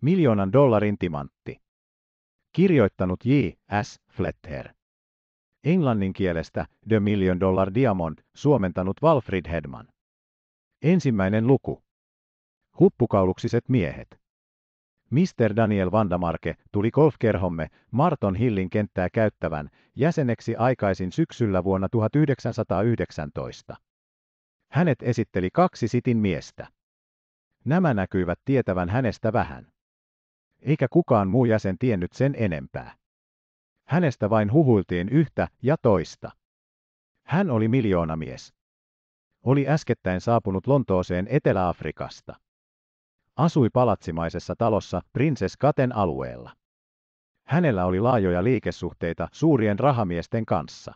Miljoonan dollarin timantti. Kirjoittanut J. S. Fletcher. Englannin kielestä The Million Dollar Diamond, suomentanut Walfrid Hedman. Ensimmäinen luku. Huppukauluksiset miehet. Mr. Daniel Vandamarke tuli golfkerhomme Marton Hillin kenttää käyttävän jäseneksi aikaisin syksyllä vuonna 1919. Hänet esitteli kaksi sitin miestä. Nämä näkyivät tietävän hänestä vähän eikä kukaan muu jäsen tiennyt sen enempää. Hänestä vain huhuiltiin yhtä ja toista. Hän oli miljoonamies. Oli äskettäin saapunut Lontooseen Etelä-Afrikasta. Asui palatsimaisessa talossa Princess Katen alueella. Hänellä oli laajoja liikesuhteita suurien rahamiesten kanssa.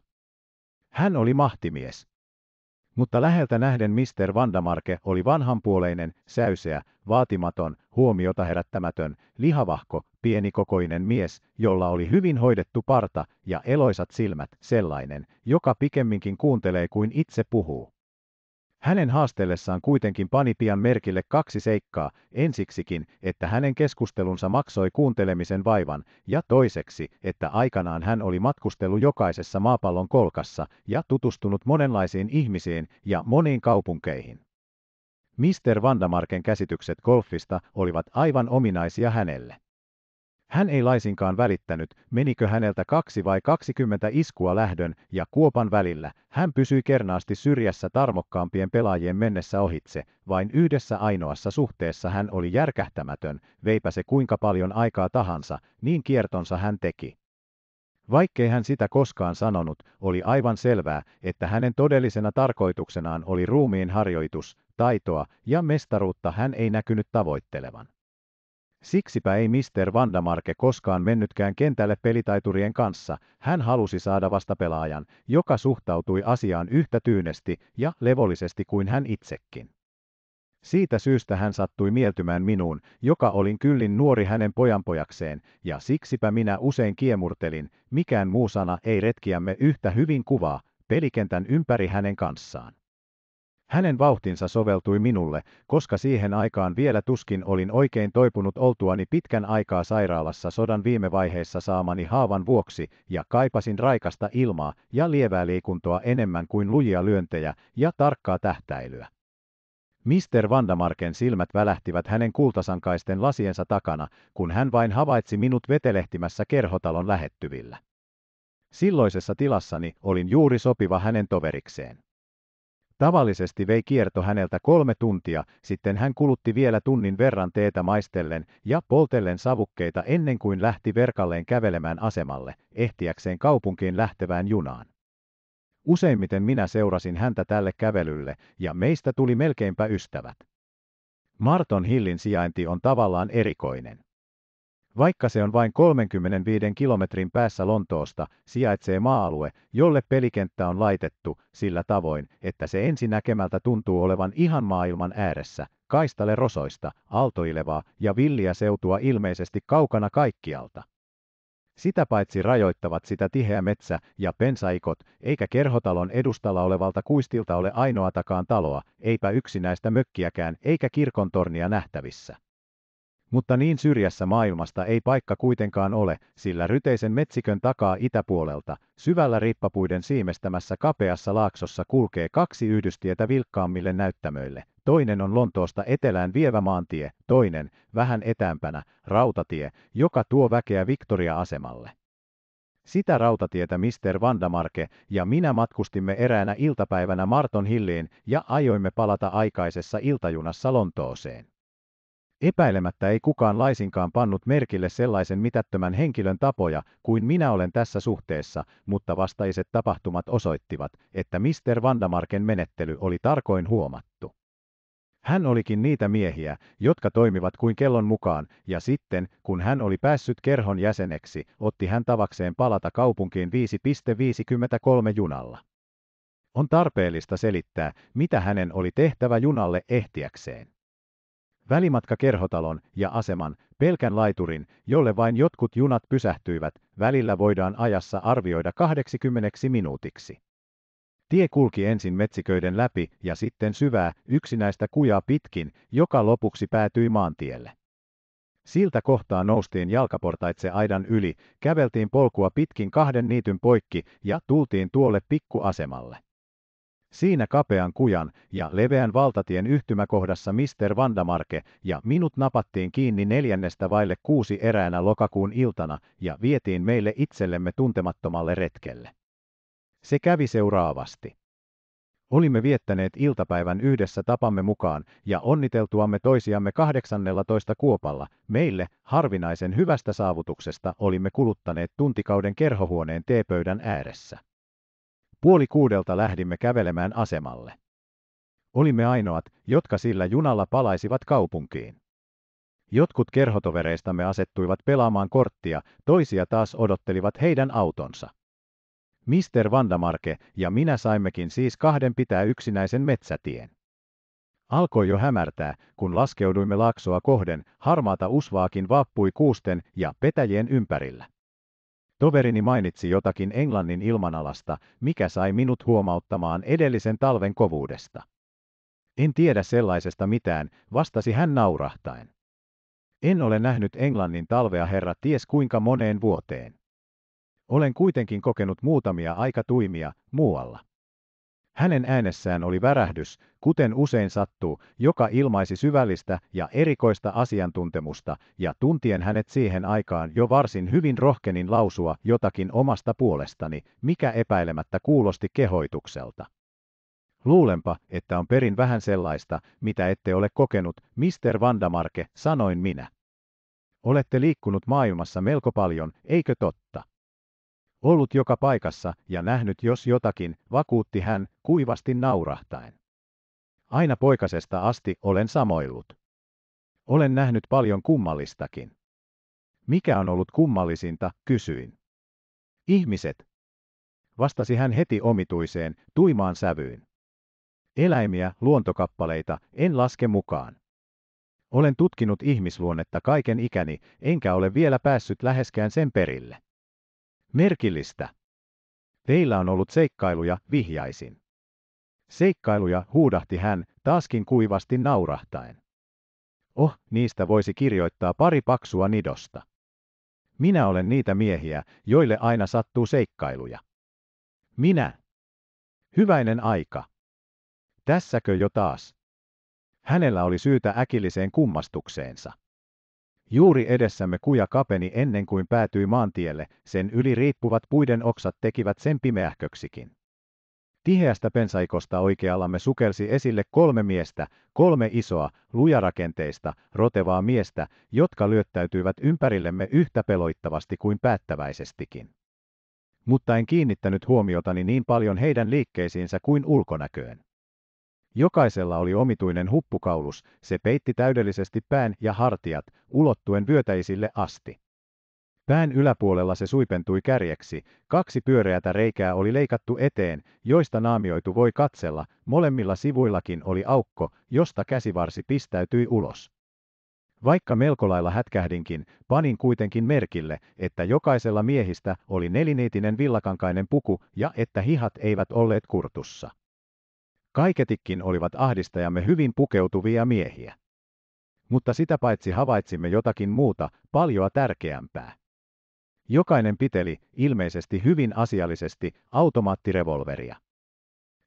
Hän oli mahtimies mutta läheltä nähden Mr. Vandamarke oli vanhanpuoleinen, säyseä, vaatimaton, huomiota herättämätön, lihavahko, pienikokoinen mies, jolla oli hyvin hoidettu parta ja eloisat silmät, sellainen, joka pikemminkin kuuntelee kuin itse puhuu. Hänen haastellessaan kuitenkin pani pian merkille kaksi seikkaa, ensiksikin, että hänen keskustelunsa maksoi kuuntelemisen vaivan, ja toiseksi, että aikanaan hän oli matkustellut jokaisessa maapallon kolkassa ja tutustunut monenlaisiin ihmisiin ja moniin kaupunkeihin. Mr. Vandamarken käsitykset golfista olivat aivan ominaisia hänelle. Hän ei laisinkaan välittänyt, menikö häneltä kaksi vai kaksikymmentä iskua lähdön ja kuopan välillä. Hän pysyi kernaasti syrjässä tarmokkaampien pelaajien mennessä ohitse. Vain yhdessä ainoassa suhteessa hän oli järkähtämätön, veipä se kuinka paljon aikaa tahansa, niin kiertonsa hän teki. Vaikkei hän sitä koskaan sanonut, oli aivan selvää, että hänen todellisena tarkoituksenaan oli ruumiin harjoitus, taitoa ja mestaruutta hän ei näkynyt tavoittelevan. Siksipä ei Mr. Vandamarke koskaan mennytkään kentälle pelitaiturien kanssa, hän halusi saada vastapelaajan, joka suhtautui asiaan yhtä tyynesti ja levollisesti kuin hän itsekin. Siitä syystä hän sattui mieltymään minuun, joka olin kyllin nuori hänen pojanpojakseen, ja siksipä minä usein kiemurtelin, mikään muu sana ei retkiämme yhtä hyvin kuvaa, pelikentän ympäri hänen kanssaan. Hänen vauhtinsa soveltui minulle, koska siihen aikaan vielä tuskin olin oikein toipunut oltuani pitkän aikaa sairaalassa sodan viime vaiheessa saamani haavan vuoksi, ja kaipasin raikasta ilmaa ja lievää liikuntoa enemmän kuin lujia lyöntejä ja tarkkaa tähtäilyä. Mister Vandamarken silmät välähtivät hänen kultasankaisten lasiensa takana, kun hän vain havaitsi minut vetelehtimässä kerhotalon lähettyvillä. Silloisessa tilassani olin juuri sopiva hänen toverikseen. Tavallisesti vei kierto häneltä kolme tuntia, sitten hän kulutti vielä tunnin verran teetä maistellen ja poltellen savukkeita ennen kuin lähti verkalleen kävelemään asemalle, ehtiäkseen kaupunkiin lähtevään junaan. Useimmiten minä seurasin häntä tälle kävelylle, ja meistä tuli melkeinpä ystävät. Marton Hillin sijainti on tavallaan erikoinen. Vaikka se on vain 35 kilometrin päässä Lontoosta, sijaitsee maa-alue, jolle pelikenttä on laitettu sillä tavoin, että se ensinäkemältä tuntuu olevan ihan maailman ääressä, kaistale rosoista, aaltoilevaa ja villiä seutua ilmeisesti kaukana kaikkialta. Sitä paitsi rajoittavat sitä tiheä metsä ja pensaikot, eikä kerhotalon edustalla olevalta kuistilta ole ainoatakaan taloa, eipä yksinäistä mökkiäkään eikä kirkontornia nähtävissä. Mutta niin syrjässä maailmasta ei paikka kuitenkaan ole, sillä ryteisen metsikön takaa itäpuolelta, syvällä rippapuiden siimestämässä kapeassa laaksossa kulkee kaksi yhdystietä vilkkaammille näyttämöille. Toinen on Lontoosta etelään vievä maantie, toinen, vähän etämpänä rautatie, joka tuo väkeä Victoria-asemalle. Sitä rautatietä Mr. Vandamarke ja minä matkustimme eräänä iltapäivänä Marton Hilliin ja ajoimme palata aikaisessa iltajunassa Lontooseen. Epäilemättä ei kukaan laisinkaan pannut merkille sellaisen mitättömän henkilön tapoja kuin minä olen tässä suhteessa, mutta vastaiset tapahtumat osoittivat, että Mr. Vandamarken menettely oli tarkoin huomattu. Hän olikin niitä miehiä, jotka toimivat kuin kellon mukaan, ja sitten, kun hän oli päässyt kerhon jäseneksi, otti hän tavakseen palata kaupunkiin 5.53 junalla. On tarpeellista selittää, mitä hänen oli tehtävä junalle ehtiäkseen. Välimatka kerhotalon ja aseman, pelkän laiturin, jolle vain jotkut junat pysähtyivät, välillä voidaan ajassa arvioida 80 minuutiksi. Tie kulki ensin metsiköiden läpi ja sitten syvää, yksinäistä kujaa pitkin, joka lopuksi päätyi maantielle. Siltä kohtaa noustiin jalkaportaitse aidan yli, käveltiin polkua pitkin kahden niityn poikki ja tultiin tuolle pikkuasemalle. Siinä kapean kujan ja leveän valtatien yhtymäkohdassa Mr. Vandamarke ja minut napattiin kiinni neljännestä vaille kuusi eräänä lokakuun iltana ja vietiin meille itsellemme tuntemattomalle retkelle. Se kävi seuraavasti. Olimme viettäneet iltapäivän yhdessä tapamme mukaan ja onniteltuamme toisiamme 18 kuopalla. Meille harvinaisen hyvästä saavutuksesta olimme kuluttaneet tuntikauden kerhohuoneen teepöydän ääressä. Puoli kuudelta lähdimme kävelemään asemalle. Olimme ainoat, jotka sillä junalla palaisivat kaupunkiin. Jotkut kerhotovereistamme asettuivat pelaamaan korttia, toisia taas odottelivat heidän autonsa. Mister Vandamarke ja minä saimmekin siis kahden pitää yksinäisen metsätien. Alkoi jo hämärtää, kun laskeuduimme laaksoa kohden, harmaata usvaakin vaappui kuusten ja petäjien ympärillä. Toverini mainitsi jotakin Englannin ilmanalasta, mikä sai minut huomauttamaan edellisen talven kovuudesta. En tiedä sellaisesta mitään, vastasi hän naurahtaen. En ole nähnyt Englannin talvea herra ties kuinka moneen vuoteen. Olen kuitenkin kokenut muutamia aika tuimia muualla. Hänen äänessään oli värähdys, kuten usein sattuu, joka ilmaisi syvällistä ja erikoista asiantuntemusta, ja tuntien hänet siihen aikaan jo varsin hyvin rohkenin lausua jotakin omasta puolestani, mikä epäilemättä kuulosti kehoitukselta. Luulenpa, että on perin vähän sellaista, mitä ette ole kokenut, Mr. Vandamarke, sanoin minä. Olette liikkunut maailmassa melko paljon, eikö totta? ollut joka paikassa ja nähnyt jos jotakin, vakuutti hän, kuivasti naurahtaen. Aina poikasesta asti olen samoillut. Olen nähnyt paljon kummallistakin. Mikä on ollut kummallisinta, kysyin. Ihmiset. Vastasi hän heti omituiseen, tuimaan sävyyn. Eläimiä, luontokappaleita, en laske mukaan. Olen tutkinut ihmisluonnetta kaiken ikäni, enkä ole vielä päässyt läheskään sen perille. Merkillistä. Teillä on ollut seikkailuja, vihjaisin. Seikkailuja, huudahti hän, taaskin kuivasti naurahtaen. Oh, niistä voisi kirjoittaa pari paksua nidosta. Minä olen niitä miehiä, joille aina sattuu seikkailuja. Minä. Hyväinen aika. Tässäkö jo taas? Hänellä oli syytä äkilliseen kummastukseensa. Juuri edessämme kuja kapeni ennen kuin päätyi maantielle, sen yli riippuvat puiden oksat tekivät sen pimeähköksikin. Tiheästä pensaikosta oikeallamme sukelsi esille kolme miestä, kolme isoa, lujarakenteista, rotevaa miestä, jotka lyöttäytyivät ympärillemme yhtä peloittavasti kuin päättäväisestikin. Mutta en kiinnittänyt huomiotani niin paljon heidän liikkeisiinsä kuin ulkonäköön. Jokaisella oli omituinen huppukaulus, se peitti täydellisesti pään ja hartiat, ulottuen vyötäisille asti. Pään yläpuolella se suipentui kärjeksi, kaksi pyöreätä reikää oli leikattu eteen, joista naamioitu voi katsella, molemmilla sivuillakin oli aukko, josta käsivarsi pistäytyi ulos. Vaikka melko lailla hätkähdinkin, panin kuitenkin merkille, että jokaisella miehistä oli nelineitinen villakankainen puku ja että hihat eivät olleet kurtussa. Kaiketikin olivat ahdistajamme hyvin pukeutuvia miehiä. Mutta sitä paitsi havaitsimme jotakin muuta, paljon tärkeämpää. Jokainen piteli, ilmeisesti hyvin asiallisesti, automaattirevolveria.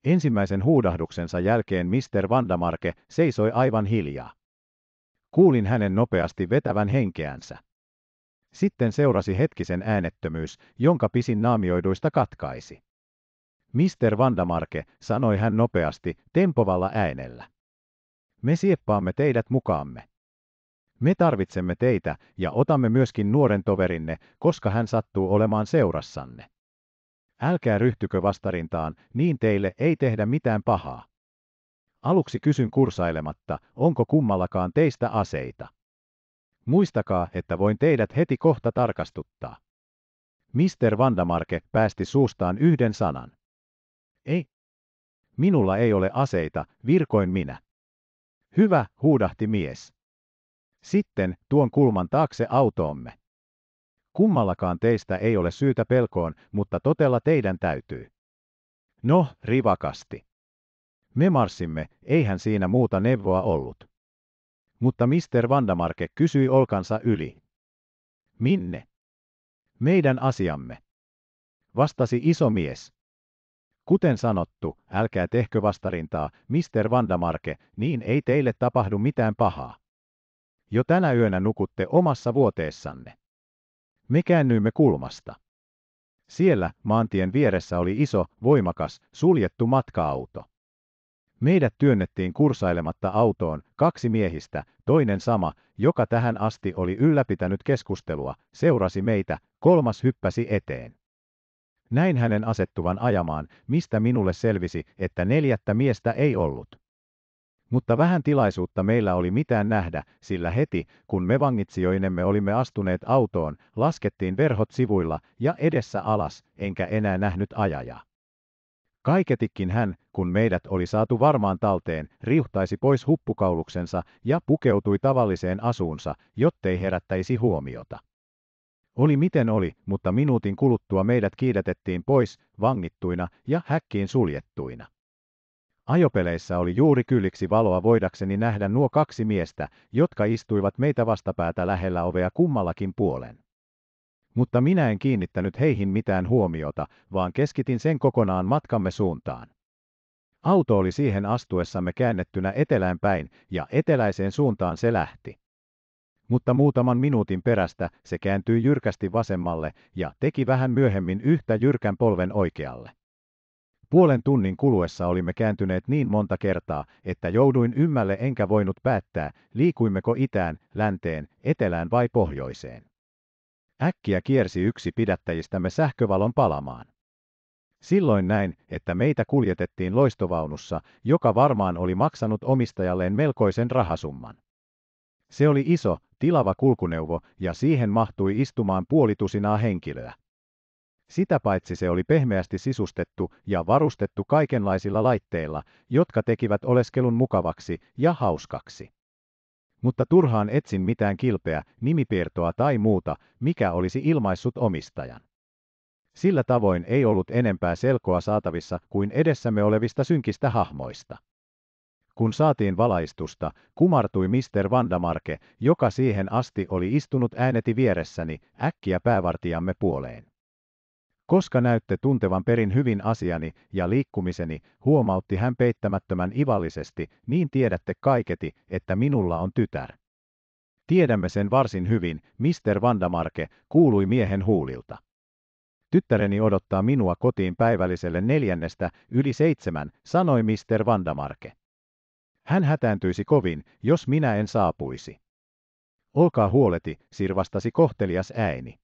Ensimmäisen huudahduksensa jälkeen Mr. Vandamarke seisoi aivan hiljaa. Kuulin hänen nopeasti vetävän henkeänsä. Sitten seurasi hetkisen äänettömyys, jonka pisin naamioiduista katkaisi. Mister Vandamarke, sanoi hän nopeasti, tempovalla äänellä. Me sieppaamme teidät mukaamme. Me tarvitsemme teitä ja otamme myöskin nuoren toverinne, koska hän sattuu olemaan seurassanne. Älkää ryhtykö vastarintaan, niin teille ei tehdä mitään pahaa. Aluksi kysyn kursailematta, onko kummallakaan teistä aseita. Muistakaa, että voin teidät heti kohta tarkastuttaa. Mister Vandamarke päästi suustaan yhden sanan. Ei. Minulla ei ole aseita, virkoin minä. Hyvä, huudahti mies. Sitten tuon kulman taakse autoomme. Kummallakaan teistä ei ole syytä pelkoon, mutta totella teidän täytyy. No, rivakasti. Me marssimme, eihän siinä muuta neuvoa ollut. Mutta Mr. Vandamarke kysyi olkansa yli. Minne? Meidän asiamme. Vastasi iso mies. Kuten sanottu, älkää tehkö vastarintaa, Mr. Vandamarke, niin ei teille tapahdu mitään pahaa. Jo tänä yönä nukutte omassa vuoteessanne. Me käännyimme kulmasta. Siellä maantien vieressä oli iso, voimakas, suljettu matka-auto. Meidät työnnettiin kursailematta autoon, kaksi miehistä, toinen sama, joka tähän asti oli ylläpitänyt keskustelua, seurasi meitä, kolmas hyppäsi eteen. Näin hänen asettuvan ajamaan, mistä minulle selvisi, että neljättä miestä ei ollut. Mutta vähän tilaisuutta meillä oli mitään nähdä, sillä heti, kun me vangitsijoinemme olimme astuneet autoon, laskettiin verhot sivuilla ja edessä alas, enkä enää nähnyt ajajaa. Kaiketikin hän, kun meidät oli saatu varmaan talteen, riuhtaisi pois huppukauluksensa ja pukeutui tavalliseen asuunsa, jottei herättäisi huomiota. Oli miten oli, mutta minuutin kuluttua meidät kiidätettiin pois, vangittuina ja häkkiin suljettuina. Ajopeleissä oli juuri kylliksi valoa voidakseni nähdä nuo kaksi miestä, jotka istuivat meitä vastapäätä lähellä ovea kummallakin puolen. Mutta minä en kiinnittänyt heihin mitään huomiota, vaan keskitin sen kokonaan matkamme suuntaan. Auto oli siihen astuessamme käännettynä etelään päin, ja eteläiseen suuntaan se lähti mutta muutaman minuutin perästä se kääntyi jyrkästi vasemmalle ja teki vähän myöhemmin yhtä jyrkän polven oikealle. Puolen tunnin kuluessa olimme kääntyneet niin monta kertaa, että jouduin ymmälle enkä voinut päättää, liikuimmeko itään, länteen, etelään vai pohjoiseen. Äkkiä kiersi yksi pidättäjistämme sähkövalon palamaan. Silloin näin, että meitä kuljetettiin loistovaunussa, joka varmaan oli maksanut omistajalleen melkoisen rahasumman. Se oli iso, tilava kulkuneuvo ja siihen mahtui istumaan puolitusinaa henkilöä. Sitä paitsi se oli pehmeästi sisustettu ja varustettu kaikenlaisilla laitteilla, jotka tekivät oleskelun mukavaksi ja hauskaksi. Mutta turhaan etsin mitään kilpeä, nimipiertoa tai muuta, mikä olisi ilmaissut omistajan. Sillä tavoin ei ollut enempää selkoa saatavissa kuin edessämme olevista synkistä hahmoista. Kun saatiin valaistusta, kumartui Mr. Vandamarke, joka siihen asti oli istunut ääneti vieressäni, äkkiä päävartijamme puoleen. Koska näytte tuntevan perin hyvin asiani ja liikkumiseni, huomautti hän peittämättömän ivallisesti, niin tiedätte kaiketi, että minulla on tytär. Tiedämme sen varsin hyvin, Mr. Vandamarke, kuului miehen huulilta. Tyttäreni odottaa minua kotiin päivälliselle neljännestä yli seitsemän, sanoi Mr. Vandamarke. Hän hätääntyisi kovin, jos minä en saapuisi. Olkaa huoleti, sirvastasi kohtelias äini.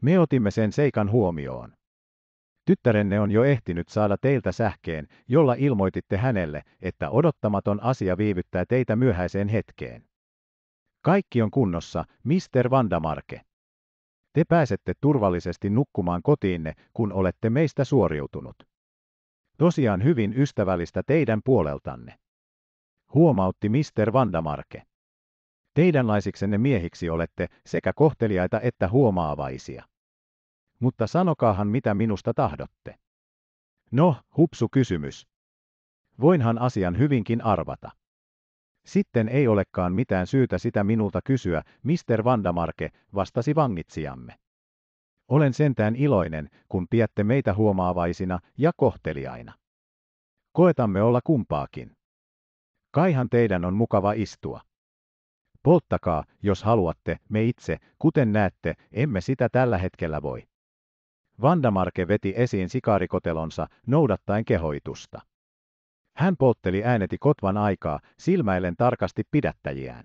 Me otimme sen seikan huomioon. Tyttärenne on jo ehtinyt saada teiltä sähkeen, jolla ilmoititte hänelle, että odottamaton asia viivyttää teitä myöhäiseen hetkeen. Kaikki on kunnossa, Mr. Vandamarke. Te pääsette turvallisesti nukkumaan kotiinne, kun olette meistä suoriutunut. Tosiaan hyvin ystävällistä teidän puoleltanne huomautti Mr. Vandamarke. Teidänlaisiksenne miehiksi olette sekä kohteliaita että huomaavaisia. Mutta sanokaahan, mitä minusta tahdotte. No, hupsu kysymys. Voinhan asian hyvinkin arvata. Sitten ei olekaan mitään syytä sitä minulta kysyä, Mr. Vandamarke, vastasi vangitsijamme. Olen sentään iloinen, kun piette meitä huomaavaisina ja kohteliaina. Koetamme olla kumpaakin. Kaihan teidän on mukava istua. Polttakaa, jos haluatte, me itse, kuten näette, emme sitä tällä hetkellä voi. Vandamarke veti esiin sikarikotelonsa, noudattaen kehoitusta. Hän poltteli ääneti kotvan aikaa, silmäillen tarkasti pidättäjiään.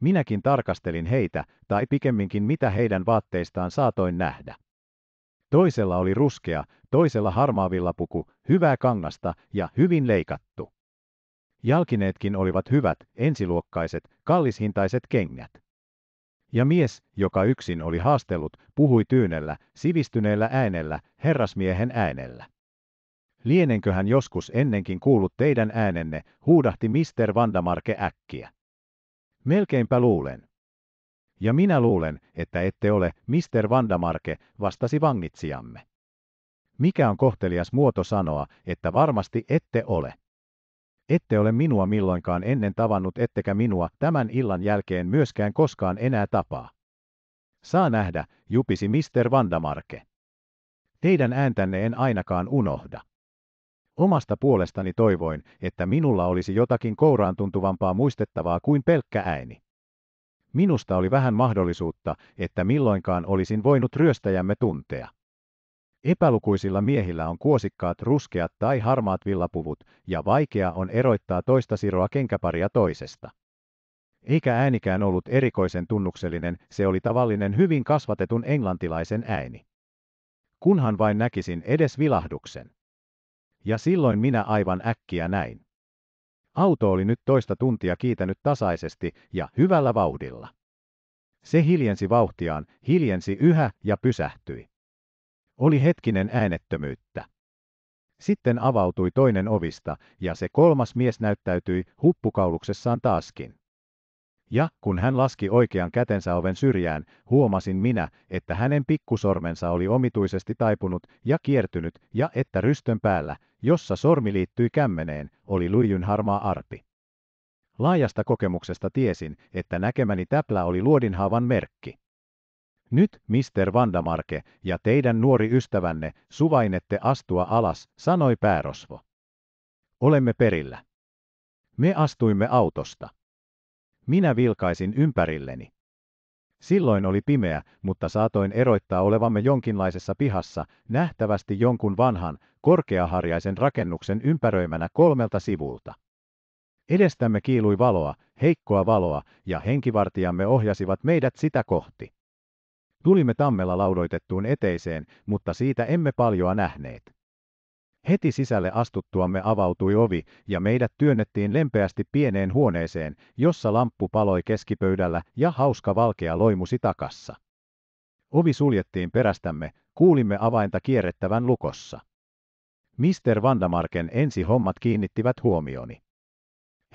Minäkin tarkastelin heitä, tai pikemminkin mitä heidän vaatteistaan saatoin nähdä. Toisella oli ruskea, toisella harmaavilla puku, hyvää kangasta ja hyvin leikattu. Jalkineetkin olivat hyvät, ensiluokkaiset, kallishintaiset kengät. Ja mies, joka yksin oli haastellut, puhui tyynellä, sivistyneellä äänellä, herrasmiehen äänellä. Lienenköhän joskus ennenkin kuullut teidän äänenne, huudahti Mister Vandamarke äkkiä. Melkeinpä luulen. Ja minä luulen, että ette ole, Mister Vandamarke, vastasi vangitsijamme. Mikä on kohtelias muoto sanoa, että varmasti ette ole. Ette ole minua milloinkaan ennen tavannut ettekä minua tämän illan jälkeen myöskään koskaan enää tapaa. Saa nähdä, jupisi Mr. Vandamarke. Teidän ääntänne en ainakaan unohda. Omasta puolestani toivoin, että minulla olisi jotakin kouraan tuntuvampaa muistettavaa kuin pelkkä ääni. Minusta oli vähän mahdollisuutta, että milloinkaan olisin voinut ryöstäjämme tuntea. Epälukuisilla miehillä on kuosikkaat ruskeat tai harmaat villapuvut, ja vaikea on erottaa toista siroa kenkäparia toisesta. Eikä äänikään ollut erikoisen tunnuksellinen, se oli tavallinen hyvin kasvatetun englantilaisen ääni. Kunhan vain näkisin edes vilahduksen. Ja silloin minä aivan äkkiä näin. Auto oli nyt toista tuntia kiitänyt tasaisesti ja hyvällä vauhdilla. Se hiljensi vauhtiaan, hiljensi yhä ja pysähtyi. Oli hetkinen äänettömyyttä. Sitten avautui toinen ovista, ja se kolmas mies näyttäytyi huppukauluksessaan taaskin. Ja kun hän laski oikean kätensä oven syrjään, huomasin minä, että hänen pikkusormensa oli omituisesti taipunut ja kiertynyt, ja että rystön päällä, jossa sormi liittyi kämmeneen, oli luijyn harmaa arpi. Laajasta kokemuksesta tiesin, että näkemäni täplä oli luodinhaavan merkki. Nyt, Mr. Vandamarke ja teidän nuori ystävänne, suvainette astua alas, sanoi päärosvo. Olemme perillä. Me astuimme autosta. Minä vilkaisin ympärilleni. Silloin oli pimeä, mutta saatoin eroittaa olevamme jonkinlaisessa pihassa, nähtävästi jonkun vanhan, korkeaharjaisen rakennuksen ympäröimänä kolmelta sivulta. Edestämme kiilui valoa, heikkoa valoa, ja henkivartijamme ohjasivat meidät sitä kohti. Tulimme tammella laudoitettuun eteiseen, mutta siitä emme paljoa nähneet. Heti sisälle astuttuamme avautui ovi, ja meidät työnnettiin lempeästi pieneen huoneeseen, jossa lamppu paloi keskipöydällä ja hauska valkea loimusi takassa. Ovi suljettiin perästämme, kuulimme avainta kierrettävän lukossa. Mister Vandamarken ensi hommat kiinnittivät huomioni.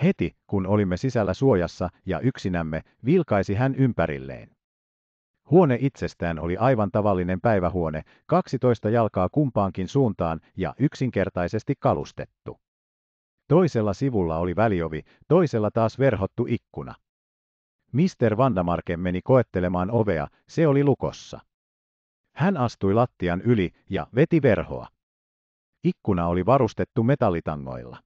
Heti, kun olimme sisällä suojassa ja yksinämme, vilkaisi hän ympärilleen. Huone itsestään oli aivan tavallinen päivähuone, 12 jalkaa kumpaankin suuntaan ja yksinkertaisesti kalustettu. Toisella sivulla oli väliovi, toisella taas verhottu ikkuna. Mister Vandamarken meni koettelemaan ovea, se oli lukossa. Hän astui lattian yli ja veti verhoa. Ikkuna oli varustettu metallitangoilla.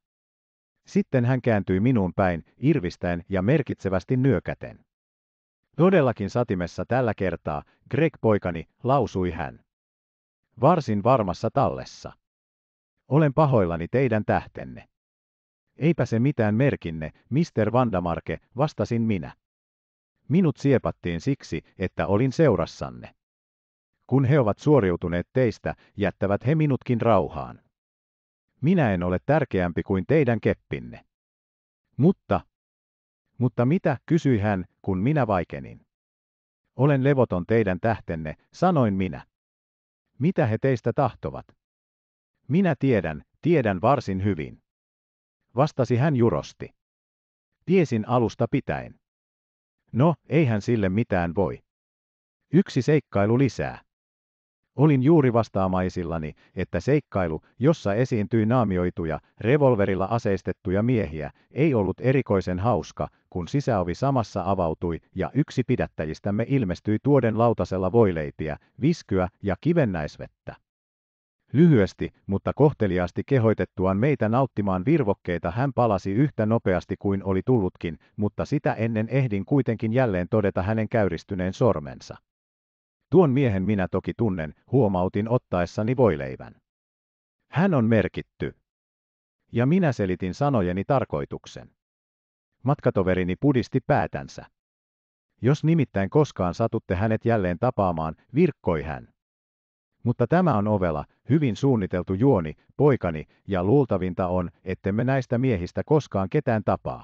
Sitten hän kääntyi minuun päin, irvistäen ja merkitsevästi nyökäten. Todellakin satimessa tällä kertaa, Greg poikani, lausui hän. Varsin varmassa tallessa. Olen pahoillani teidän tähtenne. Eipä se mitään merkinne, Mr. Vandamarke, vastasin minä. Minut siepattiin siksi, että olin seurassanne. Kun he ovat suoriutuneet teistä, jättävät he minutkin rauhaan. Minä en ole tärkeämpi kuin teidän keppinne. Mutta, mutta mitä, kysyi hän, kun minä vaikenin. Olen levoton teidän tähtenne, sanoin minä. Mitä he teistä tahtovat? Minä tiedän, tiedän varsin hyvin. Vastasi hän jurosti. Tiesin alusta pitäen. No, eihän sille mitään voi. Yksi seikkailu lisää. Olin juuri vastaamaisillani, että seikkailu, jossa esiintyi naamioituja, revolverilla aseistettuja miehiä, ei ollut erikoisen hauska, kun sisäovi samassa avautui ja yksi pidättäjistämme ilmestyi tuoden lautasella voileipiä, viskyä ja kivennäisvettä. Lyhyesti, mutta kohteliaasti kehoitettuaan meitä nauttimaan virvokkeita hän palasi yhtä nopeasti kuin oli tullutkin, mutta sitä ennen ehdin kuitenkin jälleen todeta hänen käyristyneen sormensa. Tuon miehen minä toki tunnen, huomautin ottaessani voileivän. Hän on merkitty. Ja minä selitin sanojeni tarkoituksen. Matkatoverini pudisti päätänsä. Jos nimittäin koskaan satutte hänet jälleen tapaamaan, virkkoi hän. Mutta tämä on ovela, hyvin suunniteltu juoni, poikani, ja luultavinta on, ettemme näistä miehistä koskaan ketään tapaa.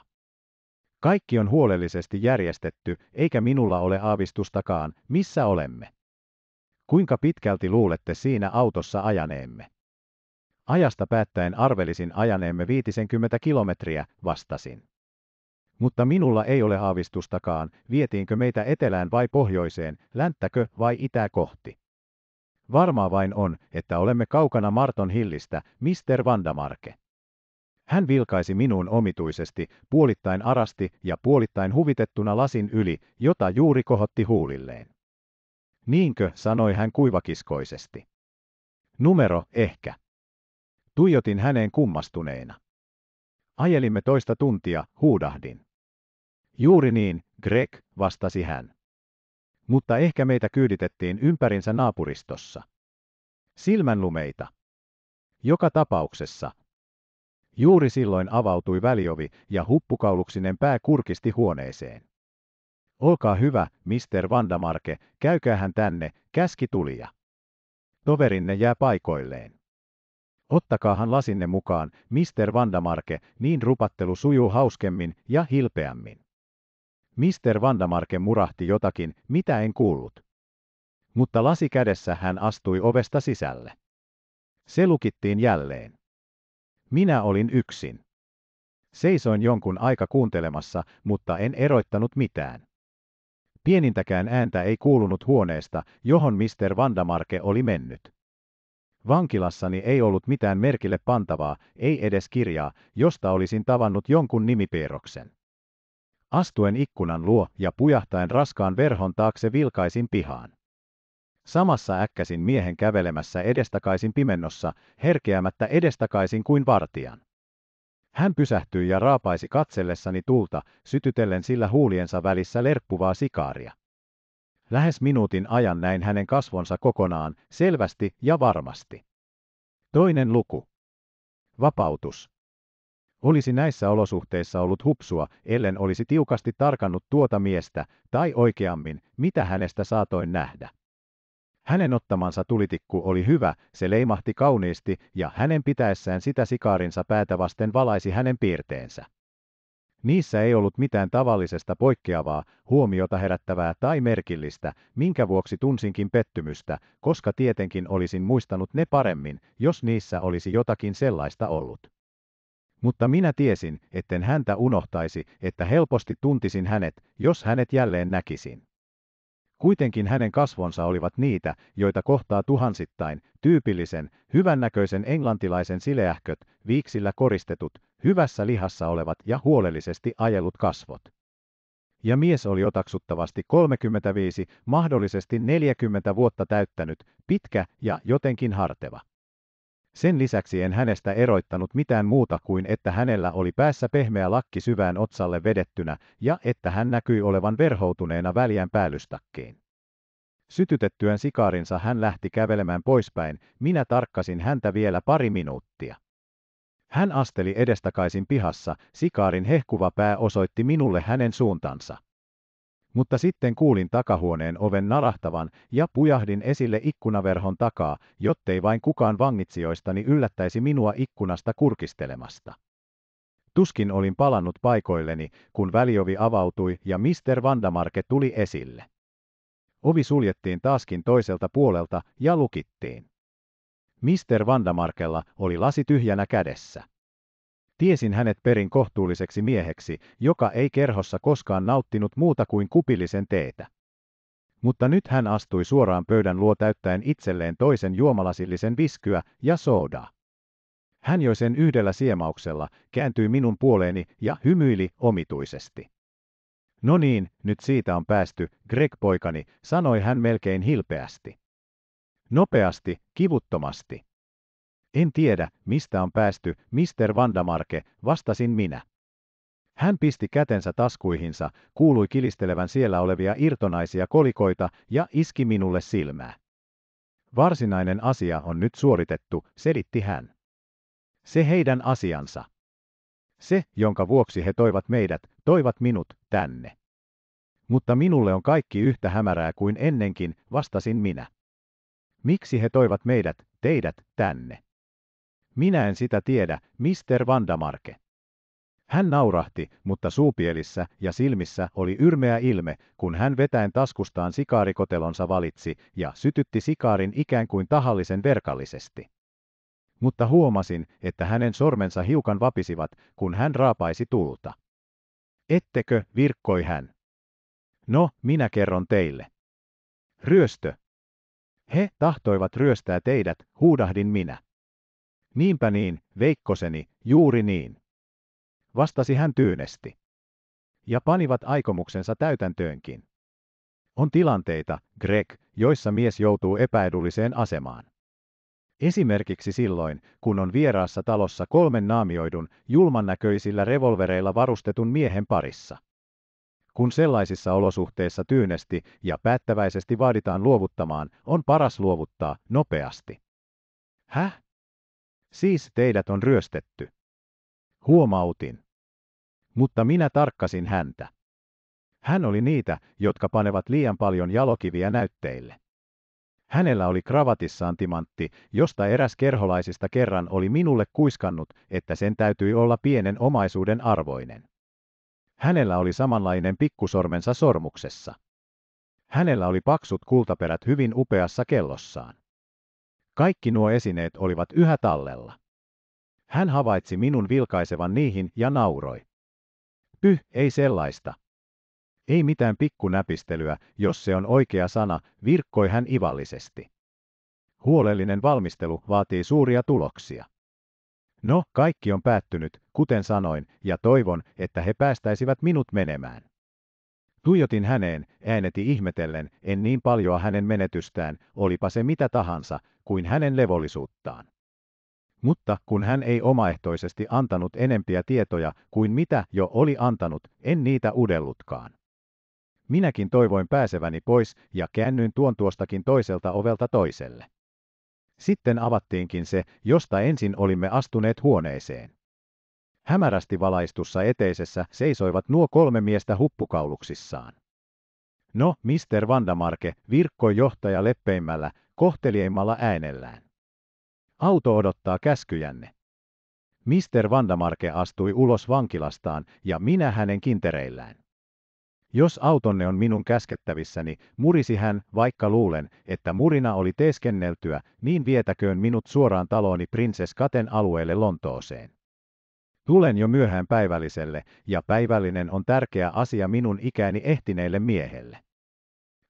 Kaikki on huolellisesti järjestetty, eikä minulla ole aavistustakaan, missä olemme. Kuinka pitkälti luulette siinä autossa ajaneemme? Ajasta päättäen arvelisin ajaneemme 50 kilometriä, vastasin. Mutta minulla ei ole aavistustakaan, vietiinkö meitä etelään vai pohjoiseen, länttäkö vai itää kohti. Varmaa vain on, että olemme kaukana Marton hillistä, Mr. Vandamarke. Hän vilkaisi minuun omituisesti, puolittain arasti ja puolittain huvitettuna lasin yli, jota juuri kohotti huulilleen. Niinkö, sanoi hän kuivakiskoisesti. Numero ehkä. Tuijotin häneen kummastuneena. Ajelimme toista tuntia, huudahdin. Juuri niin, Greg, vastasi hän. Mutta ehkä meitä kyyditettiin ympärinsä naapuristossa. Silmänlumeita. Joka tapauksessa, Juuri silloin avautui väliovi ja huppukauluksinen pää kurkisti huoneeseen. Olkaa hyvä, Mr. Vandamarke, käykää hän tänne, käski tulija. Toverinne jää paikoilleen. Ottakaahan lasinne mukaan, Mr. Vandamarke, niin rupattelu sujuu hauskemmin ja hilpeämmin. Mr. Vandamarke murahti jotakin, mitä en kuullut. Mutta lasi kädessä hän astui ovesta sisälle. Se lukittiin jälleen. Minä olin yksin. Seisoin jonkun aika kuuntelemassa, mutta en eroittanut mitään. Pienintäkään ääntä ei kuulunut huoneesta, johon Mr. Vandamarke oli mennyt. Vankilassani ei ollut mitään merkille pantavaa, ei edes kirjaa, josta olisin tavannut jonkun nimipeeroksen. Astuen ikkunan luo ja pujahtaen raskaan verhon taakse vilkaisin pihaan. Samassa äkkäsin miehen kävelemässä edestakaisin pimennossa, herkeämättä edestakaisin kuin vartijan. Hän pysähtyi ja raapaisi katsellessani tulta, sytytellen sillä huuliensa välissä lerppuvaa sikaaria. Lähes minuutin ajan näin hänen kasvonsa kokonaan, selvästi ja varmasti. Toinen luku. Vapautus. Olisi näissä olosuhteissa ollut hupsua, ellen olisi tiukasti tarkannut tuota miestä, tai oikeammin, mitä hänestä saatoin nähdä. Hänen ottamansa tulitikku oli hyvä, se leimahti kauniisti, ja hänen pitäessään sitä sikaarinsa päätä vasten valaisi hänen piirteensä. Niissä ei ollut mitään tavallisesta poikkeavaa, huomiota herättävää tai merkillistä, minkä vuoksi tunsinkin pettymystä, koska tietenkin olisin muistanut ne paremmin, jos niissä olisi jotakin sellaista ollut. Mutta minä tiesin, etten häntä unohtaisi, että helposti tuntisin hänet, jos hänet jälleen näkisin. Kuitenkin hänen kasvonsa olivat niitä, joita kohtaa tuhansittain, tyypillisen, hyvännäköisen englantilaisen sileähköt, viiksillä koristetut, hyvässä lihassa olevat ja huolellisesti ajellut kasvot. Ja mies oli otaksuttavasti 35, mahdollisesti 40 vuotta täyttänyt, pitkä ja jotenkin harteva. Sen lisäksi en hänestä eroittanut mitään muuta kuin että hänellä oli päässä pehmeä lakki syvään otsalle vedettynä ja että hän näkyi olevan verhoutuneena väljän päällystakkiin. Sytytettyään sikaarinsa hän lähti kävelemään poispäin, minä tarkkasin häntä vielä pari minuuttia. Hän asteli edestakaisin pihassa, sikaarin hehkuva pää osoitti minulle hänen suuntansa. Mutta sitten kuulin takahuoneen oven narahtavan ja pujahdin esille ikkunaverhon takaa, jottei vain kukaan vangitsijoistani yllättäisi minua ikkunasta kurkistelemasta. Tuskin olin palannut paikoilleni, kun väliovi avautui ja Mr. Vandamarke tuli esille. Ovi suljettiin taaskin toiselta puolelta ja lukittiin. Mr. Vandamarkella oli lasi tyhjänä kädessä. Tiesin hänet perin kohtuulliseksi mieheksi, joka ei kerhossa koskaan nauttinut muuta kuin kupillisen teetä. Mutta nyt hän astui suoraan pöydän luo täyttäen itselleen toisen juomalasillisen viskyä ja soodaa. Hän joi sen yhdellä siemauksella, kääntyi minun puoleeni ja hymyili omituisesti. No niin, nyt siitä on päästy, Greg poikani, sanoi hän melkein hilpeästi. Nopeasti, kivuttomasti. En tiedä, mistä on päästy, Mr. Vandamarke, vastasin minä. Hän pisti kätensä taskuihinsa, kuului kilistelevän siellä olevia irtonaisia kolikoita ja iski minulle silmää. Varsinainen asia on nyt suoritettu, selitti hän. Se heidän asiansa. Se, jonka vuoksi he toivat meidät, toivat minut tänne. Mutta minulle on kaikki yhtä hämärää kuin ennenkin, vastasin minä. Miksi he toivat meidät, teidät, tänne? Minä en sitä tiedä, Mister Vandamarke. Hän naurahti, mutta suupielissä ja silmissä oli yrmeä ilme, kun hän vetäen taskustaan sikaarikotelonsa valitsi ja sytytti sikaarin ikään kuin tahallisen verkallisesti. Mutta huomasin, että hänen sormensa hiukan vapisivat, kun hän raapaisi tulta. Ettekö, virkkoi hän. No, minä kerron teille. Ryöstö. He tahtoivat ryöstää teidät, huudahdin minä. Niinpä niin, veikkoseni, juuri niin. Vastasi hän tyynesti. Ja panivat aikomuksensa täytäntöönkin. On tilanteita, Greg, joissa mies joutuu epäedulliseen asemaan. Esimerkiksi silloin, kun on vieraassa talossa kolmen naamioidun, julmannäköisillä revolvereilla varustetun miehen parissa. Kun sellaisissa olosuhteissa tyynesti ja päättäväisesti vaaditaan luovuttamaan, on paras luovuttaa nopeasti. Häh? Siis teidät on ryöstetty. Huomautin. Mutta minä tarkkasin häntä. Hän oli niitä, jotka panevat liian paljon jalokiviä näytteille. Hänellä oli kravatissaan timantti, josta eräs kerholaisista kerran oli minulle kuiskannut, että sen täytyi olla pienen omaisuuden arvoinen. Hänellä oli samanlainen pikkusormensa sormuksessa. Hänellä oli paksut kultaperät hyvin upeassa kellossaan. Kaikki nuo esineet olivat yhä tallella. Hän havaitsi minun vilkaisevan niihin ja nauroi. Pyh, ei sellaista. Ei mitään pikkunäpistelyä, jos se on oikea sana, virkkoi hän ivallisesti. Huolellinen valmistelu vaatii suuria tuloksia. No, kaikki on päättynyt, kuten sanoin, ja toivon, että he päästäisivät minut menemään. Tuijotin häneen, ääneti ihmetellen, en niin paljoa hänen menetystään, olipa se mitä tahansa, kuin hänen levollisuuttaan. Mutta kun hän ei omaehtoisesti antanut enempiä tietoja kuin mitä jo oli antanut, en niitä udellutkaan. Minäkin toivoin pääseväni pois ja käännyin tuon tuostakin toiselta ovelta toiselle. Sitten avattiinkin se, josta ensin olimme astuneet huoneeseen. Hämärästi valaistussa eteisessä seisoivat nuo kolme miestä huppukauluksissaan. No, Mr. Vandamarke, virkkoi johtaja leppeimmällä, kohteleimmalla äänellään. Auto odottaa käskyjänne. Mr. Vandamarke astui ulos vankilastaan ja minä hänen kintereillään. Jos autonne on minun käskettävissäni, murisi hän, vaikka luulen, että murina oli teeskenneltyä, niin vietäköön minut suoraan talooni prinsess Katen alueelle Lontooseen. Tulen jo myöhään päivälliselle, ja päivällinen on tärkeä asia minun ikäni ehtineelle miehelle.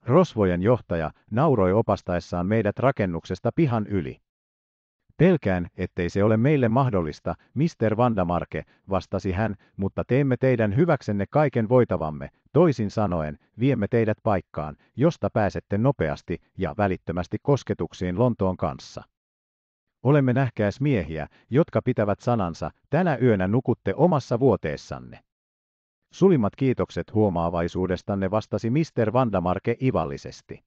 Rosvojen johtaja nauroi opastaessaan meidät rakennuksesta pihan yli. Pelkään, ettei se ole meille mahdollista, Mr. Vandamarke, vastasi hän, mutta teemme teidän hyväksenne kaiken voitavamme, toisin sanoen, viemme teidät paikkaan, josta pääsette nopeasti ja välittömästi kosketuksiin Lontoon kanssa. Olemme nähkääs miehiä, jotka pitävät sanansa, tänä yönä nukutte omassa vuoteessanne. Sulimmat kiitokset huomaavaisuudestanne vastasi Mr. Vandamarke ivallisesti.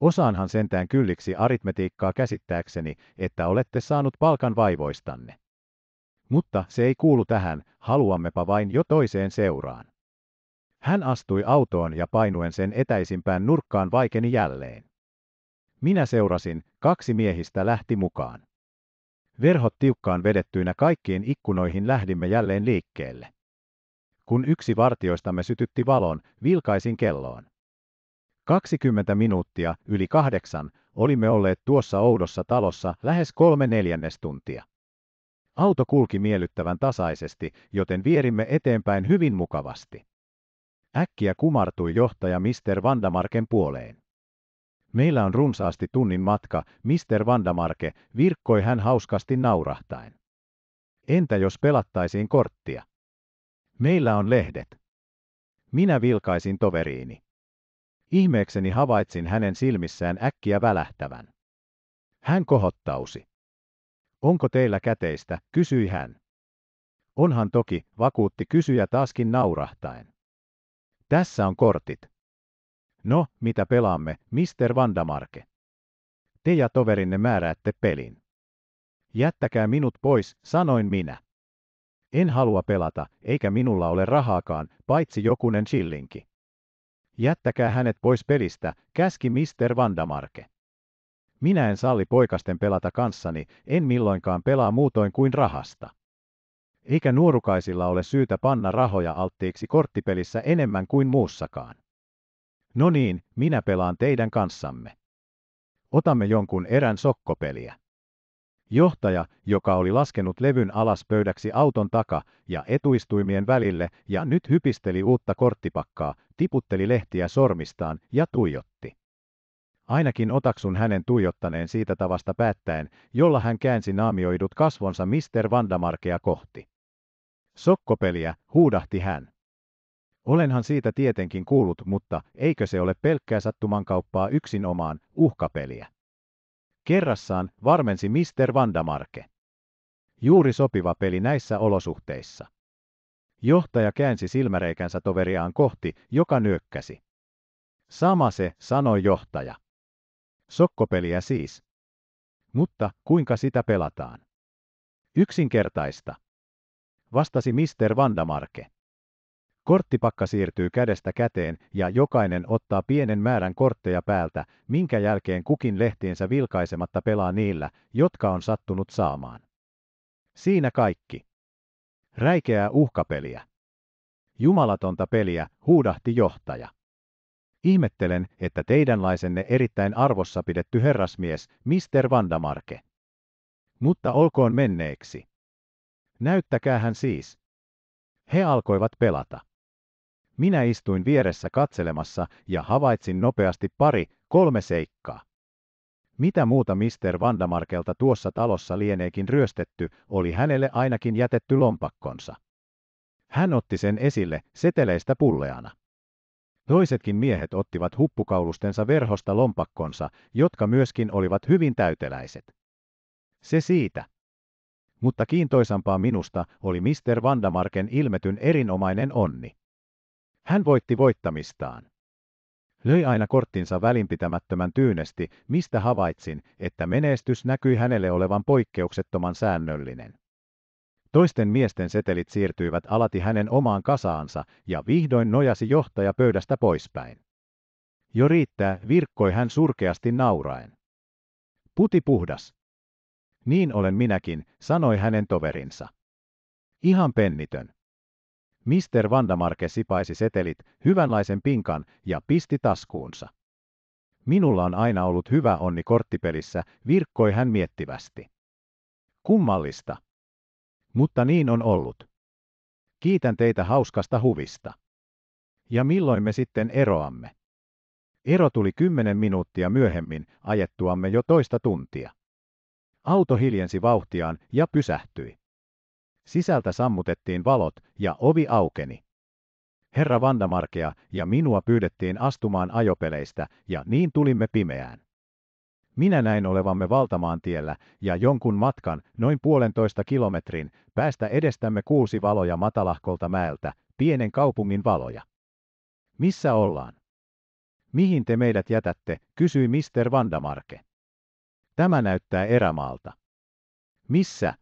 Osaanhan sentään kylliksi aritmetiikkaa käsittääkseni, että olette saanut palkan vaivoistanne. Mutta se ei kuulu tähän, haluammepa vain jo toiseen seuraan. Hän astui autoon ja painuen sen etäisimpään nurkkaan vaikeni jälleen. Minä seurasin, kaksi miehistä lähti mukaan. Verhot tiukkaan vedettyinä kaikkiin ikkunoihin lähdimme jälleen liikkeelle. Kun yksi vartioistamme sytytti valon, vilkaisin kelloon. 20 minuuttia yli kahdeksan olimme olleet tuossa oudossa talossa lähes kolme neljännes tuntia. Auto kulki miellyttävän tasaisesti, joten vierimme eteenpäin hyvin mukavasti. Äkkiä kumartui johtaja Mr. Vandamarken puoleen. Meillä on runsaasti tunnin matka, Mr. Vandamarke, virkkoi hän hauskasti naurahtaen. Entä jos pelattaisiin korttia? Meillä on lehdet. Minä vilkaisin toveriini. Ihmeekseni havaitsin hänen silmissään äkkiä välähtävän. Hän kohottausi. Onko teillä käteistä, kysyi hän. Onhan toki, vakuutti kysyjä taaskin naurahtaen. Tässä on kortit. No, mitä pelaamme, Mr. Vandamarke? Te ja toverinne määräätte pelin. Jättäkää minut pois, sanoin minä. En halua pelata, eikä minulla ole rahaakaan, paitsi jokunen chillinki. Jättäkää hänet pois pelistä, käski Mr. Vandamarke. Minä en salli poikasten pelata kanssani, en milloinkaan pelaa muutoin kuin rahasta. Eikä nuorukaisilla ole syytä panna rahoja alttiiksi korttipelissä enemmän kuin muussakaan. No niin, minä pelaan teidän kanssamme. Otamme jonkun erän sokkopeliä. Johtaja, joka oli laskenut levyn alas pöydäksi auton taka ja etuistuimien välille ja nyt hypisteli uutta korttipakkaa, tiputteli lehtiä sormistaan ja tuijotti. Ainakin otaksun hänen tuijottaneen siitä tavasta päättäen, jolla hän käänsi naamioidut kasvonsa Mr. Vandamarkea kohti. Sokkopeliä, huudahti hän. Olenhan siitä tietenkin kuullut, mutta eikö se ole pelkkää sattumankauppaa yksinomaan uhkapeliä? Kerrassaan varmensi Mr. Vandamarke. Juuri sopiva peli näissä olosuhteissa. Johtaja käänsi silmäreikänsä toveriaan kohti, joka nyökkäsi. Sama se, sanoi johtaja. Sokkopeliä siis. Mutta kuinka sitä pelataan? Yksinkertaista. Vastasi Mr. Vandamarke. Korttipakka siirtyy kädestä käteen ja jokainen ottaa pienen määrän kortteja päältä, minkä jälkeen kukin lehtiensä vilkaisematta pelaa niillä, jotka on sattunut saamaan. Siinä kaikki. Räikeää uhkapeliä. Jumalatonta peliä, huudahti johtaja. Ihmettelen, että teidänlaisenne erittäin arvossa pidetty herrasmies, Mr. Vandamarke. Mutta olkoon menneeksi. Näyttäkää hän siis. He alkoivat pelata. Minä istuin vieressä katselemassa ja havaitsin nopeasti pari, kolme seikkaa. Mitä muuta Mr. Vandamarkelta tuossa talossa lieneekin ryöstetty, oli hänelle ainakin jätetty lompakkonsa. Hän otti sen esille seteleistä pulleana. Toisetkin miehet ottivat huppukaulustensa verhosta lompakkonsa, jotka myöskin olivat hyvin täyteläiset. Se siitä. Mutta kiintoisampaa minusta oli Mr. Vandamarken ilmetyn erinomainen onni. Hän voitti voittamistaan. Löi aina korttinsa välinpitämättömän tyynesti, mistä havaitsin, että menestys näkyi hänelle olevan poikkeuksettoman säännöllinen. Toisten miesten setelit siirtyivät alati hänen omaan kasaansa ja vihdoin nojasi johtaja pöydästä poispäin. Jo riittää, virkkoi hän surkeasti nauraen. Puti puhdas. Niin olen minäkin, sanoi hänen toverinsa. Ihan pennitön. Mr. Vandamarke sipaisi setelit, hyvänlaisen pinkan ja pisti taskuunsa. Minulla on aina ollut hyvä onni korttipelissä, virkkoi hän miettivästi. Kummallista. Mutta niin on ollut. Kiitän teitä hauskasta huvista. Ja milloin me sitten eroamme? Ero tuli kymmenen minuuttia myöhemmin, ajettuamme jo toista tuntia. Auto hiljensi vauhtiaan ja pysähtyi. Sisältä sammutettiin valot ja ovi aukeni. Herra Vandamarkea ja minua pyydettiin astumaan ajopeleistä, ja niin tulimme pimeään. Minä näin olevamme valtamaan tiellä, ja jonkun matkan, noin puolentoista kilometrin, päästä edestämme kuusi valoja matalahkolta mäeltä, pienen kaupungin valoja. Missä ollaan? Mihin te meidät jätätte, kysyi Mister Vandamarke. Tämä näyttää erämaalta. Missä,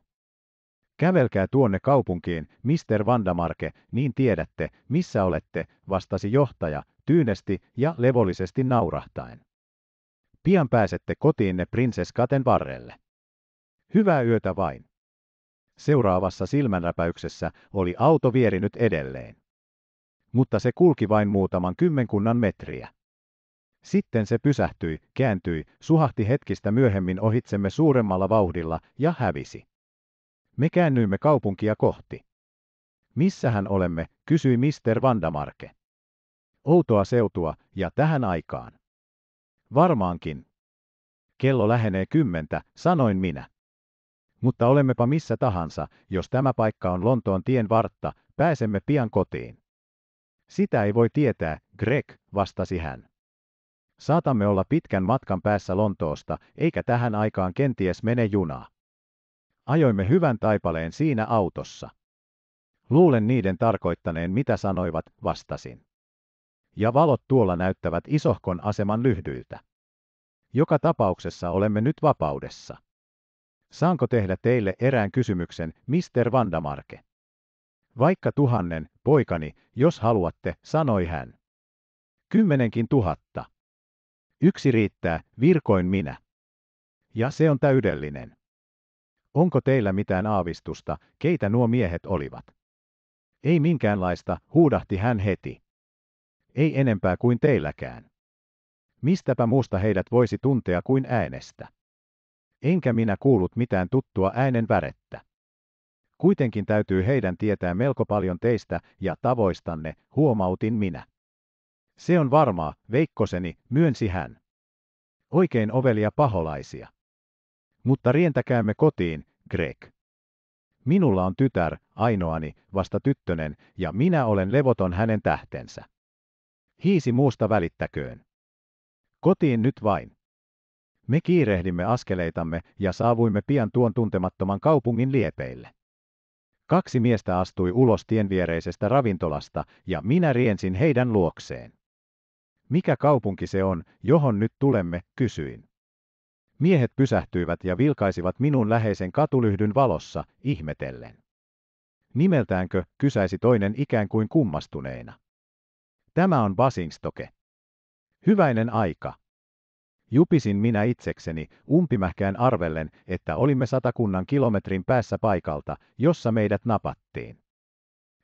Kävelkää tuonne kaupunkiin, Mr. Vandamarke, niin tiedätte, missä olette, vastasi johtaja, tyynesti ja levollisesti naurahtaen. Pian pääsette kotiinne prinsesskaten varrelle. Hyvää yötä vain. Seuraavassa silmänräpäyksessä oli auto vierinyt edelleen. Mutta se kulki vain muutaman kymmenkunnan metriä. Sitten se pysähtyi, kääntyi, suhahti hetkistä myöhemmin ohitsemme suuremmalla vauhdilla ja hävisi. Me käännyimme kaupunkia kohti. Missähän olemme, kysyi Mister Vandamarke. Outoa seutua, ja tähän aikaan. Varmaankin. Kello lähenee kymmentä, sanoin minä. Mutta olemmepa missä tahansa, jos tämä paikka on Lontoon tien vartta, pääsemme pian kotiin. Sitä ei voi tietää, Greg, vastasi hän. Saatamme olla pitkän matkan päässä Lontoosta, eikä tähän aikaan kenties mene junaa. Ajoimme hyvän taipaleen siinä autossa. Luulen niiden tarkoittaneen mitä sanoivat, vastasin. Ja valot tuolla näyttävät isohkon aseman lyhdyiltä. Joka tapauksessa olemme nyt vapaudessa. Saanko tehdä teille erään kysymyksen, Mr. Vandamarke? Vaikka tuhannen, poikani, jos haluatte, sanoi hän. Kymmenenkin tuhatta. Yksi riittää, virkoin minä. Ja se on täydellinen. Onko teillä mitään aavistusta, keitä nuo miehet olivat? Ei minkäänlaista, huudahti hän heti. Ei enempää kuin teilläkään. Mistäpä muusta heidät voisi tuntea kuin äänestä? Enkä minä kuullut mitään tuttua äänen värettä. Kuitenkin täytyy heidän tietää melko paljon teistä ja tavoistanne, huomautin minä. Se on varmaa, veikkoseni, myönsi hän. Oikein ovelia paholaisia. Mutta rientäkäämme kotiin, Greg. Minulla on tytär, ainoani, vasta tyttönen, ja minä olen levoton hänen tähtensä. Hiisi muusta välittäköön. Kotiin nyt vain. Me kiirehdimme askeleitamme ja saavuimme pian tuon tuntemattoman kaupungin liepeille. Kaksi miestä astui ulos tien viereisestä ravintolasta ja minä riensin heidän luokseen. Mikä kaupunki se on, johon nyt tulemme, kysyin. Miehet pysähtyivät ja vilkaisivat minun läheisen katulyhdyn valossa, ihmetellen. Nimeltäänkö, kysäisi toinen ikään kuin kummastuneena. Tämä on Basingstoke. Hyväinen aika. Jupisin minä itsekseni, umpimähkään arvellen, että olimme satakunnan kilometrin päässä paikalta, jossa meidät napattiin.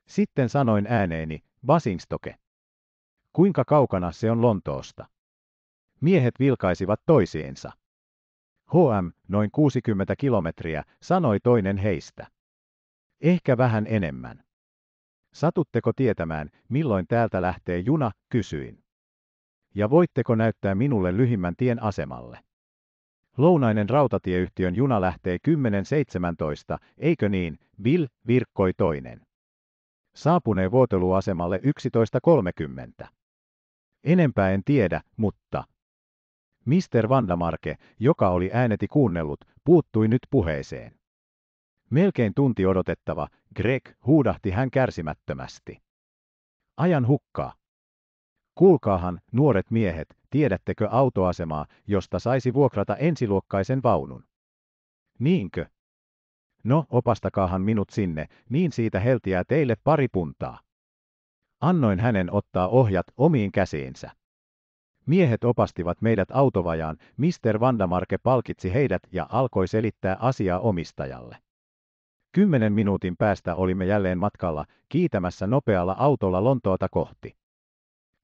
Sitten sanoin ääneeni, Basingstoke. Kuinka kaukana se on Lontoosta? Miehet vilkaisivat toisiinsa. HM, noin 60 kilometriä, sanoi toinen heistä. Ehkä vähän enemmän. Satutteko tietämään, milloin täältä lähtee juna, kysyin. Ja voitteko näyttää minulle lyhimmän tien asemalle? Lounainen rautatieyhtiön juna lähtee 10.17, eikö niin, Bill, virkkoi toinen. Saapunee vuoteluasemalle 11.30. Enempää en tiedä, mutta Mister Vandamarke, joka oli ääneti kuunnellut, puuttui nyt puheeseen. Melkein tunti odotettava, Greg huudahti hän kärsimättömästi. Ajan hukkaa. Kuulkaahan, nuoret miehet, tiedättekö autoasemaa, josta saisi vuokrata ensiluokkaisen vaunun? Niinkö? No, opastakaahan minut sinne, niin siitä heltiää teille pari puntaa. Annoin hänen ottaa ohjat omiin käsiinsä. Miehet opastivat meidät autovajaan, Mr. Vandamarke palkitsi heidät ja alkoi selittää asiaa omistajalle. Kymmenen minuutin päästä olimme jälleen matkalla, kiitämässä nopealla autolla Lontoota kohti.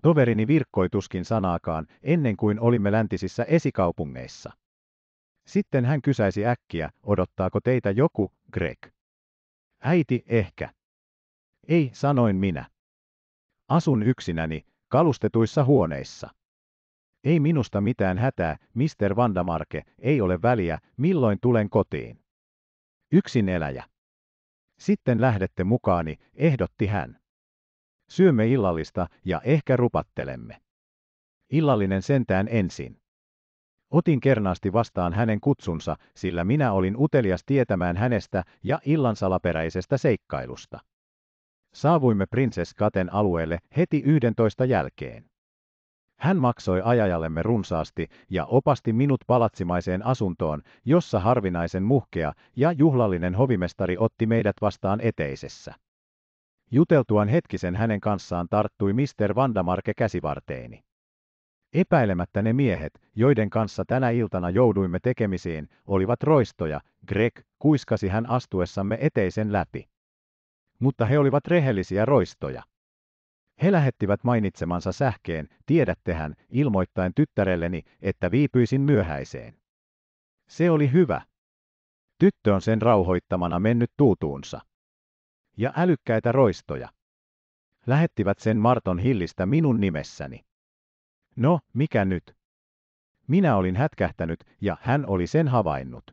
Toverini virkkoi tuskin sanaakaan, ennen kuin olimme läntisissä esikaupungeissa. Sitten hän kysäisi äkkiä, odottaako teitä joku, Greg. Äiti ehkä. Ei, sanoin minä. Asun yksinäni, kalustetuissa huoneissa. Ei minusta mitään hätää, Mr. Vandamarke, ei ole väliä, milloin tulen kotiin. Yksin eläjä. Sitten lähdette mukaani, ehdotti hän. Syömme illallista ja ehkä rupattelemme. Illallinen sentään ensin. Otin kernaasti vastaan hänen kutsunsa, sillä minä olin utelias tietämään hänestä ja illan salaperäisestä seikkailusta. Saavuimme Princess Katen alueelle heti 11 jälkeen. Hän maksoi ajajallemme runsaasti ja opasti minut palatsimaiseen asuntoon, jossa harvinaisen muhkea ja juhlallinen hovimestari otti meidät vastaan eteisessä. Juteltuaan hetkisen hänen kanssaan tarttui Mr. Vandamarke käsivarteeni. Epäilemättä ne miehet, joiden kanssa tänä iltana jouduimme tekemisiin, olivat roistoja, Greg kuiskasi hän astuessamme eteisen läpi. Mutta he olivat rehellisiä roistoja. He lähettivät mainitsemansa sähkeen, tiedättehän, ilmoittain tyttärelleni, että viipyisin myöhäiseen. Se oli hyvä. Tyttö on sen rauhoittamana mennyt tuutuunsa. Ja älykkäitä roistoja. Lähettivät sen Marton hillistä minun nimessäni. No, mikä nyt? Minä olin hätkähtänyt ja hän oli sen havainnut.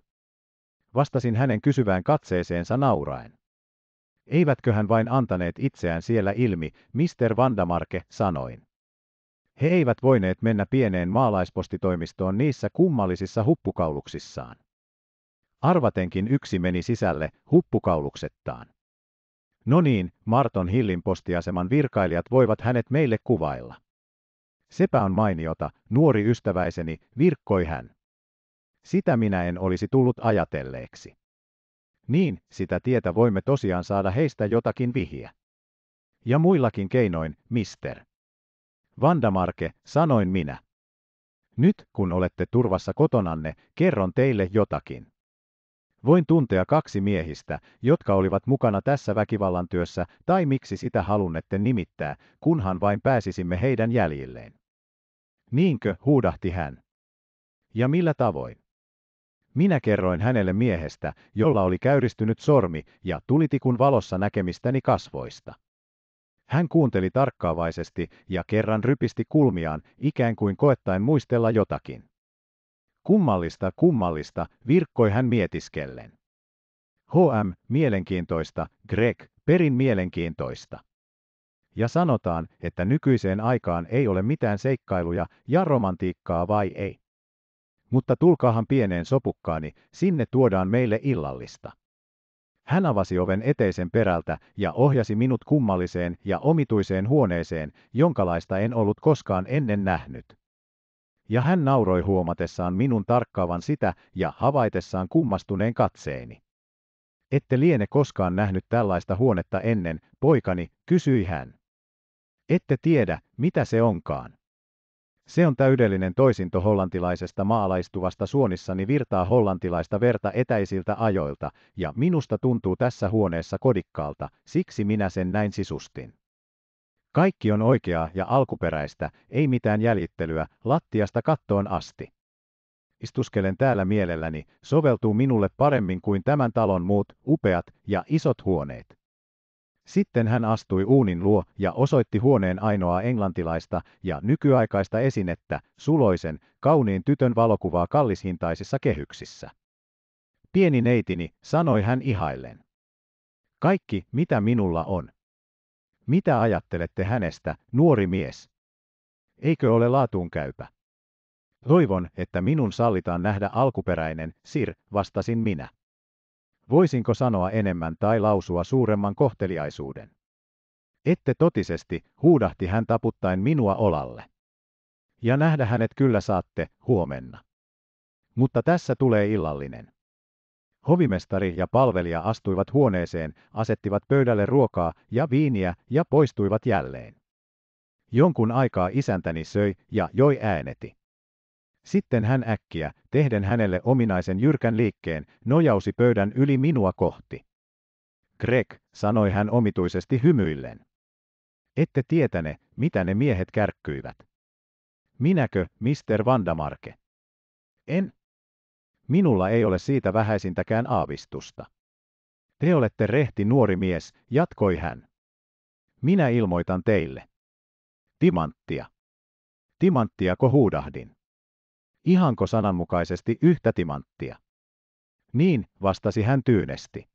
Vastasin hänen kysyvään katseeseensa nauraen. Eivätköhän vain antaneet itseään siellä ilmi, Mr. Vandamarke sanoin. He eivät voineet mennä pieneen maalaispostitoimistoon niissä kummallisissa huppukauluksissaan. Arvatenkin yksi meni sisälle huppukauluksettaan. No niin, Marton Hillin postiaseman virkailijat voivat hänet meille kuvailla. Sepä on mainiota, nuori ystäväiseni, virkkoi hän. Sitä minä en olisi tullut ajatelleeksi niin sitä tietä voimme tosiaan saada heistä jotakin vihiä. Ja muillakin keinoin, mister. Vandamarke, sanoin minä. Nyt, kun olette turvassa kotonanne, kerron teille jotakin. Voin tuntea kaksi miehistä, jotka olivat mukana tässä väkivallan työssä, tai miksi sitä halunnette nimittää, kunhan vain pääsisimme heidän jäljilleen. Niinkö, huudahti hän. Ja millä tavoin? Minä kerroin hänelle miehestä, jolla oli käyristynyt sormi ja tulitikun valossa näkemistäni kasvoista. Hän kuunteli tarkkaavaisesti ja kerran rypisti kulmiaan, ikään kuin koettaen muistella jotakin. Kummallista, kummallista, virkkoi hän mietiskellen. HM, mielenkiintoista, Greg, perin mielenkiintoista. Ja sanotaan, että nykyiseen aikaan ei ole mitään seikkailuja ja romantiikkaa vai ei mutta tulkaahan pieneen sopukkaani, sinne tuodaan meille illallista. Hän avasi oven eteisen perältä ja ohjasi minut kummalliseen ja omituiseen huoneeseen, jonkalaista en ollut koskaan ennen nähnyt. Ja hän nauroi huomatessaan minun tarkkaavan sitä ja havaitessaan kummastuneen katseeni. Ette liene koskaan nähnyt tällaista huonetta ennen, poikani, kysyi hän. Ette tiedä, mitä se onkaan. Se on täydellinen toisinto hollantilaisesta maalaistuvasta suonissani virtaa hollantilaista verta etäisiltä ajoilta, ja minusta tuntuu tässä huoneessa kodikkaalta, siksi minä sen näin sisustin. Kaikki on oikeaa ja alkuperäistä, ei mitään jäljittelyä, lattiasta kattoon asti. Istuskelen täällä mielelläni, soveltuu minulle paremmin kuin tämän talon muut, upeat ja isot huoneet. Sitten hän astui uunin luo ja osoitti huoneen ainoaa englantilaista ja nykyaikaista esinettä, suloisen, kauniin tytön valokuvaa kallishintaisissa kehyksissä. Pieni neitini, sanoi hän ihaillen. Kaikki, mitä minulla on. Mitä ajattelette hänestä, nuori mies? Eikö ole laatuun käypä? Toivon, että minun sallitaan nähdä alkuperäinen, Sir, vastasin minä. Voisinko sanoa enemmän tai lausua suuremman kohteliaisuuden? Ette totisesti, huudahti hän taputtaen minua olalle. Ja nähdä hänet kyllä saatte, huomenna. Mutta tässä tulee illallinen. Hovimestari ja palvelija astuivat huoneeseen, asettivat pöydälle ruokaa ja viiniä ja poistuivat jälleen. Jonkun aikaa isäntäni söi ja joi ääneti. Sitten hän äkkiä, tehden hänelle ominaisen jyrkän liikkeen, nojausi pöydän yli minua kohti. Greg, sanoi hän omituisesti hymyillen. Ette tietäne, mitä ne miehet kärkkyivät. Minäkö, Mr. Vandamarke? En. Minulla ei ole siitä vähäisintäkään aavistusta. Te olette rehti nuori mies, jatkoi hän. Minä ilmoitan teille. Timanttia. Timanttia kohuudahdin ihanko sananmukaisesti yhtä timanttia? Niin, vastasi hän tyynesti.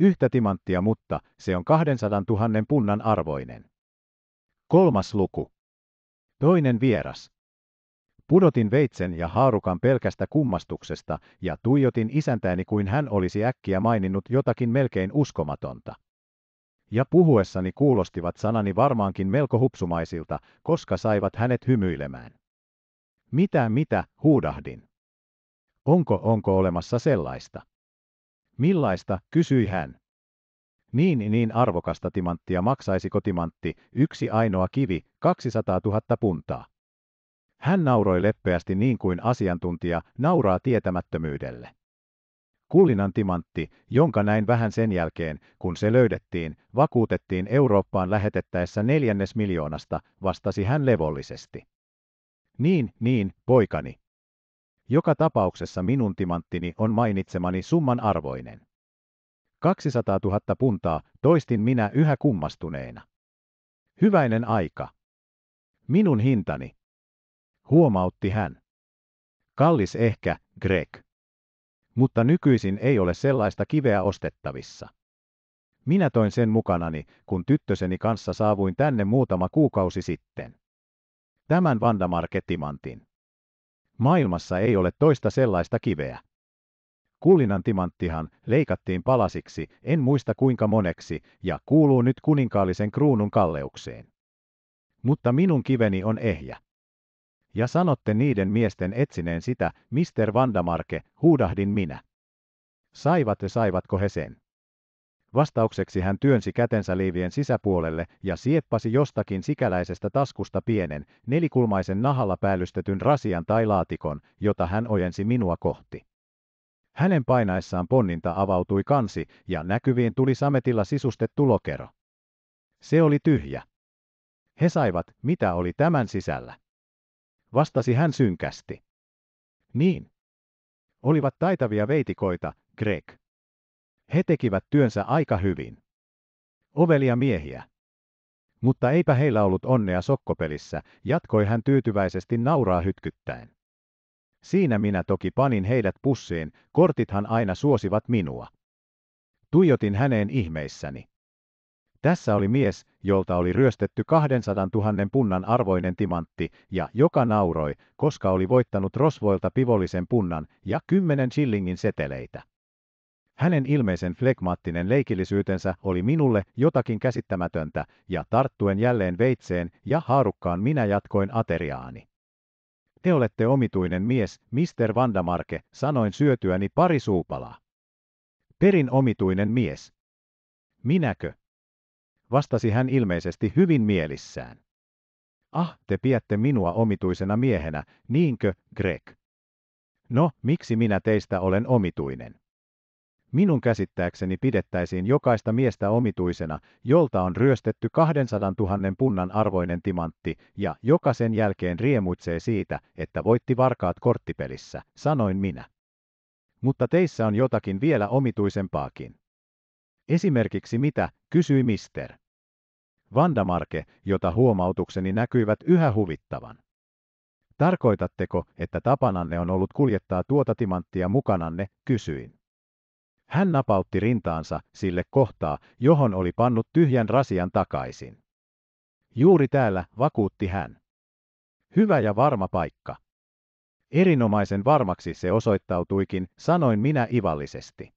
Yhtä timanttia, mutta se on 200 000 punnan arvoinen. Kolmas luku. Toinen vieras. Pudotin veitsen ja haarukan pelkästä kummastuksesta ja tuijotin isäntäni kuin hän olisi äkkiä maininnut jotakin melkein uskomatonta. Ja puhuessani kuulostivat sanani varmaankin melko hupsumaisilta, koska saivat hänet hymyilemään. Mitä mitä, huudahdin. Onko onko olemassa sellaista? Millaista, kysyi hän. Niin niin arvokasta timanttia maksaisi kotimantti, yksi ainoa kivi, 200 000 puntaa. Hän nauroi leppeästi niin kuin asiantuntija nauraa tietämättömyydelle. Kullinan timantti, jonka näin vähän sen jälkeen, kun se löydettiin, vakuutettiin Eurooppaan lähetettäessä neljännes miljoonasta, vastasi hän levollisesti. Niin, niin, poikani. Joka tapauksessa minun timanttini on mainitsemani summan arvoinen. 200 000 puntaa, toistin minä yhä kummastuneena. Hyväinen aika. Minun hintani. Huomautti hän. Kallis ehkä, Greg. Mutta nykyisin ei ole sellaista kiveä ostettavissa. Minä toin sen mukanani, kun tyttöseni kanssa saavuin tänne muutama kuukausi sitten tämän Vandamarke-timantin. Maailmassa ei ole toista sellaista kiveä. Kullinan timanttihan leikattiin palasiksi, en muista kuinka moneksi, ja kuuluu nyt kuninkaallisen kruunun kalleukseen. Mutta minun kiveni on ehjä. Ja sanotte niiden miesten etsineen sitä, Mister Vandamarke, huudahdin minä. Saivat ja saivatko he sen? Vastaukseksi hän työnsi kätensä liivien sisäpuolelle ja sieppasi jostakin sikäläisestä taskusta pienen, nelikulmaisen nahalla päällystetyn rasian tai laatikon, jota hän ojensi minua kohti. Hänen painaessaan ponninta avautui kansi ja näkyviin tuli sametilla sisustettu lokero. Se oli tyhjä. He saivat, mitä oli tämän sisällä. Vastasi hän synkästi. Niin. Olivat taitavia veitikoita, Greg. He tekivät työnsä aika hyvin. Ovelia miehiä. Mutta eipä heillä ollut onnea sokkopelissä, jatkoi hän tyytyväisesti nauraa hytkyttäen. Siinä minä toki panin heidät pussiin, kortithan aina suosivat minua. Tuijotin häneen ihmeissäni. Tässä oli mies, jolta oli ryöstetty 200 000 punnan arvoinen timantti, ja joka nauroi, koska oli voittanut rosvoilta pivollisen punnan ja kymmenen shillingin seteleitä. Hänen ilmeisen flegmaattinen leikillisyytensä oli minulle jotakin käsittämätöntä, ja tarttuen jälleen veitseen ja haarukkaan minä jatkoin ateriaani. Te olette omituinen mies, Mr. Vandamarke, sanoin syötyäni pari suupalaa. Perin omituinen mies. Minäkö? Vastasi hän ilmeisesti hyvin mielissään. Ah, te piätte minua omituisena miehenä, niinkö, Greg? No, miksi minä teistä olen omituinen? minun käsittääkseni pidettäisiin jokaista miestä omituisena, jolta on ryöstetty 200 000 punnan arvoinen timantti, ja joka sen jälkeen riemuitsee siitä, että voitti varkaat korttipelissä, sanoin minä. Mutta teissä on jotakin vielä omituisempaakin. Esimerkiksi mitä, kysyi mister. Vandamarke, jota huomautukseni näkyivät yhä huvittavan. Tarkoitatteko, että tapananne on ollut kuljettaa tuota timanttia mukananne, kysyin. Hän napautti rintaansa sille kohtaa, johon oli pannut tyhjän rasian takaisin. Juuri täällä, vakuutti hän. Hyvä ja varma paikka. Erinomaisen varmaksi se osoittautuikin, sanoin minä ivallisesti.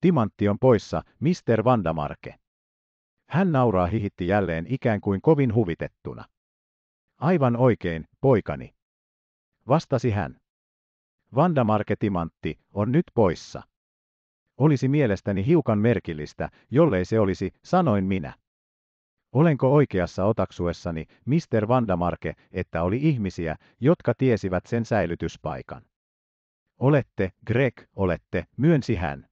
Timantti on poissa, Mr. Vandamarke. Hän nauraa hihitti jälleen ikään kuin kovin huvitettuna. Aivan oikein, poikani. Vastasi hän. Vandamarke Timantti on nyt poissa. Olisi mielestäni hiukan merkillistä, jollei se olisi, sanoin minä. Olenko oikeassa otaksuessani, Mr. Vandamarke, että oli ihmisiä, jotka tiesivät sen säilytyspaikan? Olette, Greg, olette, myönsi hän.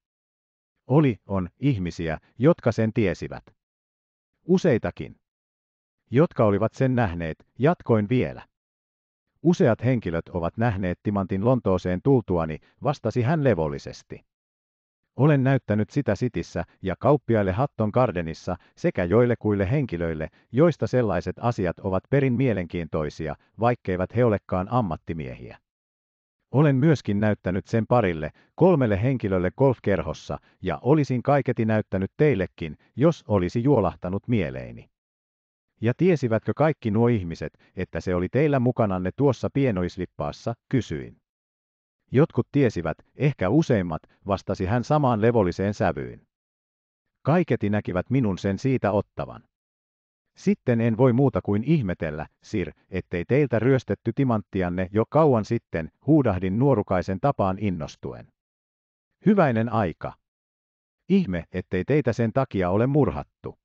Oli, on, ihmisiä, jotka sen tiesivät. Useitakin. Jotka olivat sen nähneet, jatkoin vielä. Useat henkilöt ovat nähneet Timantin Lontooseen tultuani, vastasi hän levollisesti. Olen näyttänyt sitä sitissä ja kauppiaille Hatton Gardenissa sekä joille kuille henkilöille, joista sellaiset asiat ovat perin mielenkiintoisia, vaikkeivat he olekaan ammattimiehiä. Olen myöskin näyttänyt sen parille, kolmelle henkilölle golfkerhossa, ja olisin kaiketi näyttänyt teillekin, jos olisi juolahtanut mieleeni. Ja tiesivätkö kaikki nuo ihmiset, että se oli teillä mukananne tuossa pienoislippaassa, kysyin. Jotkut tiesivät, ehkä useimmat, vastasi hän samaan levolliseen sävyyn. Kaiketi näkivät minun sen siitä ottavan. Sitten en voi muuta kuin ihmetellä, Sir, ettei teiltä ryöstetty timanttianne jo kauan sitten, huudahdin nuorukaisen tapaan innostuen. Hyväinen aika. Ihme, ettei teitä sen takia ole murhattu.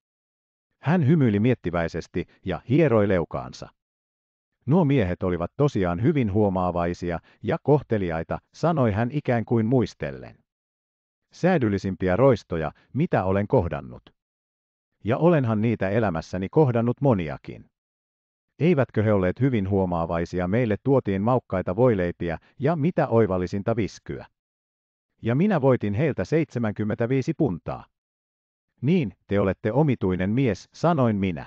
Hän hymyili miettiväisesti ja hieroi leukaansa. Nuo miehet olivat tosiaan hyvin huomaavaisia ja kohteliaita, sanoi hän ikään kuin muistellen. Säädyllisimpiä roistoja, mitä olen kohdannut. Ja olenhan niitä elämässäni kohdannut moniakin. Eivätkö he olleet hyvin huomaavaisia, meille tuotiin maukkaita voileipiä ja mitä oivallisinta viskyä. Ja minä voitin heiltä 75 puntaa. Niin, te olette omituinen mies, sanoin minä.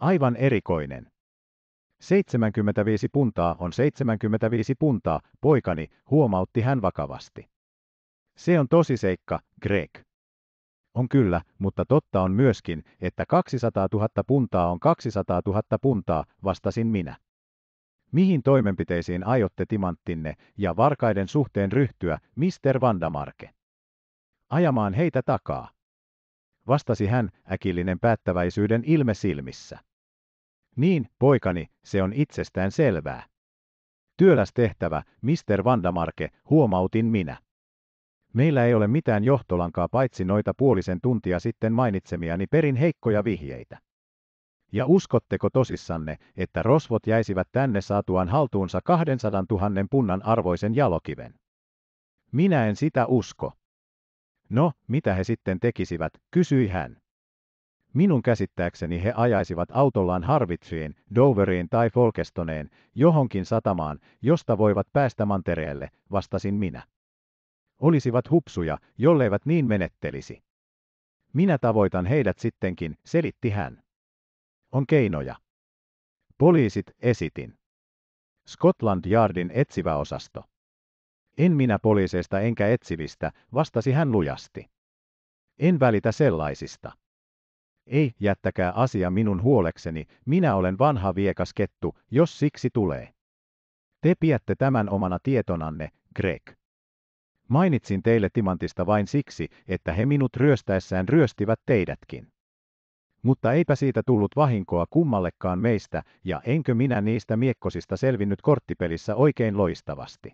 Aivan erikoinen. 75 puntaa on 75 puntaa, poikani, huomautti hän vakavasti. Se on tosi seikka, Greg. On kyllä, mutta totta on myöskin, että 200 000 puntaa on 200 000 puntaa, vastasin minä. Mihin toimenpiteisiin aiotte timanttinne ja varkaiden suhteen ryhtyä, Mr. Vandamarke? Ajamaan heitä takaa. Vastasi hän, äkillinen päättäväisyyden ilme silmissä. Niin, poikani, se on itsestään selvää. Työläs tehtävä, Mr. Vandamarke, huomautin minä. Meillä ei ole mitään johtolankaa paitsi noita puolisen tuntia sitten mainitsemiani perin heikkoja vihjeitä. Ja uskotteko tosissanne, että rosvot jäisivät tänne saatuaan haltuunsa 200 000 punnan arvoisen jalokiven? Minä en sitä usko. No, mitä he sitten tekisivät, kysyi hän. Minun käsittääkseni he ajaisivat autollaan Harvitsiin, Doveriin tai Folkestoneen, johonkin satamaan, josta voivat päästä mantereelle, vastasin minä. Olisivat hupsuja, jolleivät niin menettelisi. Minä tavoitan heidät sittenkin, selitti hän. On keinoja. Poliisit esitin. Scotland Yardin etsivä osasto. En minä poliiseista enkä etsivistä, vastasi hän lujasti. En välitä sellaisista. Ei, jättäkää asia minun huolekseni, minä olen vanha viekas kettu, jos siksi tulee. Te piätte tämän omana tietonanne, Greg. Mainitsin teille Timantista vain siksi, että he minut ryöstäessään ryöstivät teidätkin. Mutta eipä siitä tullut vahinkoa kummallekaan meistä, ja enkö minä niistä miekkosista selvinnyt korttipelissä oikein loistavasti.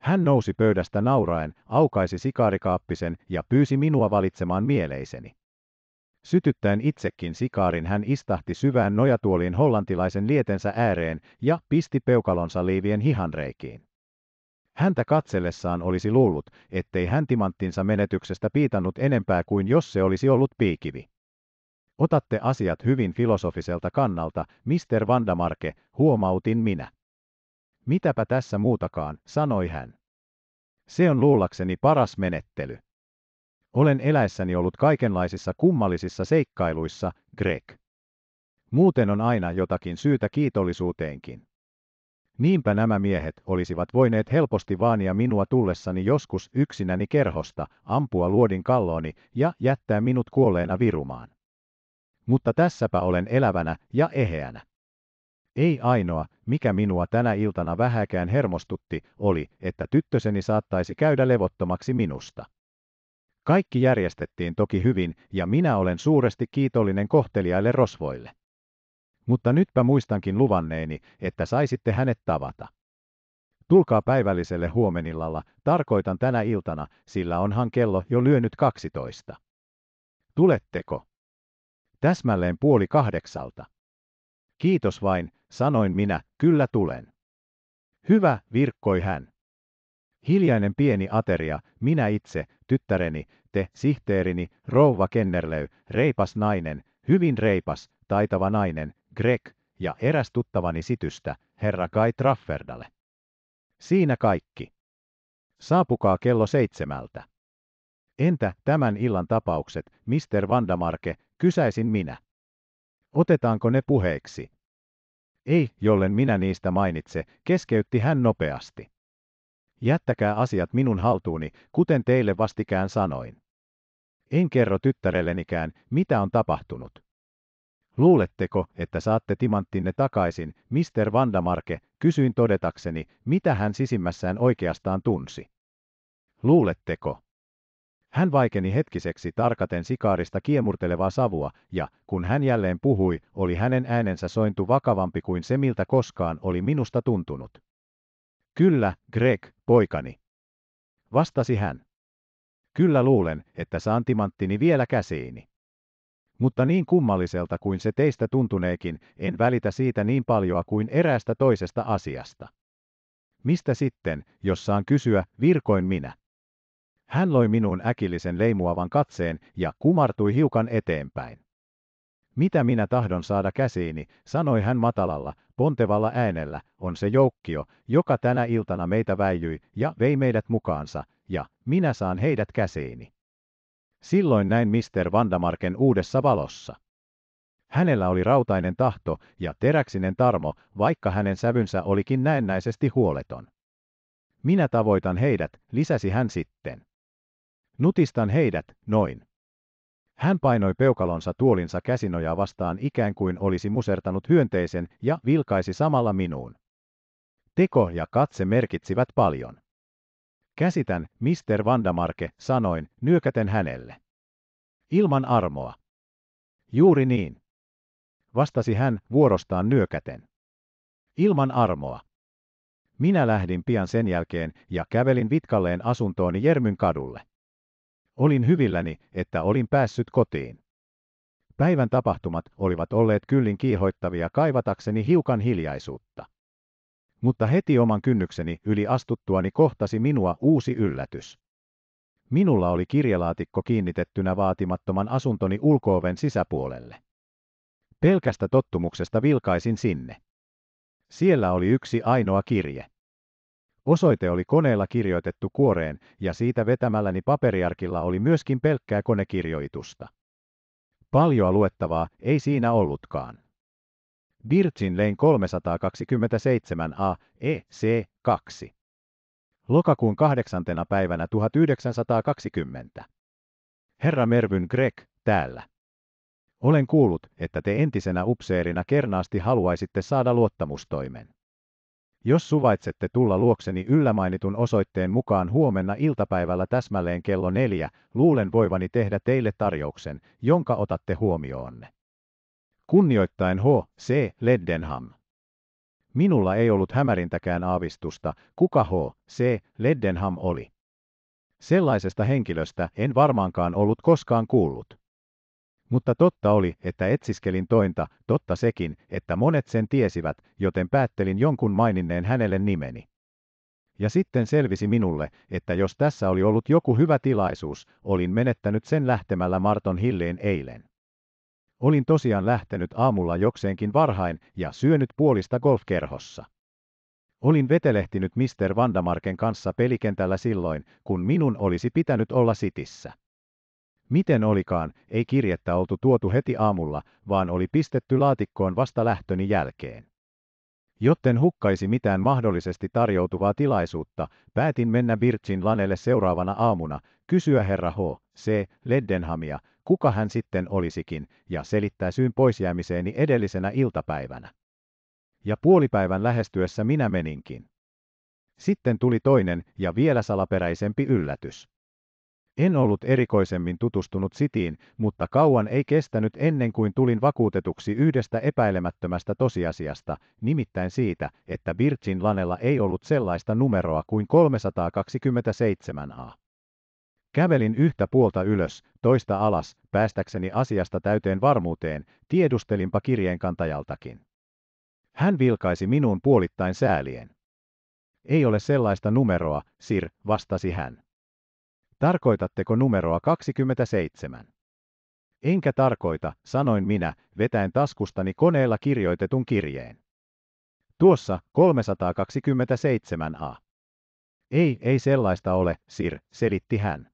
Hän nousi pöydästä nauraen, aukaisi sikaarikaappisen ja pyysi minua valitsemaan mieleiseni. Sytyttäen itsekin sikaarin hän istahti syvään nojatuoliin hollantilaisen lietensä ääreen ja pisti peukalonsa liivien hihanreikiin. Häntä katsellessaan olisi luullut, ettei hän timanttinsa menetyksestä piitannut enempää kuin jos se olisi ollut piikivi. Otatte asiat hyvin filosofiselta kannalta, Mr. Vandamarke, huomautin minä. Mitäpä tässä muutakaan, sanoi hän. Se on luullakseni paras menettely. Olen eläessäni ollut kaikenlaisissa kummallisissa seikkailuissa, Greg. Muuten on aina jotakin syytä kiitollisuuteenkin. Niinpä nämä miehet olisivat voineet helposti vaania minua tullessani joskus yksinäni kerhosta, ampua luodin kallooni ja jättää minut kuolleena virumaan. Mutta tässäpä olen elävänä ja eheänä. Ei ainoa, mikä minua tänä iltana vähäkään hermostutti, oli, että tyttöseni saattaisi käydä levottomaksi minusta. Kaikki järjestettiin toki hyvin ja minä olen suuresti kiitollinen kohteliaille rosvoille. Mutta nytpä muistankin luvanneeni, että saisitte hänet tavata. Tulkaa päivälliselle huomenillalla, tarkoitan tänä iltana, sillä onhan kello jo lyönyt 12. Tuletteko? Täsmälleen puoli kahdeksalta. Kiitos vain, sanoin minä, kyllä tulen. Hyvä, virkkoi hän. Hiljainen pieni ateria, minä itse, tyttäreni, te, sihteerini, rouva Kennerlöy, reipas nainen, hyvin reipas, taitava nainen, Greg, ja eräs tuttavani sitystä, herra Kai Trafferdalle. Siinä kaikki. Saapukaa kello seitsemältä. Entä tämän illan tapaukset, Mr. Vandamarke, kysäisin minä. Otetaanko ne puheeksi? Ei, jollen minä niistä mainitse, keskeytti hän nopeasti. Jättäkää asiat minun haltuuni, kuten teille vastikään sanoin. En kerro tyttärellenikään, mitä on tapahtunut. Luuletteko, että saatte timanttinne takaisin, Mr. Vandamarke, kysyin todetakseni, mitä hän sisimmässään oikeastaan tunsi. Luuletteko? Hän vaikeni hetkiseksi tarkaten sikaarista kiemurtelevaa savua, ja kun hän jälleen puhui, oli hänen äänensä sointu vakavampi kuin se miltä koskaan oli minusta tuntunut. Kyllä, Greg, poikani. Vastasi hän. Kyllä luulen, että saan timanttini vielä käsiini. Mutta niin kummalliselta kuin se teistä tuntuneekin, en välitä siitä niin paljoa kuin eräästä toisesta asiasta. Mistä sitten, jos saan kysyä, virkoin minä? Hän loi minuun äkillisen leimuavan katseen ja kumartui hiukan eteenpäin. Mitä minä tahdon saada käsiini, sanoi hän matalalla, pontevalla äänellä, on se joukkio, joka tänä iltana meitä väijyi ja vei meidät mukaansa, ja minä saan heidät käsiini. Silloin näin Mr. Vandamarken uudessa valossa. Hänellä oli rautainen tahto ja teräksinen tarmo, vaikka hänen sävynsä olikin näennäisesti huoleton. Minä tavoitan heidät, lisäsi hän sitten. Nutistan heidät, noin. Hän painoi peukalonsa tuolinsa käsinojaa vastaan ikään kuin olisi musertanut hyönteisen ja vilkaisi samalla minuun. Teko ja katse merkitsivät paljon. Käsitän, Mr. Vandamarke, sanoin, nyökäten hänelle. Ilman armoa. Juuri niin. Vastasi hän vuorostaan nyökäten. Ilman armoa. Minä lähdin pian sen jälkeen ja kävelin vitkalleen asuntooni Jermyn kadulle. Olin hyvilläni, että olin päässyt kotiin. Päivän tapahtumat olivat olleet kyllin kiihoittavia kaivatakseni hiukan hiljaisuutta. Mutta heti oman kynnykseni yli astuttuani kohtasi minua uusi yllätys. Minulla oli kirjelaatikko kiinnitettynä vaatimattoman asuntoni ulkooven sisäpuolelle. Pelkästä tottumuksesta vilkaisin sinne. Siellä oli yksi ainoa kirje. Osoite oli koneella kirjoitettu kuoreen, ja siitä vetämälläni paperiarkilla oli myöskin pelkkää konekirjoitusta. Paljoa luettavaa ei siinä ollutkaan. Virgin Lane 327a EC 2. Lokakuun kahdeksantena päivänä 1920. Herra Mervyn Greg, täällä. Olen kuullut, että te entisenä upseerina kernaasti haluaisitte saada luottamustoimen. Jos suvaitsette tulla luokseni yllämainitun osoitteen mukaan huomenna iltapäivällä täsmälleen kello neljä, luulen voivani tehdä teille tarjouksen, jonka otatte huomioonne. Kunnioittain H. C. Leddenham. Minulla ei ollut hämärintäkään aavistusta, kuka H. C. Leddenham oli. Sellaisesta henkilöstä en varmaankaan ollut koskaan kuullut. Mutta totta oli, että etsiskelin tointa, totta sekin, että monet sen tiesivät, joten päättelin jonkun maininneen hänelle nimeni. Ja sitten selvisi minulle, että jos tässä oli ollut joku hyvä tilaisuus, olin menettänyt sen lähtemällä Marton hilleen eilen. Olin tosiaan lähtenyt aamulla jokseenkin varhain ja syönyt puolista golfkerhossa. Olin vetelehtinyt Mr. Vandamarken kanssa pelikentällä silloin, kun minun olisi pitänyt olla sitissä. Miten olikaan, ei kirjettä oltu tuotu heti aamulla, vaan oli pistetty laatikkoon vasta lähtöni jälkeen. Jotten hukkaisi mitään mahdollisesti tarjoutuvaa tilaisuutta, päätin mennä Birchin lanelle seuraavana aamuna, kysyä herra H. C. Leddenhamia, kuka hän sitten olisikin, ja selittää syyn poisjäämiseeni edellisenä iltapäivänä. Ja puolipäivän lähestyessä minä meninkin. Sitten tuli toinen ja vielä salaperäisempi yllätys. En ollut erikoisemmin tutustunut Sitiin, mutta kauan ei kestänyt ennen kuin tulin vakuutetuksi yhdestä epäilemättömästä tosiasiasta, nimittäin siitä, että Birchin lanella ei ollut sellaista numeroa kuin 327a. Kävelin yhtä puolta ylös, toista alas, päästäkseni asiasta täyteen varmuuteen, tiedustelinpa kirjeenkantajaltakin. Hän vilkaisi minuun puolittain säälien. Ei ole sellaista numeroa, Sir, vastasi hän. Tarkoitatteko numeroa 27? Enkä tarkoita, sanoin minä, vetäen taskustani koneella kirjoitetun kirjeen. Tuossa 327a. Ei, ei sellaista ole, Sir, selitti hän.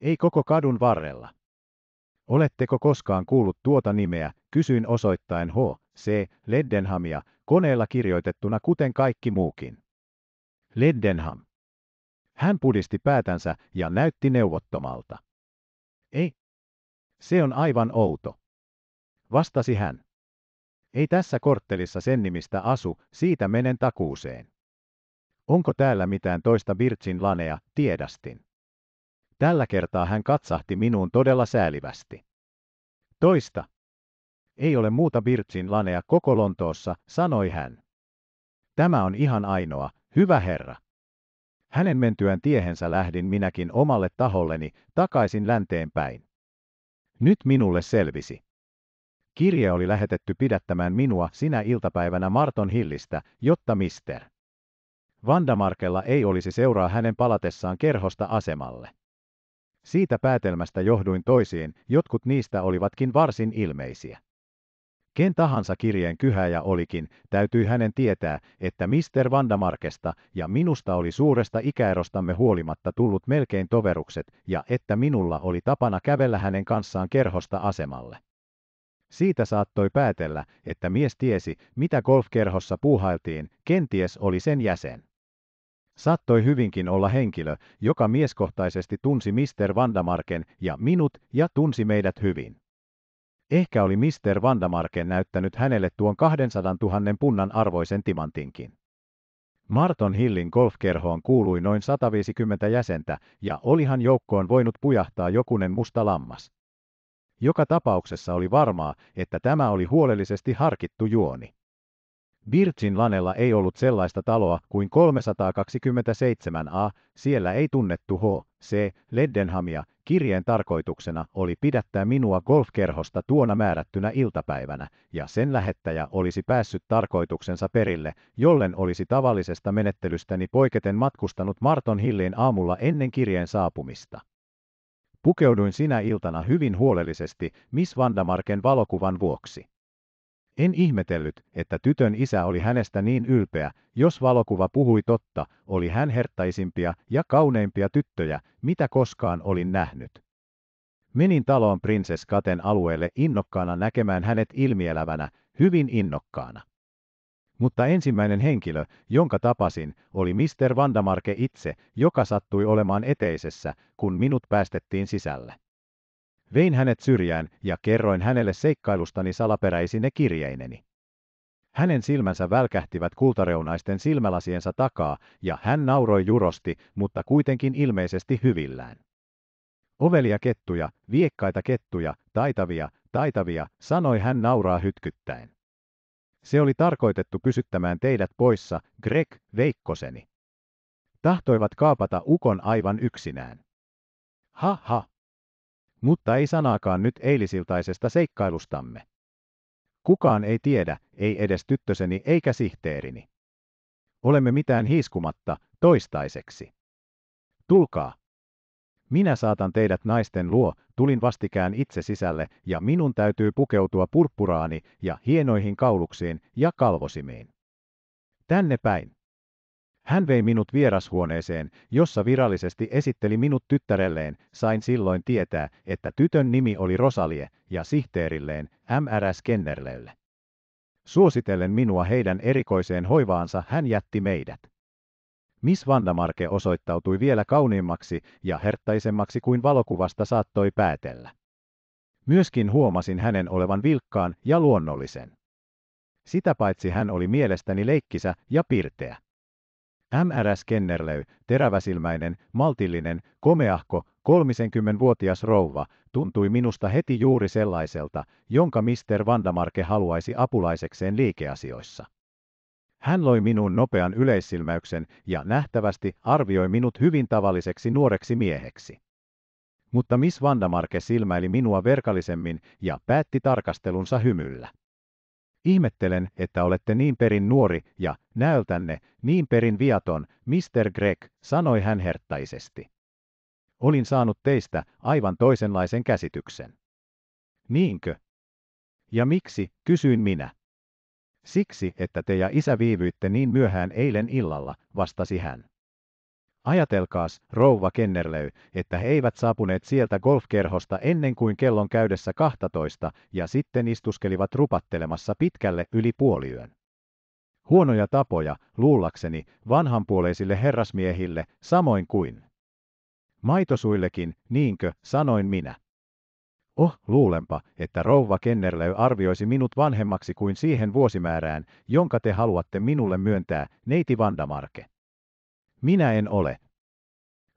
Ei koko kadun varrella. Oletteko koskaan kuullut tuota nimeä, kysyin osoittain H. C. Leddenhamia, koneella kirjoitettuna kuten kaikki muukin. Leddenham. Hän pudisti päätänsä ja näytti neuvottomalta. Ei. Se on aivan outo. Vastasi hän. Ei tässä korttelissa sen nimistä asu, siitä menen takuuseen. Onko täällä mitään toista Virgin lanea, tiedästin. Tällä kertaa hän katsahti minuun todella säälivästi. Toista. Ei ole muuta Virgin lanea koko Lontoossa, sanoi hän. Tämä on ihan ainoa, hyvä herra. Hänen mentyään tiehensä lähdin minäkin omalle taholleni takaisin länteen päin. Nyt minulle selvisi. Kirje oli lähetetty pidättämään minua sinä iltapäivänä Marton hillistä, jotta mister. Vandamarkella ei olisi seuraa hänen palatessaan kerhosta asemalle. Siitä päätelmästä johduin toisiin, jotkut niistä olivatkin varsin ilmeisiä. Ken tahansa kirjeen kyhäjä olikin, täytyi hänen tietää, että Mr. Vandamarkesta ja minusta oli suuresta ikäerostamme huolimatta tullut melkein toverukset ja että minulla oli tapana kävellä hänen kanssaan kerhosta asemalle. Siitä saattoi päätellä, että mies tiesi, mitä golfkerhossa puuhailtiin, kenties oli sen jäsen. Sattoi hyvinkin olla henkilö, joka mieskohtaisesti tunsi Mr. Vandamarken ja minut ja tunsi meidät hyvin. Ehkä oli Mr. Vandamarken näyttänyt hänelle tuon 200 000 punnan arvoisen timantinkin. Marton Hillin golfkerhoon kuului noin 150 jäsentä, ja olihan joukkoon voinut pujahtaa jokunen musta lammas. Joka tapauksessa oli varmaa, että tämä oli huolellisesti harkittu juoni. Virgin Lanella ei ollut sellaista taloa kuin 327a, siellä ei tunnettu H. Se Leddenhamia kirjeen tarkoituksena oli pidättää minua golfkerhosta tuona määrättynä iltapäivänä, ja sen lähettäjä olisi päässyt tarkoituksensa perille, jollen olisi tavallisesta menettelystäni poiketen matkustanut Marton Hilliin aamulla ennen kirjeen saapumista. Pukeuduin sinä iltana hyvin huolellisesti Miss Vandamarken valokuvan vuoksi. En ihmetellyt, että tytön isä oli hänestä niin ylpeä, jos valokuva puhui totta, oli hän herttaisimpia ja kauneimpia tyttöjä, mitä koskaan olin nähnyt. Menin taloon prinsesskaten Katen alueelle innokkaana näkemään hänet ilmielävänä, hyvin innokkaana. Mutta ensimmäinen henkilö, jonka tapasin, oli Mr. Vandamarke itse, joka sattui olemaan eteisessä, kun minut päästettiin sisälle. Vein hänet syrjään ja kerroin hänelle seikkailustani salaperäisine kirjeineni. Hänen silmänsä välkähtivät kultareunaisten silmälasiensa takaa, ja hän nauroi jurosti, mutta kuitenkin ilmeisesti hyvillään. Ovelia kettuja, viekkaita kettuja, taitavia, taitavia, sanoi hän nauraa hytkyttäen. Se oli tarkoitettu pysyttämään teidät poissa, Greg, veikkoseni. Tahtoivat kaapata ukon aivan yksinään. Ha ha! mutta ei sanaakaan nyt eilisiltaisesta seikkailustamme. Kukaan ei tiedä, ei edes tyttöseni eikä sihteerini. Olemme mitään hiiskumatta, toistaiseksi. Tulkaa. Minä saatan teidät naisten luo, tulin vastikään itse sisälle, ja minun täytyy pukeutua purppuraani ja hienoihin kauluksiin ja kalvosimiin. Tänne päin. Hän vei minut vierashuoneeseen, jossa virallisesti esitteli minut tyttärelleen, sain silloin tietää, että tytön nimi oli Rosalie, ja sihteerilleen, MRS Kennerlelle. Suositellen minua heidän erikoiseen hoivaansa hän jätti meidät. Miss Vandamarke osoittautui vielä kauniimmaksi ja herttaisemmaksi kuin valokuvasta saattoi päätellä. Myöskin huomasin hänen olevan vilkkaan ja luonnollisen. Sitä paitsi hän oli mielestäni leikkisä ja pirteä. MRS Skennerlöy, teräväsilmäinen, maltillinen, komeahko, 30-vuotias rouva, tuntui minusta heti juuri sellaiselta, jonka Mr. Vandamarke haluaisi apulaisekseen liikeasioissa. Hän loi minun nopean yleissilmäyksen ja nähtävästi arvioi minut hyvin tavalliseksi nuoreksi mieheksi. Mutta Miss Vandamarke silmäili minua verkallisemmin ja päätti tarkastelunsa hymyllä. Ihmettelen, että olette niin perin nuori ja, näöltänne, niin perin viaton, Mr. Gregg, sanoi hän herttaisesti. Olin saanut teistä aivan toisenlaisen käsityksen. Niinkö? Ja miksi, kysyin minä. Siksi, että te ja isä viivyitte niin myöhään eilen illalla, vastasi hän. Ajatelkaas, rouva Kennerlöy, että he eivät saapuneet sieltä golfkerhosta ennen kuin kellon käydessä 12 ja sitten istuskelivat rupattelemassa pitkälle yli puoliyön. Huonoja tapoja, luullakseni, vanhanpuoleisille herrasmiehille, samoin kuin. Maitosuillekin, niinkö, sanoin minä. Oh, luulenpa, että rouva Kennerlöy arvioisi minut vanhemmaksi kuin siihen vuosimäärään, jonka te haluatte minulle myöntää, neiti Vandamarke. Minä en ole.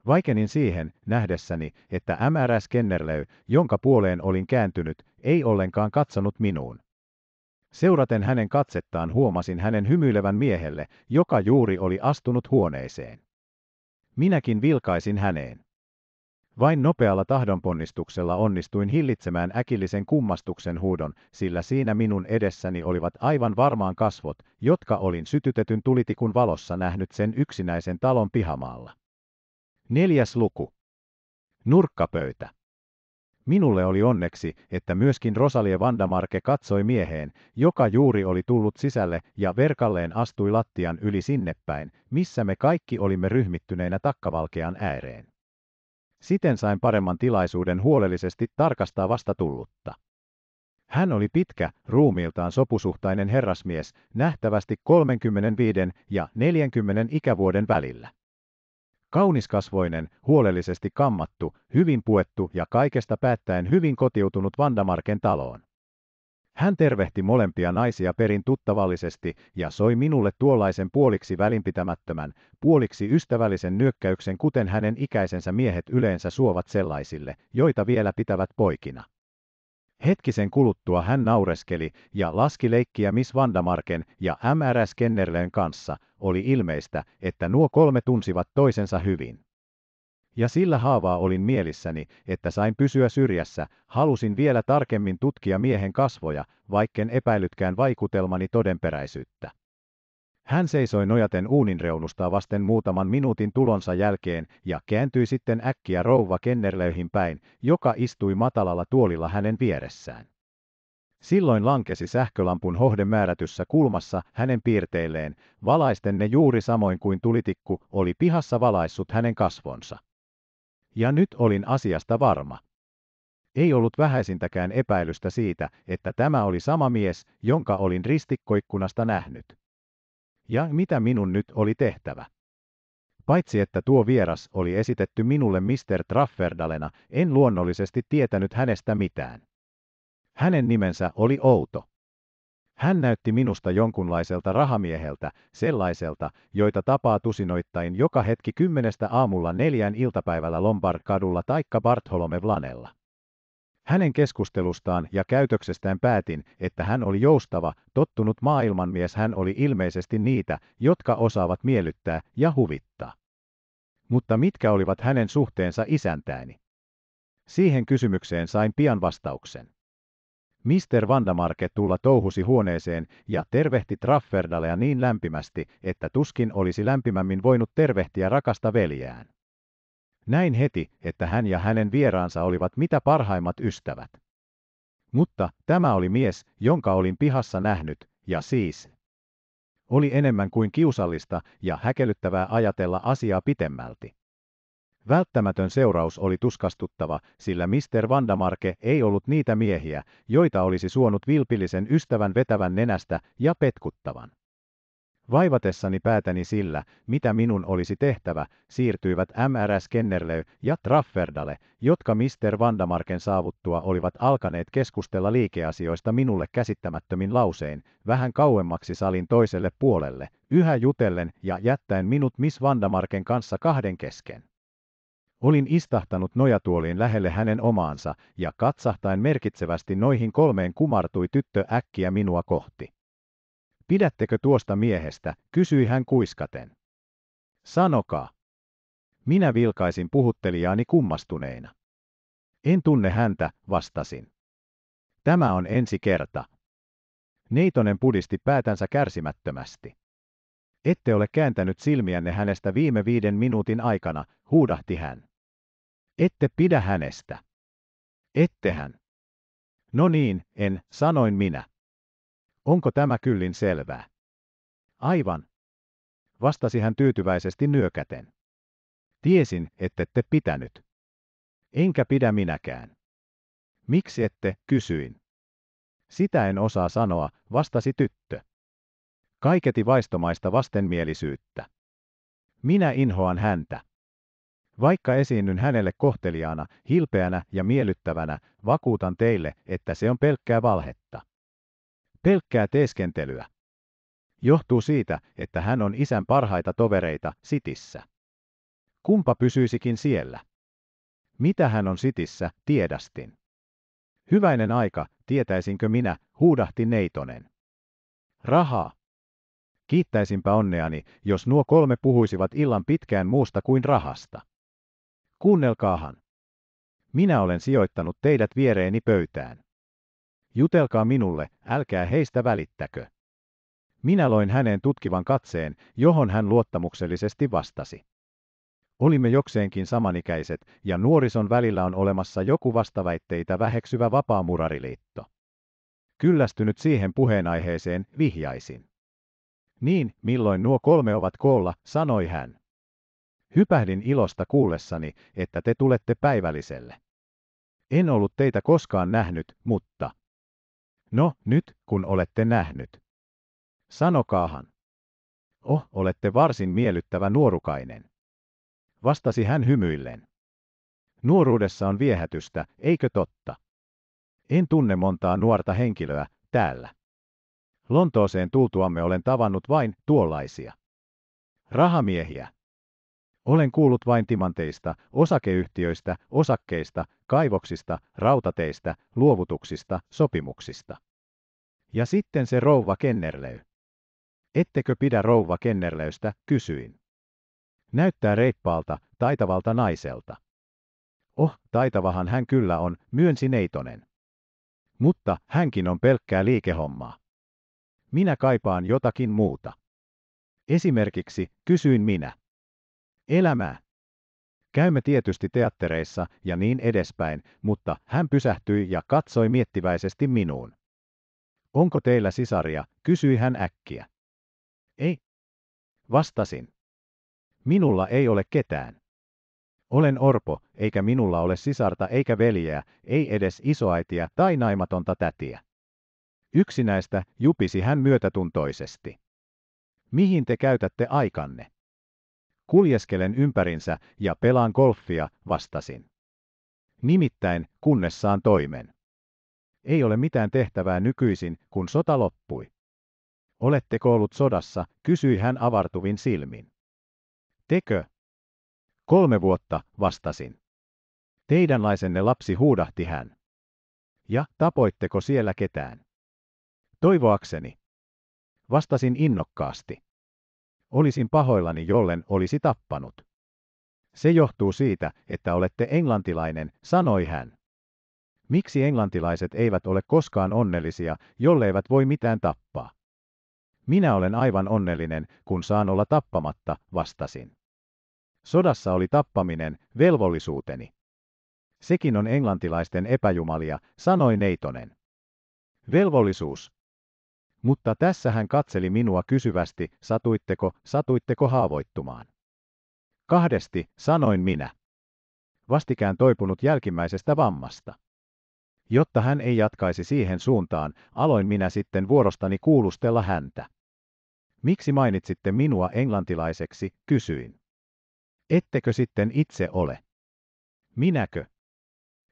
Vaikenin siihen, nähdessäni, että MRS Kennerley, jonka puoleen olin kääntynyt, ei ollenkaan katsonut minuun. Seuraten hänen katsettaan huomasin hänen hymyilevän miehelle, joka juuri oli astunut huoneeseen. Minäkin vilkaisin häneen. Vain nopealla tahdonponnistuksella onnistuin hillitsemään äkillisen kummastuksen huudon, sillä siinä minun edessäni olivat aivan varmaan kasvot, jotka olin sytytetyn tulitikun valossa nähnyt sen yksinäisen talon pihamaalla. Neljäs luku. Nurkkapöytä. Minulle oli onneksi, että myöskin Rosalie Vandamarke katsoi mieheen, joka juuri oli tullut sisälle ja verkalleen astui lattian yli sinne päin, missä me kaikki olimme ryhmittyneinä takkavalkean ääreen. Siten sain paremman tilaisuuden huolellisesti tarkastaa vastatullutta. Hän oli pitkä, ruumiiltaan sopusuhtainen herrasmies, nähtävästi 35 ja 40 ikävuoden välillä. Kauniskasvoinen, huolellisesti kammattu, hyvin puettu ja kaikesta päättäen hyvin kotiutunut Vandamarken taloon. Hän tervehti molempia naisia perin tuttavallisesti ja soi minulle tuollaisen puoliksi välinpitämättömän, puoliksi ystävällisen nyökkäyksen, kuten hänen ikäisensä miehet yleensä suovat sellaisille, joita vielä pitävät poikina. Hetkisen kuluttua hän naureskeli ja laski leikkiä Miss Vandamarken ja MRS Kennerleen kanssa. Oli ilmeistä, että nuo kolme tunsivat toisensa hyvin. Ja sillä haavaa olin mielissäni, että sain pysyä syrjässä, halusin vielä tarkemmin tutkia miehen kasvoja, vaikken epäilytkään vaikutelmani todenperäisyyttä. Hän seisoi nojaten uunin reunustaa vasten muutaman minuutin tulonsa jälkeen ja kääntyi sitten äkkiä rouva Kennerlöihin päin, joka istui matalalla tuolilla hänen vieressään. Silloin lankesi sähkölampun hohde määrätyssä kulmassa hänen piirteilleen, valaisten ne juuri samoin kuin tulitikku oli pihassa valaissut hänen kasvonsa. Ja nyt olin asiasta varma. Ei ollut vähäisintäkään epäilystä siitä, että tämä oli sama mies, jonka olin ristikkoikkunasta nähnyt. Ja mitä minun nyt oli tehtävä? Paitsi että tuo vieras oli esitetty minulle Mr. Trafferdalena, en luonnollisesti tietänyt hänestä mitään. Hänen nimensä oli Outo. Hän näytti minusta jonkunlaiselta rahamieheltä, sellaiselta, joita tapaa tusinoittain joka hetki kymmenestä aamulla neljän iltapäivällä Lombard-kadulla taikka Bartholome Vlanella. Hänen keskustelustaan ja käytöksestään päätin, että hän oli joustava, tottunut maailmanmies hän oli ilmeisesti niitä, jotka osaavat miellyttää ja huvittaa. Mutta mitkä olivat hänen suhteensa isäntääni? Siihen kysymykseen sain pian vastauksen. Mr. Vandamarke tulla touhusi huoneeseen ja tervehti Trafferdalea niin lämpimästi, että tuskin olisi lämpimämmin voinut tervehtiä rakasta veljään. Näin heti, että hän ja hänen vieraansa olivat mitä parhaimmat ystävät. Mutta tämä oli mies, jonka olin pihassa nähnyt, ja siis. Oli enemmän kuin kiusallista ja häkellyttävää ajatella asiaa pitemmälti. Välttämätön seuraus oli tuskastuttava, sillä Mr. Vandamarke ei ollut niitä miehiä, joita olisi suonut vilpillisen ystävän vetävän nenästä ja petkuttavan. Vaivatessani päätäni sillä, mitä minun olisi tehtävä, siirtyivät MRS Kennerley ja Trafferdale, jotka Mr. Vandamarken saavuttua olivat alkaneet keskustella liikeasioista minulle käsittämättömin lausein, vähän kauemmaksi salin toiselle puolelle, yhä jutellen ja jättäen minut Miss Vandamarken kanssa kahden kesken. Olin istahtanut nojatuoliin lähelle hänen omaansa, ja katsahtain merkitsevästi noihin kolmeen kumartui tyttö äkkiä minua kohti. Pidättekö tuosta miehestä, kysyi hän kuiskaten. Sanokaa. Minä vilkaisin puhuttelijaani kummastuneina. En tunne häntä, vastasin. Tämä on ensi kerta. Neitonen pudisti päätänsä kärsimättömästi. Ette ole kääntänyt silmiänne hänestä viime viiden minuutin aikana, huudahti hän. Ette pidä hänestä. Ettehän. No niin, en, sanoin minä. Onko tämä kyllin selvää? Aivan. Vastasi hän tyytyväisesti nyökäten. Tiesin, ettette pitänyt. Enkä pidä minäkään. Miksi ette, kysyin. Sitä en osaa sanoa, vastasi tyttö. Kaiketi vaistomaista vastenmielisyyttä. Minä inhoan häntä. Vaikka esiinnyn hänelle kohteliaana, hilpeänä ja miellyttävänä, vakuutan teille, että se on pelkkää valhetta. Pelkkää teeskentelyä. Johtuu siitä, että hän on isän parhaita tovereita sitissä. Kumpa pysyisikin siellä? Mitä hän on sitissä, tiedästin. Hyväinen aika, tietäisinkö minä, huudahti Neitonen. Rahaa. Kiittäisinpä onneani, jos nuo kolme puhuisivat illan pitkään muusta kuin rahasta. Kuunnelkaahan. Minä olen sijoittanut teidät viereeni pöytään. Jutelkaa minulle, älkää heistä välittäkö. Minä loin häneen tutkivan katseen, johon hän luottamuksellisesti vastasi. Olimme jokseenkin samanikäiset, ja nuorison välillä on olemassa joku vastaväitteitä väheksyvä vapaamurariliitto. Kyllästynyt siihen puheenaiheeseen, vihjaisin. Niin, milloin nuo kolme ovat koolla, sanoi hän. Hypähdin ilosta kuullessani, että te tulette päivälliselle. En ollut teitä koskaan nähnyt, mutta... No, nyt, kun olette nähnyt. Sanokaahan. Oh, olette varsin miellyttävä nuorukainen. Vastasi hän hymyillen. Nuoruudessa on viehätystä, eikö totta? En tunne montaa nuorta henkilöä täällä. Lontooseen tultuamme olen tavannut vain tuollaisia. Rahamiehiä. Olen kuullut vain timanteista, osakeyhtiöistä, osakkeista, kaivoksista, rautateistä, luovutuksista, sopimuksista. Ja sitten se rouva Kennerley. Ettekö pidä rouva Kennerleystä, kysyin. Näyttää reippaalta, taitavalta naiselta. Oh, taitavahan hän kyllä on, myönsi Neitonen. Mutta hänkin on pelkkää liikehommaa. Minä kaipaan jotakin muuta. Esimerkiksi, kysyin minä elämää. Käymme tietysti teattereissa ja niin edespäin, mutta hän pysähtyi ja katsoi miettiväisesti minuun. Onko teillä sisaria, kysyi hän äkkiä. Ei. Vastasin. Minulla ei ole ketään. Olen orpo, eikä minulla ole sisarta eikä veljeä, ei edes isoäitiä tai naimatonta tätiä. Yksinäistä jupisi hän myötätuntoisesti. Mihin te käytätte aikanne? Kuljeskelen ympärinsä ja pelaan golfia, vastasin. Nimittäin, kunnes saan toimen. Ei ole mitään tehtävää nykyisin, kun sota loppui. Oletteko ollut sodassa, kysyi hän avartuvin silmin. Tekö? Kolme vuotta, vastasin. Teidänlaisenne lapsi huudahti hän. Ja tapoitteko siellä ketään? Toivoakseni. Vastasin innokkaasti. Olisin pahoillani, jollen olisi tappanut. Se johtuu siitä, että olette englantilainen, sanoi hän. Miksi englantilaiset eivät ole koskaan onnellisia, jolleivät voi mitään tappaa? Minä olen aivan onnellinen, kun saan olla tappamatta, vastasin. Sodassa oli tappaminen velvollisuuteni. Sekin on englantilaisten epäjumalia, sanoi Neitonen. Velvollisuus, mutta tässä hän katseli minua kysyvästi, satuitteko, satuitteko haavoittumaan. Kahdesti, sanoin minä. Vastikään toipunut jälkimmäisestä vammasta. Jotta hän ei jatkaisi siihen suuntaan, aloin minä sitten vuorostani kuulustella häntä. Miksi mainitsitte minua englantilaiseksi, kysyin. Ettekö sitten itse ole? Minäkö?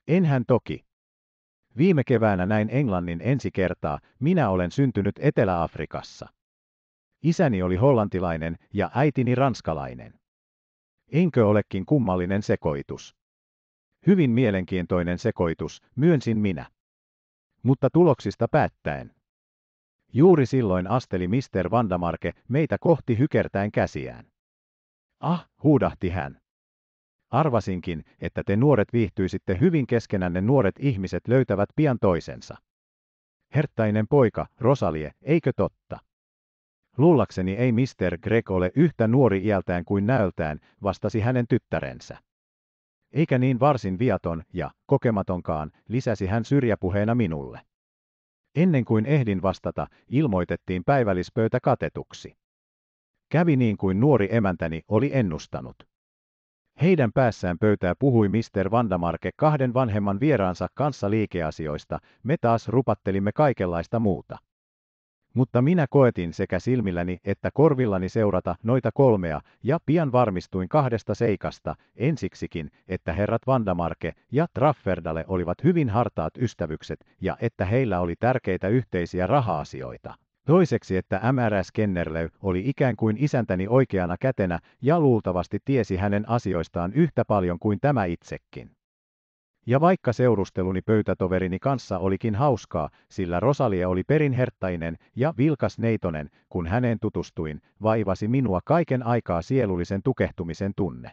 Enhän toki. Viime keväänä näin Englannin ensi kertaa, minä olen syntynyt Etelä-Afrikassa. Isäni oli hollantilainen ja äitini ranskalainen. Enkö olekin kummallinen sekoitus? Hyvin mielenkiintoinen sekoitus, myönsin minä. Mutta tuloksista päättäen. Juuri silloin asteli Mr. Vandamarke meitä kohti hykertäen käsiään. Ah, huudahti hän. Arvasinkin, että te nuoret viihtyisitte hyvin keskenänne nuoret ihmiset löytävät pian toisensa. Herttainen poika, Rosalie, eikö totta? Luullakseni ei Mr. Greg ole yhtä nuori iältään kuin näöltään, vastasi hänen tyttärensä. Eikä niin varsin viaton ja kokematonkaan, lisäsi hän syrjäpuheena minulle. Ennen kuin ehdin vastata, ilmoitettiin päivällispöytä katetuksi. Kävi niin kuin nuori emäntäni oli ennustanut. Heidän päässään pöytää puhui Mr. Vandamarke kahden vanhemman vieraansa kanssa liikeasioista, me taas rupattelimme kaikenlaista muuta. Mutta minä koetin sekä silmilläni että korvillani seurata noita kolmea, ja pian varmistuin kahdesta seikasta, ensiksikin, että herrat Vandamarke ja Trafferdale olivat hyvin hartaat ystävykset, ja että heillä oli tärkeitä yhteisiä raha-asioita. Toiseksi, että MRS Kennerley oli ikään kuin isäntäni oikeana kätenä ja luultavasti tiesi hänen asioistaan yhtä paljon kuin tämä itsekin. Ja vaikka seurusteluni pöytätoverini kanssa olikin hauskaa, sillä Rosalia oli perinherttainen ja vilkas neitonen, kun häneen tutustuin, vaivasi minua kaiken aikaa sielullisen tukehtumisen tunne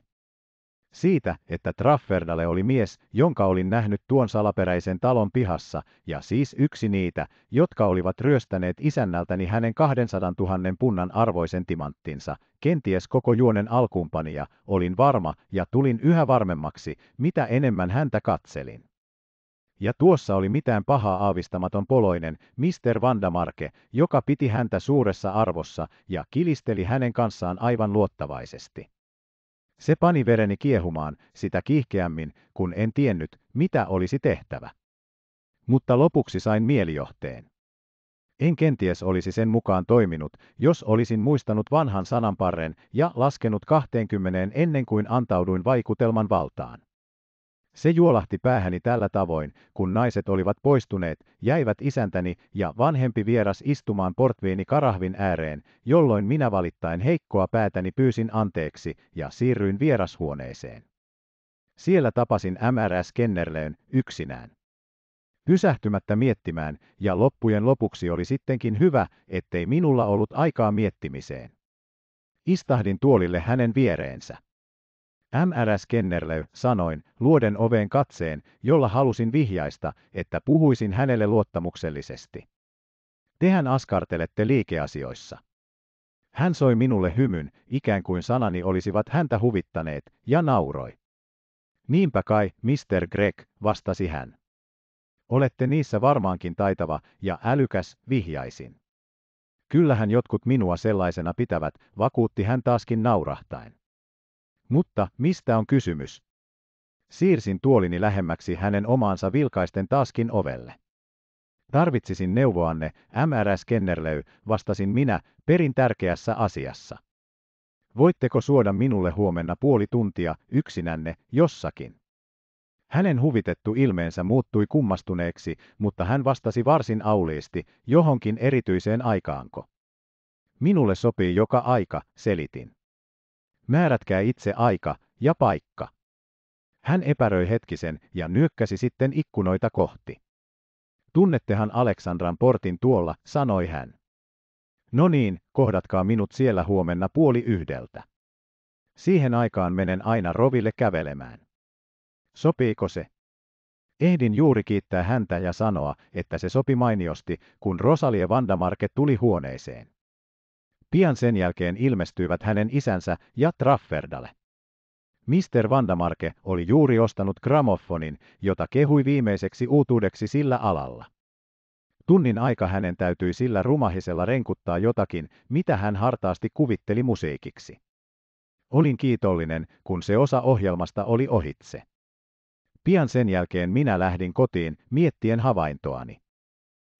siitä, että Trafferdalle oli mies, jonka olin nähnyt tuon salaperäisen talon pihassa, ja siis yksi niitä, jotka olivat ryöstäneet isännältäni hänen 200 000 punnan arvoisen timanttinsa, kenties koko juonen alkumpania, olin varma ja tulin yhä varmemmaksi, mitä enemmän häntä katselin ja tuossa oli mitään pahaa aavistamaton poloinen, Mr. Vandamarke, joka piti häntä suuressa arvossa ja kilisteli hänen kanssaan aivan luottavaisesti. Se pani vereni kiehumaan sitä kiihkeämmin, kun en tiennyt, mitä olisi tehtävä. Mutta lopuksi sain mielijohteen. En kenties olisi sen mukaan toiminut, jos olisin muistanut vanhan sananparren ja laskenut 20 ennen kuin antauduin vaikutelman valtaan. Se juolahti päähäni tällä tavoin, kun naiset olivat poistuneet, jäivät isäntäni ja vanhempi vieras istumaan portviini karahvin ääreen, jolloin minä valittain heikkoa päätäni pyysin anteeksi ja siirryin vierashuoneeseen. Siellä tapasin MRS Kennerleyn yksinään. Pysähtymättä miettimään, ja loppujen lopuksi oli sittenkin hyvä, ettei minulla ollut aikaa miettimiseen. Istahdin tuolille hänen viereensä. MRS Kennerlöy sanoin, luoden oveen katseen, jolla halusin vihjaista, että puhuisin hänelle luottamuksellisesti. Tehän askartelette liikeasioissa. Hän soi minulle hymyn, ikään kuin sanani olisivat häntä huvittaneet, ja nauroi. Niinpä kai, Mr. Greg, vastasi hän. Olette niissä varmaankin taitava ja älykäs, vihjaisin. Kyllähän jotkut minua sellaisena pitävät, vakuutti hän taaskin naurahtain. Mutta mistä on kysymys? Siirsin tuolini lähemmäksi hänen omaansa vilkaisten taaskin ovelle. Tarvitsisin neuvoanne, MRS Kennerlöy, vastasin minä, perin tärkeässä asiassa. Voitteko suoda minulle huomenna puoli tuntia yksinänne jossakin? Hänen huvitettu ilmeensä muuttui kummastuneeksi, mutta hän vastasi varsin auliisti, johonkin erityiseen aikaanko. Minulle sopii joka aika, selitin määrätkää itse aika ja paikka. Hän epäröi hetkisen ja nyökkäsi sitten ikkunoita kohti. Tunnettehan Aleksandran portin tuolla, sanoi hän. No niin, kohdatkaa minut siellä huomenna puoli yhdeltä. Siihen aikaan menen aina roville kävelemään. Sopiiko se? Ehdin juuri kiittää häntä ja sanoa, että se sopi mainiosti, kun Rosalie Vandamarke tuli huoneeseen. Pian sen jälkeen ilmestyivät hänen isänsä ja Trafferdale. Mr. Vandamarke oli juuri ostanut gramofonin, jota kehui viimeiseksi uutuudeksi sillä alalla. Tunnin aika hänen täytyi sillä rumahisella renkuttaa jotakin, mitä hän hartaasti kuvitteli musiikiksi. Olin kiitollinen, kun se osa ohjelmasta oli ohitse. Pian sen jälkeen minä lähdin kotiin miettien havaintoani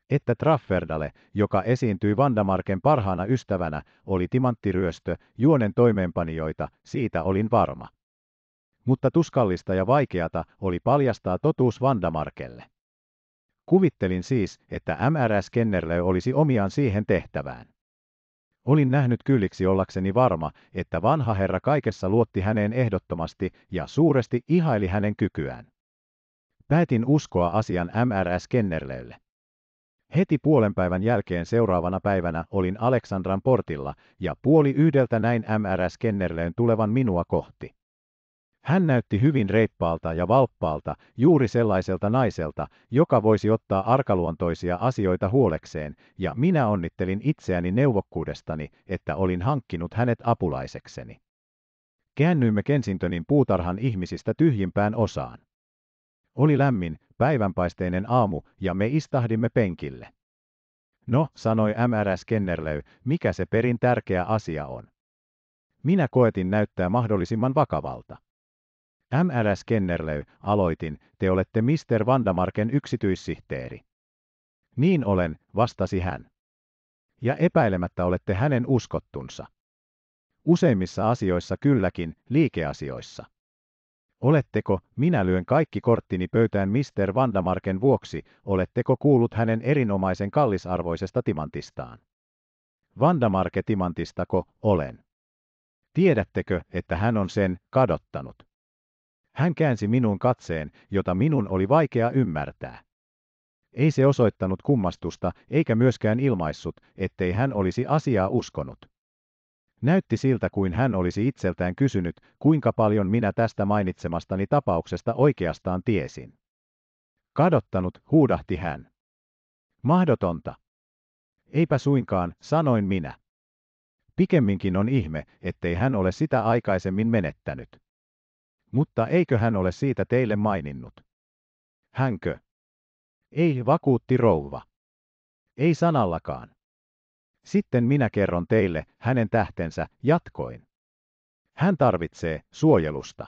että trafferdale, joka esiintyi Vandamarken parhaana ystävänä, oli timanttiryöstö, juonen toimeenpanijoita, siitä olin varma. Mutta tuskallista ja vaikeata oli paljastaa totuus Vandamarkelle. Kuvittelin siis, että MRS Kennerle olisi omiaan siihen tehtävään. Olin nähnyt kylliksi ollakseni varma, että vanha herra kaikessa luotti häneen ehdottomasti ja suuresti ihaili hänen kykyään. Päätin uskoa asian MRS Kennerleille. Heti puolenpäivän jälkeen seuraavana päivänä olin Aleksandran portilla, ja puoli yhdeltä näin MRS Kennerleen tulevan minua kohti. Hän näytti hyvin reippaalta ja valppaalta, juuri sellaiselta naiselta, joka voisi ottaa arkaluontoisia asioita huolekseen, ja minä onnittelin itseäni neuvokkuudestani, että olin hankkinut hänet apulaisekseni. Käännyimme Kensingtonin puutarhan ihmisistä tyhjimpään osaan. Oli lämmin, päivänpaisteinen aamu, ja me istahdimme penkille. No, sanoi MRS Kennerlöy, mikä se perin tärkeä asia on. Minä koetin näyttää mahdollisimman vakavalta. MRS Kennerlöy, aloitin, te olette Mr. Vandamarken yksityissihteeri. Niin olen, vastasi hän. Ja epäilemättä olette hänen uskottunsa. Useimmissa asioissa kylläkin, liikeasioissa. Oletteko, minä lyön kaikki korttini pöytään Mr. Vandamarken vuoksi, oletteko kuullut hänen erinomaisen kallisarvoisesta timantistaan? Vandamarke timantistako olen? Tiedättekö, että hän on sen kadottanut? Hän käänsi minun katseen, jota minun oli vaikea ymmärtää. Ei se osoittanut kummastusta, eikä myöskään ilmaissut, ettei hän olisi asiaa uskonut. Näytti siltä kuin hän olisi itseltään kysynyt, kuinka paljon minä tästä mainitsemastani tapauksesta oikeastaan tiesin. Kadottanut, huudahti hän. Mahdotonta. Eipä suinkaan, sanoin minä. Pikemminkin on ihme, ettei hän ole sitä aikaisemmin menettänyt. Mutta eikö hän ole siitä teille maininnut? Hänkö? Ei, vakuutti rouva. Ei sanallakaan. Sitten minä kerron teille hänen tähtensä, jatkoin. Hän tarvitsee suojelusta.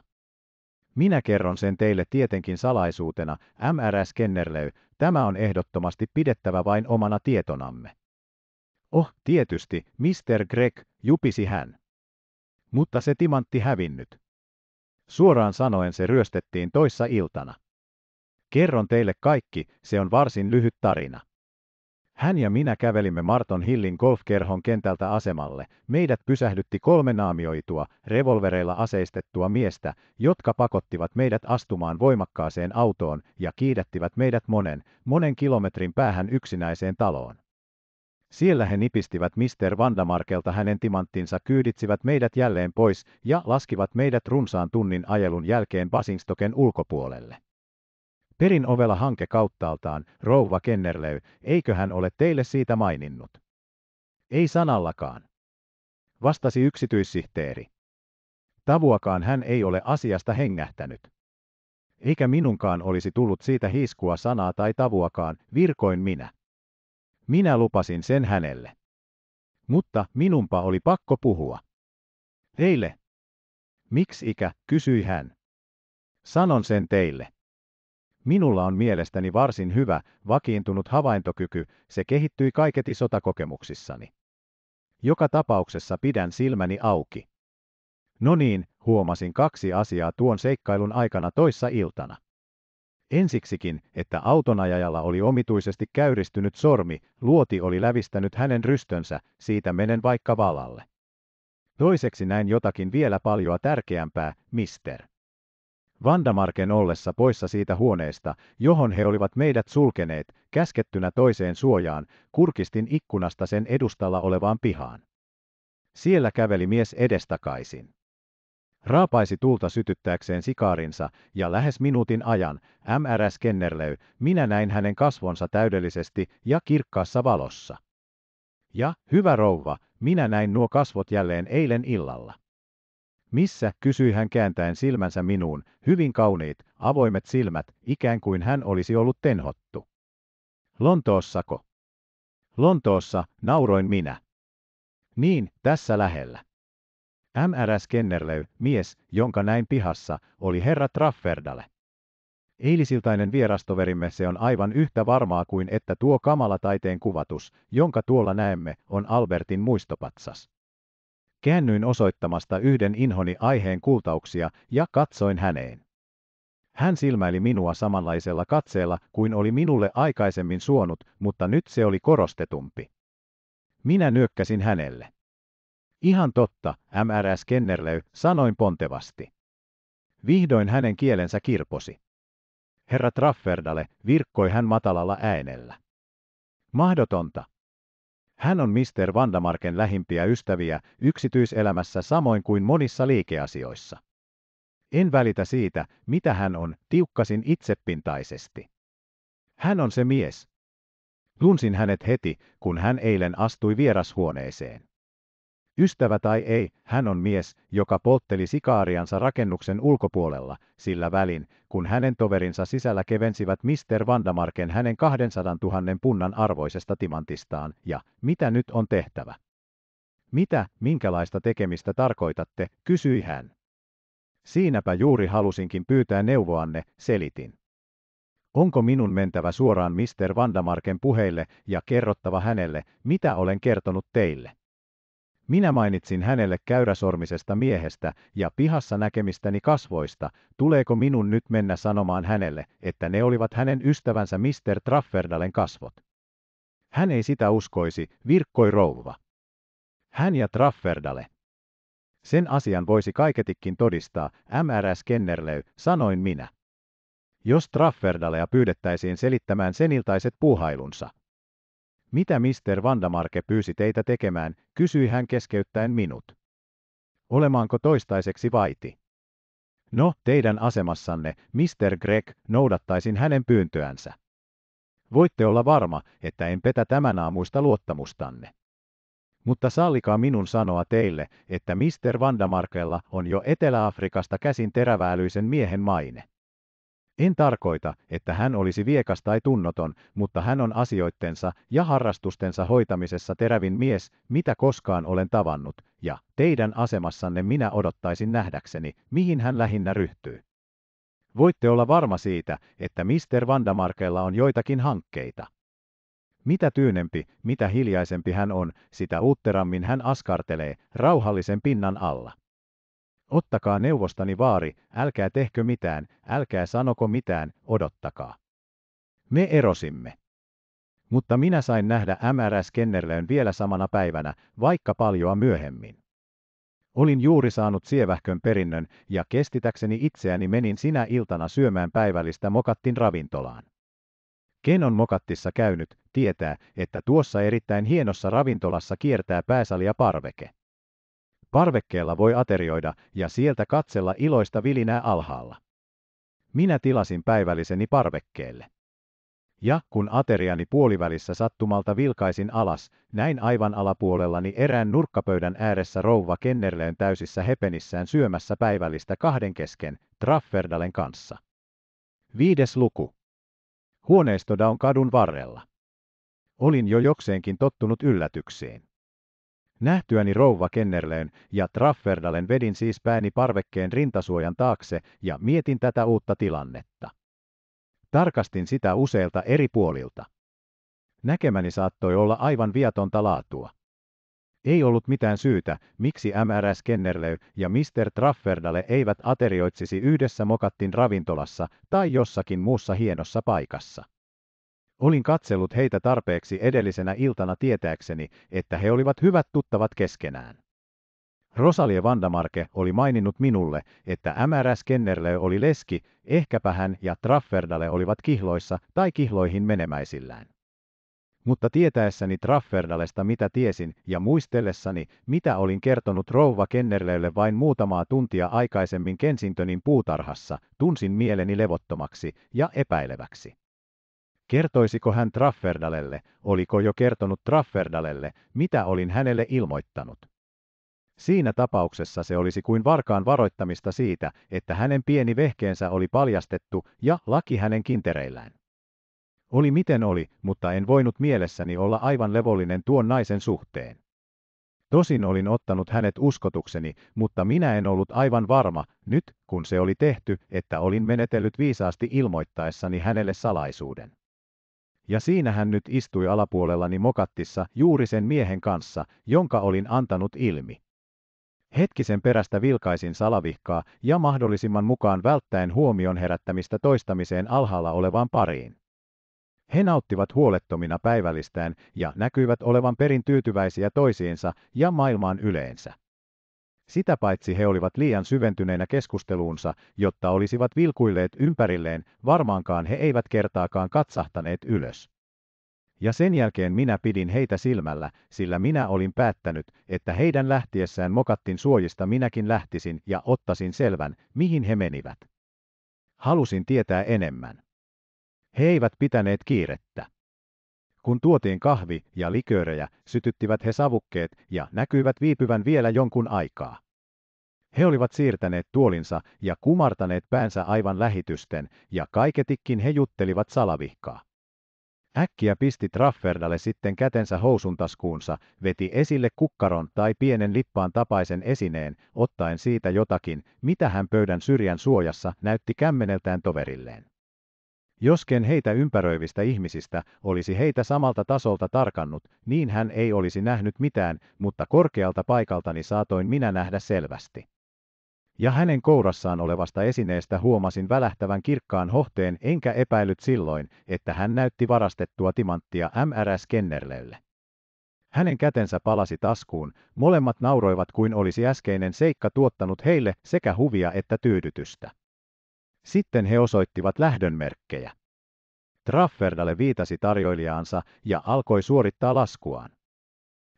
Minä kerron sen teille tietenkin salaisuutena, MRS Kennerley, tämä on ehdottomasti pidettävä vain omana tietonamme. Oh, tietysti, Mr. Greg, jupisi hän. Mutta se timantti hävinnyt. Suoraan sanoen se ryöstettiin toissa iltana. Kerron teille kaikki, se on varsin lyhyt tarina. Hän ja minä kävelimme Marton Hillin golfkerhon kentältä asemalle. Meidät pysähdytti kolme naamioitua, revolvereilla aseistettua miestä, jotka pakottivat meidät astumaan voimakkaaseen autoon ja kiidättivät meidät monen, monen kilometrin päähän yksinäiseen taloon. Siellä he nipistivät Mr. Vandamarkelta hänen timanttinsa, kyyditsivät meidät jälleen pois ja laskivat meidät runsaan tunnin ajelun jälkeen Basingstoken ulkopuolelle. Perin ovela hanke kauttaaltaan, rouva Kennerlöy, eikö hän ole teille siitä maininnut? Ei sanallakaan. Vastasi yksityissihteeri. Tavuakaan hän ei ole asiasta hengähtänyt. Eikä minunkaan olisi tullut siitä hiiskua sanaa tai tavuakaan, virkoin minä. Minä lupasin sen hänelle. Mutta minunpa oli pakko puhua. Teille. Miksi ikä, kysyi hän. Sanon sen teille. Minulla on mielestäni varsin hyvä, vakiintunut havaintokyky, se kehittyi kaiketi sotakokemuksissani. Joka tapauksessa pidän silmäni auki. No niin, huomasin kaksi asiaa tuon seikkailun aikana toissa iltana. Ensiksikin, että autonajajalla oli omituisesti käyristynyt sormi, luoti oli lävistänyt hänen rystönsä, siitä menen vaikka valalle. Toiseksi näin jotakin vielä paljon tärkeämpää, mister. Vandamarken ollessa poissa siitä huoneesta, johon he olivat meidät sulkeneet, käskettynä toiseen suojaan, kurkistin ikkunasta sen edustalla olevaan pihaan. Siellä käveli mies edestakaisin. Raapaisi tulta sytyttääkseen sikaarinsa, ja lähes minuutin ajan, MRS Kennerlöy, minä näin hänen kasvonsa täydellisesti ja kirkkaassa valossa. Ja, hyvä rouva, minä näin nuo kasvot jälleen eilen illalla. Missä, kysyi hän kääntäen silmänsä minuun, hyvin kauniit, avoimet silmät, ikään kuin hän olisi ollut tenhottu. Lontoossako? Lontoossa, nauroin minä. Niin, tässä lähellä. MRS Kennerley, mies, jonka näin pihassa, oli herra Trafferdale. Eilisiltainen vierastoverimme se on aivan yhtä varmaa kuin että tuo kamala taiteen kuvatus, jonka tuolla näemme, on Albertin muistopatsas. Käännyin osoittamasta yhden inhoni aiheen kultauksia ja katsoin häneen. Hän silmäili minua samanlaisella katseella kuin oli minulle aikaisemmin suonut, mutta nyt se oli korostetumpi. Minä nyökkäsin hänelle. Ihan totta, MRS Kennerley, sanoin pontevasti. Vihdoin hänen kielensä kirposi. Herra Trafferdale, virkkoi hän matalalla äänellä. Mahdotonta. Hän on Mr. Vandamarken lähimpiä ystäviä yksityiselämässä samoin kuin monissa liikeasioissa. En välitä siitä, mitä hän on, tiukkasin itsepintaisesti. Hän on se mies. Lunsin hänet heti, kun hän eilen astui vierashuoneeseen. Ystävä tai ei, hän on mies, joka poltteli sikaariansa rakennuksen ulkopuolella, sillä välin, kun hänen toverinsa sisällä kevensivät Mr. Vandamarken hänen 200 000 punnan arvoisesta timantistaan, ja mitä nyt on tehtävä? Mitä, minkälaista tekemistä tarkoitatte, kysyi hän. Siinäpä juuri halusinkin pyytää neuvoanne, selitin. Onko minun mentävä suoraan Mr. Vandamarken puheille ja kerrottava hänelle, mitä olen kertonut teille? Minä mainitsin hänelle käyräsormisesta miehestä ja pihassa näkemistäni kasvoista, tuleeko minun nyt mennä sanomaan hänelle, että ne olivat hänen ystävänsä Mr. Trafferdalen kasvot. Hän ei sitä uskoisi, virkkoi rouva. Hän ja Trafferdale. Sen asian voisi kaiketikin todistaa, MRS Kennerley, sanoin minä. Jos Trafferdalea pyydettäisiin selittämään seniltaiset puuhailunsa. Mitä Mr. Vandamarke pyysi teitä tekemään, kysyi hän keskeyttäen minut. Olemaanko toistaiseksi vaiti? No, teidän asemassanne, Mr. Greg, noudattaisin hänen pyyntöänsä. Voitte olla varma, että en petä tämän aamuista luottamustanne. Mutta sallikaa minun sanoa teille, että Mr. Vandamarkella on jo Etelä-Afrikasta käsin teräväälyisen miehen maine. En tarkoita, että hän olisi viekas tai tunnoton, mutta hän on asioittensa ja harrastustensa hoitamisessa terävin mies, mitä koskaan olen tavannut, ja teidän asemassanne minä odottaisin nähdäkseni, mihin hän lähinnä ryhtyy. Voitte olla varma siitä, että Mr. Vandamarkella on joitakin hankkeita. Mitä tyynempi, mitä hiljaisempi hän on, sitä uutterammin hän askartelee rauhallisen pinnan alla. Ottakaa neuvostani vaari, älkää tehkö mitään, älkää sanoko mitään, odottakaa. Me erosimme. Mutta minä sain nähdä MRS Skennerlön vielä samana päivänä, vaikka paljoa myöhemmin. Olin juuri saanut sievähkön perinnön ja kestitäkseni itseäni menin sinä iltana syömään päivällistä Mokattin ravintolaan. Ken on Mokattissa käynyt, tietää, että tuossa erittäin hienossa ravintolassa kiertää pääsali ja parveke. Parvekkeella voi aterioida ja sieltä katsella iloista vilinää alhaalla. Minä tilasin päivälliseni parvekkeelle. Ja kun ateriani puolivälissä sattumalta vilkaisin alas, näin aivan alapuolellani erään nurkkapöydän ääressä rouva Kennerleen täysissä hepenissään syömässä päivällistä kahden kesken, Trafferdalen kanssa. Viides luku. Huoneistoda on kadun varrella. Olin jo jokseenkin tottunut yllätyksiin. Nähtyäni rouva Kennerleen ja Trafferdalen vedin siis pääni parvekkeen rintasuojan taakse ja mietin tätä uutta tilannetta. Tarkastin sitä useilta eri puolilta. Näkemäni saattoi olla aivan viatonta laatua. Ei ollut mitään syytä, miksi MRS Kennerley ja Mr. Trafferdale eivät aterioitsisi yhdessä Mokattin ravintolassa tai jossakin muussa hienossa paikassa. Olin katsellut heitä tarpeeksi edellisenä iltana tietääkseni, että he olivat hyvät tuttavat keskenään. Rosalie Vandamarke oli maininnut minulle, että MRS Kennerle oli leski, ehkäpä hän ja Trafferdale olivat kihloissa tai kihloihin menemäisillään. Mutta tietäessäni Trafferdalesta mitä tiesin ja muistellessani, mitä olin kertonut rouva Kennerleille vain muutamaa tuntia aikaisemmin Kensingtonin puutarhassa, tunsin mieleni levottomaksi ja epäileväksi. Kertoisiko hän Trafferdalelle, oliko jo kertonut Trafferdalelle, mitä olin hänelle ilmoittanut? Siinä tapauksessa se olisi kuin varkaan varoittamista siitä, että hänen pieni vehkeensä oli paljastettu ja laki hänen kintereillään. Oli miten oli, mutta en voinut mielessäni olla aivan levollinen tuon naisen suhteen. Tosin olin ottanut hänet uskotukseni, mutta minä en ollut aivan varma, nyt kun se oli tehty, että olin menetellyt viisaasti ilmoittaessani hänelle salaisuuden. Ja siinä hän nyt istui alapuolellani mokattissa juuri sen miehen kanssa, jonka olin antanut ilmi. Hetkisen perästä vilkaisin salavihkaa ja mahdollisimman mukaan välttäen huomion herättämistä toistamiseen alhaalla olevaan pariin. He nauttivat huolettomina päivällistään ja näkyivät olevan perin tyytyväisiä toisiinsa ja maailmaan yleensä. Sitä paitsi he olivat liian syventyneinä keskusteluunsa, jotta olisivat vilkuilleet ympärilleen, varmaankaan he eivät kertaakaan katsahtaneet ylös. Ja sen jälkeen minä pidin heitä silmällä, sillä minä olin päättänyt, että heidän lähtiessään mokattin suojista minäkin lähtisin ja ottasin selvän, mihin he menivät. Halusin tietää enemmän. He eivät pitäneet kiirettä. Kun tuotiin kahvi ja likörejä, sytyttivät he savukkeet ja näkyivät viipyvän vielä jonkun aikaa. He olivat siirtäneet tuolinsa ja kumartaneet päänsä aivan lähitysten, ja kaiketikin he juttelivat salavihkaa. Äkkiä pisti Trafferdalle sitten kätensä housuntaskuunsa, veti esille kukkaron tai pienen lippaan tapaisen esineen, ottaen siitä jotakin, mitä hän pöydän syrjän suojassa näytti kämmeneltään toverilleen. Josken heitä ympäröivistä ihmisistä olisi heitä samalta tasolta tarkannut, niin hän ei olisi nähnyt mitään, mutta korkealta paikaltani saatoin minä nähdä selvästi. Ja hänen kourassaan olevasta esineestä huomasin välähtävän kirkkaan hohteen enkä epäillyt silloin, että hän näytti varastettua timanttia MRS-kennerlelle. Hänen kätensä palasi taskuun, molemmat nauroivat kuin olisi äskeinen seikka tuottanut heille sekä huvia että tyydytystä. Sitten he osoittivat lähdönmerkkejä. Trafferdalle viitasi tarjoilijaansa ja alkoi suorittaa laskuaan.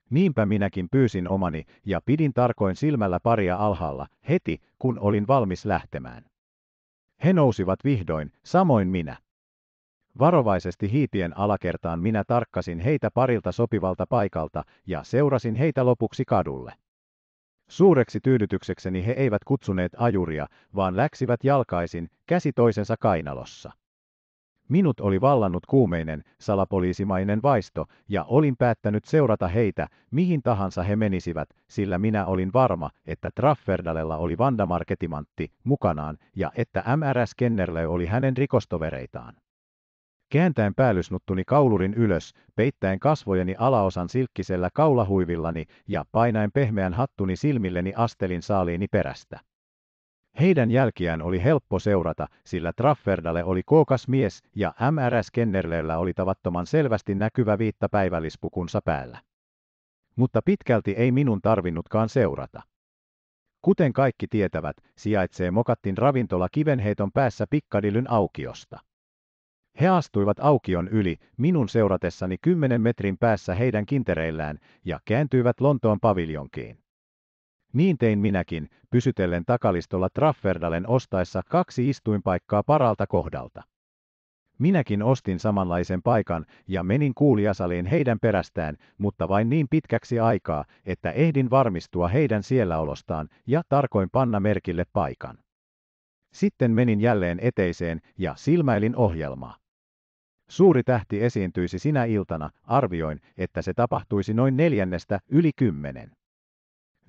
Niinpä minäkin pyysin omani ja pidin tarkoin silmällä paria alhaalla heti, kun olin valmis lähtemään. He nousivat vihdoin, samoin minä. Varovaisesti hiipien alakertaan minä tarkkasin heitä parilta sopivalta paikalta ja seurasin heitä lopuksi kadulle. Suureksi tyydytyksekseni he eivät kutsuneet ajuria, vaan läksivät jalkaisin, käsi toisensa kainalossa. Minut oli vallannut kuumeinen, salapoliisimainen vaisto, ja olin päättänyt seurata heitä, mihin tahansa he menisivät, sillä minä olin varma, että Trafferdalella oli Vandamarketimantti mukanaan, ja että MRS Kennerle oli hänen rikostovereitaan. Kääntäen päällysnuttuni kaulurin ylös, peittäen kasvojeni alaosan silkkisellä kaulahuivillani ja painaen pehmeän hattuni silmilleni astelin saaliini perästä. Heidän jälkiään oli helppo seurata, sillä Trafferdalle oli kookas mies ja MRS Kennerleellä oli tavattoman selvästi näkyvä viitta päivällispukunsa päällä. Mutta pitkälti ei minun tarvinnutkaan seurata. Kuten kaikki tietävät, sijaitsee Mokattin ravintola kivenheiton päässä Pikkadilyn aukiosta. He astuivat aukion yli minun seuratessani kymmenen metrin päässä heidän kintereillään ja kääntyivät Lontoon paviljonkiin. Niin tein minäkin, pysytellen takalistolla Trafferdalen ostaessa kaksi istuinpaikkaa paralta kohdalta. Minäkin ostin samanlaisen paikan ja menin kuulijasaliin heidän perästään, mutta vain niin pitkäksi aikaa, että ehdin varmistua heidän sielläolostaan ja tarkoin panna merkille paikan. Sitten menin jälleen eteiseen ja silmäilin ohjelmaa. Suuri tähti esiintyisi sinä iltana, arvioin, että se tapahtuisi noin neljännestä yli kymmenen.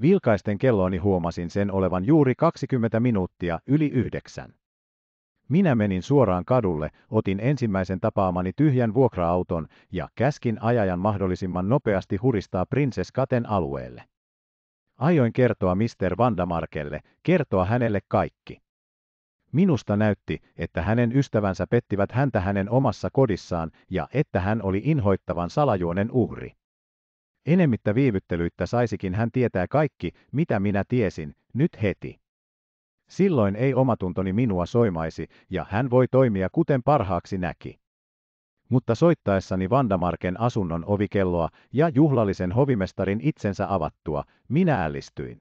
Vilkaisten kelloni huomasin sen olevan juuri 20 minuuttia yli yhdeksän. Minä menin suoraan kadulle, otin ensimmäisen tapaamani tyhjän vuokra-auton ja käskin ajajan mahdollisimman nopeasti huristaa Princess Katen alueelle. Aioin kertoa Mr. Vandamarkelle, kertoa hänelle kaikki. Minusta näytti, että hänen ystävänsä pettivät häntä hänen omassa kodissaan ja että hän oli inhoittavan salajuonen uhri. Enemmittä viivyttelyyttä saisikin hän tietää kaikki, mitä minä tiesin, nyt heti. Silloin ei omatuntoni minua soimaisi, ja hän voi toimia kuten parhaaksi näki. Mutta soittaessani Vandamarken asunnon ovikelloa ja juhlallisen hovimestarin itsensä avattua, minä ällistyin.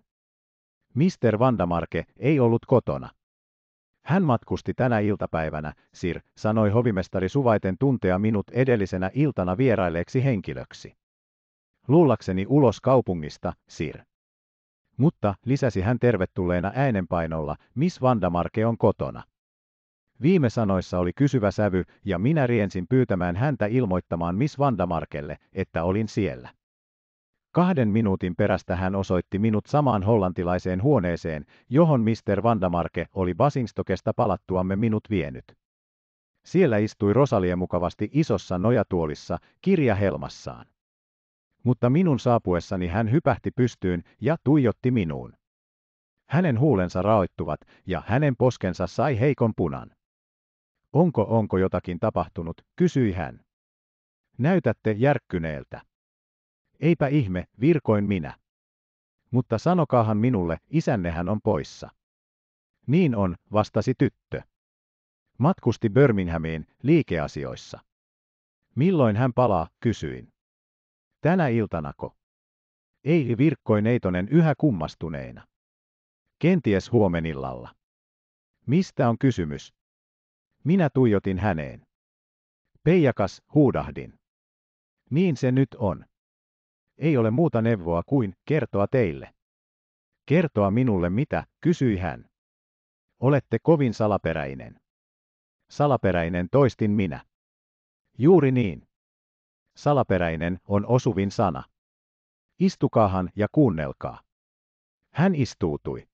Mister Vandamarke ei ollut kotona. Hän matkusti tänä iltapäivänä, Sir, sanoi hovimestari suvaiten tuntea minut edellisenä iltana vierailleeksi henkilöksi. Luullakseni ulos kaupungista, Sir. Mutta, lisäsi hän tervetulleena äänenpainolla, Miss Vandamarke on kotona. Viime sanoissa oli kysyvä sävy, ja minä riensin pyytämään häntä ilmoittamaan Miss Vandamarkelle, että olin siellä. Kahden minuutin perästä hän osoitti minut samaan hollantilaiseen huoneeseen, johon Mr. Vandamarke oli Basingstokesta palattuamme minut vienyt. Siellä istui Rosalie mukavasti isossa nojatuolissa, kirjahelmassaan. Mutta minun saapuessani hän hypähti pystyyn ja tuijotti minuun. Hänen huulensa raoittuvat ja hänen poskensa sai heikon punan. Onko onko jotakin tapahtunut, kysyi hän. Näytätte järkkyneeltä. Eipä ihme, virkoin minä. Mutta sanokaahan minulle, isännehän on poissa. Niin on, vastasi tyttö. Matkusti Birminghamiin liikeasioissa. Milloin hän palaa, kysyin. Tänä iltanako? Ei virkkoi neitonen yhä kummastuneena. Kenties huomenillalla. Mistä on kysymys? Minä tuijotin häneen. Peijakas, huudahdin. Niin se nyt on ei ole muuta neuvoa kuin kertoa teille. Kertoa minulle mitä, kysyi hän. Olette kovin salaperäinen. Salaperäinen toistin minä. Juuri niin. Salaperäinen on osuvin sana. Istukaahan ja kuunnelkaa. Hän istuutui.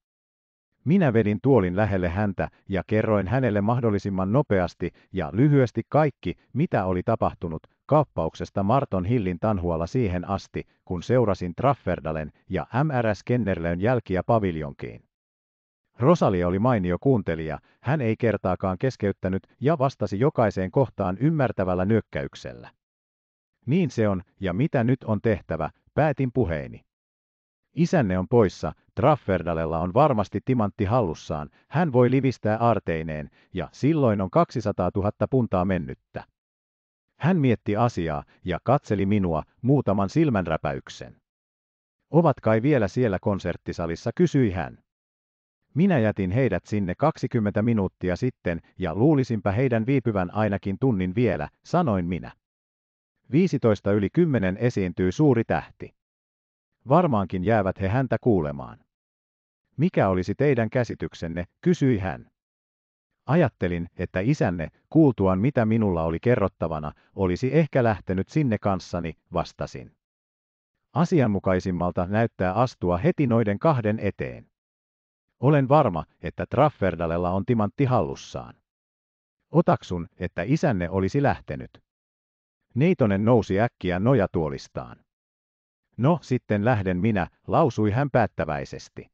Minä vedin tuolin lähelle häntä ja kerroin hänelle mahdollisimman nopeasti ja lyhyesti kaikki, mitä oli tapahtunut, Kaappauksesta Marton Hillin tanhualla siihen asti, kun seurasin Trafferdalen ja MRS Kennerlön jälkiä paviljonkiin. Rosalia oli mainio kuuntelija, hän ei kertaakaan keskeyttänyt ja vastasi jokaiseen kohtaan ymmärtävällä nyökkäyksellä. Niin se on, ja mitä nyt on tehtävä, päätin puheeni. Isänne on poissa, Trafferdalella on varmasti timantti hallussaan, hän voi livistää aarteineen, ja silloin on 200 000 puntaa mennyttä. Hän mietti asiaa ja katseli minua muutaman silmänräpäyksen. Ovat kai vielä siellä konserttisalissa, kysyi hän. Minä jätin heidät sinne 20 minuuttia sitten ja luulisinpä heidän viipyvän ainakin tunnin vielä, sanoin minä. 15 yli 10 esiintyy suuri tähti. Varmaankin jäävät he häntä kuulemaan. Mikä olisi teidän käsityksenne, kysyi hän. Ajattelin, että isänne, kuultuaan mitä minulla oli kerrottavana, olisi ehkä lähtenyt sinne kanssani, vastasin. Asianmukaisimmalta näyttää astua heti noiden kahden eteen. Olen varma, että Trafferdalella on timantti hallussaan. Otaksun, että isänne olisi lähtenyt. Neitonen nousi äkkiä nojatuolistaan. No sitten lähden minä, lausui hän päättäväisesti.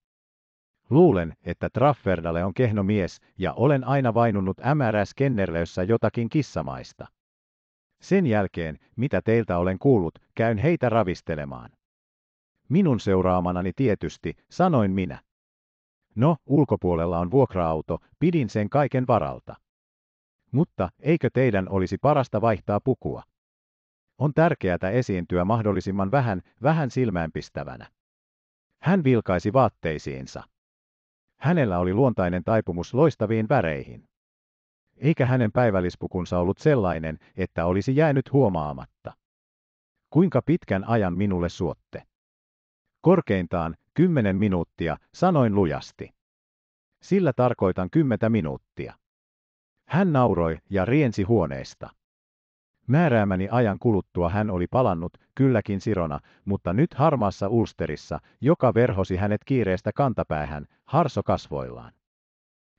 Luulen, että Trafferdalle on kehno mies ja olen aina vainunut MRS-kennerlössä jotakin kissamaista. Sen jälkeen, mitä teiltä olen kuullut, käyn heitä ravistelemaan. Minun seuraamanani tietysti, sanoin minä. No, ulkopuolella on vuokra-auto, pidin sen kaiken varalta. Mutta eikö teidän olisi parasta vaihtaa pukua? On tärkeää esiintyä mahdollisimman vähän, vähän silmäänpistävänä. Hän vilkaisi vaatteisiinsa. Hänellä oli luontainen taipumus loistaviin väreihin. Eikä hänen päivällispukunsa ollut sellainen, että olisi jäänyt huomaamatta. Kuinka pitkän ajan minulle suotte? Korkeintaan kymmenen minuuttia, sanoin lujasti. Sillä tarkoitan kymmentä minuuttia. Hän nauroi ja riensi huoneesta. Määräämäni ajan kuluttua hän oli palannut, kylläkin sirona, mutta nyt harmaassa ulsterissa, joka verhosi hänet kiireestä kantapäähän, harso kasvoillaan.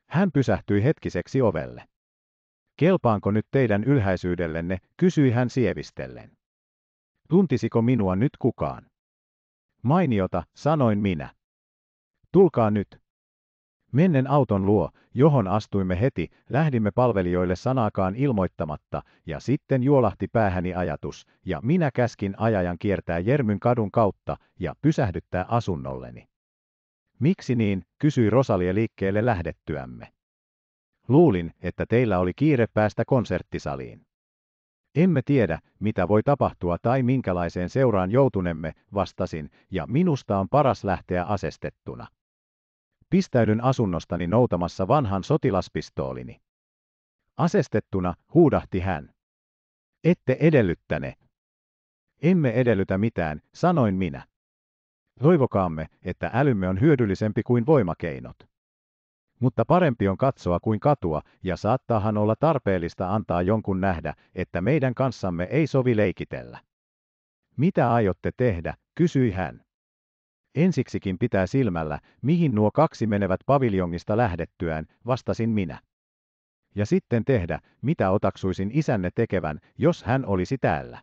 Hän pysähtyi hetkiseksi ovelle. Kelpaanko nyt teidän ylhäisyydellenne, kysyi hän sievistellen. Tuntisiko minua nyt kukaan? Mainiota, sanoin minä. Tulkaa nyt, Mennen auton luo, johon astuimme heti, lähdimme palvelijoille sanaakaan ilmoittamatta, ja sitten juolahti päähäni ajatus, ja minä käskin ajajan kiertää Jermyn kadun kautta ja pysähdyttää asunnolleni. Miksi niin, kysyi Rosalie liikkeelle lähdettyämme. Luulin, että teillä oli kiire päästä konserttisaliin. Emme tiedä, mitä voi tapahtua tai minkälaiseen seuraan joutunemme, vastasin, ja minusta on paras lähteä asestettuna. Pistäydyn asunnostani noutamassa vanhan sotilaspistoolini. Asestettuna huudahti hän. Ette edellyttäne. Emme edellytä mitään, sanoin minä. Toivokaamme, että älymme on hyödyllisempi kuin voimakeinot. Mutta parempi on katsoa kuin katua, ja saattaahan olla tarpeellista antaa jonkun nähdä, että meidän kanssamme ei sovi leikitellä. Mitä aiotte tehdä, kysyi hän. Ensiksikin pitää silmällä, mihin nuo kaksi menevät paviljongista lähdettyään, vastasin minä. Ja sitten tehdä, mitä otaksuisin isänne tekevän, jos hän olisi täällä.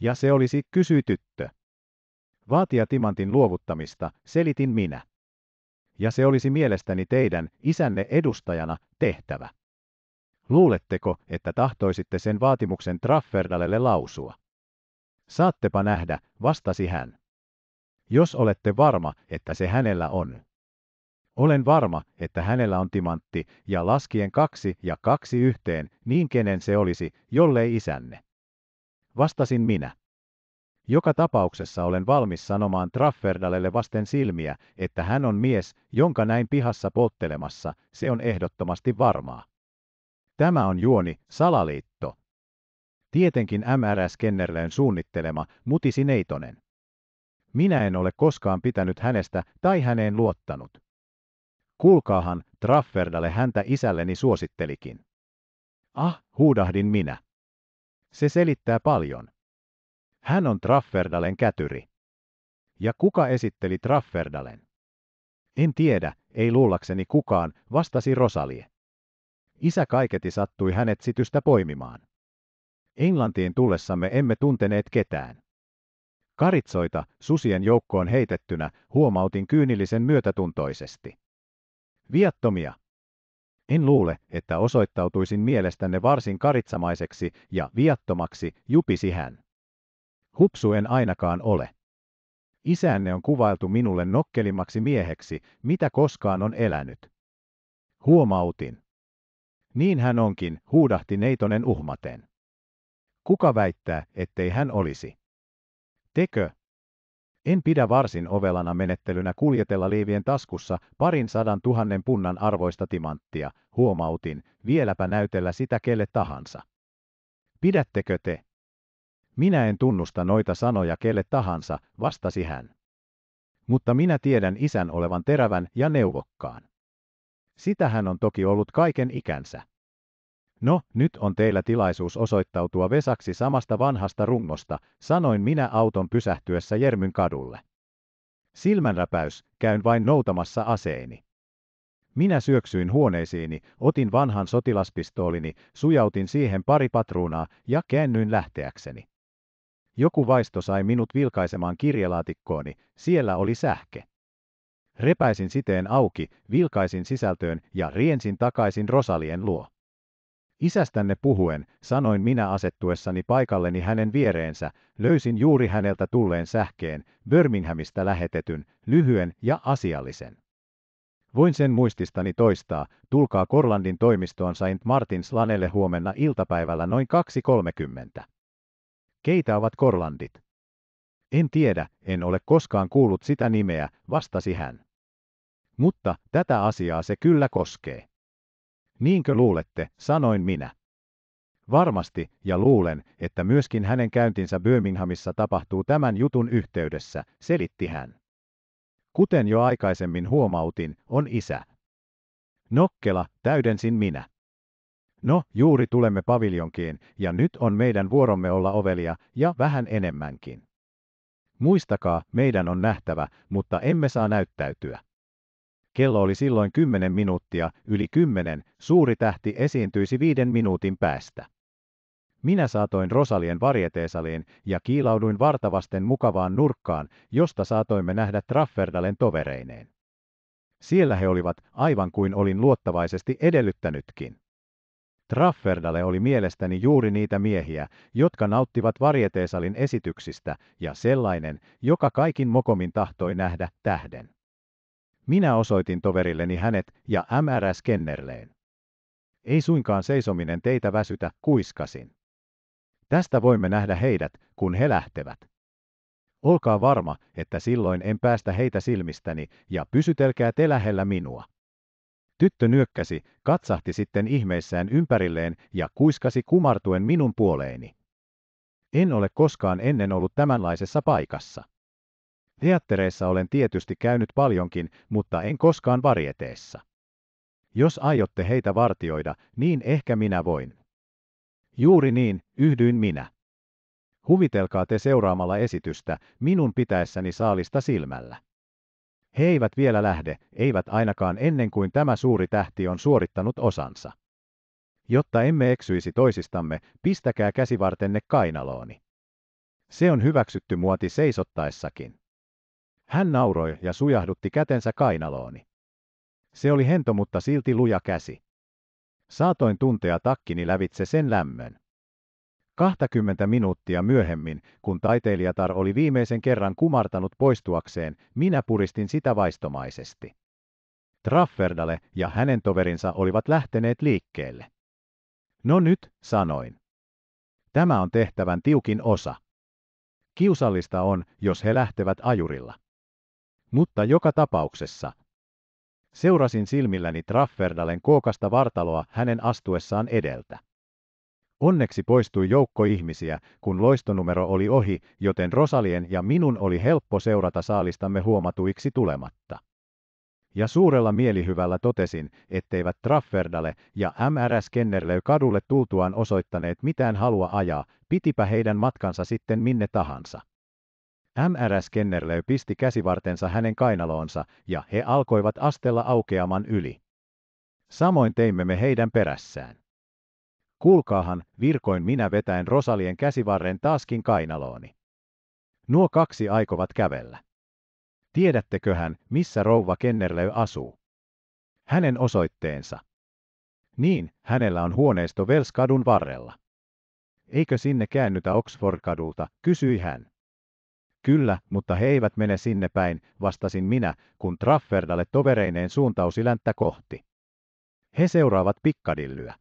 Ja se olisi, kysyi tyttö. Vaatia timantin luovuttamista, selitin minä. Ja se olisi mielestäni teidän, isänne edustajana, tehtävä. Luuletteko, että tahtoisitte sen vaatimuksen Trafferdalelle lausua? Saattepa nähdä, vastasi hän jos olette varma, että se hänellä on. Olen varma, että hänellä on timantti, ja laskien kaksi ja kaksi yhteen, niin kenen se olisi, jollei isänne. Vastasin minä. Joka tapauksessa olen valmis sanomaan Trafferdalelle vasten silmiä, että hän on mies, jonka näin pihassa polttelemassa, se on ehdottomasti varmaa. Tämä on juoni, salaliitto. Tietenkin MRS Kennerleen suunnittelema, mutisi Neitonen. Minä en ole koskaan pitänyt hänestä tai häneen luottanut. Kuulkaahan, Trafferdalle häntä isälleni suosittelikin. Ah, huudahdin minä. Se selittää paljon. Hän on Trafferdalen kätyri. Ja kuka esitteli Trafferdalen? En tiedä, ei luullakseni kukaan, vastasi Rosalie. Isä kaiketi sattui hänet sitystä poimimaan. Englantiin tullessamme emme tunteneet ketään. Karitsoita, susien joukkoon heitettynä, huomautin kyynillisen myötätuntoisesti. Viattomia. En luule, että osoittautuisin mielestänne varsin karitsamaiseksi ja viattomaksi, jupisi hän. Hupsu en ainakaan ole. Isänne on kuvailtu minulle nokkelimmaksi mieheksi, mitä koskaan on elänyt. Huomautin. Niin hän onkin, huudahti neitonen uhmaten. Kuka väittää, ettei hän olisi? Tekö? En pidä varsin ovelana menettelynä kuljetella liivien taskussa parin sadan tuhannen punnan arvoista timanttia, huomautin, vieläpä näytellä sitä kelle tahansa. Pidättekö te? Minä en tunnusta noita sanoja kelle tahansa, vastasi hän. Mutta minä tiedän isän olevan terävän ja neuvokkaan. Sitä hän on toki ollut kaiken ikänsä. No, nyt on teillä tilaisuus osoittautua vesaksi samasta vanhasta rungosta, sanoin minä auton pysähtyessä Jermyn kadulle. Silmänräpäys, käyn vain noutamassa aseeni. Minä syöksyin huoneisiini, otin vanhan sotilaspistoolini, sujautin siihen pari patruunaa ja käännyin lähteäkseni. Joku vaisto sai minut vilkaisemaan kirjelaatikkooni, siellä oli sähke. Repäisin siteen auki, vilkaisin sisältöön ja riensin takaisin Rosalien luo. Isästänne puhuen, sanoin minä asettuessani paikalleni hänen viereensä, löysin juuri häneltä tulleen sähkeen, Birminghamista lähetetyn, lyhyen ja asiallisen. Voin sen muististani toistaa, tulkaa Korlandin toimistoon Saint Martins Lanelle huomenna iltapäivällä noin 2.30. Keitä ovat Korlandit? En tiedä, en ole koskaan kuullut sitä nimeä, vastasi hän. Mutta tätä asiaa se kyllä koskee. Niinkö luulette, sanoin minä. Varmasti, ja luulen, että myöskin hänen käyntinsä Birminghamissa tapahtuu tämän jutun yhteydessä, selitti hän. Kuten jo aikaisemmin huomautin, on isä. Nokkela, täydensin minä. No, juuri tulemme paviljonkiin, ja nyt on meidän vuoromme olla ovelia, ja vähän enemmänkin. Muistakaa, meidän on nähtävä, mutta emme saa näyttäytyä. Kello oli silloin kymmenen minuuttia, yli kymmenen, suuri tähti esiintyisi viiden minuutin päästä. Minä saatoin Rosalien varjeteesaliin ja kiilauduin vartavasten mukavaan nurkkaan, josta saatoimme nähdä Trafferdalen tovereineen. Siellä he olivat, aivan kuin olin luottavaisesti edellyttänytkin. Trafferdale oli mielestäni juuri niitä miehiä, jotka nauttivat varjeteesalin esityksistä, ja sellainen, joka kaikin mokomin tahtoi nähdä tähden. Minä osoitin toverilleni hänet ja MRS-kennerleen. Ei suinkaan seisominen teitä väsytä, kuiskasin. Tästä voimme nähdä heidät, kun he lähtevät. Olkaa varma, että silloin en päästä heitä silmistäni ja pysytelkää te lähellä minua. Tyttö nyökkäsi, katsahti sitten ihmeissään ympärilleen ja kuiskasi kumartuen minun puoleeni. En ole koskaan ennen ollut tämänlaisessa paikassa. Teattereissa olen tietysti käynyt paljonkin, mutta en koskaan varieteessa. Jos aiotte heitä vartioida, niin ehkä minä voin. Juuri niin, yhdyin minä. Huvitelkaa te seuraamalla esitystä, minun pitäessäni saalista silmällä. He eivät vielä lähde, eivät ainakaan ennen kuin tämä suuri tähti on suorittanut osansa. Jotta emme eksyisi toisistamme, pistäkää käsivartenne kainalooni. Se on hyväksytty muoti seisottaessakin. Hän nauroi ja sujahdutti kätensä kainalooni. Se oli hento mutta silti luja käsi. Saatoin tuntea takkini lävitse sen lämmön. 20 minuuttia myöhemmin, kun taiteilijatar oli viimeisen kerran kumartanut poistuakseen, minä puristin sitä vaistomaisesti. Trafferdale ja hänen toverinsa olivat lähteneet liikkeelle. No nyt, sanoin. Tämä on tehtävän tiukin osa. Kiusallista on, jos he lähtevät ajurilla. Mutta joka tapauksessa. Seurasin silmilläni Trafferdalen kookasta vartaloa hänen astuessaan edeltä. Onneksi poistui joukko ihmisiä, kun loistonumero oli ohi, joten Rosalien ja minun oli helppo seurata saalistamme huomatuiksi tulematta. Ja suurella mielihyvällä totesin, etteivät Trafferdale ja MRS Kennerle kadulle tultuaan osoittaneet mitään halua ajaa, pitipä heidän matkansa sitten minne tahansa. MRS Kennerlöö pisti käsivartensa hänen kainaloonsa, ja he alkoivat astella aukeaman yli. Samoin teimme me heidän perässään. Kuulkaahan, virkoin minä vetäen Rosalien käsivarren taaskin kainalooni. Nuo kaksi aikovat kävellä. Tiedätteköhän, missä rouva Kennerlöy asuu? Hänen osoitteensa. Niin, hänellä on huoneisto Velskadun varrella. Eikö sinne käännytä Oxford-kadulta, kysyi hän. Kyllä, mutta he eivät mene sinne päin, vastasin minä, kun Trafferdalle tovereineen suuntausi länttä kohti. He seuraavat Pikkadillyä.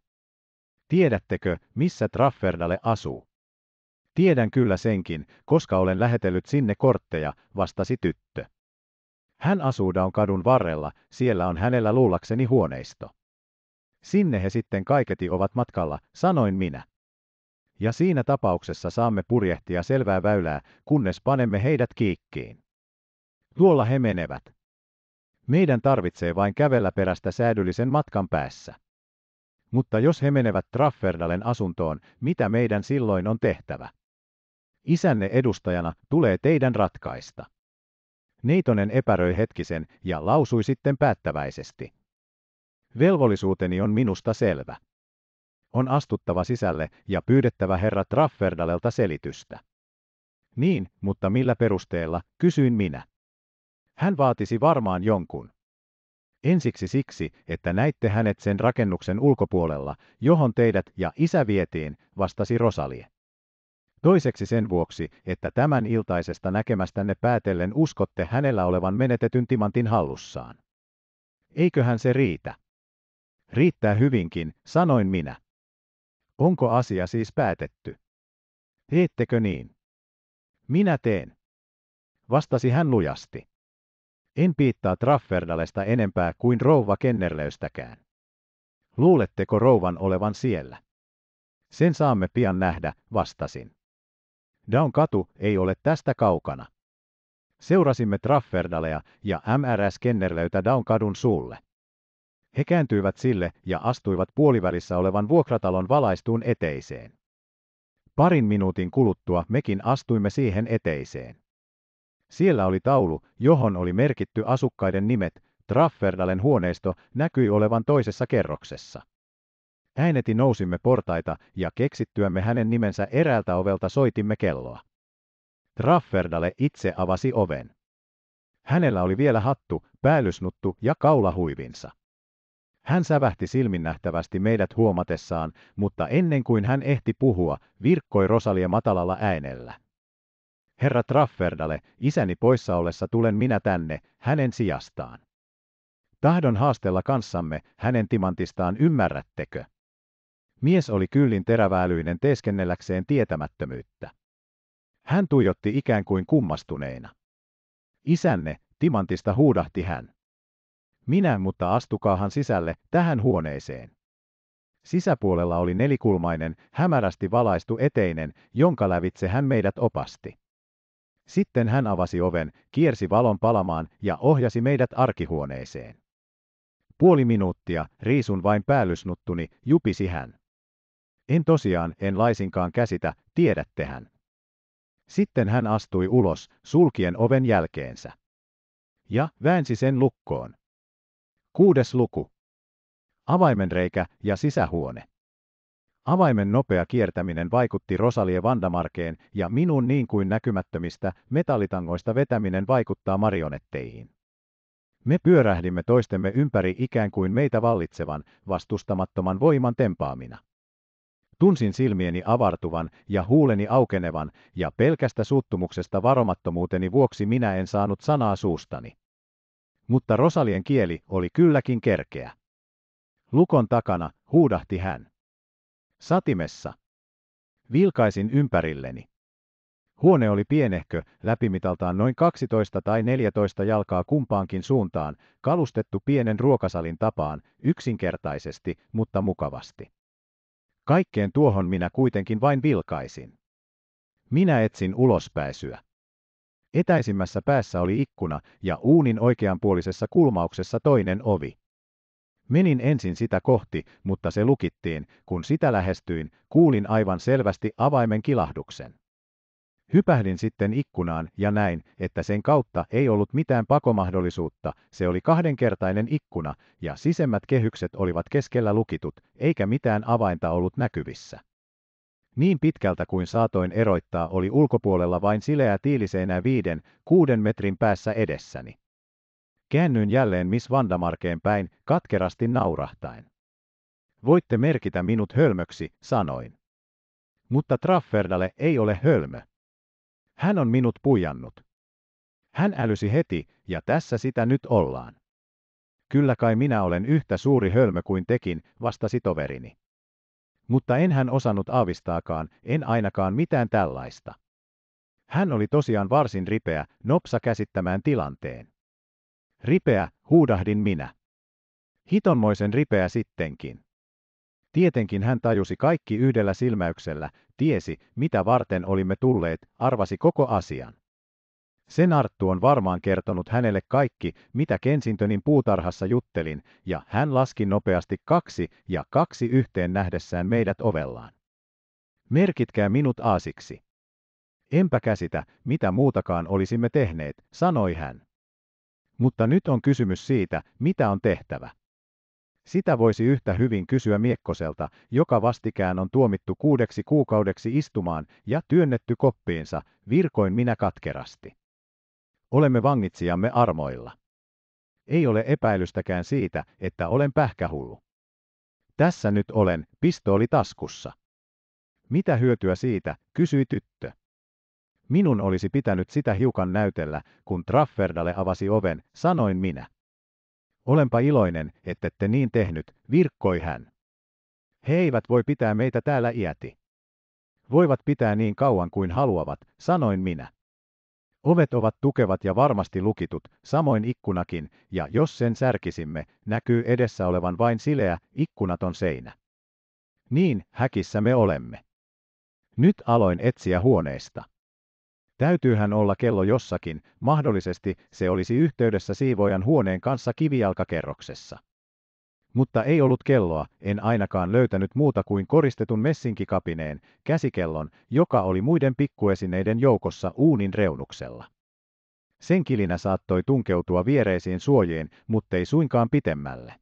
Tiedättekö, missä Trafferdalle asuu? Tiedän kyllä senkin, koska olen lähetellyt sinne kortteja, vastasi tyttö. Hän asuu Down kadun varrella, siellä on hänellä luulakseni huoneisto. Sinne he sitten kaiketi ovat matkalla, sanoin minä ja siinä tapauksessa saamme purjehtia selvää väylää, kunnes panemme heidät kiikkiin. Tuolla he menevät. Meidän tarvitsee vain kävellä perästä säädyllisen matkan päässä. Mutta jos he menevät Trafferdalen asuntoon, mitä meidän silloin on tehtävä? Isänne edustajana tulee teidän ratkaista. Neitonen epäröi hetkisen ja lausui sitten päättäväisesti. Velvollisuuteni on minusta selvä. On astuttava sisälle ja pyydettävä herra Trafferdalelta selitystä. Niin, mutta millä perusteella, kysyin minä. Hän vaatisi varmaan jonkun. Ensiksi siksi, että näitte hänet sen rakennuksen ulkopuolella, johon teidät ja isä vietiin, vastasi Rosalie. Toiseksi sen vuoksi, että tämän iltaisesta näkemästänne päätellen uskotte hänellä olevan menetetyn timantin hallussaan. Eiköhän se riitä? Riittää hyvinkin, sanoin minä. Onko asia siis päätetty? Teettekö niin? Minä teen. Vastasi hän lujasti. En piittaa Trafferdalesta enempää kuin rouva Kennerlöystäkään. Luuletteko rouvan olevan siellä? Sen saamme pian nähdä, vastasin. Down katu ei ole tästä kaukana. Seurasimme Trafferdalea ja MRS Kennerlöytä Down kadun suulle. He kääntyivät sille ja astuivat puolivälissä olevan vuokratalon valaistuun eteiseen. Parin minuutin kuluttua mekin astuimme siihen eteiseen. Siellä oli taulu, johon oli merkitty asukkaiden nimet, Trafferdalen huoneisto näkyi olevan toisessa kerroksessa. Ääneti nousimme portaita ja keksittyämme hänen nimensä eräältä ovelta soitimme kelloa. Trafferdale itse avasi oven. Hänellä oli vielä hattu, päällysnuttu ja kaulahuivinsa. Hän sävähti silminnähtävästi meidät huomatessaan, mutta ennen kuin hän ehti puhua, virkkoi Rosalie matalalla äänellä. Herra Trafferdale, isäni poissa ollessa tulen minä tänne, hänen sijastaan. Tahdon haastella kanssamme, hänen timantistaan ymmärrättekö? Mies oli kyllin teräväälyinen teeskennelläkseen tietämättömyyttä. Hän tuijotti ikään kuin kummastuneena. Isänne, timantista huudahti hän. Minä, mutta astukaahan sisälle, tähän huoneeseen. Sisäpuolella oli nelikulmainen, hämärästi valaistu eteinen, jonka lävitse hän meidät opasti. Sitten hän avasi oven, kiersi valon palamaan ja ohjasi meidät arkihuoneeseen. Puoli minuuttia, riisun vain päällysnuttuni, jupisi hän. En tosiaan, en laisinkaan käsitä, hän. Sitten hän astui ulos, sulkien oven jälkeensä. Ja väänsi sen lukkoon. Kuudes luku. Avaimenreikä ja sisähuone. Avaimen nopea kiertäminen vaikutti Rosalie Vandamarkeen ja minun niin kuin näkymättömistä metallitangoista vetäminen vaikuttaa marionetteihin. Me pyörähdimme toistemme ympäri ikään kuin meitä vallitsevan, vastustamattoman voiman tempaamina. Tunsin silmieni avartuvan ja huuleni aukenevan, ja pelkästä suuttumuksesta varomattomuuteni vuoksi minä en saanut sanaa suustani mutta Rosalien kieli oli kylläkin kerkeä. Lukon takana, huudahti hän. Satimessa. Vilkaisin ympärilleni. Huone oli pienehkö, läpimitaltaan noin 12 tai 14 jalkaa kumpaankin suuntaan, kalustettu pienen ruokasalin tapaan, yksinkertaisesti, mutta mukavasti. Kaikkeen tuohon minä kuitenkin vain vilkaisin. Minä etsin ulospääsyä. Etäisimmässä päässä oli ikkuna ja uunin oikeanpuolisessa kulmauksessa toinen ovi. Menin ensin sitä kohti, mutta se lukittiin, kun sitä lähestyin, kuulin aivan selvästi avaimen kilahduksen. Hypähdin sitten ikkunaan ja näin, että sen kautta ei ollut mitään pakomahdollisuutta, se oli kahdenkertainen ikkuna ja sisemmät kehykset olivat keskellä lukitut, eikä mitään avainta ollut näkyvissä. Niin pitkältä kuin saatoin eroittaa oli ulkopuolella vain sileä tiiliseinä viiden, kuuden metrin päässä edessäni. Käännyin jälleen Miss Vandamarkeen päin, katkerasti naurahtain. Voitte merkitä minut hölmöksi, sanoin. Mutta Trafferdalle ei ole hölmö. Hän on minut pujannut. Hän älysi heti, ja tässä sitä nyt ollaan. Kyllä kai minä olen yhtä suuri hölmö kuin tekin, vastasi toverini. Mutta en hän osannut aavistaakaan, en ainakaan mitään tällaista. Hän oli tosiaan varsin ripeä, nopsa käsittämään tilanteen. Ripeä, huudahdin minä. Hitonmoisen ripeä sittenkin. Tietenkin hän tajusi kaikki yhdellä silmäyksellä, tiesi, mitä varten olimme tulleet, arvasi koko asian. Sen Arttu on varmaan kertonut hänelle kaikki, mitä Kensingtonin puutarhassa juttelin, ja hän laski nopeasti kaksi ja kaksi yhteen nähdessään meidät ovellaan. Merkitkää minut aasiksi. Enpä käsitä, mitä muutakaan olisimme tehneet, sanoi hän. Mutta nyt on kysymys siitä, mitä on tehtävä. Sitä voisi yhtä hyvin kysyä Miekkoselta, joka vastikään on tuomittu kuudeksi kuukaudeksi istumaan ja työnnetty koppiinsa, virkoin minä katkerasti. Olemme vangitsijamme armoilla. Ei ole epäilystäkään siitä, että olen pähkähullu. Tässä nyt olen, pistooli taskussa. Mitä hyötyä siitä, kysyi tyttö. Minun olisi pitänyt sitä hiukan näytellä, kun Trafferdalle avasi oven, sanoin minä. Olenpa iloinen, ettette niin tehnyt, virkkoi hän. He eivät voi pitää meitä täällä iäti. Voivat pitää niin kauan kuin haluavat, sanoin minä. Ovet ovat tukevat ja varmasti lukitut, samoin ikkunakin, ja jos sen särkisimme, näkyy edessä olevan vain sileä, ikkunaton seinä. Niin, häkissä me olemme. Nyt aloin etsiä huoneesta. Täytyyhän olla kello jossakin, mahdollisesti se olisi yhteydessä siivojan huoneen kanssa kivijalkakerroksessa. Mutta ei ollut kelloa, en ainakaan löytänyt muuta kuin koristetun messinkikapineen, käsikellon, joka oli muiden pikkuesineiden joukossa uunin reunuksella. Sen kilinä saattoi tunkeutua viereisiin suojiin, muttei suinkaan pitemmälle.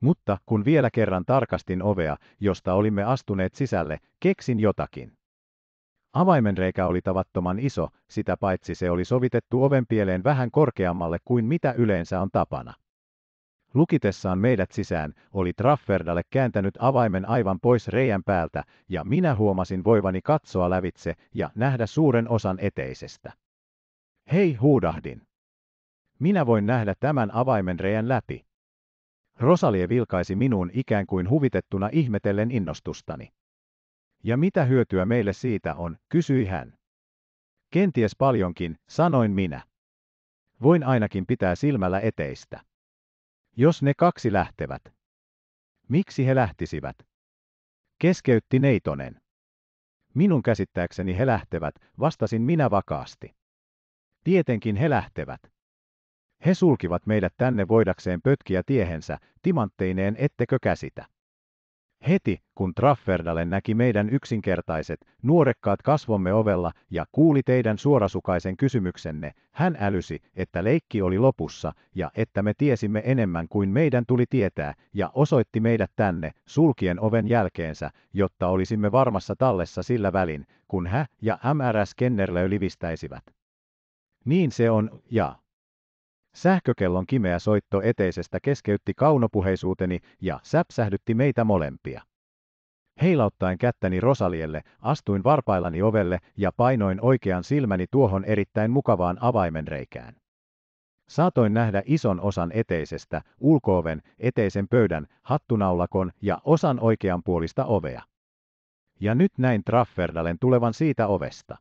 Mutta kun vielä kerran tarkastin ovea, josta olimme astuneet sisälle, keksin jotakin. Avaimenreikä oli tavattoman iso, sitä paitsi se oli sovitettu oven pieleen vähän korkeammalle kuin mitä yleensä on tapana. Lukitessaan meidät sisään oli Trafferdalle kääntänyt avaimen aivan pois reijän päältä, ja minä huomasin voivani katsoa lävitse ja nähdä suuren osan eteisestä. Hei, huudahdin. Minä voin nähdä tämän avaimen reijän läpi. Rosalie vilkaisi minuun ikään kuin huvitettuna ihmetellen innostustani. Ja mitä hyötyä meille siitä on, kysyi hän. Kenties paljonkin, sanoin minä. Voin ainakin pitää silmällä eteistä. Jos ne kaksi lähtevät. Miksi he lähtisivät? Keskeytti Neitonen. Minun käsittääkseni he lähtevät, vastasin minä vakaasti. Tietenkin he lähtevät. He sulkivat meidät tänne voidakseen pötkiä tiehensä, timantteineen ettekö käsitä. Heti, kun Trafferdalle näki meidän yksinkertaiset, nuorekkaat kasvomme ovella ja kuuli teidän suorasukaisen kysymyksenne, hän älysi, että leikki oli lopussa ja että me tiesimme enemmän kuin meidän tuli tietää ja osoitti meidät tänne, sulkien oven jälkeensä, jotta olisimme varmassa tallessa sillä välin, kun hä ja MRS Kennerlö livistäisivät. Niin se on, ja... Sähkökellon kimeä soitto eteisestä keskeytti kaunopuheisuuteni ja säpsähdytti meitä molempia. Heilauttaen kättäni Rosalielle, astuin varpaillani ovelle ja painoin oikean silmäni tuohon erittäin mukavaan avaimenreikään. Saatoin nähdä ison osan eteisestä, ulkooven, eteisen pöydän, hattunaulakon ja osan oikeanpuolista ovea. Ja nyt näin Trafferdalen tulevan siitä ovesta.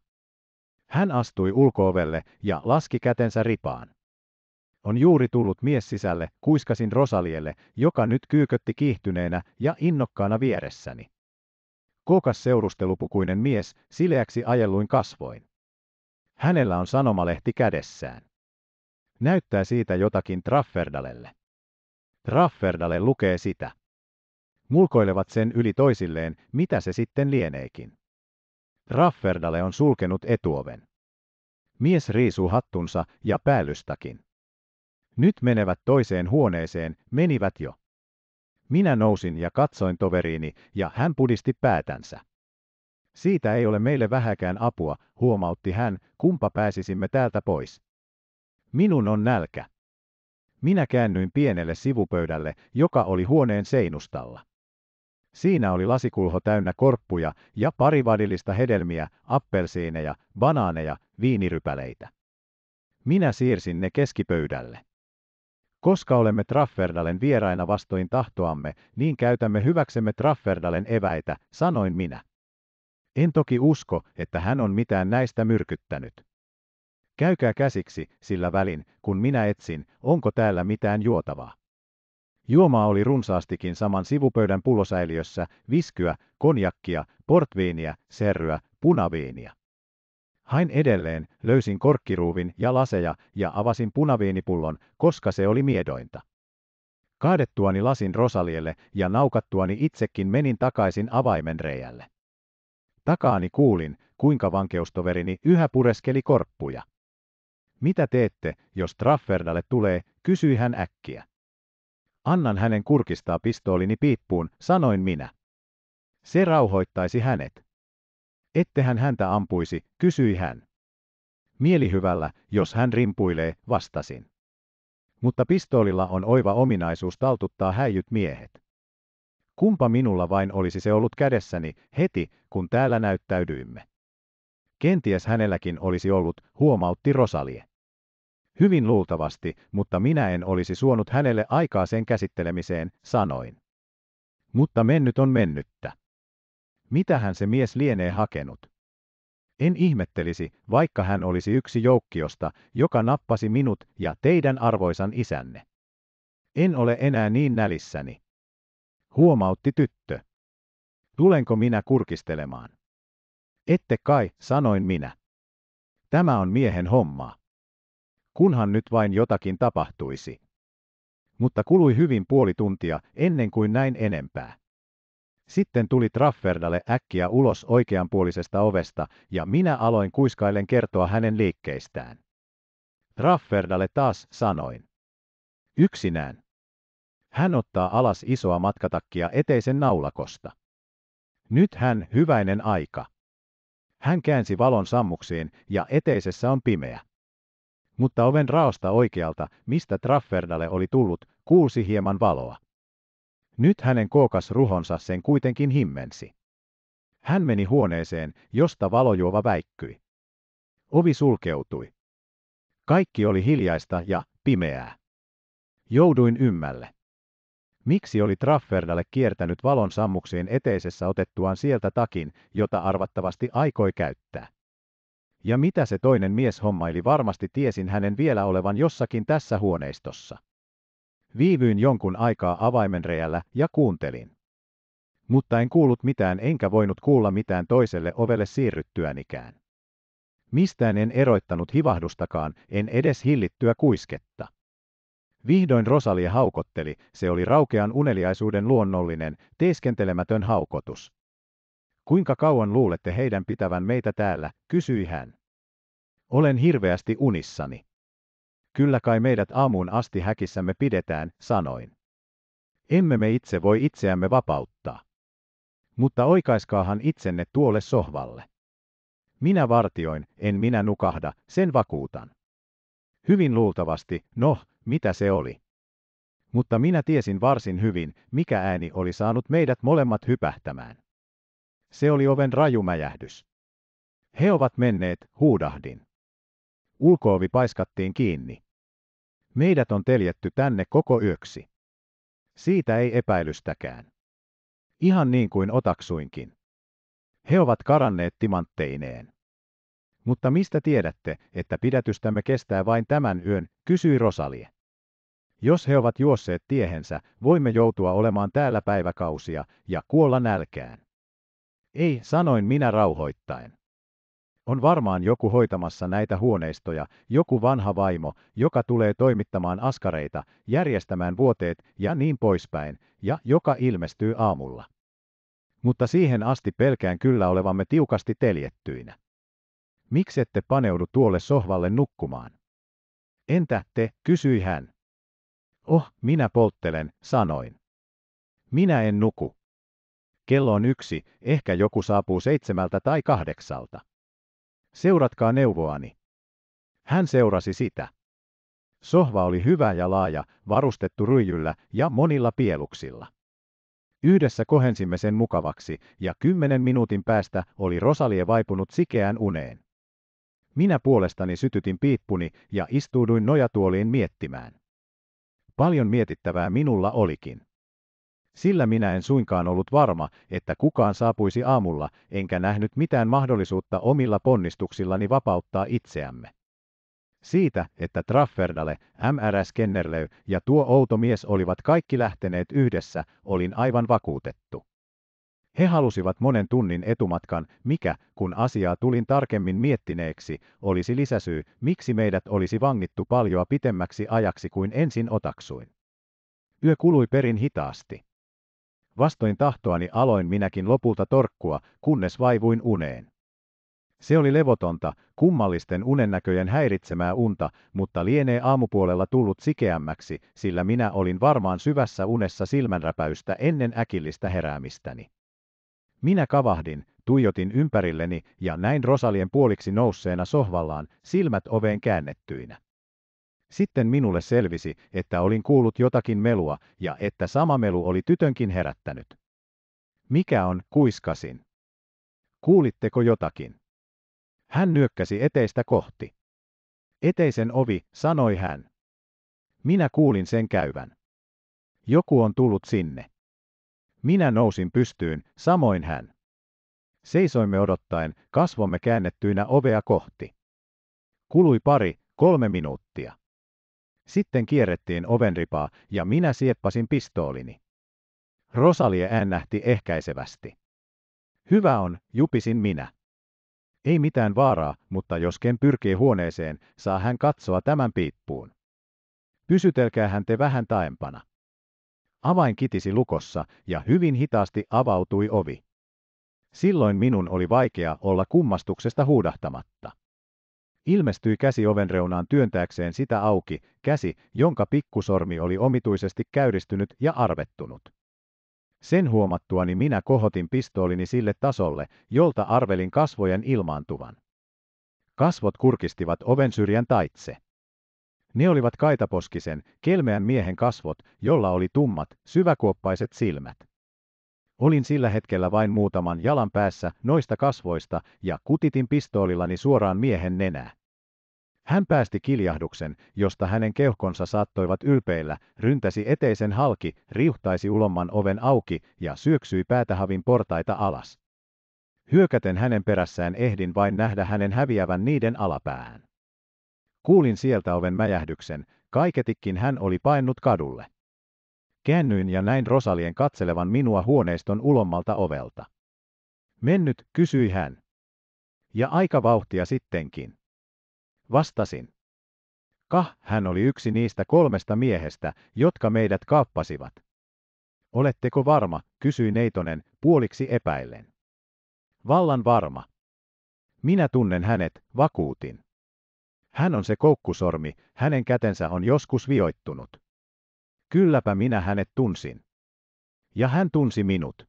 Hän astui ulkoovelle ja laski kätensä ripaan on juuri tullut mies sisälle, kuiskasin Rosalielle, joka nyt kyykötti kiihtyneenä ja innokkaana vieressäni. Kokas seurustelupukuinen mies, sileäksi ajelluin kasvoin. Hänellä on sanomalehti kädessään. Näyttää siitä jotakin Trafferdalelle. Trafferdale lukee sitä. Mulkoilevat sen yli toisilleen, mitä se sitten lieneekin. Trafferdale on sulkenut etuoven. Mies riisuu hattunsa ja päällystäkin. Nyt menevät toiseen huoneeseen, menivät jo. Minä nousin ja katsoin toveriini, ja hän pudisti päätänsä. Siitä ei ole meille vähäkään apua, huomautti hän, kumpa pääsisimme täältä pois. Minun on nälkä. Minä käännyin pienelle sivupöydälle, joka oli huoneen seinustalla. Siinä oli lasikulho täynnä korppuja ja pari vadillista hedelmiä, appelsiineja, banaaneja, viinirypäleitä. Minä siirsin ne keskipöydälle. Koska olemme Trafferdalen vieraina vastoin tahtoamme, niin käytämme hyväksemme Trafferdalen eväitä, sanoin minä. En toki usko, että hän on mitään näistä myrkyttänyt. Käykää käsiksi, sillä välin, kun minä etsin, onko täällä mitään juotavaa. Juomaa oli runsaastikin saman sivupöydän pulosäiliössä, viskyä, konjakkia, portviiniä, serryä, punaviiniä. Hain edelleen, löysin korkkiruuvin ja laseja ja avasin punaviinipullon, koska se oli miedointa. Kaadettuani lasin Rosalielle ja naukattuani itsekin menin takaisin avaimen reijälle. Takaani kuulin, kuinka vankeustoverini yhä pureskeli korppuja. Mitä teette, jos Trafferdalle tulee, kysyi hän äkkiä. Annan hänen kurkistaa pistoolini piippuun, sanoin minä. Se rauhoittaisi hänet. Ettehän häntä ampuisi, kysyi hän. Mielihyvällä, jos hän rimpuilee, vastasin. Mutta pistoolilla on oiva ominaisuus taltuttaa häijyt miehet. Kumpa minulla vain olisi se ollut kädessäni heti, kun täällä näyttäydyimme. Kenties hänelläkin olisi ollut, huomautti Rosalie. Hyvin luultavasti, mutta minä en olisi suonut hänelle aikaa sen käsittelemiseen, sanoin. Mutta mennyt on mennyttä. Mitähän se mies lienee hakenut? En ihmettelisi, vaikka hän olisi yksi joukkiosta, joka nappasi minut ja teidän arvoisan isänne. En ole enää niin nälissäni. Huomautti tyttö. Tulenko minä kurkistelemaan? Ette kai, sanoin minä. Tämä on miehen hommaa. Kunhan nyt vain jotakin tapahtuisi. Mutta kului hyvin puoli tuntia ennen kuin näin enempää. Sitten tuli Trafferdalle äkkiä ulos oikeanpuolisesta ovesta, ja minä aloin kuiskaillen kertoa hänen liikkeistään. Trafferdalle taas sanoin. Yksinään. Hän ottaa alas isoa matkatakkia eteisen naulakosta. Nyt hän, hyväinen aika. Hän käänsi valon sammuksiin ja eteisessä on pimeä. Mutta oven raosta oikealta, mistä Trafferdalle oli tullut, kuusi hieman valoa. Nyt hänen kookas ruhonsa sen kuitenkin himmensi. Hän meni huoneeseen, josta valojuova väikkyi. Ovi sulkeutui. Kaikki oli hiljaista ja pimeää. Jouduin ymmälle. Miksi oli Trafferdalle kiertänyt valon sammuksiin eteisessä otettuaan sieltä takin, jota arvattavasti aikoi käyttää? Ja mitä se toinen mies hommaili varmasti tiesin hänen vielä olevan jossakin tässä huoneistossa. Viivyin jonkun aikaa avaimenreällä ja kuuntelin. Mutta en kuullut mitään enkä voinut kuulla mitään toiselle ovelle siirryttyänikään. Mistään en eroittanut hivahdustakaan, en edes hillittyä kuisketta. Vihdoin Rosalie haukotteli, se oli raukean uneliaisuuden luonnollinen, teeskentelemätön haukotus. Kuinka kauan luulette heidän pitävän meitä täällä, kysyi hän. Olen hirveästi unissani. Kyllä kai meidät aamuun asti häkissämme pidetään, sanoin. Emme me itse voi itseämme vapauttaa. Mutta oikaiskaahan itsenne tuolle sohvalle. Minä vartioin, en minä nukahda, sen vakuutan. Hyvin luultavasti, no, mitä se oli. Mutta minä tiesin varsin hyvin, mikä ääni oli saanut meidät molemmat hypähtämään. Se oli oven rajumäjähdys. He ovat menneet, huudahdin. Ulkoovi paiskattiin kiinni. Meidät on teljetty tänne koko yöksi. Siitä ei epäilystäkään. Ihan niin kuin otaksuinkin. He ovat karanneet timantteineen. Mutta mistä tiedätte, että pidätystämme kestää vain tämän yön, kysyi Rosalie. Jos he ovat juosseet tiehensä, voimme joutua olemaan täällä päiväkausia ja kuolla nälkään. Ei, sanoin minä rauhoittain. On varmaan joku hoitamassa näitä huoneistoja, joku vanha vaimo, joka tulee toimittamaan askareita, järjestämään vuoteet ja niin poispäin, ja joka ilmestyy aamulla. Mutta siihen asti pelkään kyllä olevamme tiukasti teljettyinä. Miksi ette paneudu tuolle sohvalle nukkumaan? Entä te, kysyi hän. Oh, minä polttelen, sanoin. Minä en nuku. Kello on yksi, ehkä joku saapuu seitsemältä tai kahdeksalta. Seuratkaa neuvoani. Hän seurasi sitä. Sohva oli hyvä ja laaja, varustettu ryijyllä ja monilla pieluksilla. Yhdessä kohensimme sen mukavaksi, ja kymmenen minuutin päästä oli Rosalie vaipunut sikeään uneen. Minä puolestani sytytin piippuni ja istuuduin nojatuoliin miettimään. Paljon mietittävää minulla olikin. Sillä minä en suinkaan ollut varma, että kukaan saapuisi aamulla, enkä nähnyt mitään mahdollisuutta omilla ponnistuksillani vapauttaa itseämme. Siitä, että Trafferdale, MRS Kennerley ja tuo outo mies olivat kaikki lähteneet yhdessä, olin aivan vakuutettu. He halusivat monen tunnin etumatkan, mikä, kun asiaa tulin tarkemmin miettineeksi, olisi lisäsyy, miksi meidät olisi vangittu paljoa pitemmäksi ajaksi kuin ensin otaksuin. Yö kului perin hitaasti. Vastoin tahtoani aloin minäkin lopulta torkkua, kunnes vaivuin uneen. Se oli levotonta, kummallisten unennäköjen häiritsemää unta, mutta lienee aamupuolella tullut sikeämmäksi, sillä minä olin varmaan syvässä unessa silmänräpäystä ennen äkillistä heräämistäni. Minä kavahdin, tuijotin ympärilleni ja näin Rosalien puoliksi nousseena sohvallaan, silmät oveen käännettyinä. Sitten minulle selvisi, että olin kuullut jotakin melua ja että sama melu oli tytönkin herättänyt. Mikä on, kuiskasin. Kuulitteko jotakin? Hän nyökkäsi eteistä kohti. Eteisen ovi, sanoi hän. Minä kuulin sen käyvän. Joku on tullut sinne. Minä nousin pystyyn, samoin hän. Seisoimme odottaen, kasvomme käännettyinä ovea kohti. Kului pari, kolme minuuttia. Sitten ovenripaa ja minä sieppasin pistoolini. Rosalie äännähti ehkäisevästi. Hyvä on, jupisin minä. Ei mitään vaaraa, mutta jos Ken pyrkii huoneeseen, saa hän katsoa tämän piippuun. Pysytelkää hän te vähän taempana. Avain kitisi lukossa ja hyvin hitaasti avautui ovi. Silloin minun oli vaikea olla kummastuksesta huudahtamatta. Ilmestyi käsi ovenreunaan työntääkseen sitä auki, käsi, jonka pikkusormi oli omituisesti käyristynyt ja arvettunut. Sen huomattuani minä kohotin pistoolini sille tasolle, jolta arvelin kasvojen ilmaantuvan. Kasvot kurkistivat oven syrjän taitse. Ne olivat kaitaposkisen, kelmeän miehen kasvot, jolla oli tummat, syväkuoppaiset silmät. Olin sillä hetkellä vain muutaman jalan päässä noista kasvoista ja kutitin pistoolillani suoraan miehen nenää. Hän päästi kiljahduksen, josta hänen keuhkonsa saattoivat ylpeillä, ryntäsi eteisen halki, riuhtaisi ulomman oven auki ja syöksyi päätähavin portaita alas. Hyökäten hänen perässään ehdin vain nähdä hänen häviävän niiden alapäähän. Kuulin sieltä oven mäjähdyksen, kaiketikin hän oli painnut kadulle. Käännyin ja näin Rosalien katselevan minua huoneiston ulommalta ovelta. Mennyt, kysyi hän. Ja aika vauhtia sittenkin. Vastasin. Kah, hän oli yksi niistä kolmesta miehestä, jotka meidät kaappasivat. Oletteko varma, kysyi Neitonen, puoliksi epäillen. Vallan varma. Minä tunnen hänet, vakuutin. Hän on se koukkusormi, hänen kätensä on joskus vioittunut. Kylläpä minä hänet tunsin. Ja hän tunsi minut.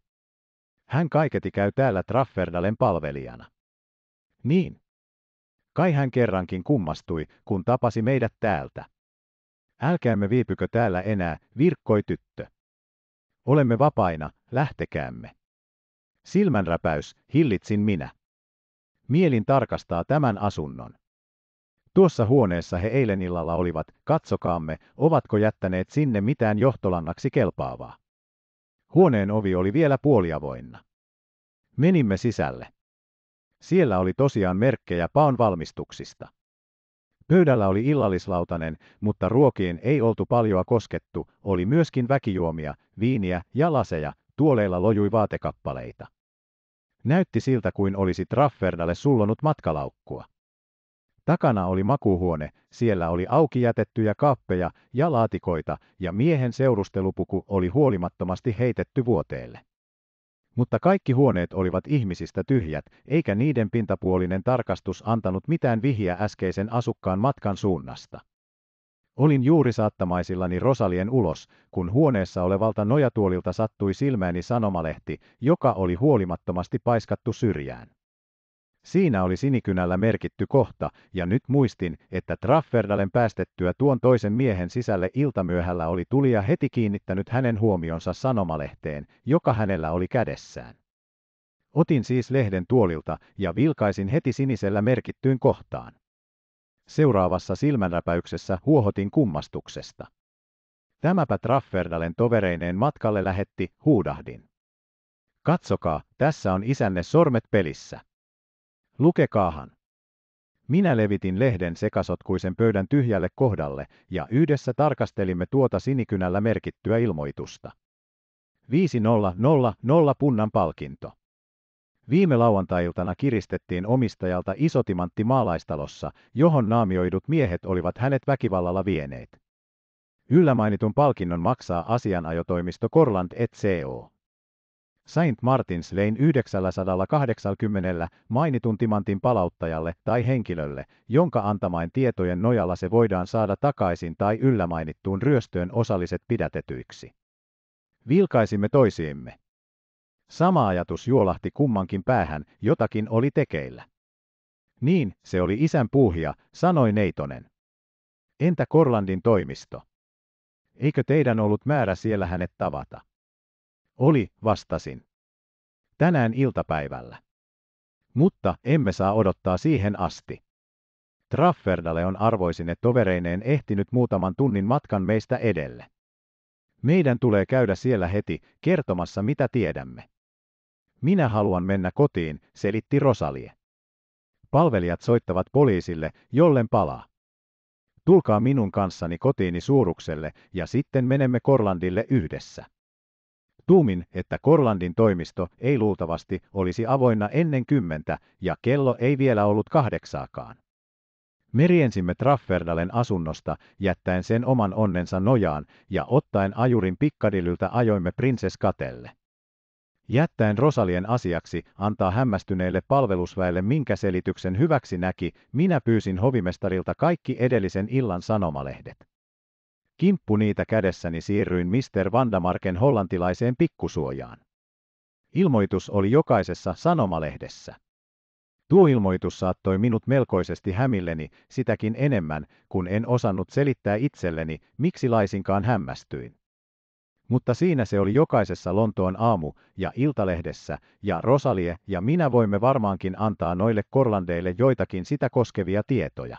Hän kaiketi käy täällä Trafferdalen palvelijana. Niin. Kai hän kerrankin kummastui, kun tapasi meidät täältä. Älkäämme viipykö täällä enää, virkkoi tyttö. Olemme vapaina, lähtekäämme. Silmänräpäys, hillitsin minä. Mielin tarkastaa tämän asunnon. Tuossa huoneessa he eilen illalla olivat, katsokaamme, ovatko jättäneet sinne mitään johtolannaksi kelpaavaa. Huoneen ovi oli vielä puoliavoinna. Menimme sisälle. Siellä oli tosiaan merkkejä paon valmistuksista. Pöydällä oli illallislautanen, mutta ruokien ei oltu paljoa koskettu, oli myöskin väkijuomia, viiniä ja laseja, tuoleilla lojui vaatekappaleita. Näytti siltä kuin olisi Trafferdalle sullonut matkalaukkua. Takana oli makuuhuone, siellä oli auki jätettyjä kaappeja ja laatikoita, ja miehen seurustelupuku oli huolimattomasti heitetty vuoteelle. Mutta kaikki huoneet olivat ihmisistä tyhjät, eikä niiden pintapuolinen tarkastus antanut mitään vihiä äskeisen asukkaan matkan suunnasta. Olin juuri saattamaisillani Rosalien ulos, kun huoneessa olevalta nojatuolilta sattui silmääni sanomalehti, joka oli huolimattomasti paiskattu syrjään. Siinä oli sinikynällä merkitty kohta, ja nyt muistin, että Trafferdalen päästettyä tuon toisen miehen sisälle iltamyöhällä oli tulija heti kiinnittänyt hänen huomionsa sanomalehteen, joka hänellä oli kädessään. Otin siis lehden tuolilta ja vilkaisin heti sinisellä merkittyyn kohtaan. Seuraavassa silmänräpäyksessä huohotin kummastuksesta. Tämäpä Trafferdalen tovereineen matkalle lähetti, huudahdin. Katsokaa, tässä on isänne sormet pelissä. Lukekaahan. Minä levitin lehden sekasotkuisen pöydän tyhjälle kohdalle ja yhdessä tarkastelimme tuota sinikynällä merkittyä ilmoitusta. 5000 punnan palkinto. Viime lauantai-iltana kiristettiin omistajalta isotimantti maalaistalossa, johon naamioidut miehet olivat hänet väkivallalla vieneet. Yllä mainitun palkinnon maksaa asianajotoimisto Korland et CO. Saint Martins vein 980 mainitun timantin palauttajalle tai henkilölle, jonka antamain tietojen nojalla se voidaan saada takaisin tai yllä mainittuun ryöstöön osalliset pidätetyiksi. Vilkaisimme toisiimme. Sama ajatus juolahti kummankin päähän, jotakin oli tekeillä. Niin, se oli isän puuhia, sanoi Neitonen. Entä Korlandin toimisto? Eikö teidän ollut määrä siellä hänet tavata? Oli, vastasin. Tänään iltapäivällä. Mutta emme saa odottaa siihen asti. Trafferdale on arvoisine tovereineen ehtinyt muutaman tunnin matkan meistä edelle. Meidän tulee käydä siellä heti, kertomassa mitä tiedämme. Minä haluan mennä kotiin, selitti Rosalie. Palvelijat soittavat poliisille, jollen palaa. Tulkaa minun kanssani kotiini suurukselle ja sitten menemme Korlandille yhdessä. Tuumin, että Korlandin toimisto ei luultavasti olisi avoinna ennen kymmentä ja kello ei vielä ollut kahdeksaakaan. Meriensimme Trafferdalen asunnosta, jättäen sen oman onnensa nojaan ja ottaen ajurin pikkadilyltä ajoimme prinseskatelle. Jättäen Rosalien asiaksi antaa hämmästyneelle palvelusväelle minkä selityksen hyväksi näki, minä pyysin hovimestarilta kaikki edellisen illan sanomalehdet. Kimppu niitä kädessäni siirryin Mr. Vandamarken hollantilaiseen pikkusuojaan. Ilmoitus oli jokaisessa sanomalehdessä. Tuo ilmoitus saattoi minut melkoisesti hämilleni sitäkin enemmän, kun en osannut selittää itselleni, miksi laisinkaan hämmästyin. Mutta siinä se oli jokaisessa Lontoon aamu- ja iltalehdessä, ja Rosalie ja minä voimme varmaankin antaa noille korlandeille joitakin sitä koskevia tietoja.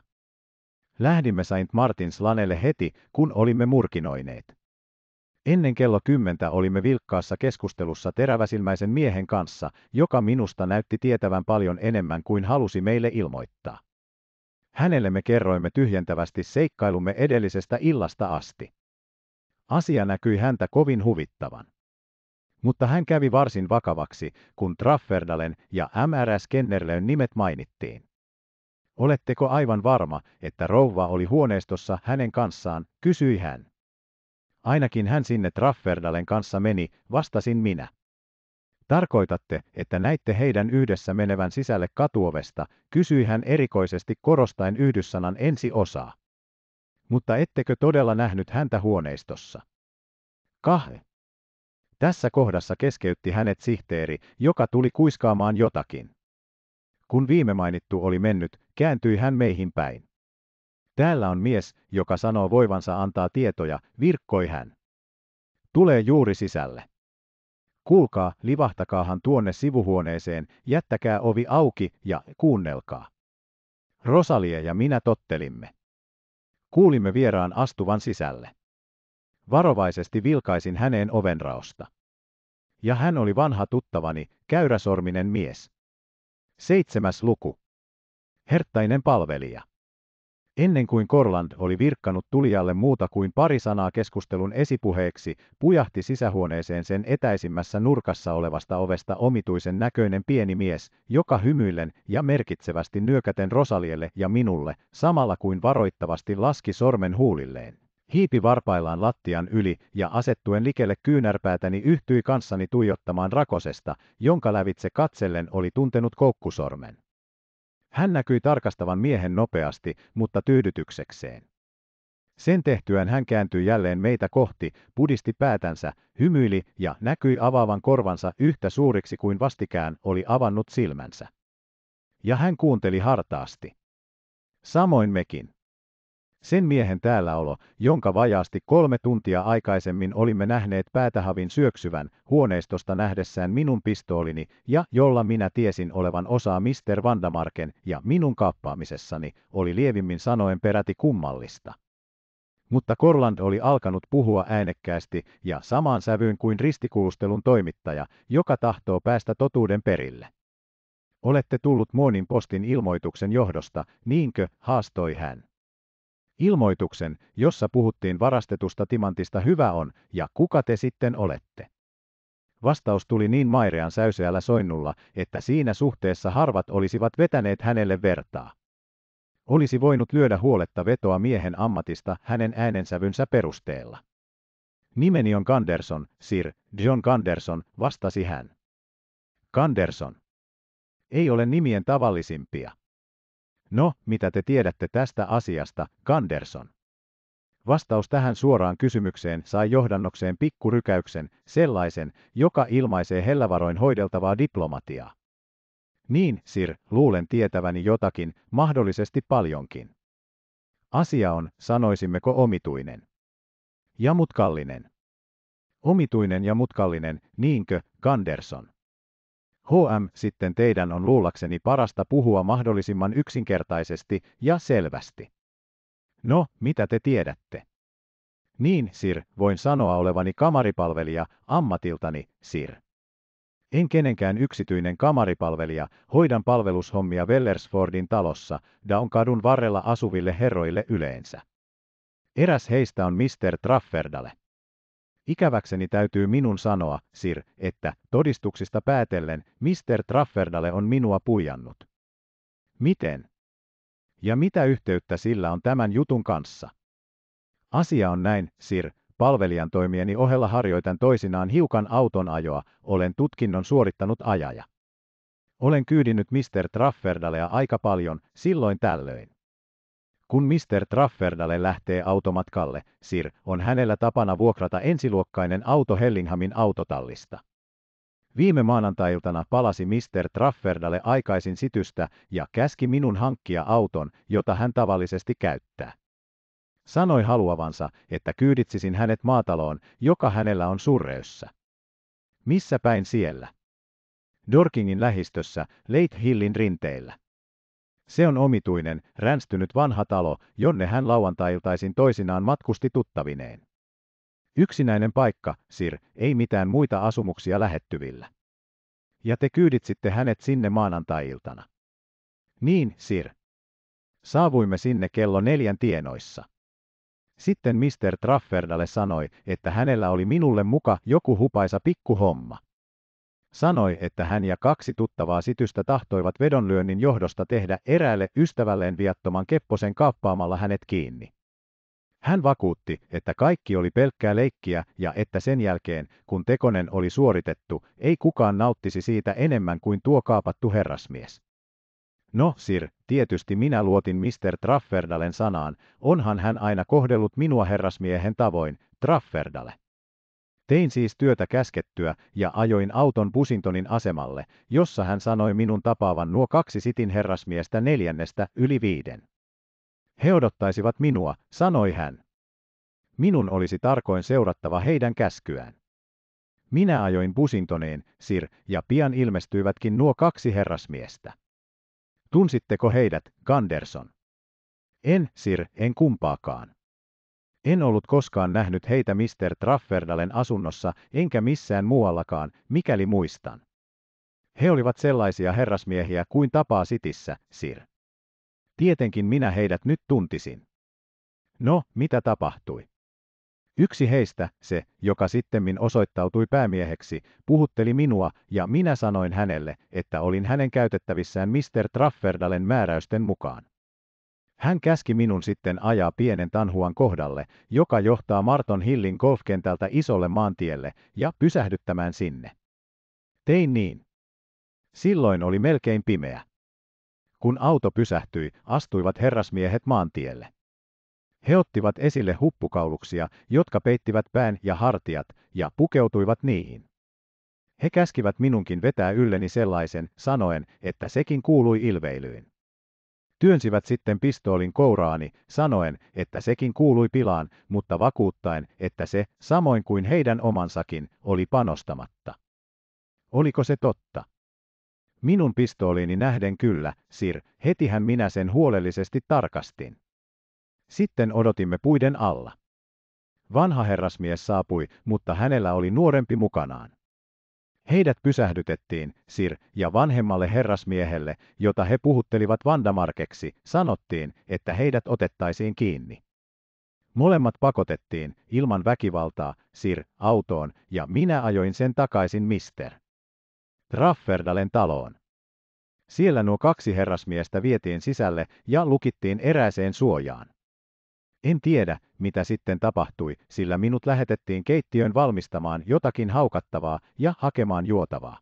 Lähdimme Saint Martins lanelle heti, kun olimme murkinoineet. Ennen kello kymmentä olimme vilkkaassa keskustelussa teräväsilmäisen miehen kanssa, joka minusta näytti tietävän paljon enemmän kuin halusi meille ilmoittaa. Hänelle me kerroimme tyhjentävästi seikkailumme edellisestä illasta asti. Asia näkyi häntä kovin huvittavan. Mutta hän kävi varsin vakavaksi, kun Trafferdalen ja MRS Kennerleyn nimet mainittiin. Oletteko aivan varma, että rouva oli huoneistossa hänen kanssaan, kysyi hän. Ainakin hän sinne Trafferdalen kanssa meni, vastasin minä. Tarkoitatte, että näitte heidän yhdessä menevän sisälle katuovesta, kysyi hän erikoisesti korostaen yhdyssanan ensi osaa. Mutta ettekö todella nähnyt häntä huoneistossa? Kahe. Tässä kohdassa keskeytti hänet sihteeri, joka tuli kuiskaamaan jotakin. Kun viime mainittu oli mennyt, kääntyi hän meihin päin. Täällä on mies, joka sanoo voivansa antaa tietoja, virkkoi hän. Tulee juuri sisälle. Kuulkaa, livahtakaahan tuonne sivuhuoneeseen, jättäkää ovi auki ja kuunnelkaa. Rosalie ja minä tottelimme. Kuulimme vieraan astuvan sisälle. Varovaisesti vilkaisin häneen ovenraosta. Ja hän oli vanha tuttavani, käyräsorminen mies. Seitsemäs luku herttäinen palvelija. Ennen kuin Korland oli virkkanut tulijalle muuta kuin pari sanaa keskustelun esipuheeksi, pujahti sisähuoneeseen sen etäisimmässä nurkassa olevasta ovesta omituisen näköinen pieni mies, joka hymyillen ja merkitsevästi nyökäten Rosalielle ja minulle, samalla kuin varoittavasti laski sormen huulilleen. Hiipi varpaillaan lattian yli ja asettuen likelle kyynärpäätäni yhtyi kanssani tuijottamaan rakosesta, jonka lävitse katsellen oli tuntenut koukkusormen. Hän näkyi tarkastavan miehen nopeasti, mutta tyydytyksekseen. Sen tehtyään hän kääntyi jälleen meitä kohti, pudisti päätänsä, hymyili ja näkyi avaavan korvansa yhtä suuriksi kuin vastikään oli avannut silmänsä. Ja hän kuunteli hartaasti. Samoin mekin. Sen miehen täälläolo, jonka vajaasti kolme tuntia aikaisemmin olimme nähneet päätähavin syöksyvän huoneistosta nähdessään minun pistoolini ja jolla minä tiesin olevan osaa Mr. Vandamarken ja minun kappaamisessani, oli lievimmin sanoen peräti kummallista mutta Korland oli alkanut puhua äänekkäästi ja samaan sävyyn kuin ristikuustelun toimittaja, joka tahtoo päästä totuuden perille. Olette tullut Moonin postin ilmoituksen johdosta, niinkö, haastoi hän. Ilmoituksen, jossa puhuttiin varastetusta timantista hyvä on ja kuka te sitten olette. Vastaus tuli niin mairean säyseällä soinnulla, että siinä suhteessa harvat olisivat vetäneet hänelle vertaa. Olisi voinut lyödä huoletta vetoa miehen ammatista hänen äänensävynsä perusteella. Nimeni on Kanderson, Sir John Kanderson, vastasi hän. Kanderson. Ei ole nimien tavallisimpia. No, mitä te tiedätte tästä asiasta, Kanderson? Vastaus tähän suoraan kysymykseen sai johdannokseen pikkurykäyksen, sellaisen, joka ilmaisee hellävaroin hoideltavaa diplomatiaa. Niin, Sir, luulen tietäväni jotakin, mahdollisesti paljonkin. Asia on, sanoisimmeko omituinen. Ja mutkallinen. Omituinen ja mutkallinen, niinkö, Kanderson? HM sitten teidän on luullakseni parasta puhua mahdollisimman yksinkertaisesti ja selvästi. No, mitä te tiedätte? Niin, Sir, voin sanoa olevani kamaripalvelija, ammatiltani, Sir. En kenenkään yksityinen kamaripalvelija, hoidan palvelushommia Wellersfordin talossa, on kadun varrella asuville herroille yleensä. Eräs heistä on Mr. Trafferdale. Ikäväkseni täytyy minun sanoa, Sir, että todistuksista päätellen Mr. Trafferdalle on minua puijannut. Miten? Ja mitä yhteyttä sillä on tämän jutun kanssa? Asia on näin, Sir, palvelijan toimieni ohella harjoitan toisinaan hiukan auton ajoa, olen tutkinnon suorittanut ajaja. Olen kyydinnyt Mr. Trafferdalea aika paljon, silloin tällöin. Kun Mr. Trafferdalle lähtee automatkalle, Sir, on hänellä tapana vuokrata ensiluokkainen auto Hellinghamin autotallista. Viime maanantailtana palasi Mr. Trafferdalle aikaisin sitystä ja käski minun hankkia auton, jota hän tavallisesti käyttää. Sanoi haluavansa, että kyyditsisin hänet maataloon, joka hänellä on surreyssä. Missä päin siellä? Dorkingin lähistössä, Leith Hillin rinteillä. Se on omituinen, ränstynyt vanha talo, jonne hän lauantai-iltaisin toisinaan matkusti tuttavineen. Yksinäinen paikka, Sir, ei mitään muita asumuksia lähettyvillä. Ja te kyyditsitte hänet sinne maanantai-iltana. Niin, Sir. Saavuimme sinne kello neljän tienoissa. Sitten Mr. Trafferdalle sanoi, että hänellä oli minulle muka joku hupaisa pikkuhomma sanoi, että hän ja kaksi tuttavaa sitystä tahtoivat vedonlyönnin johdosta tehdä eräälle ystävälleen viattoman Kepposen kaappaamalla hänet kiinni. Hän vakuutti, että kaikki oli pelkkää leikkiä ja että sen jälkeen, kun tekonen oli suoritettu, ei kukaan nauttisi siitä enemmän kuin tuo kaapattu herrasmies. No, Sir, tietysti minä luotin Mr. Trafferdalen sanaan, onhan hän aina kohdellut minua herrasmiehen tavoin, Trafferdale. Tein siis työtä käskettyä ja ajoin auton Busingtonin asemalle, jossa hän sanoi minun tapaavan nuo kaksi sitin herrasmiestä neljännestä yli viiden. He odottaisivat minua, sanoi hän. Minun olisi tarkoin seurattava heidän käskyään. Minä ajoin Busingtoniin, Sir, ja pian ilmestyivätkin nuo kaksi herrasmiestä. Tunsitteko heidät, Ganderson? En, Sir, en kumpaakaan. En ollut koskaan nähnyt heitä Mr. Trafferdalen asunnossa, enkä missään muuallakaan, mikäli muistan. He olivat sellaisia herrasmiehiä kuin tapaa sitissä, Sir. Tietenkin minä heidät nyt tuntisin. No, mitä tapahtui? Yksi heistä, se, joka sittemmin osoittautui päämieheksi, puhutteli minua ja minä sanoin hänelle, että olin hänen käytettävissään Mr. Trafferdalen määräysten mukaan. Hän käski minun sitten ajaa pienen tanhuan kohdalle, joka johtaa Marton Hillin golfkentältä isolle maantielle, ja pysähdyttämään sinne. Tein niin. Silloin oli melkein pimeä. Kun auto pysähtyi, astuivat herrasmiehet maantielle. He ottivat esille huppukauluksia, jotka peittivät pään ja hartiat, ja pukeutuivat niihin. He käskivät minunkin vetää ylleni sellaisen, sanoen, että sekin kuului ilveilyyn. Työnsivät sitten pistoolin kouraani, sanoen, että sekin kuului pilaan, mutta vakuuttaen, että se, samoin kuin heidän omansakin, oli panostamatta. Oliko se totta? Minun pistooliini nähden kyllä, Sir, hetihän minä sen huolellisesti tarkastin. Sitten odotimme puiden alla. Vanha herrasmies saapui, mutta hänellä oli nuorempi mukanaan. Heidät pysähdytettiin, Sir, ja vanhemmalle herrasmiehelle, jota he puhuttelivat Vandamarkeksi, sanottiin, että heidät otettaisiin kiinni. Molemmat pakotettiin, ilman väkivaltaa, Sir, autoon, ja minä ajoin sen takaisin Mister. Trafferdalen taloon. Siellä nuo kaksi herrasmiestä vietiin sisälle ja lukittiin erääseen suojaan. En tiedä, mitä sitten tapahtui, sillä minut lähetettiin keittiön valmistamaan jotakin haukattavaa ja hakemaan juotavaa.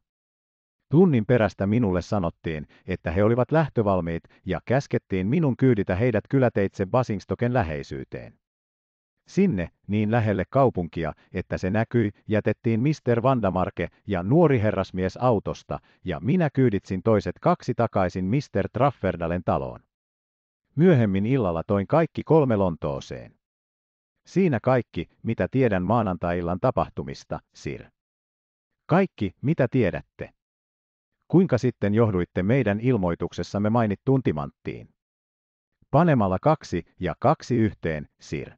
Tunnin perästä minulle sanottiin, että he olivat lähtövalmiit ja käskettiin minun kyyditä heidät kyläteitse Basingstoken läheisyyteen. Sinne, niin lähelle kaupunkia, että se näkyi, jätettiin Mr. Vandamarke ja nuori herrasmies autosta, ja minä kyyditsin toiset kaksi takaisin Mr. Traffordalen taloon. Myöhemmin illalla toin kaikki kolme Lontooseen. Siinä kaikki, mitä tiedän maanantai-illan tapahtumista, Sir. Kaikki, mitä tiedätte. Kuinka sitten johduitte meidän ilmoituksessamme mainittuun timanttiin? Panemalla kaksi ja kaksi yhteen, Sir.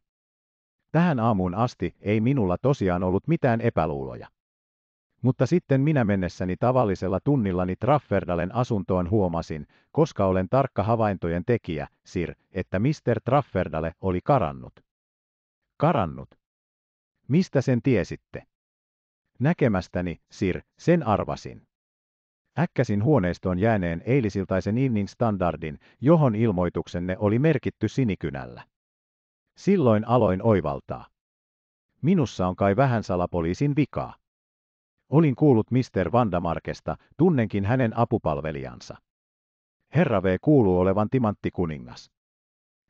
Tähän aamuun asti ei minulla tosiaan ollut mitään epäluuloja. Mutta sitten minä mennessäni tavallisella tunnillani Trafferdalen asuntoon huomasin, koska olen tarkka havaintojen tekijä, Sir, että Mr. Trafferdale oli karannut. Karannut? Mistä sen tiesitte? Näkemästäni, Sir, sen arvasin. Äkkäsin huoneistoon jääneen eilisiltaisen Evening Standardin, johon ilmoituksenne oli merkitty sinikynällä. Silloin aloin oivaltaa. Minussa on kai vähän salapoliisin vikaa. Olin kuullut Mr. Vandamarkesta, tunnenkin hänen apupalvelijansa. Herra V kuuluu olevan timanttikuningas.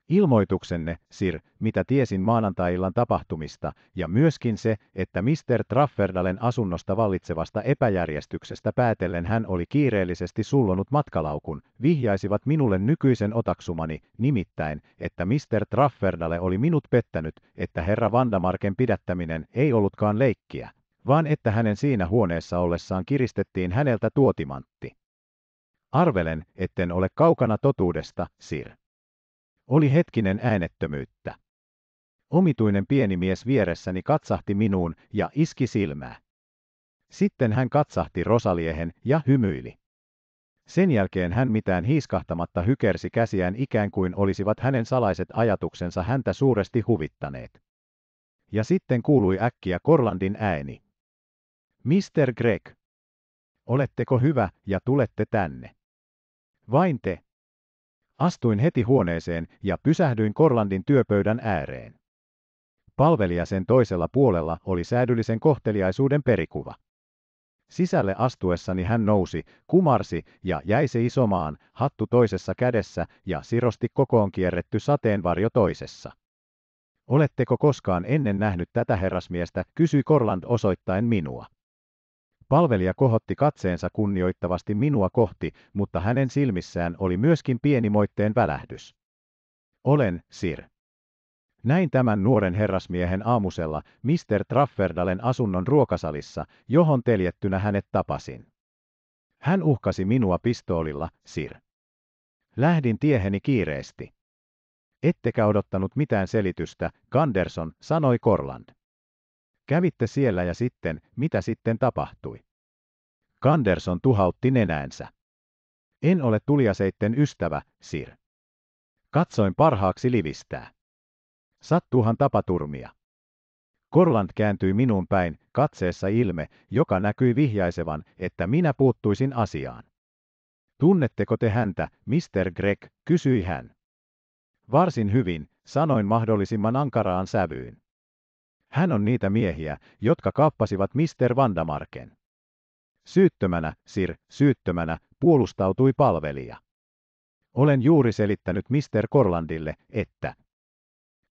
Ilmoituksenne, Sir, mitä tiesin maanantai-illan tapahtumista, ja myöskin se, että Mr. Trafferdalen asunnosta vallitsevasta epäjärjestyksestä päätellen hän oli kiireellisesti sullonut matkalaukun, vihjaisivat minulle nykyisen otaksumani, nimittäin, että Mr. Trafferdale oli minut pettänyt, että herra Vandamarken pidättäminen ei ollutkaan leikkiä, vaan että hänen siinä huoneessa ollessaan kiristettiin häneltä tuotimantti. Arvelen, etten ole kaukana totuudesta, Sir. Oli hetkinen äänettömyyttä. Omituinen pieni mies vieressäni katsahti minuun ja iski silmää. Sitten hän katsahti Rosaliehen ja hymyili. Sen jälkeen hän mitään hiiskahtamatta hykersi käsiään ikään kuin olisivat hänen salaiset ajatuksensa häntä suuresti huvittaneet. Ja sitten kuului äkkiä Korlandin ääni. Mr. Greg. Oletteko hyvä ja tulette tänne? Vain te. Astuin heti huoneeseen ja pysähdyin Korlandin työpöydän ääreen. Palvelija sen toisella puolella oli säädyllisen kohteliaisuuden perikuva. Sisälle astuessani hän nousi, kumarsi ja jäi se isomaan, hattu toisessa kädessä ja sirosti kokoon kierretty sateenvarjo toisessa. Oletteko koskaan ennen nähnyt tätä herrasmiestä, kysyi Korland osoittain minua. Palvelija kohotti katseensa kunnioittavasti minua kohti, mutta hänen silmissään oli myöskin pieni moitteen välähdys. Olen Sir. Näin tämän nuoren herrasmiehen aamusella Mr. Trafferdalen asunnon ruokasalissa, johon teljettynä hänet tapasin. Hän uhkasi minua pistoolilla, Sir. Lähdin tieheni kiireesti. Ettekä odottanut mitään selitystä, Ganderson sanoi Korland. Kävitte siellä ja sitten, mitä sitten tapahtui? Kanderson tuhautti nenäänsä. En ole tuliaseitten ystävä, Sir. Katsoin parhaaksi livistää. Sattuuhan tapaturmia. Korland kääntyi minun päin, katseessa ilme, joka näkyi vihjaisevan, että minä puuttuisin asiaan. Tunnetteko te häntä, Mr. Gregg, kysyi hän. Varsin hyvin, sanoin mahdollisimman ankaraan sävyyn. Hän on niitä miehiä, jotka kaappasivat Mr. Vandamarken. Syyttömänä, Sir, syyttömänä, puolustautui palvelija. Olen juuri selittänyt Mr. Korlandille, että...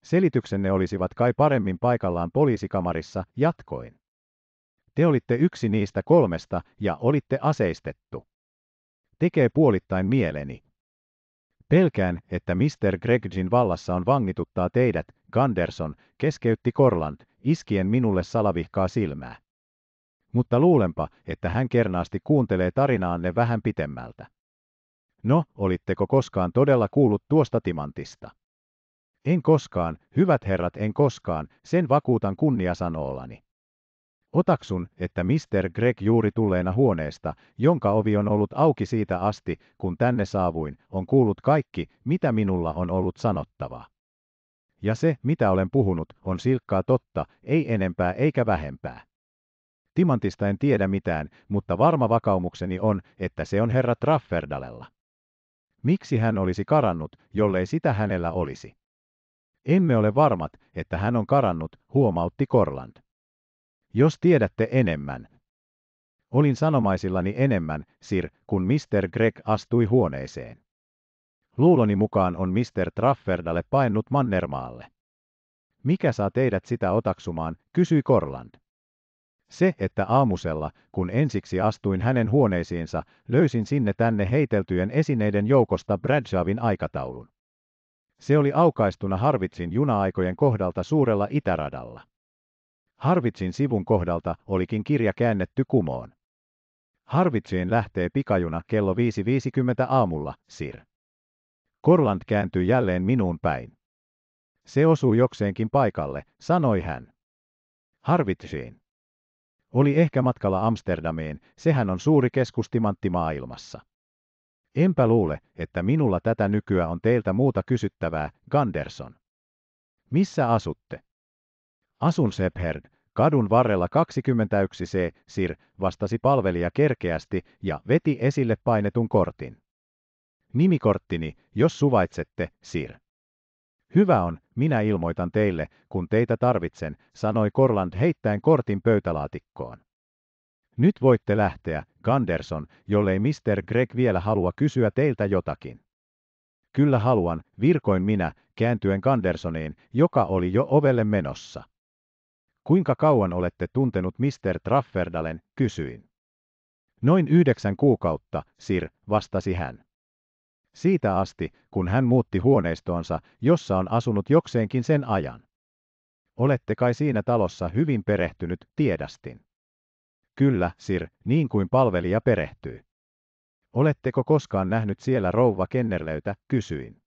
Selityksenne olisivat kai paremmin paikallaan poliisikamarissa, jatkoin. Te olitte yksi niistä kolmesta ja olitte aseistettu. Tekee puolittain mieleni, Pelkään, että Mr. Greggin vallassa on vangituttaa teidät, Ganderson, keskeytti Korland, iskien minulle salavihkaa silmää. Mutta luulenpa, että hän kernaasti kuuntelee tarinaanne vähän pitemmältä. No, olitteko koskaan todella kuullut tuosta timantista? En koskaan, hyvät herrat, en koskaan, sen vakuutan kunnia sanollani. Otaksun, että Mr. Greg juuri tulleena huoneesta, jonka ovi on ollut auki siitä asti, kun tänne saavuin, on kuullut kaikki, mitä minulla on ollut sanottavaa. Ja se, mitä olen puhunut, on silkkaa totta, ei enempää eikä vähempää. Timantista en tiedä mitään, mutta varma vakaumukseni on, että se on herra Trafferdalella. Miksi hän olisi karannut, jollei sitä hänellä olisi? Emme ole varmat, että hän on karannut, huomautti Korland. Jos tiedätte enemmän. Olin sanomaisillani enemmän, sir, kun Mr. Gregg astui huoneeseen. Luuloni mukaan on Mr. Trafferdalle painnut Mannermaalle. Mikä saa teidät sitä otaksumaan, kysyi Korland. Se, että aamusella, kun ensiksi astuin hänen huoneisiinsa, löysin sinne tänne heiteltyjen esineiden joukosta Bradshawin aikataulun. Se oli aukaistuna Harvitsin juna-aikojen kohdalta suurella itäradalla. Harvitsin sivun kohdalta olikin kirja käännetty kumoon. Harvitsiin lähtee pikajuna kello 5.50 aamulla, Sir. Korland kääntyi jälleen minuun päin. Se osuu jokseenkin paikalle, sanoi hän. Harvitsiin. Oli ehkä matkalla Amsterdamiin, sehän on suuri keskustimantti maailmassa. Enpä luule, että minulla tätä nykyä on teiltä muuta kysyttävää, Ganderson. Missä asutte? Asun Sepherd, kadun varrella 21 C, Sir, vastasi palvelija kerkeästi ja veti esille painetun kortin. Nimikorttini, jos suvaitsette, Sir. Hyvä on, minä ilmoitan teille, kun teitä tarvitsen, sanoi Korland heittäen kortin pöytälaatikkoon. Nyt voitte lähteä, Ganderson, jollei Mr. Greg vielä halua kysyä teiltä jotakin. Kyllä haluan, virkoin minä, kääntyen Gandersoniin, joka oli jo ovelle menossa. Kuinka kauan olette tuntenut Mr. Trafferdalen, kysyin. Noin yhdeksän kuukautta, Sir, vastasi hän. Siitä asti, kun hän muutti huoneistoonsa, jossa on asunut jokseenkin sen ajan. Olette kai siinä talossa hyvin perehtynyt, tiedästin. Kyllä, Sir, niin kuin palvelija perehtyy. Oletteko koskaan nähnyt siellä rouva Kennerlöytä, kysyin.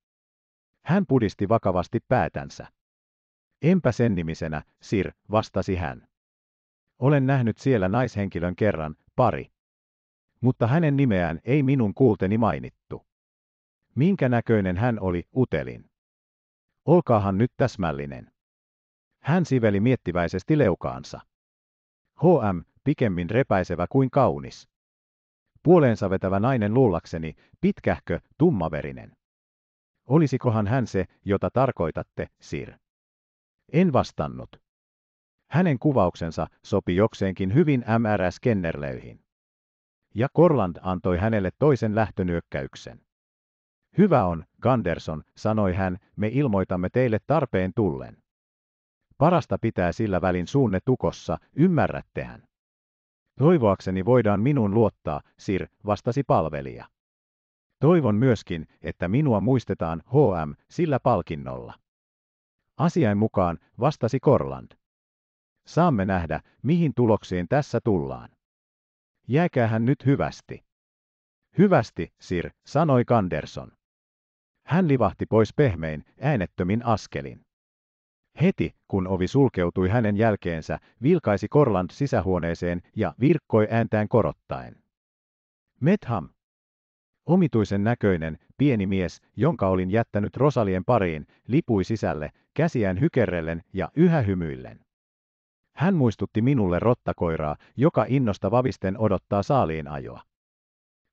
Hän pudisti vakavasti päätänsä. Enpä sen nimisenä, Sir, vastasi hän. Olen nähnyt siellä naishenkilön kerran, pari. Mutta hänen nimeään ei minun kuulteni mainittu. Minkä näköinen hän oli, utelin. Olkaahan nyt täsmällinen. Hän siveli miettiväisesti leukaansa. HM, pikemmin repäisevä kuin kaunis. Puoleensa vetävä nainen luullakseni, pitkähkö, tummaverinen. Olisikohan hän se, jota tarkoitatte, Sir? En vastannut. Hänen kuvauksensa sopi jokseenkin hyvin MRS-kennerlöihin. Ja Korland antoi hänelle toisen lähtönyökkäyksen. Hyvä on, Ganderson, sanoi hän, me ilmoitamme teille tarpeen tullen. Parasta pitää sillä välin suunne tukossa, ymmärrättehän. Toivoakseni voidaan minun luottaa, Sir, vastasi palvelija. Toivon myöskin, että minua muistetaan HM sillä palkinnolla. Asiain mukaan, vastasi Korland. Saamme nähdä, mihin tuloksiin tässä tullaan. Jääkäähän nyt hyvästi. Hyvästi, Sir, sanoi Kanderson. Hän livahti pois pehmein, äänettömin askelin. Heti, kun ovi sulkeutui hänen jälkeensä, vilkaisi Korland sisähuoneeseen ja virkkoi ääntään korottaen. Metham! Omituisen näköinen, pieni mies, jonka olin jättänyt Rosalien pariin, lipui sisälle, käsiään hykerrellen ja yhä hymyillen. Hän muistutti minulle rottakoiraa, joka innosta vavisten odottaa saaliin ajoa.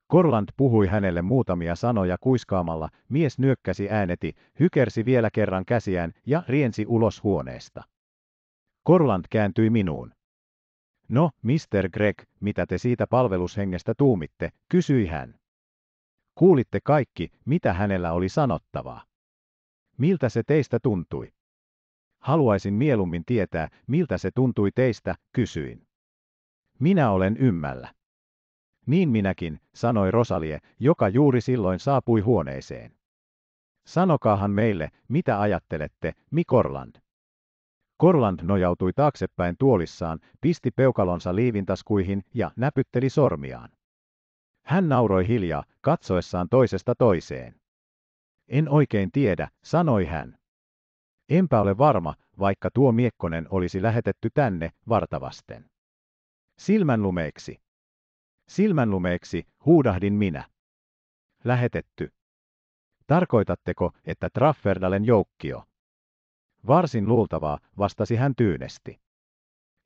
Korland puhui hänelle muutamia sanoja kuiskaamalla, mies nyökkäsi ääneti, hykersi vielä kerran käsiään ja riensi ulos huoneesta. Korland kääntyi minuun. No, Mr. Greg, mitä te siitä palvelushengestä tuumitte, kysyi hän. Kuulitte kaikki, mitä hänellä oli sanottavaa. Miltä se teistä tuntui? Haluaisin mieluummin tietää, miltä se tuntui teistä, kysyin. Minä olen ymmällä. Niin minäkin, sanoi Rosalie, joka juuri silloin saapui huoneeseen. Sanokaahan meille, mitä ajattelette, Mi Korland. Korland nojautui taaksepäin tuolissaan, pisti peukalonsa liivintaskuihin ja näpytteli sormiaan. Hän nauroi hiljaa, katsoessaan toisesta toiseen. En oikein tiedä, sanoi hän. Enpä ole varma, vaikka tuo miekkonen olisi lähetetty tänne vartavasten. Silmänlumeeksi. Silmänlumeeksi, huudahdin minä. Lähetetty. Tarkoitatteko, että Trafferdalen joukkio? Varsin luultavaa, vastasi hän tyynesti.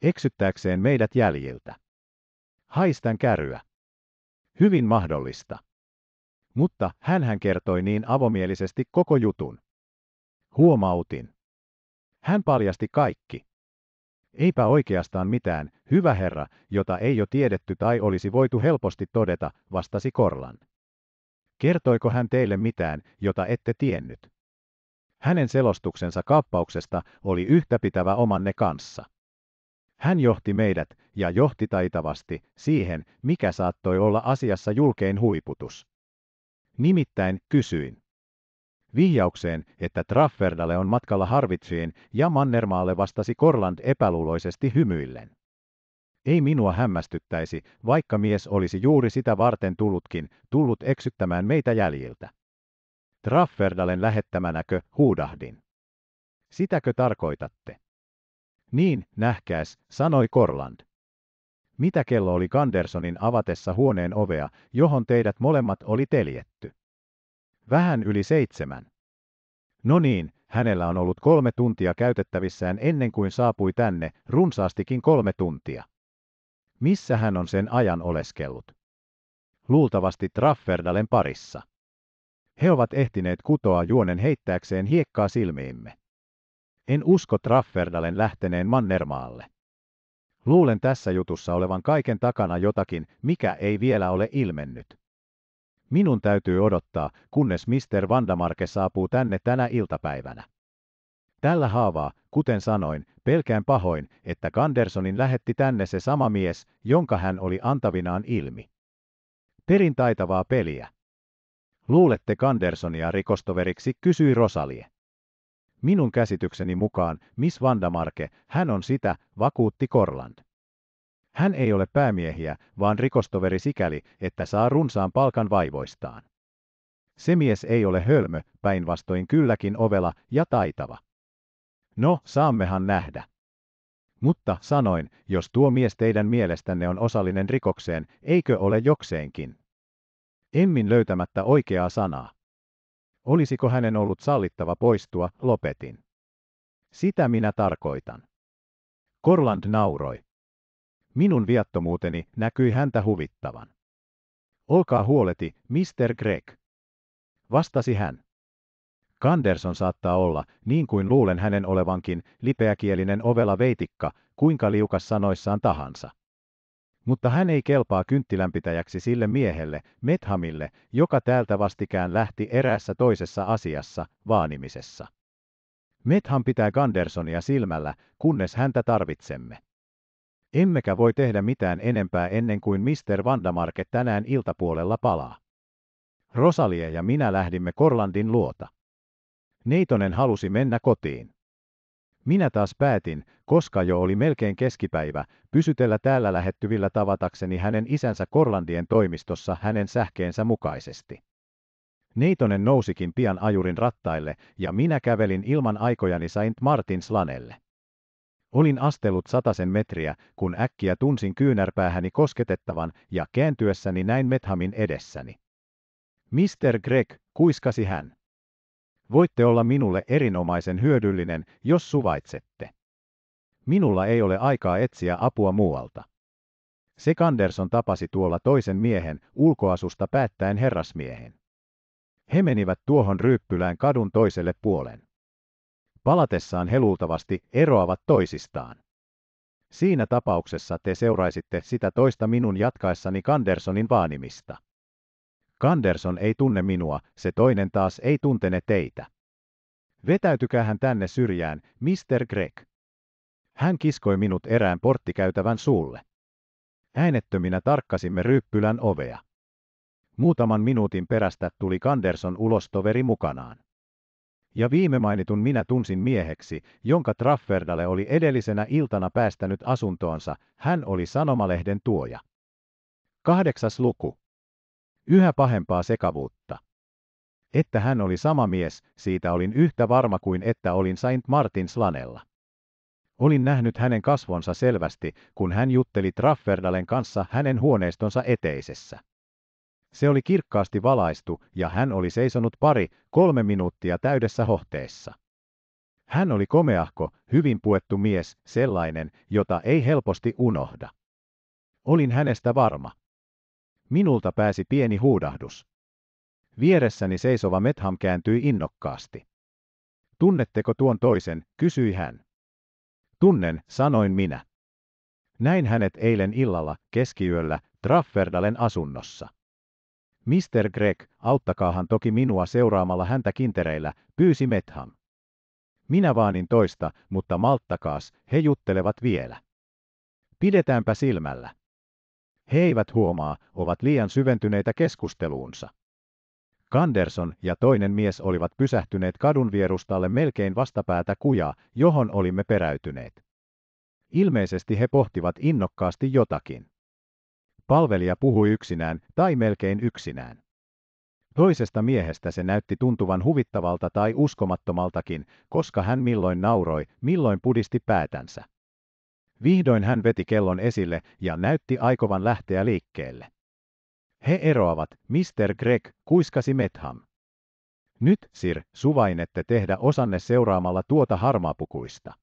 Eksyttääkseen meidät jäljiltä. Haistan käryä. Hyvin mahdollista mutta hän hän kertoi niin avomielisesti koko jutun. Huomautin. Hän paljasti kaikki. Eipä oikeastaan mitään, hyvä herra, jota ei jo tiedetty tai olisi voitu helposti todeta, vastasi Korlan. Kertoiko hän teille mitään, jota ette tiennyt? Hänen selostuksensa kaappauksesta oli yhtäpitävä omanne kanssa. Hän johti meidät, ja johti taitavasti, siihen, mikä saattoi olla asiassa julkein huiputus. Nimittäin kysyin. Vihjaukseen, että Trafferdalle on matkalla Harvitsiin ja Mannermaalle vastasi Korland epäluuloisesti hymyillen. Ei minua hämmästyttäisi, vaikka mies olisi juuri sitä varten tullutkin, tullut eksyttämään meitä jäljiltä. Trafferdalen lähettämänäkö huudahdin. Sitäkö tarkoitatte? Niin, nähkääs, sanoi Korland mitä kello oli Gandersonin avatessa huoneen ovea, johon teidät molemmat oli teljetty. Vähän yli seitsemän. No niin, hänellä on ollut kolme tuntia käytettävissään ennen kuin saapui tänne, runsaastikin kolme tuntia. Missä hän on sen ajan oleskellut? Luultavasti Trafferdalen parissa. He ovat ehtineet kutoa juonen heittääkseen hiekkaa silmiimme. En usko Trafferdalen lähteneen Mannermaalle. Luulen tässä jutussa olevan kaiken takana jotakin, mikä ei vielä ole ilmennyt. Minun täytyy odottaa, kunnes Mr. Vandamarke saapuu tänne tänä iltapäivänä. Tällä haavaa, kuten sanoin, pelkään pahoin, että Kandersonin lähetti tänne se sama mies, jonka hän oli antavinaan ilmi. Perin taitavaa peliä. Luulette Kandersonia rikostoveriksi, kysyi Rosalie. Minun käsitykseni mukaan Miss Vandamarke, hän on sitä, vakuutti Korland. Hän ei ole päämiehiä, vaan rikostoveri sikäli, että saa runsaan palkan vaivoistaan. Se mies ei ole hölmö, päinvastoin kylläkin ovela ja taitava. No, saammehan nähdä. Mutta sanoin, jos tuo mies teidän mielestänne on osallinen rikokseen, eikö ole jokseenkin? Emmin löytämättä oikeaa sanaa. Olisiko hänen ollut sallittava poistua, lopetin. Sitä minä tarkoitan. Korland nauroi. Minun viattomuuteni näkyi häntä huvittavan. Olkaa huoleti, Mr. Greg. Vastasi hän. Kanderson saattaa olla, niin kuin luulen hänen olevankin, lipeäkielinen ovela veitikka, kuinka liukas sanoissaan tahansa mutta hän ei kelpaa kynttilänpitäjäksi sille miehelle, Methamille, joka täältä vastikään lähti eräässä toisessa asiassa, vaanimisessa. Metham pitää Gandersonia silmällä, kunnes häntä tarvitsemme. Emmekä voi tehdä mitään enempää ennen kuin Mr. Vandamarke tänään iltapuolella palaa. Rosalie ja minä lähdimme Korlandin luota. Neitonen halusi mennä kotiin. Minä taas päätin, koska jo oli melkein keskipäivä, pysytellä täällä lähettyvillä tavatakseni hänen isänsä Korlandien toimistossa hänen sähkeensä mukaisesti. Neitonen nousikin pian ajurin rattaille, ja minä kävelin ilman aikojani Saint Martins lanelle. Olin astellut sataisen metriä, kun äkkiä tunsin kyynärpäähäni kosketettavan, ja kääntyessäni näin Methamin edessäni. Mister Greg, kuiskasi hän. Voitte olla minulle erinomaisen hyödyllinen, jos suvaitsette. Minulla ei ole aikaa etsiä apua muualta. Se Kanderson tapasi tuolla toisen miehen, ulkoasusta päättäen herrasmiehen. He menivät tuohon ryyppylään kadun toiselle puolen. Palatessaan he luultavasti eroavat toisistaan. Siinä tapauksessa te seuraisitte sitä toista minun jatkaessani Kandersonin vaanimista. Kanderson ei tunne minua, se toinen taas ei tuntene teitä. Vetäytykää hän tänne syrjään, Mr. Greg. Hän kiskoi minut erään porttikäytävän suulle. Äänettöminä tarkkasimme ryppylän ovea. Muutaman minuutin perästä tuli Kanderson ulos toveri mukanaan. Ja viime mainitun minä tunsin mieheksi, jonka Trafferdalle oli edellisenä iltana päästänyt asuntoonsa, hän oli sanomalehden tuoja. Kahdeksas luku yhä pahempaa sekavuutta. Että hän oli sama mies, siitä olin yhtä varma kuin että olin Saint Martins lanella. Olin nähnyt hänen kasvonsa selvästi, kun hän jutteli Trafferdalen kanssa hänen huoneistonsa eteisessä. Se oli kirkkaasti valaistu ja hän oli seisonut pari, kolme minuuttia täydessä hohteessa. Hän oli komeahko, hyvin puettu mies, sellainen, jota ei helposti unohda. Olin hänestä varma. Minulta pääsi pieni huudahdus. Vieressäni seisova Metham kääntyi innokkaasti. Tunnetteko tuon toisen, kysyi hän. Tunnen, sanoin minä. Näin hänet eilen illalla, keskiyöllä, Trafferdalen asunnossa. Mr. Greg, auttakaahan toki minua seuraamalla häntä kintereillä, pyysi Metham. Minä vaanin toista, mutta malttakaas, he juttelevat vielä. Pidetäänpä silmällä. He eivät huomaa, ovat liian syventyneitä keskusteluunsa. Kanderson ja toinen mies olivat pysähtyneet kadun vierustalle melkein vastapäätä kujaa, johon olimme peräytyneet. Ilmeisesti he pohtivat innokkaasti jotakin. Palvelija puhui yksinään tai melkein yksinään. Toisesta miehestä se näytti tuntuvan huvittavalta tai uskomattomaltakin, koska hän milloin nauroi, milloin pudisti päätänsä. Vihdoin hän veti kellon esille ja näytti aikovan lähteä liikkeelle. He eroavat, Mr. Greg, kuiskasi Metham. Nyt, Sir, suvainette tehdä osanne seuraamalla tuota harmaapukuista.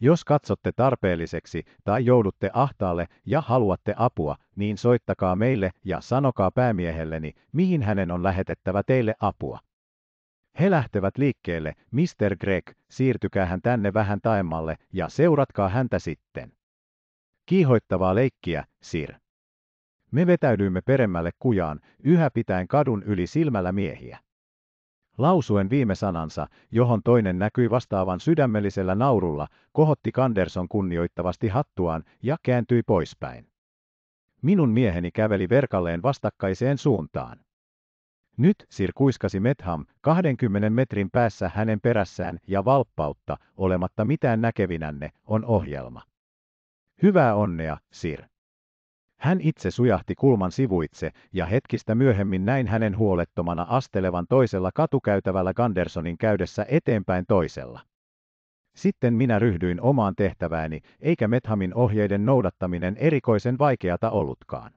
Jos katsotte tarpeelliseksi tai joudutte ahtaalle ja haluatte apua, niin soittakaa meille ja sanokaa päämiehelleni, mihin hänen on lähetettävä teille apua. He lähtevät liikkeelle, Mr. Greg, hän tänne vähän taemmalle ja seuratkaa häntä sitten. Kiihoittavaa leikkiä, Sir. Me vetäydyimme peremmälle kujaan, yhä pitäen kadun yli silmällä miehiä. Lausuen viime sanansa, johon toinen näkyi vastaavan sydämellisellä naurulla, kohotti Kanderson kunnioittavasti hattuaan ja kääntyi poispäin. Minun mieheni käveli verkalleen vastakkaiseen suuntaan. Nyt Sir kuiskasi Metham 20 metrin päässä hänen perässään ja valppautta, olematta mitään näkevinänne, on ohjelma. Hyvää onnea, Sir. Hän itse sujahti kulman sivuitse, ja hetkistä myöhemmin näin hänen huolettomana astelevan toisella katukäytävällä Gandersonin käydessä eteenpäin toisella. Sitten minä ryhdyin omaan tehtävääni, eikä Methamin ohjeiden noudattaminen erikoisen vaikeata ollutkaan.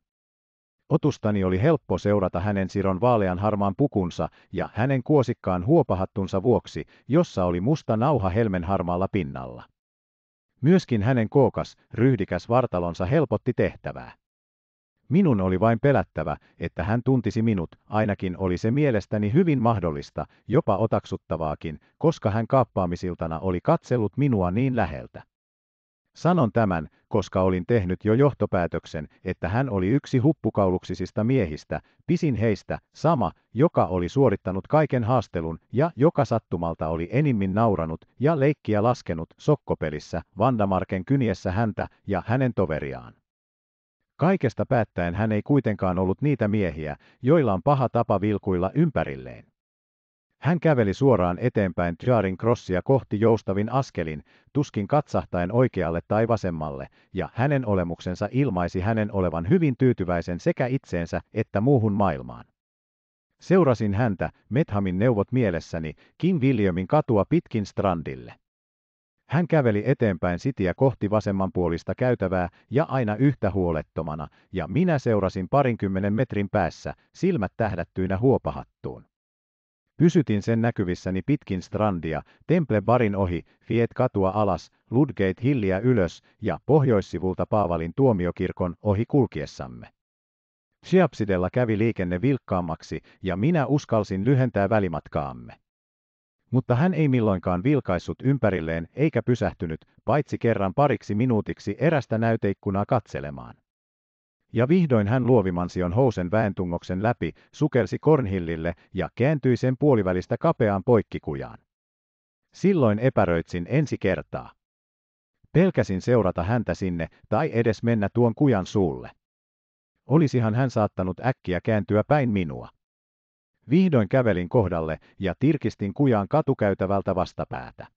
Otustani oli helppo seurata hänen siron vaalean harmaan pukunsa ja hänen kuosikkaan huopahattunsa vuoksi, jossa oli musta nauha helmen harmaalla pinnalla. Myöskin hänen kookas, ryhdikäs vartalonsa helpotti tehtävää. Minun oli vain pelättävä, että hän tuntisi minut, ainakin oli se mielestäni hyvin mahdollista, jopa otaksuttavaakin, koska hän kaappaamisiltana oli katsellut minua niin läheltä. Sanon tämän, koska olin tehnyt jo johtopäätöksen, että hän oli yksi huppukauluksisista miehistä, pisin heistä, sama, joka oli suorittanut kaiken haastelun ja joka sattumalta oli enimmin nauranut ja leikkiä laskenut sokkopelissä Vandamarken kyniessä häntä ja hänen toveriaan. Kaikesta päättäen hän ei kuitenkaan ollut niitä miehiä, joilla on paha tapa vilkuilla ympärilleen. Hän käveli suoraan eteenpäin Tjarin krossia kohti joustavin askelin, tuskin katsahtaen oikealle tai vasemmalle, ja hänen olemuksensa ilmaisi hänen olevan hyvin tyytyväisen sekä itseensä että muuhun maailmaan. Seurasin häntä, Methamin neuvot mielessäni, Kim Williamin katua pitkin strandille. Hän käveli eteenpäin sitiä kohti vasemmanpuolista käytävää ja aina yhtä huolettomana, ja minä seurasin parinkymmenen metrin päässä, silmät tähdättyinä huopahattuun. Pysytin sen näkyvissäni pitkin strandia, Temple Barin ohi, Fiet-katua alas, Ludgate Hilliä ylös ja pohjoissivulta Paavalin tuomiokirkon ohi kulkiessamme. Siapsidella kävi liikenne vilkkaammaksi ja minä uskalsin lyhentää välimatkaamme. Mutta hän ei milloinkaan vilkaissut ympärilleen eikä pysähtynyt, paitsi kerran pariksi minuutiksi erästä näyteikkunaa katselemaan. Ja vihdoin hän luovimansion housen vääntungoksen läpi, sukelsi Kornhillille ja kääntyi sen puolivälistä kapeaan poikkikujaan. Silloin epäröitsin ensi kertaa. Pelkäsin seurata häntä sinne tai edes mennä tuon kujan suulle. Olisihan hän saattanut äkkiä kääntyä päin minua. Vihdoin kävelin kohdalle ja tirkistin kujan katukäytävältä vastapäätä.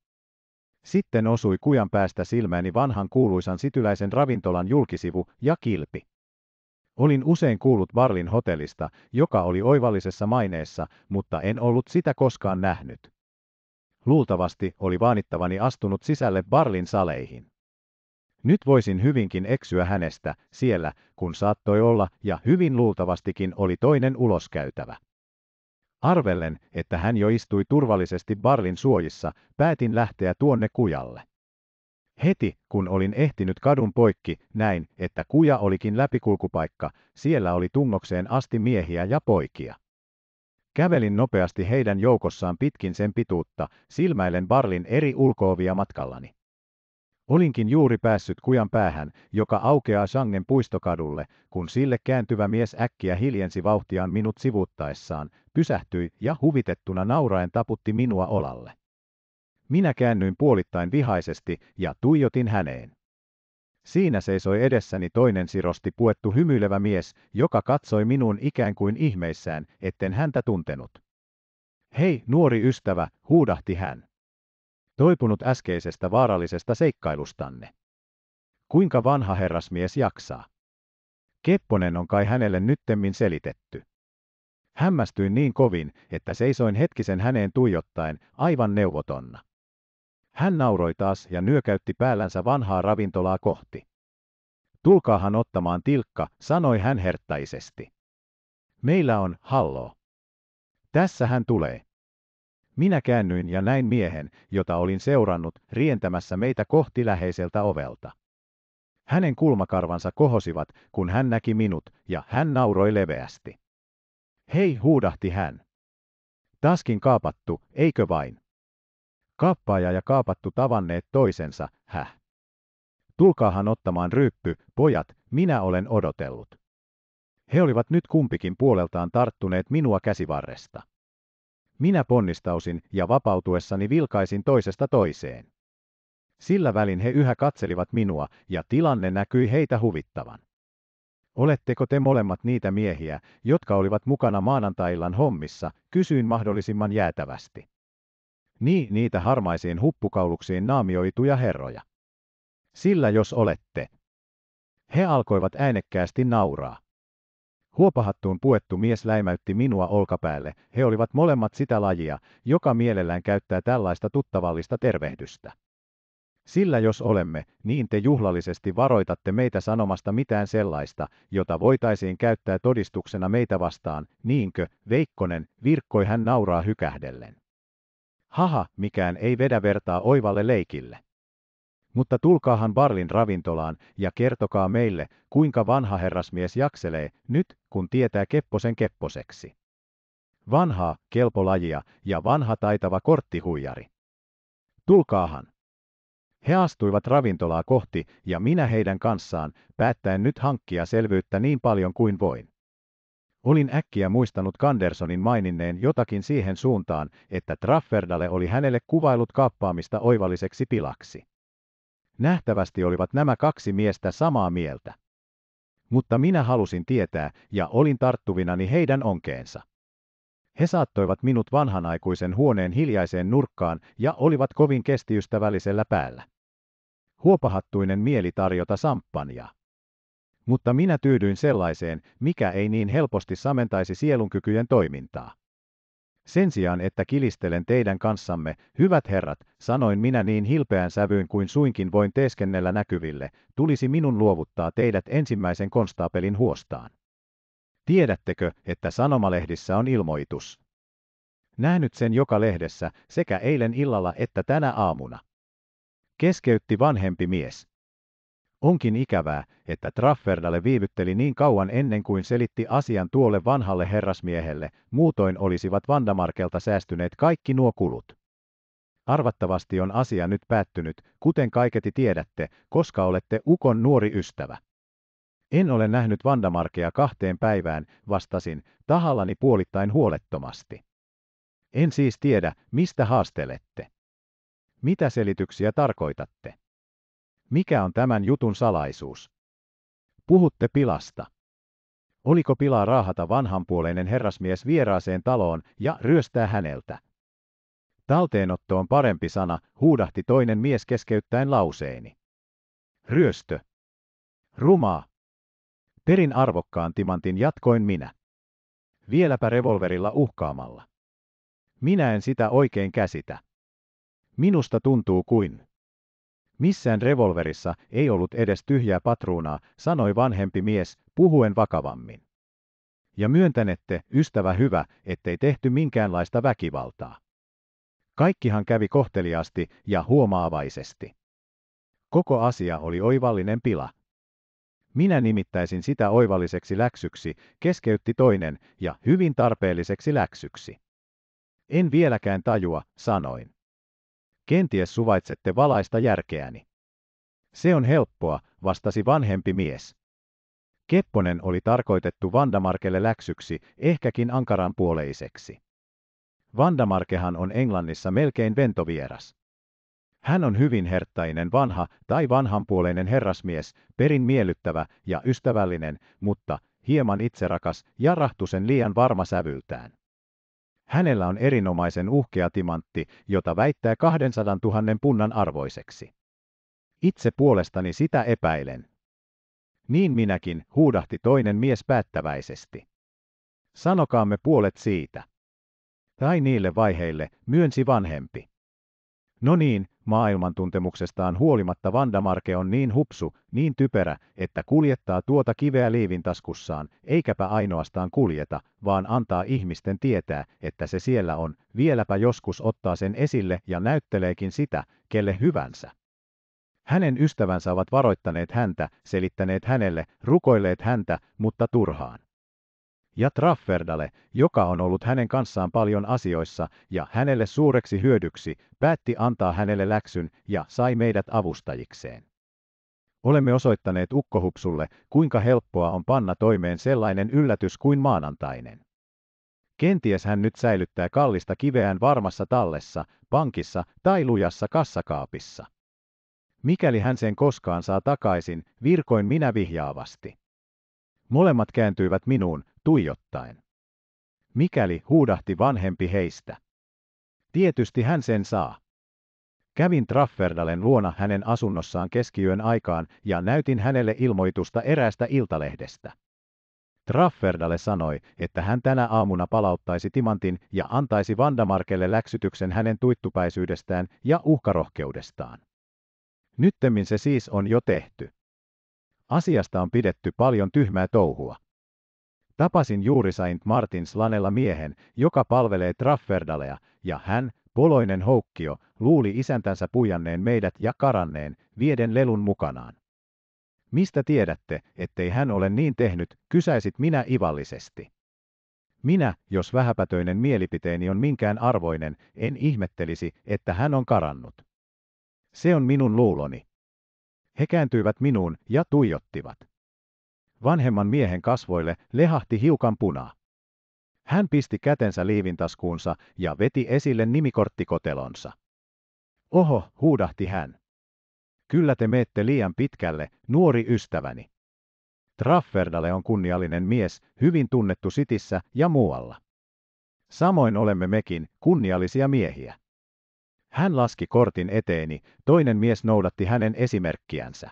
Sitten osui kujan päästä silmäni vanhan kuuluisan sityläisen ravintolan julkisivu ja kilpi. Olin usein kuullut Barlin hotellista, joka oli oivallisessa maineessa, mutta en ollut sitä koskaan nähnyt. Luultavasti oli vaanittavani astunut sisälle Barlin saleihin. Nyt voisin hyvinkin eksyä hänestä siellä, kun saattoi olla ja hyvin luultavastikin oli toinen uloskäytävä. Arvellen, että hän jo istui turvallisesti Barlin suojissa, päätin lähteä tuonne kujalle. Heti, kun olin ehtinyt kadun poikki, näin, että kuja olikin läpikulkupaikka, siellä oli tungokseen asti miehiä ja poikia. Kävelin nopeasti heidän joukossaan pitkin sen pituutta, silmäilen barlin eri ulkoovia matkallani. Olinkin juuri päässyt kujan päähän, joka aukeaa Sangen puistokadulle, kun sille kääntyvä mies äkkiä hiljensi vauhtiaan minut sivuttaessaan pysähtyi ja huvitettuna nauraen taputti minua olalle. Minä käännyin puolittain vihaisesti ja tuijotin häneen. Siinä seisoi edessäni toinen sirosti puettu hymyilevä mies, joka katsoi minuun ikään kuin ihmeissään, etten häntä tuntenut. Hei, nuori ystävä, huudahti hän. Toipunut äskeisestä vaarallisesta seikkailustanne. Kuinka vanha herrasmies jaksaa? Kepponen on kai hänelle nyttemmin selitetty. Hämmästyin niin kovin, että seisoin hetkisen häneen tuijottaen, aivan neuvotonna. Hän nauroi taas ja nyökäytti päällänsä vanhaa ravintolaa kohti. Tulkaahan ottamaan tilkka, sanoi hän herttaisesti. Meillä on, hallo. Tässä hän tulee. Minä käännyin ja näin miehen, jota olin seurannut, rientämässä meitä kohti läheiseltä ovelta. Hänen kulmakarvansa kohosivat, kun hän näki minut, ja hän nauroi leveästi. Hei, huudahti hän. Taskin kaapattu, eikö vain? Kaappaaja ja kaapattu tavanneet toisensa, häh. Tulkaahan ottamaan ryyppy, pojat, minä olen odotellut. He olivat nyt kumpikin puoleltaan tarttuneet minua käsivarresta. Minä ponnistausin ja vapautuessani vilkaisin toisesta toiseen. Sillä välin he yhä katselivat minua ja tilanne näkyi heitä huvittavan. Oletteko te molemmat niitä miehiä, jotka olivat mukana maanantaillan hommissa, kysyin mahdollisimman jäätävästi niin niitä harmaisiin huppukauluksiin naamioituja herroja. Sillä jos olette. He alkoivat äänekkäästi nauraa. Huopahattuun puettu mies läimäytti minua olkapäälle, he olivat molemmat sitä lajia, joka mielellään käyttää tällaista tuttavallista tervehdystä. Sillä jos olemme, niin te juhlallisesti varoitatte meitä sanomasta mitään sellaista, jota voitaisiin käyttää todistuksena meitä vastaan, niinkö, Veikkonen, virkkoi hän nauraa hykähdellen. Haha, mikään ei vedä vertaa oivalle leikille. Mutta tulkaahan Barlin ravintolaan ja kertokaa meille, kuinka vanha herrasmies jakselee nyt, kun tietää Kepposen Kepposeksi. Vanhaa, kelpolajia ja vanha taitava korttihuijari. Tulkaahan. He astuivat ravintolaa kohti ja minä heidän kanssaan, päättäen nyt hankkia selvyyttä niin paljon kuin voin. Olin äkkiä muistanut Kandersonin maininneen jotakin siihen suuntaan, että Trafferdalle oli hänelle kuvailut kaappaamista oivalliseksi pilaksi. Nähtävästi olivat nämä kaksi miestä samaa mieltä. Mutta minä halusin tietää ja olin tarttuvinani heidän onkeensa. He saattoivat minut vanhanaikuisen huoneen hiljaiseen nurkkaan ja olivat kovin kestiystävällisellä päällä. Huopahattuinen mieli tarjota samppanjaa mutta minä tyydyin sellaiseen, mikä ei niin helposti samentaisi sielunkykyjen toimintaa. Sen sijaan, että kilistelen teidän kanssamme, hyvät herrat, sanoin minä niin hilpeän sävyyn kuin suinkin voin teeskennellä näkyville, tulisi minun luovuttaa teidät ensimmäisen konstaapelin huostaan. Tiedättekö, että sanomalehdissä on ilmoitus? Nähnyt sen joka lehdessä, sekä eilen illalla että tänä aamuna. Keskeytti vanhempi mies. Onkin ikävää, että Trafferdalle viivytteli niin kauan ennen kuin selitti asian tuolle vanhalle herrasmiehelle, muutoin olisivat Vandamarkelta säästyneet kaikki nuo kulut. Arvattavasti on asia nyt päättynyt, kuten kaiketi tiedätte, koska olette Ukon nuori ystävä. En ole nähnyt Vandamarkea kahteen päivään, vastasin, tahallani puolittain huolettomasti. En siis tiedä, mistä haastelette. Mitä selityksiä tarkoitatte? Mikä on tämän jutun salaisuus? Puhutte pilasta. Oliko pilaa raahata vanhanpuoleinen herrasmies vieraaseen taloon ja ryöstää häneltä? Talteenotto on parempi sana, huudahti toinen mies keskeyttäen lauseeni. Ryöstö. Rumaa. Perin arvokkaan timantin jatkoin minä. Vieläpä revolverilla uhkaamalla. Minä en sitä oikein käsitä. Minusta tuntuu kuin Missään revolverissa ei ollut edes tyhjää patruunaa, sanoi vanhempi mies, puhuen vakavammin. Ja myöntänette, ystävä hyvä, ettei tehty minkäänlaista väkivaltaa. Kaikkihan kävi kohteliaasti ja huomaavaisesti. Koko asia oli oivallinen pila. Minä nimittäisin sitä oivalliseksi läksyksi, keskeytti toinen, ja hyvin tarpeelliseksi läksyksi. En vieläkään tajua, sanoin. Kenties suvaitsette valaista järkeäni. Se on helppoa, vastasi vanhempi mies. Kepponen oli tarkoitettu Vandamarkelle läksyksi, ehkäkin ankaran puoleiseksi. Vandamarkehan on Englannissa melkein ventovieras. Hän on hyvin herttainen vanha tai vanhanpuoleinen herrasmies, perin miellyttävä ja ystävällinen, mutta hieman itserakas ja rahtusen liian varma sävyltään. Hänellä on erinomaisen uhkea timantti, jota väittää 200 000 punnan arvoiseksi. Itse puolestani sitä epäilen. Niin minäkin, huudahti toinen mies päättäväisesti. Sanokaamme puolet siitä. Tai niille vaiheille, myönsi vanhempi. No niin, Maailmantuntemuksestaan huolimatta Vandamarke on niin hupsu, niin typerä, että kuljettaa tuota kiveä liivin taskussaan, eikäpä ainoastaan kuljeta, vaan antaa ihmisten tietää, että se siellä on, vieläpä joskus ottaa sen esille ja näytteleekin sitä, kelle hyvänsä. Hänen ystävänsä ovat varoittaneet häntä, selittäneet hänelle, rukoilleet häntä, mutta turhaan ja Trafferdalle, joka on ollut hänen kanssaan paljon asioissa ja hänelle suureksi hyödyksi, päätti antaa hänelle läksyn ja sai meidät avustajikseen. Olemme osoittaneet ukkohupsulle, kuinka helppoa on panna toimeen sellainen yllätys kuin maanantainen. Kenties hän nyt säilyttää kallista kiveään varmassa tallessa, pankissa tai lujassa kassakaapissa. Mikäli hän sen koskaan saa takaisin, virkoin minä vihjaavasti. Molemmat kääntyivät minuun, tuijottaen. Mikäli huudahti vanhempi heistä. Tietysti hän sen saa. Kävin Trafferdalen luona hänen asunnossaan keskiyön aikaan ja näytin hänelle ilmoitusta eräästä iltalehdestä. Trafferdale sanoi, että hän tänä aamuna palauttaisi timantin ja antaisi Vandamarkelle läksytyksen hänen tuittupäisyydestään ja uhkarohkeudestaan. Nyttemmin se siis on jo tehty. Asiasta on pidetty paljon tyhmää touhua. Tapasin juuri Saint Martins Lanella miehen, joka palvelee Trafferdalea, ja hän, poloinen houkkio, luuli isäntänsä pujanneen meidät ja karanneen, vieden lelun mukanaan. Mistä tiedätte, ettei hän ole niin tehnyt, kysäisit minä ivallisesti. Minä, jos vähäpätöinen mielipiteeni on minkään arvoinen, en ihmettelisi, että hän on karannut. Se on minun luuloni. He kääntyivät minuun ja tuijottivat. Vanhemman miehen kasvoille lehahti hiukan punaa. Hän pisti kätensä liivintaskuunsa ja veti esille nimikorttikotelonsa. Oho, huudahti hän. Kyllä te meette liian pitkälle, nuori ystäväni. Trafferdale on kunniallinen mies, hyvin tunnettu sitissä ja muualla. Samoin olemme mekin kunniallisia miehiä. Hän laski kortin eteeni, toinen mies noudatti hänen esimerkkiänsä.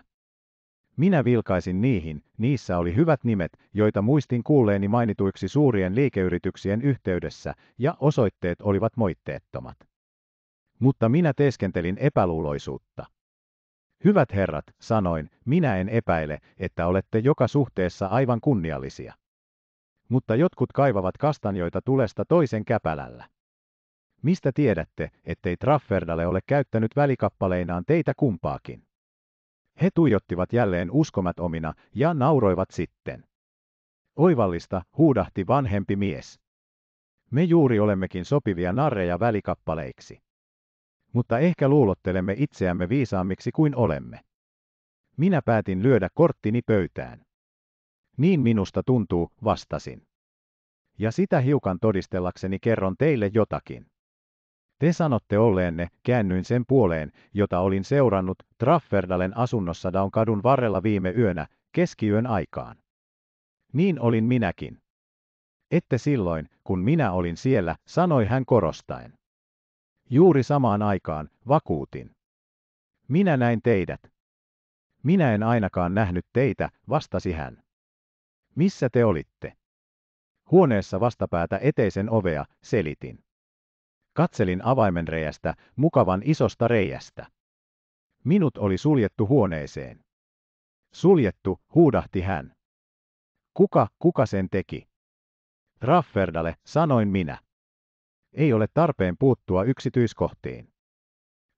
Minä vilkaisin niihin, niissä oli hyvät nimet, joita muistin kuulleeni mainituiksi suurien liikeyrityksien yhteydessä, ja osoitteet olivat moitteettomat. Mutta minä teeskentelin epäluuloisuutta. Hyvät herrat, sanoin, minä en epäile, että olette joka suhteessa aivan kunniallisia. Mutta jotkut kaivavat kastanjoita tulesta toisen käpälällä. Mistä tiedätte, ettei Trafferdale ole käyttänyt välikappaleinaan teitä kumpaakin? He tuijottivat jälleen omina ja nauroivat sitten. Oivallista, huudahti vanhempi mies. Me juuri olemmekin sopivia narreja välikappaleiksi. Mutta ehkä luulottelemme itseämme viisaammiksi kuin olemme. Minä päätin lyödä korttini pöytään. Niin minusta tuntuu, vastasin. Ja sitä hiukan todistellakseni kerron teille jotakin. Te sanotte olleenne, käännyin sen puoleen, jota olin seurannut Trafferdalen asunnossa Daun kadun varrella viime yönä, keskiyön aikaan. Niin olin minäkin. Ette silloin, kun minä olin siellä, sanoi hän korostaen. Juuri samaan aikaan, vakuutin. Minä näin teidät. Minä en ainakaan nähnyt teitä, vastasi hän. Missä te olitte? Huoneessa vastapäätä eteisen ovea, selitin. Katselin avaimenreijästä, mukavan isosta reijästä. Minut oli suljettu huoneeseen. Suljettu, huudahti hän. Kuka, kuka sen teki? Rafferdale, sanoin minä. Ei ole tarpeen puuttua yksityiskohtiin.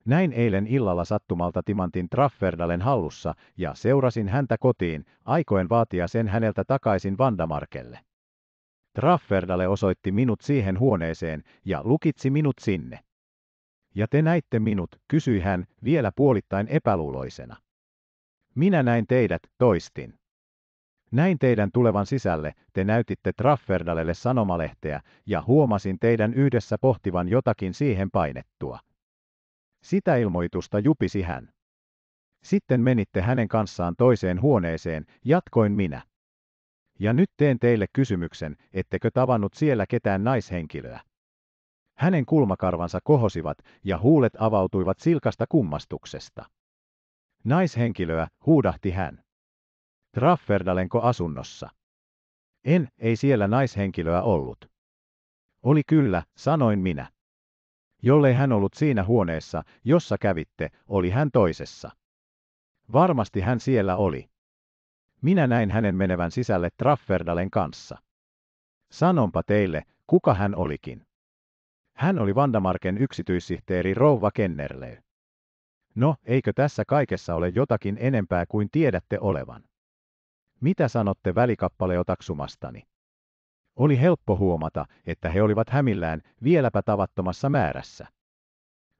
Näin eilen illalla sattumalta timantin Trafferdalen hallussa ja seurasin häntä kotiin, aikoen vaatia sen häneltä takaisin Vandamarkelle. Trafferdale osoitti minut siihen huoneeseen ja lukitsi minut sinne. Ja te näitte minut, kysyi hän vielä puolittain epäluuloisena. Minä näin teidät, toistin. Näin teidän tulevan sisälle, te näytitte Trafferdalelle sanomalehteä, ja huomasin teidän yhdessä pohtivan jotakin siihen painettua. Sitä ilmoitusta jupisi hän. Sitten menitte hänen kanssaan toiseen huoneeseen, jatkoin minä. Ja nyt teen teille kysymyksen, ettekö tavannut siellä ketään naishenkilöä? Hänen kulmakarvansa kohosivat ja huulet avautuivat silkasta kummastuksesta. Naishenkilöä, huudahti hän. Trafferdalenko asunnossa? En, ei siellä naishenkilöä ollut. Oli kyllä, sanoin minä. Jollei hän ollut siinä huoneessa, jossa kävitte, oli hän toisessa. Varmasti hän siellä oli. Minä näin hänen menevän sisälle Trafferdalen kanssa. Sanonpa teille, kuka hän olikin. Hän oli Vandamarken yksityissihteeri Rouva Kennerley. No, eikö tässä kaikessa ole jotakin enempää kuin tiedätte olevan? Mitä sanotte välikappaleotaksumastani? Oli helppo huomata, että he olivat hämillään vieläpä tavattomassa määrässä.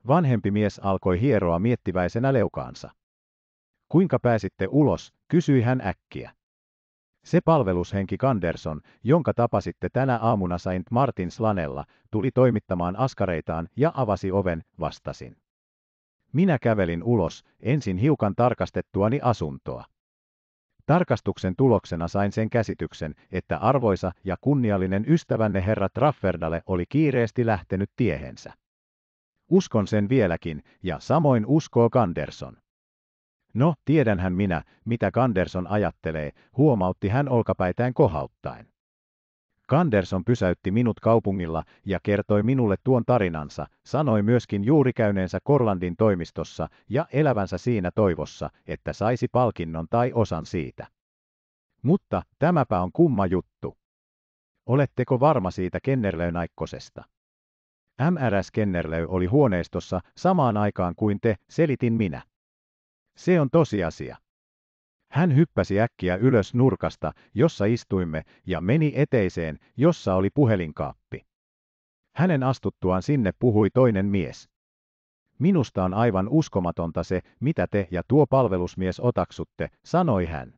Vanhempi mies alkoi hieroa miettiväisenä leukaansa. Kuinka pääsitte ulos, kysyi hän äkkiä. Se palvelushenki Kanderson, jonka tapasitte tänä aamuna Saint Martins Lanella, tuli toimittamaan askareitaan ja avasi oven, vastasin. Minä kävelin ulos, ensin hiukan tarkastettuani asuntoa. Tarkastuksen tuloksena sain sen käsityksen, että arvoisa ja kunniallinen ystävänne herra Trafferdale oli kiireesti lähtenyt tiehensä. Uskon sen vieläkin, ja samoin uskoo Kanderson. No, tiedänhän minä, mitä Kanderson ajattelee, huomautti hän olkapäitään kohauttaen. Kanderson pysäytti minut kaupungilla ja kertoi minulle tuon tarinansa, sanoi myöskin juuri käyneensä Korlandin toimistossa ja elävänsä siinä toivossa, että saisi palkinnon tai osan siitä. Mutta tämäpä on kumma juttu. Oletteko varma siitä Kennerlöyn aikkosesta? MRS Kennerlöy oli huoneistossa samaan aikaan kuin te, selitin minä. Se on tosiasia. Hän hyppäsi äkkiä ylös nurkasta, jossa istuimme, ja meni eteiseen, jossa oli puhelinkaappi. Hänen astuttuaan sinne puhui toinen mies. Minusta on aivan uskomatonta se, mitä te ja tuo palvelusmies otaksutte, sanoi hän.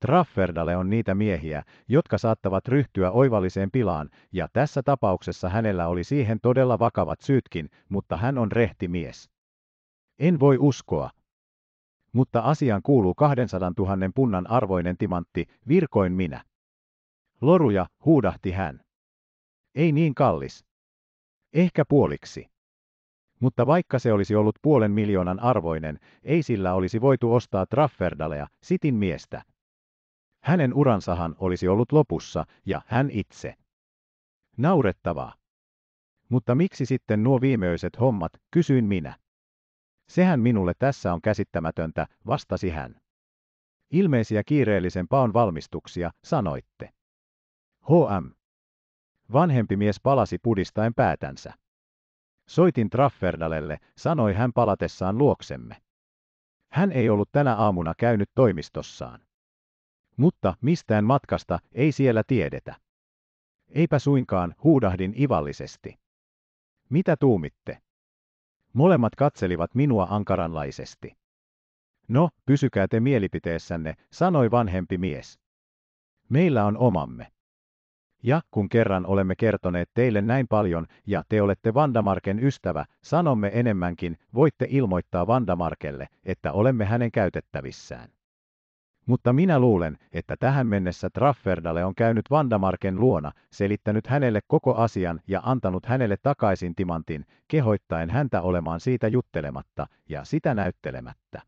Trafferdalle on niitä miehiä, jotka saattavat ryhtyä oivalliseen pilaan, ja tässä tapauksessa hänellä oli siihen todella vakavat syytkin, mutta hän on rehti mies. En voi uskoa, mutta asiaan kuuluu 200 000 punnan arvoinen timantti, virkoin minä. Loruja, huudahti hän. Ei niin kallis. Ehkä puoliksi. Mutta vaikka se olisi ollut puolen miljoonan arvoinen, ei sillä olisi voitu ostaa Trafferdalea, sitin miestä. Hänen uransahan olisi ollut lopussa, ja hän itse. Naurettavaa. Mutta miksi sitten nuo viimeiset hommat, kysyin minä. Sehän minulle tässä on käsittämätöntä, vastasi hän. Ilmeisiä kiireellisen paon valmistuksia, sanoitte. HM. Vanhempi mies palasi pudistaen päätänsä. Soitin Trafferdalelle, sanoi hän palatessaan luoksemme. Hän ei ollut tänä aamuna käynyt toimistossaan. Mutta mistään matkasta ei siellä tiedetä. Eipä suinkaan, huudahdin ivallisesti. Mitä tuumitte? Molemmat katselivat minua ankaranlaisesti. No, pysykää te mielipiteessänne, sanoi vanhempi mies. Meillä on omamme. Ja kun kerran olemme kertoneet teille näin paljon ja te olette Vandamarken ystävä, sanomme enemmänkin, voitte ilmoittaa Vandamarkelle, että olemme hänen käytettävissään. Mutta minä luulen, että tähän mennessä Trafferdalle on käynyt Vandamarken luona, selittänyt hänelle koko asian ja antanut hänelle takaisin timantin, kehoittaen häntä olemaan siitä juttelematta ja sitä näyttelemättä.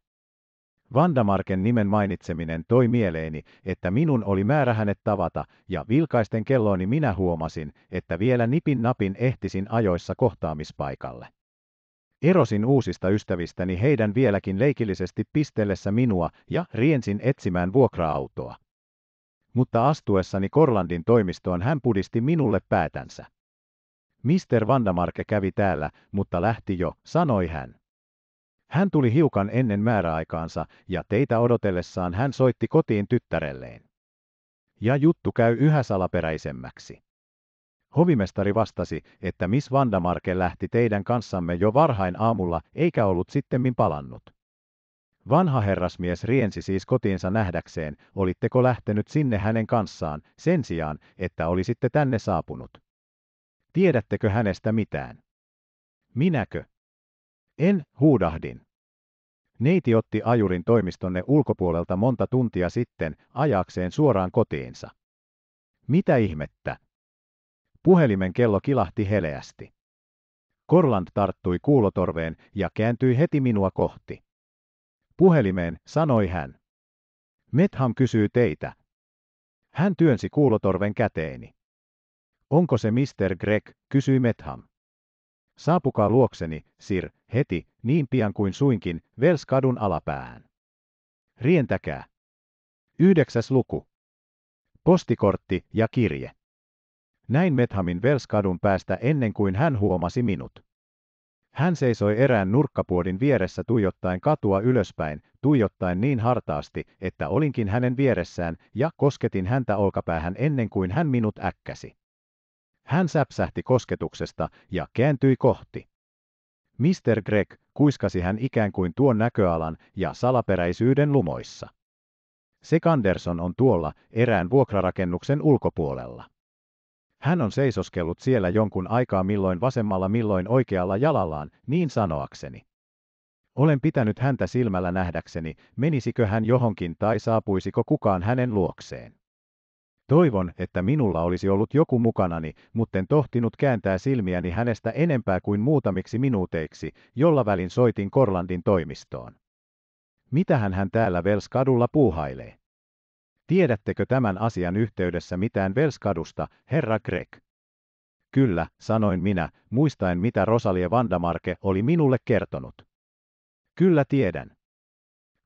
Vandamarken nimen mainitseminen toi mieleeni, että minun oli määrä hänet tavata, ja vilkaisten kelloni minä huomasin, että vielä nipin napin ehtisin ajoissa kohtaamispaikalle. Erosin uusista ystävistäni heidän vieläkin leikillisesti pistellessä minua ja riensin etsimään vuokra-autoa. Mutta astuessani Korlandin toimistoon hän pudisti minulle päätänsä. Mister Vandamarke kävi täällä, mutta lähti jo, sanoi hän. Hän tuli hiukan ennen määräaikaansa ja teitä odotellessaan hän soitti kotiin tyttärelleen. Ja juttu käy yhä salaperäisemmäksi. Hovimestari vastasi, että Miss Vandamarke lähti teidän kanssamme jo varhain aamulla eikä ollut sittemmin palannut. Vanha herrasmies riensi siis kotiinsa nähdäkseen, olitteko lähtenyt sinne hänen kanssaan, sen sijaan, että olisitte tänne saapunut. Tiedättekö hänestä mitään? Minäkö? En, huudahdin. Neiti otti ajurin toimistonne ulkopuolelta monta tuntia sitten, ajakseen suoraan kotiinsa. Mitä ihmettä? Puhelimen kello kilahti heleästi. Korland tarttui kuulotorveen ja kääntyi heti minua kohti. Puhelimeen, sanoi hän. Metham kysyy teitä. Hän työnsi kuulotorven käteeni. Onko se Mr. Greg, kysyi Metham. Saapukaa luokseni, Sir, heti, niin pian kuin suinkin, Velskadun alapäähän. Rientäkää. Yhdeksäs luku. Postikortti ja kirje. Näin Methamin Velskadun päästä ennen kuin hän huomasi minut. Hän seisoi erään nurkkapuodin vieressä tuijottaen katua ylöspäin, tuijottaen niin hartaasti, että olinkin hänen vieressään ja kosketin häntä olkapäähän ennen kuin hän minut äkkäsi. Hän säpsähti kosketuksesta ja kääntyi kohti. Mr. Greg, kuiskasi hän ikään kuin tuon näköalan ja salaperäisyyden lumoissa. Sekanderson on tuolla erään vuokrarakennuksen ulkopuolella. Hän on seisoskellut siellä jonkun aikaa milloin vasemmalla milloin oikealla jalallaan, niin sanoakseni. Olen pitänyt häntä silmällä nähdäkseni, menisikö hän johonkin tai saapuisiko kukaan hänen luokseen. Toivon, että minulla olisi ollut joku mukanani, mutten tohtinut kääntää silmiäni hänestä enempää kuin muutamiksi minuuteiksi, jolla välin soitin Korlandin toimistoon. Mitähän hän täällä Velskadulla puuhailee? Tiedättekö tämän asian yhteydessä mitään Velskadusta, herra Greg? Kyllä, sanoin minä, muistaen mitä Rosalie Vandamarke oli minulle kertonut. Kyllä tiedän.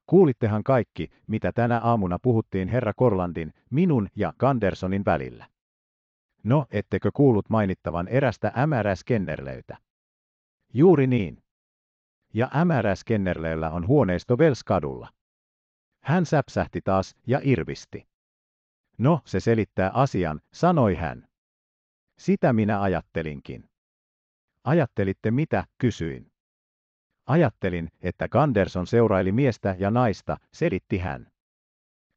Kuulittehan kaikki, mitä tänä aamuna puhuttiin herra Korlandin, minun ja Gandersonin välillä. No, ettekö kuullut mainittavan erästä MRS-kennerlöytä? Juuri niin. Ja MRS-kennerleillä on huoneisto Velskadulla. Hän säpsähti taas ja irvisti. No, se selittää asian, sanoi hän. Sitä minä ajattelinkin. Ajattelitte mitä, kysyin. Ajattelin, että Ganderson seuraili miestä ja naista, selitti hän.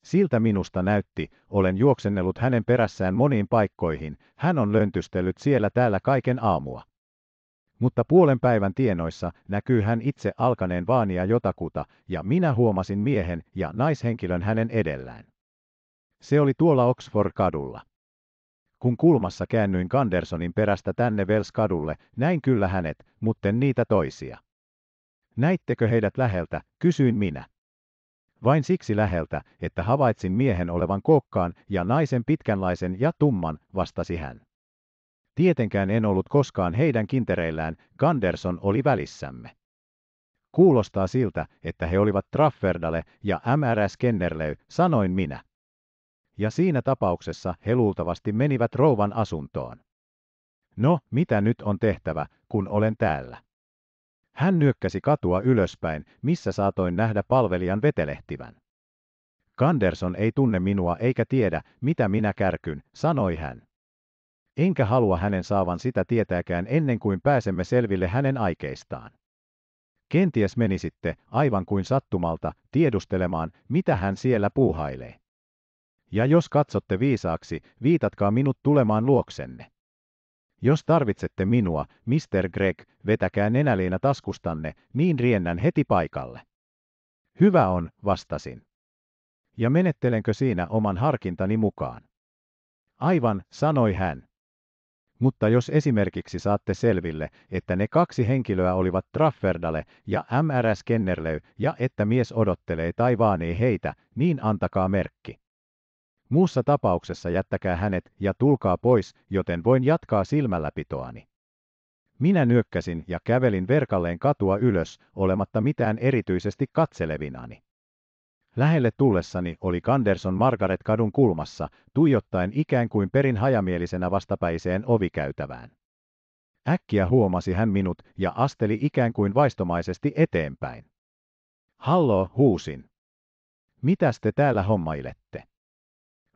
Siltä minusta näytti, olen juoksennellut hänen perässään moniin paikkoihin, hän on löntystellyt siellä täällä kaiken aamua mutta puolen päivän tienoissa näkyy hän itse alkaneen vaania jotakuta, ja minä huomasin miehen ja naishenkilön hänen edellään. Se oli tuolla Oxford-kadulla. Kun kulmassa käännyin Kandersonin perästä tänne Velskadulle, näin kyllä hänet, mutten niitä toisia. Näittekö heidät läheltä, kysyin minä. Vain siksi läheltä, että havaitsin miehen olevan kokkaan ja naisen pitkänlaisen ja tumman, vastasi hän. Tietenkään en ollut koskaan heidän kintereillään, Ganderson oli välissämme. Kuulostaa siltä, että he olivat Trafferdalle ja MRS Kennerley, sanoin minä. Ja siinä tapauksessa he luultavasti menivät rouvan asuntoon. No, mitä nyt on tehtävä, kun olen täällä? Hän nyökkäsi katua ylöspäin, missä saatoin nähdä palvelijan vetelehtivän. Kanderson ei tunne minua eikä tiedä, mitä minä kärkyn, sanoi hän enkä halua hänen saavan sitä tietääkään ennen kuin pääsemme selville hänen aikeistaan. Kenties menisitte, aivan kuin sattumalta, tiedustelemaan, mitä hän siellä puuhailee. Ja jos katsotte viisaaksi, viitatkaa minut tulemaan luoksenne. Jos tarvitsette minua, Mr. Greg, vetäkää nenäliina taskustanne, niin riennän heti paikalle. Hyvä on, vastasin. Ja menettelenkö siinä oman harkintani mukaan? Aivan, sanoi hän. Mutta jos esimerkiksi saatte selville, että ne kaksi henkilöä olivat Trafferdale ja MRS Kennerley ja että mies odottelee tai vaanii heitä, niin antakaa merkki. Muussa tapauksessa jättäkää hänet ja tulkaa pois, joten voin jatkaa silmälläpitoani. Minä nyökkäsin ja kävelin verkalleen katua ylös, olematta mitään erityisesti katselevinani. Lähelle tullessani oli Kanderson Margaret-kadun kulmassa, tuijottaen ikään kuin perin hajamielisenä vastapäiseen ovikäytävään. Äkkiä huomasi hän minut ja asteli ikään kuin vaistomaisesti eteenpäin. Hallo, huusin. Mitäs te täällä hommailette?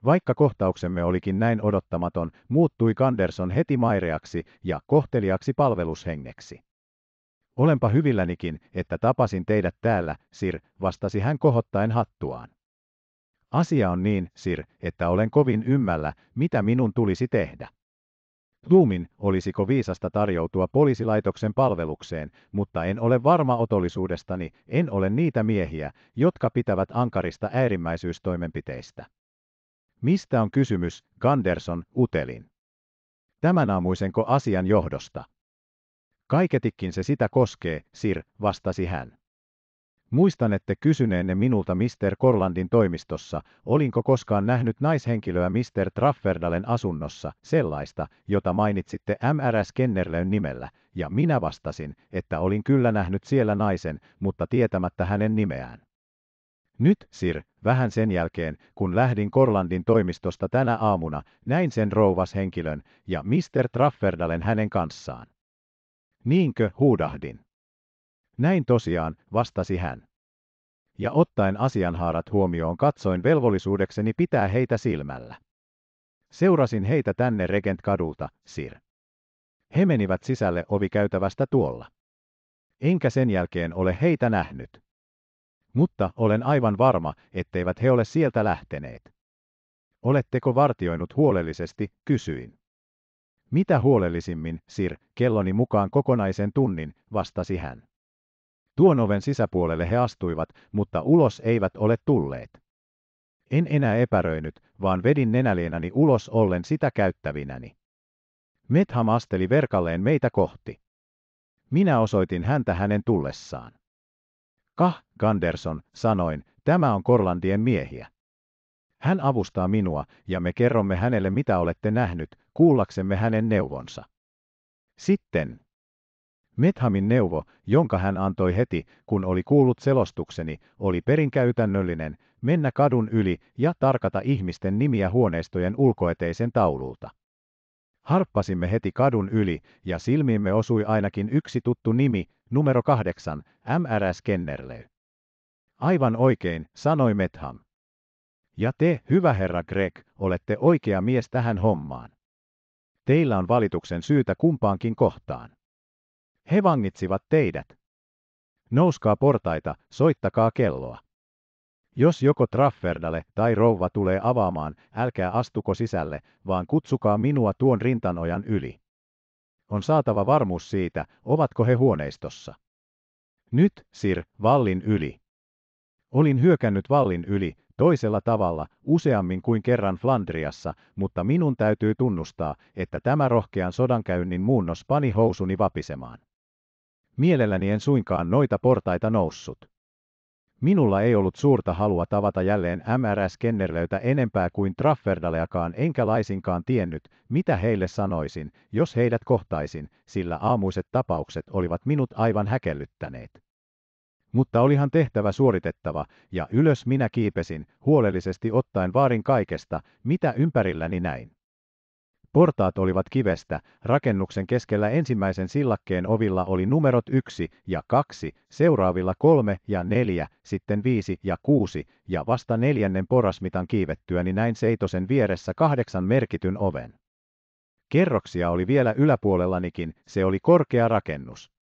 Vaikka kohtauksemme olikin näin odottamaton, muuttui Kanderson heti maireaksi ja kohteliaksi palvelushengeksi. Olenpa hyvillänikin, että tapasin teidät täällä, Sir, vastasi hän kohottaen hattuaan. Asia on niin, Sir, että olen kovin ymmällä, mitä minun tulisi tehdä. Bloomin, olisiko viisasta tarjoutua poliisilaitoksen palvelukseen, mutta en ole varma otollisuudestani, en ole niitä miehiä, jotka pitävät ankarista äärimmäisyystoimenpiteistä. Mistä on kysymys, Ganderson, Utelin? Tämän aamuisenko asian johdosta? Kaiketikin se sitä koskee, sir, vastasi hän. Muistan, että kysyneenne minulta Mr. Corlandin toimistossa, olinko koskaan nähnyt naishenkilöä Mr. Trafferdalen asunnossa, sellaista, jota mainitsitte MRS Kennerlön nimellä, ja minä vastasin, että olin kyllä nähnyt siellä naisen, mutta tietämättä hänen nimeään. Nyt, Sir, vähän sen jälkeen, kun lähdin Korlandin toimistosta tänä aamuna, näin sen rouvashenkilön ja Mr. Trafferdalen hänen kanssaan. Niinkö huudahdin? Näin tosiaan, vastasi hän. Ja ottaen asianhaarat huomioon katsoin velvollisuudekseni pitää heitä silmällä. Seurasin heitä tänne Regent kadulta, Sir. He menivät sisälle käytävästä tuolla. Enkä sen jälkeen ole heitä nähnyt. Mutta olen aivan varma, etteivät he ole sieltä lähteneet. Oletteko vartioinut huolellisesti, kysyin. Mitä huolellisimmin, Sir, kelloni mukaan kokonaisen tunnin, vastasi hän. Tuon oven sisäpuolelle he astuivat, mutta ulos eivät ole tulleet. En enää epäröinyt, vaan vedin nenäliinani ulos ollen sitä käyttävinäni. Metham asteli verkalleen meitä kohti. Minä osoitin häntä hänen tullessaan. Kah, Ganderson, sanoin, tämä on Korlandien miehiä. Hän avustaa minua, ja me kerromme hänelle mitä olette nähnyt, kuullaksemme hänen neuvonsa. Sitten Methamin neuvo, jonka hän antoi heti, kun oli kuullut selostukseni, oli perinkäytännöllinen, mennä kadun yli ja tarkata ihmisten nimiä huoneistojen ulkoeteisen taululta. Harppasimme heti kadun yli, ja silmiimme osui ainakin yksi tuttu nimi, numero kahdeksan, MRS Kennerley. Aivan oikein, sanoi Metham. Ja te, hyvä herra Greg, olette oikea mies tähän hommaan. Teillä on valituksen syytä kumpaankin kohtaan. He vangitsivat teidät. Nouskaa portaita, soittakaa kelloa. Jos joko Trafferdalle tai rouva tulee avaamaan, älkää astuko sisälle, vaan kutsukaa minua tuon rintanojan yli. On saatava varmuus siitä, ovatko he huoneistossa. Nyt, Sir, vallin yli. Olin hyökännyt vallin yli, Toisella tavalla, useammin kuin kerran Flandriassa, mutta minun täytyy tunnustaa, että tämä rohkean sodankäynnin muunnos pani housuni vapisemaan. Mielelläni en suinkaan noita portaita noussut. Minulla ei ollut suurta halua tavata jälleen MRS Kennerlöitä enempää kuin Trafferdaleakaan enkä laisinkaan tiennyt, mitä heille sanoisin, jos heidät kohtaisin, sillä aamuiset tapaukset olivat minut aivan häkellyttäneet. Mutta olihan tehtävä suoritettava, ja ylös minä kiipesin, huolellisesti ottaen vaarin kaikesta, mitä ympärilläni näin. Portaat olivat kivestä, rakennuksen keskellä ensimmäisen sillakkeen ovilla oli numerot 1 ja 2, seuraavilla 3 ja 4, sitten 5 ja 6, ja vasta neljännen porasmitan kiivettyäni näin seitosen vieressä kahdeksan merkityn oven. Kerroksia oli vielä yläpuolellanikin, se oli korkea rakennus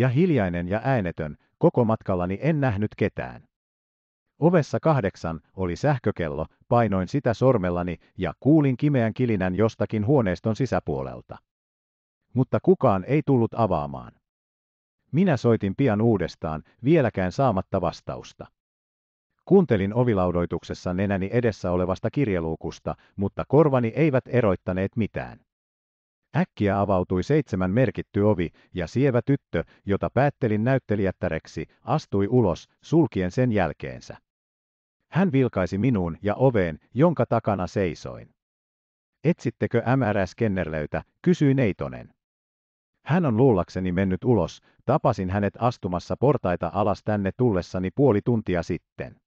ja hiljainen ja äänetön, koko matkallani en nähnyt ketään. Ovessa kahdeksan oli sähkökello, painoin sitä sormellani ja kuulin kimeän kilinän jostakin huoneiston sisäpuolelta. Mutta kukaan ei tullut avaamaan. Minä soitin pian uudestaan, vieläkään saamatta vastausta. Kuuntelin ovilaudoituksessa nenäni edessä olevasta kirjeluukusta, mutta korvani eivät eroittaneet mitään. Äkkiä avautui seitsemän merkitty ovi, ja sievä tyttö, jota päättelin näyttelijättäreksi, astui ulos, sulkien sen jälkeensä. Hän vilkaisi minuun ja oveen, jonka takana seisoin. Etsittekö MRS-kennerlöitä, kysyi Neitonen. Hän on luullakseni mennyt ulos, tapasin hänet astumassa portaita alas tänne tullessani puoli tuntia sitten.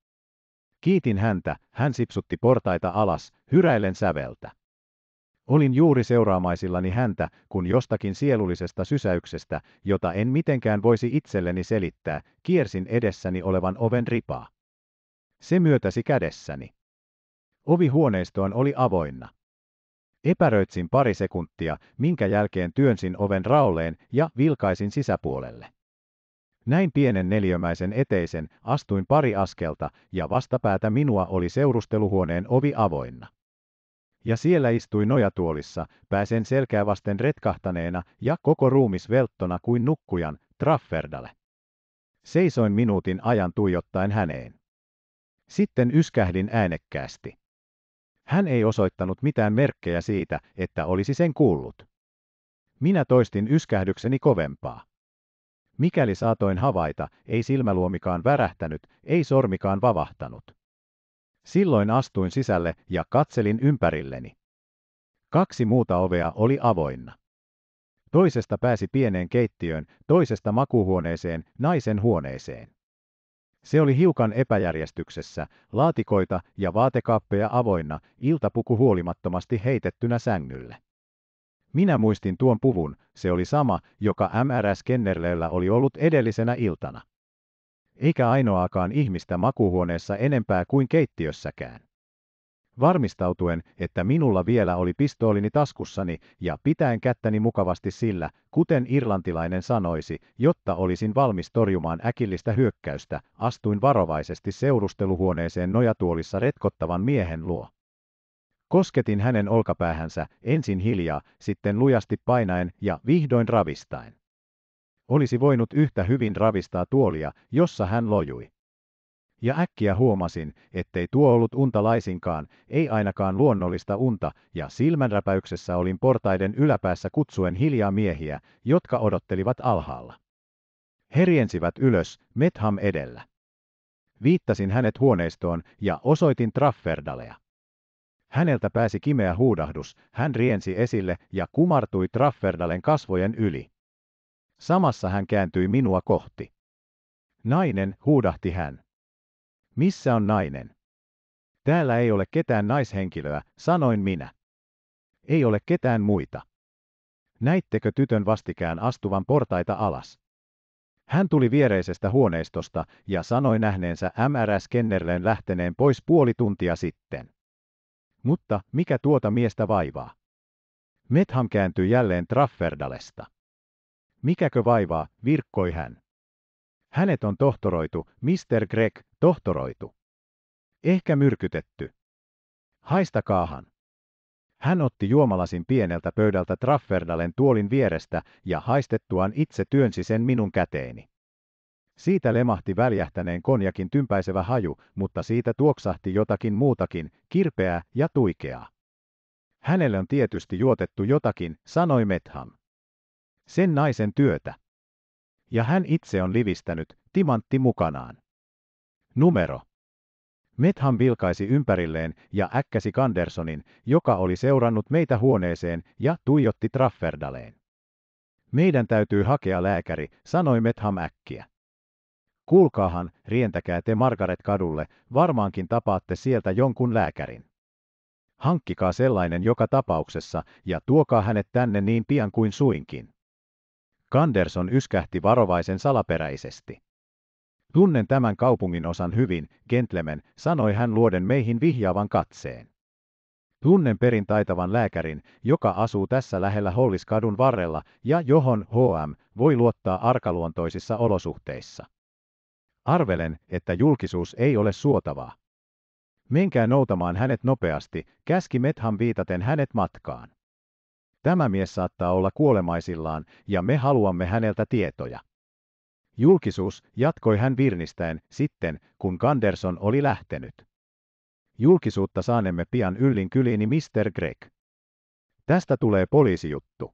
Kiitin häntä, hän sipsutti portaita alas, hyräilen säveltä. Olin juuri seuraamaisillani häntä, kun jostakin sielullisesta sysäyksestä, jota en mitenkään voisi itselleni selittää, kiersin edessäni olevan oven ripaa. Se myötäsi kädessäni. Ovi huoneistoon oli avoinna. Epäröitsin pari sekuntia, minkä jälkeen työnsin oven raolleen ja vilkaisin sisäpuolelle. Näin pienen neljömäisen eteisen, astuin pari askelta ja vastapäätä minua oli seurusteluhuoneen ovi avoinna ja siellä istui nojatuolissa, pääsen selkää vasten retkahtaneena ja koko ruumis velttona kuin nukkujan, Trafferdale. Seisoin minuutin ajan tuijottaen häneen. Sitten yskähdin äänekkäästi. Hän ei osoittanut mitään merkkejä siitä, että olisi sen kuullut. Minä toistin yskähdykseni kovempaa. Mikäli saatoin havaita, ei silmäluomikaan värähtänyt, ei sormikaan vavahtanut. Silloin astuin sisälle ja katselin ympärilleni. Kaksi muuta ovea oli avoinna. Toisesta pääsi pieneen keittiöön, toisesta makuhuoneeseen, naisen huoneeseen. Se oli hiukan epäjärjestyksessä, laatikoita ja vaatekaappeja avoinna, iltapuku huolimattomasti heitettynä sängylle. Minä muistin tuon puvun, se oli sama, joka MRS-kennerleellä oli ollut edellisenä iltana eikä ainoakaan ihmistä makuhuoneessa enempää kuin keittiössäkään. Varmistautuen, että minulla vielä oli pistoolini taskussani ja pitäen kättäni mukavasti sillä, kuten irlantilainen sanoisi, jotta olisin valmis torjumaan äkillistä hyökkäystä, astuin varovaisesti seurusteluhuoneeseen nojatuolissa retkottavan miehen luo. Kosketin hänen olkapäähänsä, ensin hiljaa, sitten lujasti painaen ja vihdoin ravistaen. Olisi voinut yhtä hyvin ravistaa tuolia, jossa hän lojui. Ja äkkiä huomasin, ettei tuo ollut unta laisinkaan, ei ainakaan luonnollista unta, ja silmänräpäyksessä olin portaiden yläpäässä kutsuen hiljaa miehiä, jotka odottelivat alhaalla. Herjensivät ylös, Metham edellä. Viittasin hänet huoneistoon ja osoitin Trafferdalea. Häneltä pääsi kimeä huudahdus, hän riensi esille ja kumartui Trafferdalen kasvojen yli. Samassa hän kääntyi minua kohti. Nainen, huudahti hän. Missä on nainen? Täällä ei ole ketään naishenkilöä, sanoin minä. Ei ole ketään muita. Näittekö tytön vastikään astuvan portaita alas? Hän tuli viereisestä huoneistosta ja sanoi nähneensä MRS-kennerleen lähteneen pois puoli tuntia sitten. Mutta mikä tuota miestä vaivaa? Metham kääntyi jälleen Trafferdalesta. Mikäkö vaivaa, virkkoi hän. Hänet on tohtoroitu, Mr. Greg, tohtoroitu. Ehkä myrkytetty. Haistakaahan. Hän otti juomalasin pieneltä pöydältä Trafferdalen tuolin vierestä ja haistettuaan itse työnsi sen minun käteeni. Siitä lemahti väljähtäneen konjakin tympäisevä haju, mutta siitä tuoksahti jotakin muutakin, kirpeää ja tuikeaa. Hänelle on tietysti juotettu jotakin, sanoi Metham sen naisen työtä. Ja hän itse on livistänyt timantti mukanaan. Numero. Metham vilkaisi ympärilleen ja äkkäsi Kandersonin, joka oli seurannut meitä huoneeseen ja tuijotti Trafferdaleen. Meidän täytyy hakea lääkäri, sanoi Metham äkkiä. Kuulkaahan, rientäkää te Margaret kadulle, varmaankin tapaatte sieltä jonkun lääkärin. Hankkikaa sellainen joka tapauksessa ja tuokaa hänet tänne niin pian kuin suinkin. Kanderson yskähti varovaisen salaperäisesti. Tunnen tämän kaupungin osan hyvin, gentlemen, sanoi hän luoden meihin vihjaavan katseen. Tunnen perin taitavan lääkärin, joka asuu tässä lähellä Holliskadun varrella ja johon HM voi luottaa arkaluontoisissa olosuhteissa. Arvelen, että julkisuus ei ole suotavaa. Menkää noutamaan hänet nopeasti, käski Metham viitaten hänet matkaan. Tämä mies saattaa olla kuolemaisillaan ja me haluamme häneltä tietoja. Julkisuus, jatkoi hän virnistäen, sitten, kun Kanderson oli lähtenyt. Julkisuutta saanemme pian yllin kyliini Mr. Greg. Tästä tulee poliisijuttu.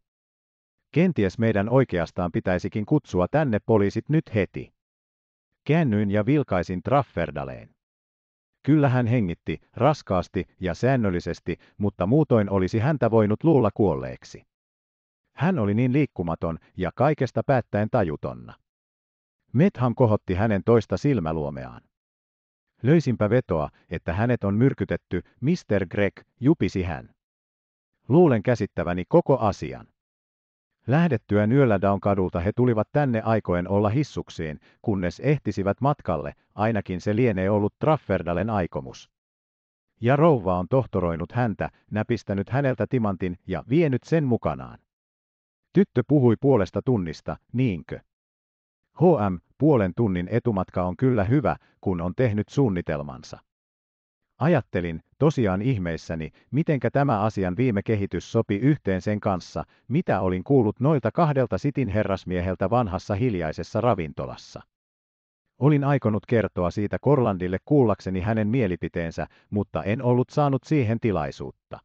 Kenties meidän oikeastaan pitäisikin kutsua tänne poliisit nyt heti. Käännyin ja vilkaisin Trafferdaleen. Kyllä hän hengitti, raskaasti ja säännöllisesti, mutta muutoin olisi häntä voinut luulla kuolleeksi. Hän oli niin liikkumaton ja kaikesta päättäen tajutonna. Metham kohotti hänen toista silmäluomeaan. Löysinpä vetoa, että hänet on myrkytetty, Mr. Greg, jupisi hän. Luulen käsittäväni koko asian. Lähdettyään Yöllädaun kadulta he tulivat tänne aikoen olla hissuksiin, kunnes ehtisivät matkalle, ainakin se lienee ollut Trafferdalen aikomus. Ja rouva on tohtoroinut häntä, näpistänyt häneltä timantin ja vienyt sen mukanaan. Tyttö puhui puolesta tunnista, niinkö? HM, puolen tunnin etumatka on kyllä hyvä, kun on tehnyt suunnitelmansa. Ajattelin, tosiaan ihmeissäni, mitenkä tämä asian viime kehitys sopi yhteen sen kanssa, mitä olin kuullut noilta kahdelta sitin herrasmieheltä vanhassa hiljaisessa ravintolassa. Olin aikonut kertoa siitä Korlandille kuullakseni hänen mielipiteensä, mutta en ollut saanut siihen tilaisuutta.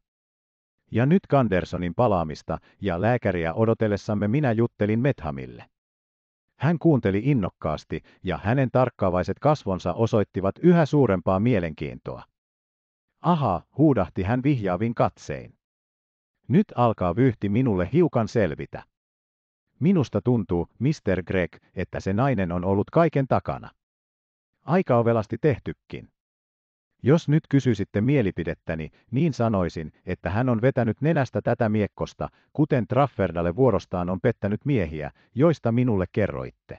Ja nyt Kandersonin palaamista ja lääkäriä odotellessamme minä juttelin Methamille. Hän kuunteli innokkaasti ja hänen tarkkaavaiset kasvonsa osoittivat yhä suurempaa mielenkiintoa. Aha, huudahti hän vihjaavin katsein. Nyt alkaa vyhti minulle hiukan selvitä. Minusta tuntuu, Mr. Greg, että se nainen on ollut kaiken takana. Aika ovelasti tehtykin. Jos nyt kysyisitte mielipidettäni, niin sanoisin, että hän on vetänyt nenästä tätä miekkosta, kuten Trafferdalle vuorostaan on pettänyt miehiä, joista minulle kerroitte.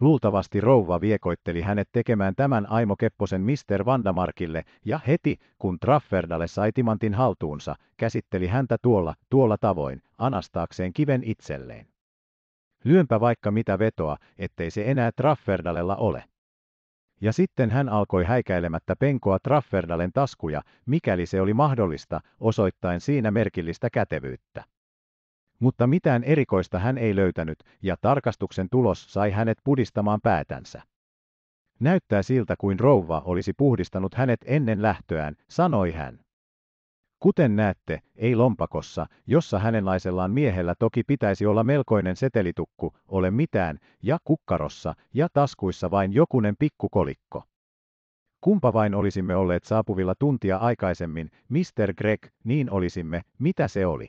Luultavasti rouva viekoitteli hänet tekemään tämän Aimo Kepposen Mister Vandamarkille, ja heti, kun Trafferdalle sai timantin haltuunsa, käsitteli häntä tuolla, tuolla tavoin, anastaakseen kiven itselleen. Lyönpä vaikka mitä vetoa, ettei se enää Trafferdalella ole. Ja sitten hän alkoi häikäilemättä penkoa Trafferdalen taskuja, mikäli se oli mahdollista, osoittain siinä merkillistä kätevyyttä. Mutta mitään erikoista hän ei löytänyt, ja tarkastuksen tulos sai hänet pudistamaan päätänsä. Näyttää siltä kuin rouva olisi puhdistanut hänet ennen lähtöään, sanoi hän. Kuten näette, ei lompakossa, jossa hänenlaisellaan miehellä toki pitäisi olla melkoinen setelitukku, ole mitään, ja kukkarossa ja taskuissa vain jokunen pikkukolikko. Kumpa vain olisimme olleet saapuvilla tuntia aikaisemmin, Mr. Greg, niin olisimme, mitä se oli.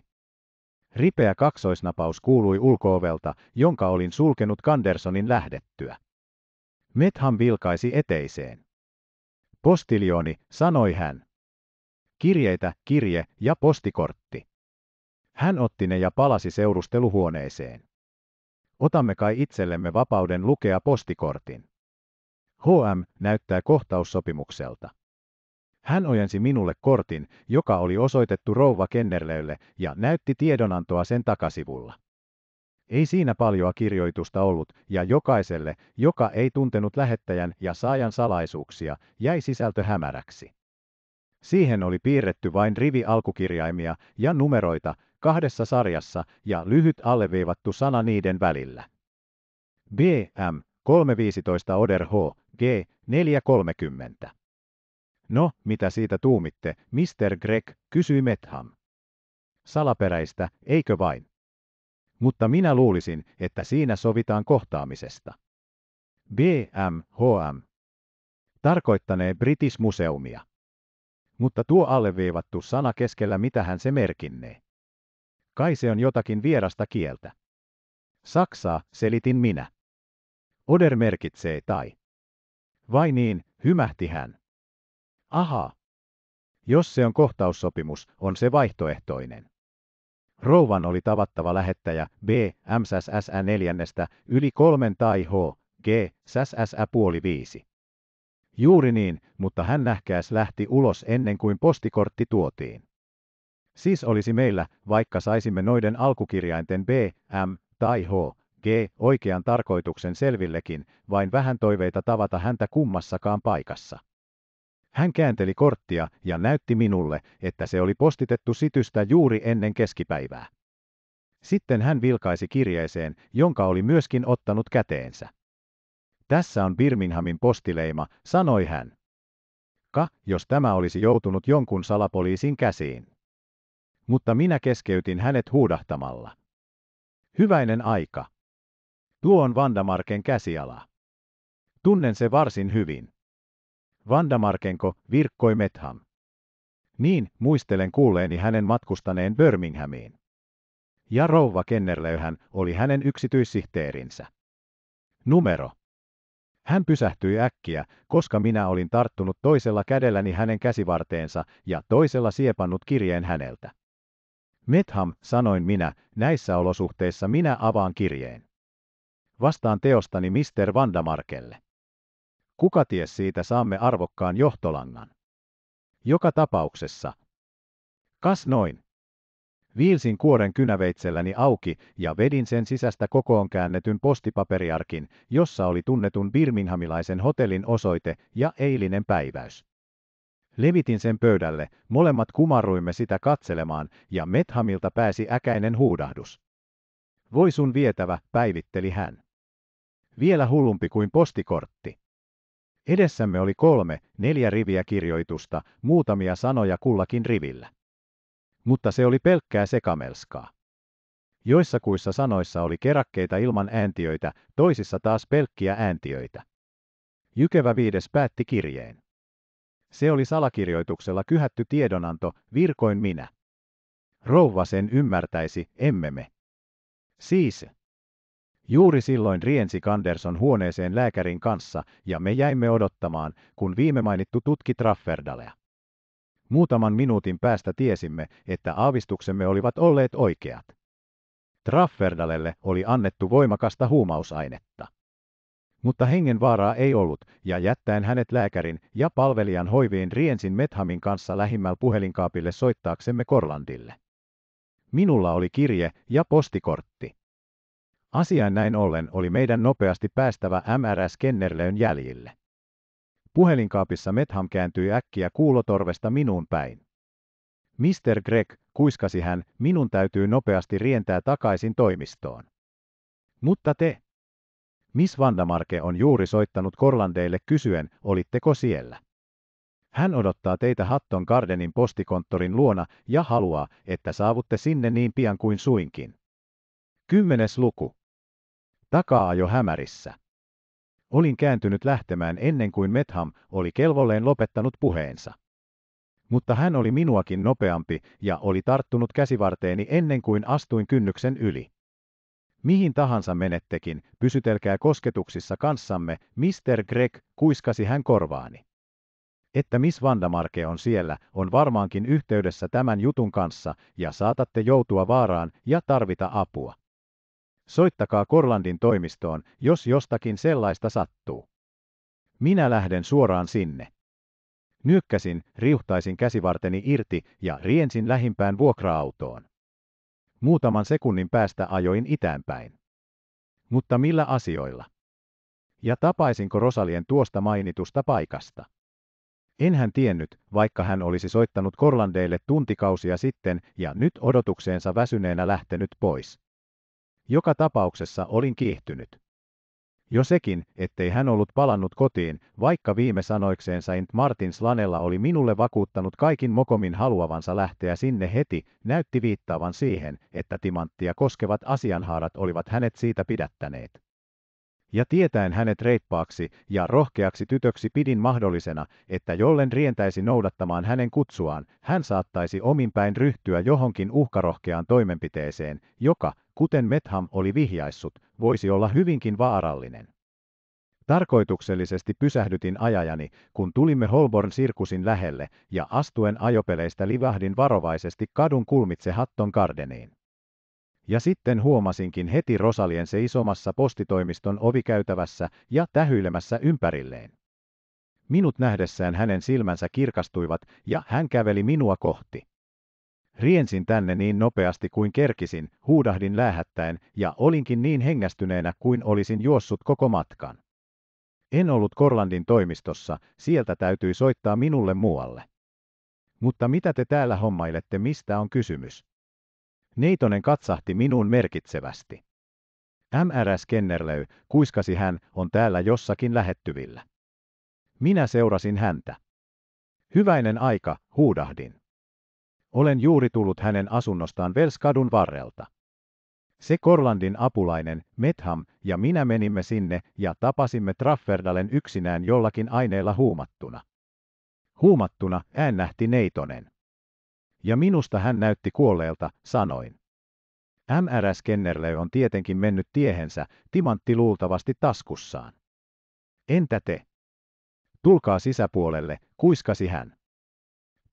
Ripeä kaksoisnapaus kuului ulkoovelta, jonka olin sulkenut Kandersonin lähdettyä. Metham vilkaisi eteiseen. Postiljoni, sanoi hän. Kirjeitä, kirje ja postikortti. Hän otti ne ja palasi seurusteluhuoneeseen. Otamme kai itsellemme vapauden lukea postikortin. HM näyttää kohtaussopimukselta. Hän ojensi minulle kortin, joka oli osoitettu rouva Kennerleylle ja näytti tiedonantoa sen takasivulla. Ei siinä paljoa kirjoitusta ollut, ja jokaiselle, joka ei tuntenut lähettäjän ja saajan salaisuuksia, jäi sisältö hämäräksi. Siihen oli piirretty vain rivi alkukirjaimia ja numeroita kahdessa sarjassa ja lyhyt alleviivattu sana niiden välillä. BM 315 Oder H, G 430. No, mitä siitä tuumitte, Mr. Greg, kysyi Metham. Salaperäistä, eikö vain? Mutta minä luulisin, että siinä sovitaan kohtaamisesta. BMHM tarkoittanee British Museumia. Mutta tuo alleviivattu sana keskellä mitähän se merkinnee? Kai se on jotakin vierasta kieltä. Saksaa, selitin minä. Oder merkitsee tai. Vai niin, hymähti hän. Aha. Jos se on kohtaussopimus, on se vaihtoehtoinen. Rouvan oli tavattava lähettäjä B, MSSä neljännestä, yli kolmen tai H, G, SSä puoli viisi. Juuri niin, mutta hän nähkääs lähti ulos ennen kuin postikortti tuotiin. Siis olisi meillä, vaikka saisimme noiden alkukirjainten B, M tai H, G oikean tarkoituksen selvillekin, vain vähän toiveita tavata häntä kummassakaan paikassa. Hän käänteli korttia ja näytti minulle, että se oli postitettu sitystä juuri ennen keskipäivää. Sitten hän vilkaisi kirjeeseen, jonka oli myöskin ottanut käteensä. Tässä on Birminghamin postileima, sanoi hän. Ka, jos tämä olisi joutunut jonkun salapoliisin käsiin. Mutta minä keskeytin hänet huudahtamalla. Hyväinen aika. Tuo on Vandamarken käsiala. Tunnen se varsin hyvin. Vandamarkenko virkkoi Metham. Niin, muistelen kuulleeni hänen matkustaneen Birminghamiin. Ja rouva Kennerlöyhän oli hänen yksityissihteerinsä. Numero. Hän pysähtyi äkkiä, koska minä olin tarttunut toisella kädelläni hänen käsivarteensa ja toisella siepannut kirjeen häneltä. Metham, sanoin minä, näissä olosuhteissa minä avaan kirjeen. Vastaan teostani Mr. Vandamarkelle. Kuka ties siitä saamme arvokkaan johtolangan? Joka tapauksessa. Kas noin. Viilsin kuoren kynäveitselläni auki ja vedin sen sisästä kokoon käännetyn postipaperiarkin, jossa oli tunnetun Birminghamilaisen hotellin osoite ja eilinen päiväys. Levitin sen pöydälle, molemmat kumaruimme sitä katselemaan, ja Methamilta pääsi äkäinen huudahdus. Voi sun vietävä, päivitteli hän. Vielä hullumpi kuin postikortti. Edessämme oli kolme, neljä riviä kirjoitusta, muutamia sanoja kullakin rivillä. Mutta se oli pelkkää sekamelskaa. Joissakuissa sanoissa oli kerakkeita ilman ääntiöitä, toisissa taas pelkkiä ääntiöitä. Jykevä viides päätti kirjeen. Se oli salakirjoituksella kyhätty tiedonanto, virkoin minä. Rouva sen ymmärtäisi, emme me. Siis, Juuri silloin riensi Kanderson huoneeseen lääkärin kanssa ja me jäimme odottamaan, kun viime mainittu tutki Trafferdalea. Muutaman minuutin päästä tiesimme, että aavistuksemme olivat olleet oikeat. Trafferdalelle oli annettu voimakasta huumausainetta. Mutta hengenvaaraa ei ollut, ja jättäen hänet lääkärin ja palvelijan hoiviin riensin Methamin kanssa lähimmällä puhelinkaapille soittaaksemme Korlandille. Minulla oli kirje ja postikortti. Asian näin ollen oli meidän nopeasti päästävä mrs Kennerleyn jäljille. Puhelinkaapissa Metham kääntyi äkkiä kuulotorvesta minuun päin. Mr. Greg, kuiskasi hän, minun täytyy nopeasti rientää takaisin toimistoon. Mutta te? Miss Vandamarke on juuri soittanut Korlandeille kysyen, olitteko siellä. Hän odottaa teitä Hatton Gardenin postikonttorin luona ja haluaa, että saavutte sinne niin pian kuin suinkin. Kymmenes luku. Takaa jo hämärissä. Olin kääntynyt lähtemään ennen kuin Metham oli kelvolleen lopettanut puheensa. Mutta hän oli minuakin nopeampi ja oli tarttunut käsivarteeni ennen kuin astuin kynnyksen yli. Mihin tahansa menettekin, pysytelkää kosketuksissa kanssamme, Mr. Greg, kuiskasi hän korvaani. Että Miss Vandamarke on siellä, on varmaankin yhteydessä tämän jutun kanssa, ja saatatte joutua vaaraan ja tarvita apua. Soittakaa Korlandin toimistoon, jos jostakin sellaista sattuu. Minä lähden suoraan sinne. Nyökkäsin, riuhtaisin käsivarteni irti ja riensin lähimpään vuokra-autoon. Muutaman sekunnin päästä ajoin itäänpäin. Mutta millä asioilla? Ja tapaisinko Rosalien tuosta mainitusta paikasta? En hän tiennyt, vaikka hän olisi soittanut Korlandeille tuntikausia sitten ja nyt odotukseensa väsyneenä lähtenyt pois. Joka tapauksessa olin kiihtynyt. Jo sekin, ettei hän ollut palannut kotiin, vaikka viime sanoikseen Saint Martins Lanella oli minulle vakuuttanut kaikin mokomin haluavansa lähteä sinne heti, näytti viittaavan siihen, että timanttia koskevat asianhaarat olivat hänet siitä pidättäneet. Ja tietäen hänet reippaaksi ja rohkeaksi tytöksi pidin mahdollisena, että jollen rientäisi noudattamaan hänen kutsuaan, hän saattaisi omin päin ryhtyä johonkin uhkarohkeaan toimenpiteeseen, joka, kuten Metham oli vihjaissut, voisi olla hyvinkin vaarallinen. Tarkoituksellisesti pysähdytin ajajani, kun tulimme Holborn sirkusin lähelle, ja astuen ajopeleistä livahdin varovaisesti kadun kulmitse Hatton Gardeniin. Ja sitten huomasinkin heti Rosalien seisomassa postitoimiston ovikäytävässä ja tähyilemässä ympärilleen. Minut nähdessään hänen silmänsä kirkastuivat ja hän käveli minua kohti. Riensin tänne niin nopeasti kuin kerkisin, huudahdin lähättäen, ja olinkin niin hengästyneenä kuin olisin juossut koko matkan. En ollut Korlandin toimistossa, sieltä täytyi soittaa minulle muualle. Mutta mitä te täällä hommailette, mistä on kysymys? Neitonen katsahti minuun merkitsevästi. MRS Kennerlöy, kuiskasi hän, on täällä jossakin lähettyvillä. Minä seurasin häntä. Hyväinen aika, huudahdin. Olen juuri tullut hänen asunnostaan Velskadun varrelta. Se Korlandin apulainen, Metham, ja minä menimme sinne ja tapasimme Trafferdalen yksinään jollakin aineella huumattuna. Huumattuna ään nähti neitonen. Ja minusta hän näytti kuolleelta, sanoin. MRS Kennerle on tietenkin mennyt tiehensä, timantti luultavasti taskussaan. Entä te? Tulkaa sisäpuolelle, kuiskasi hän.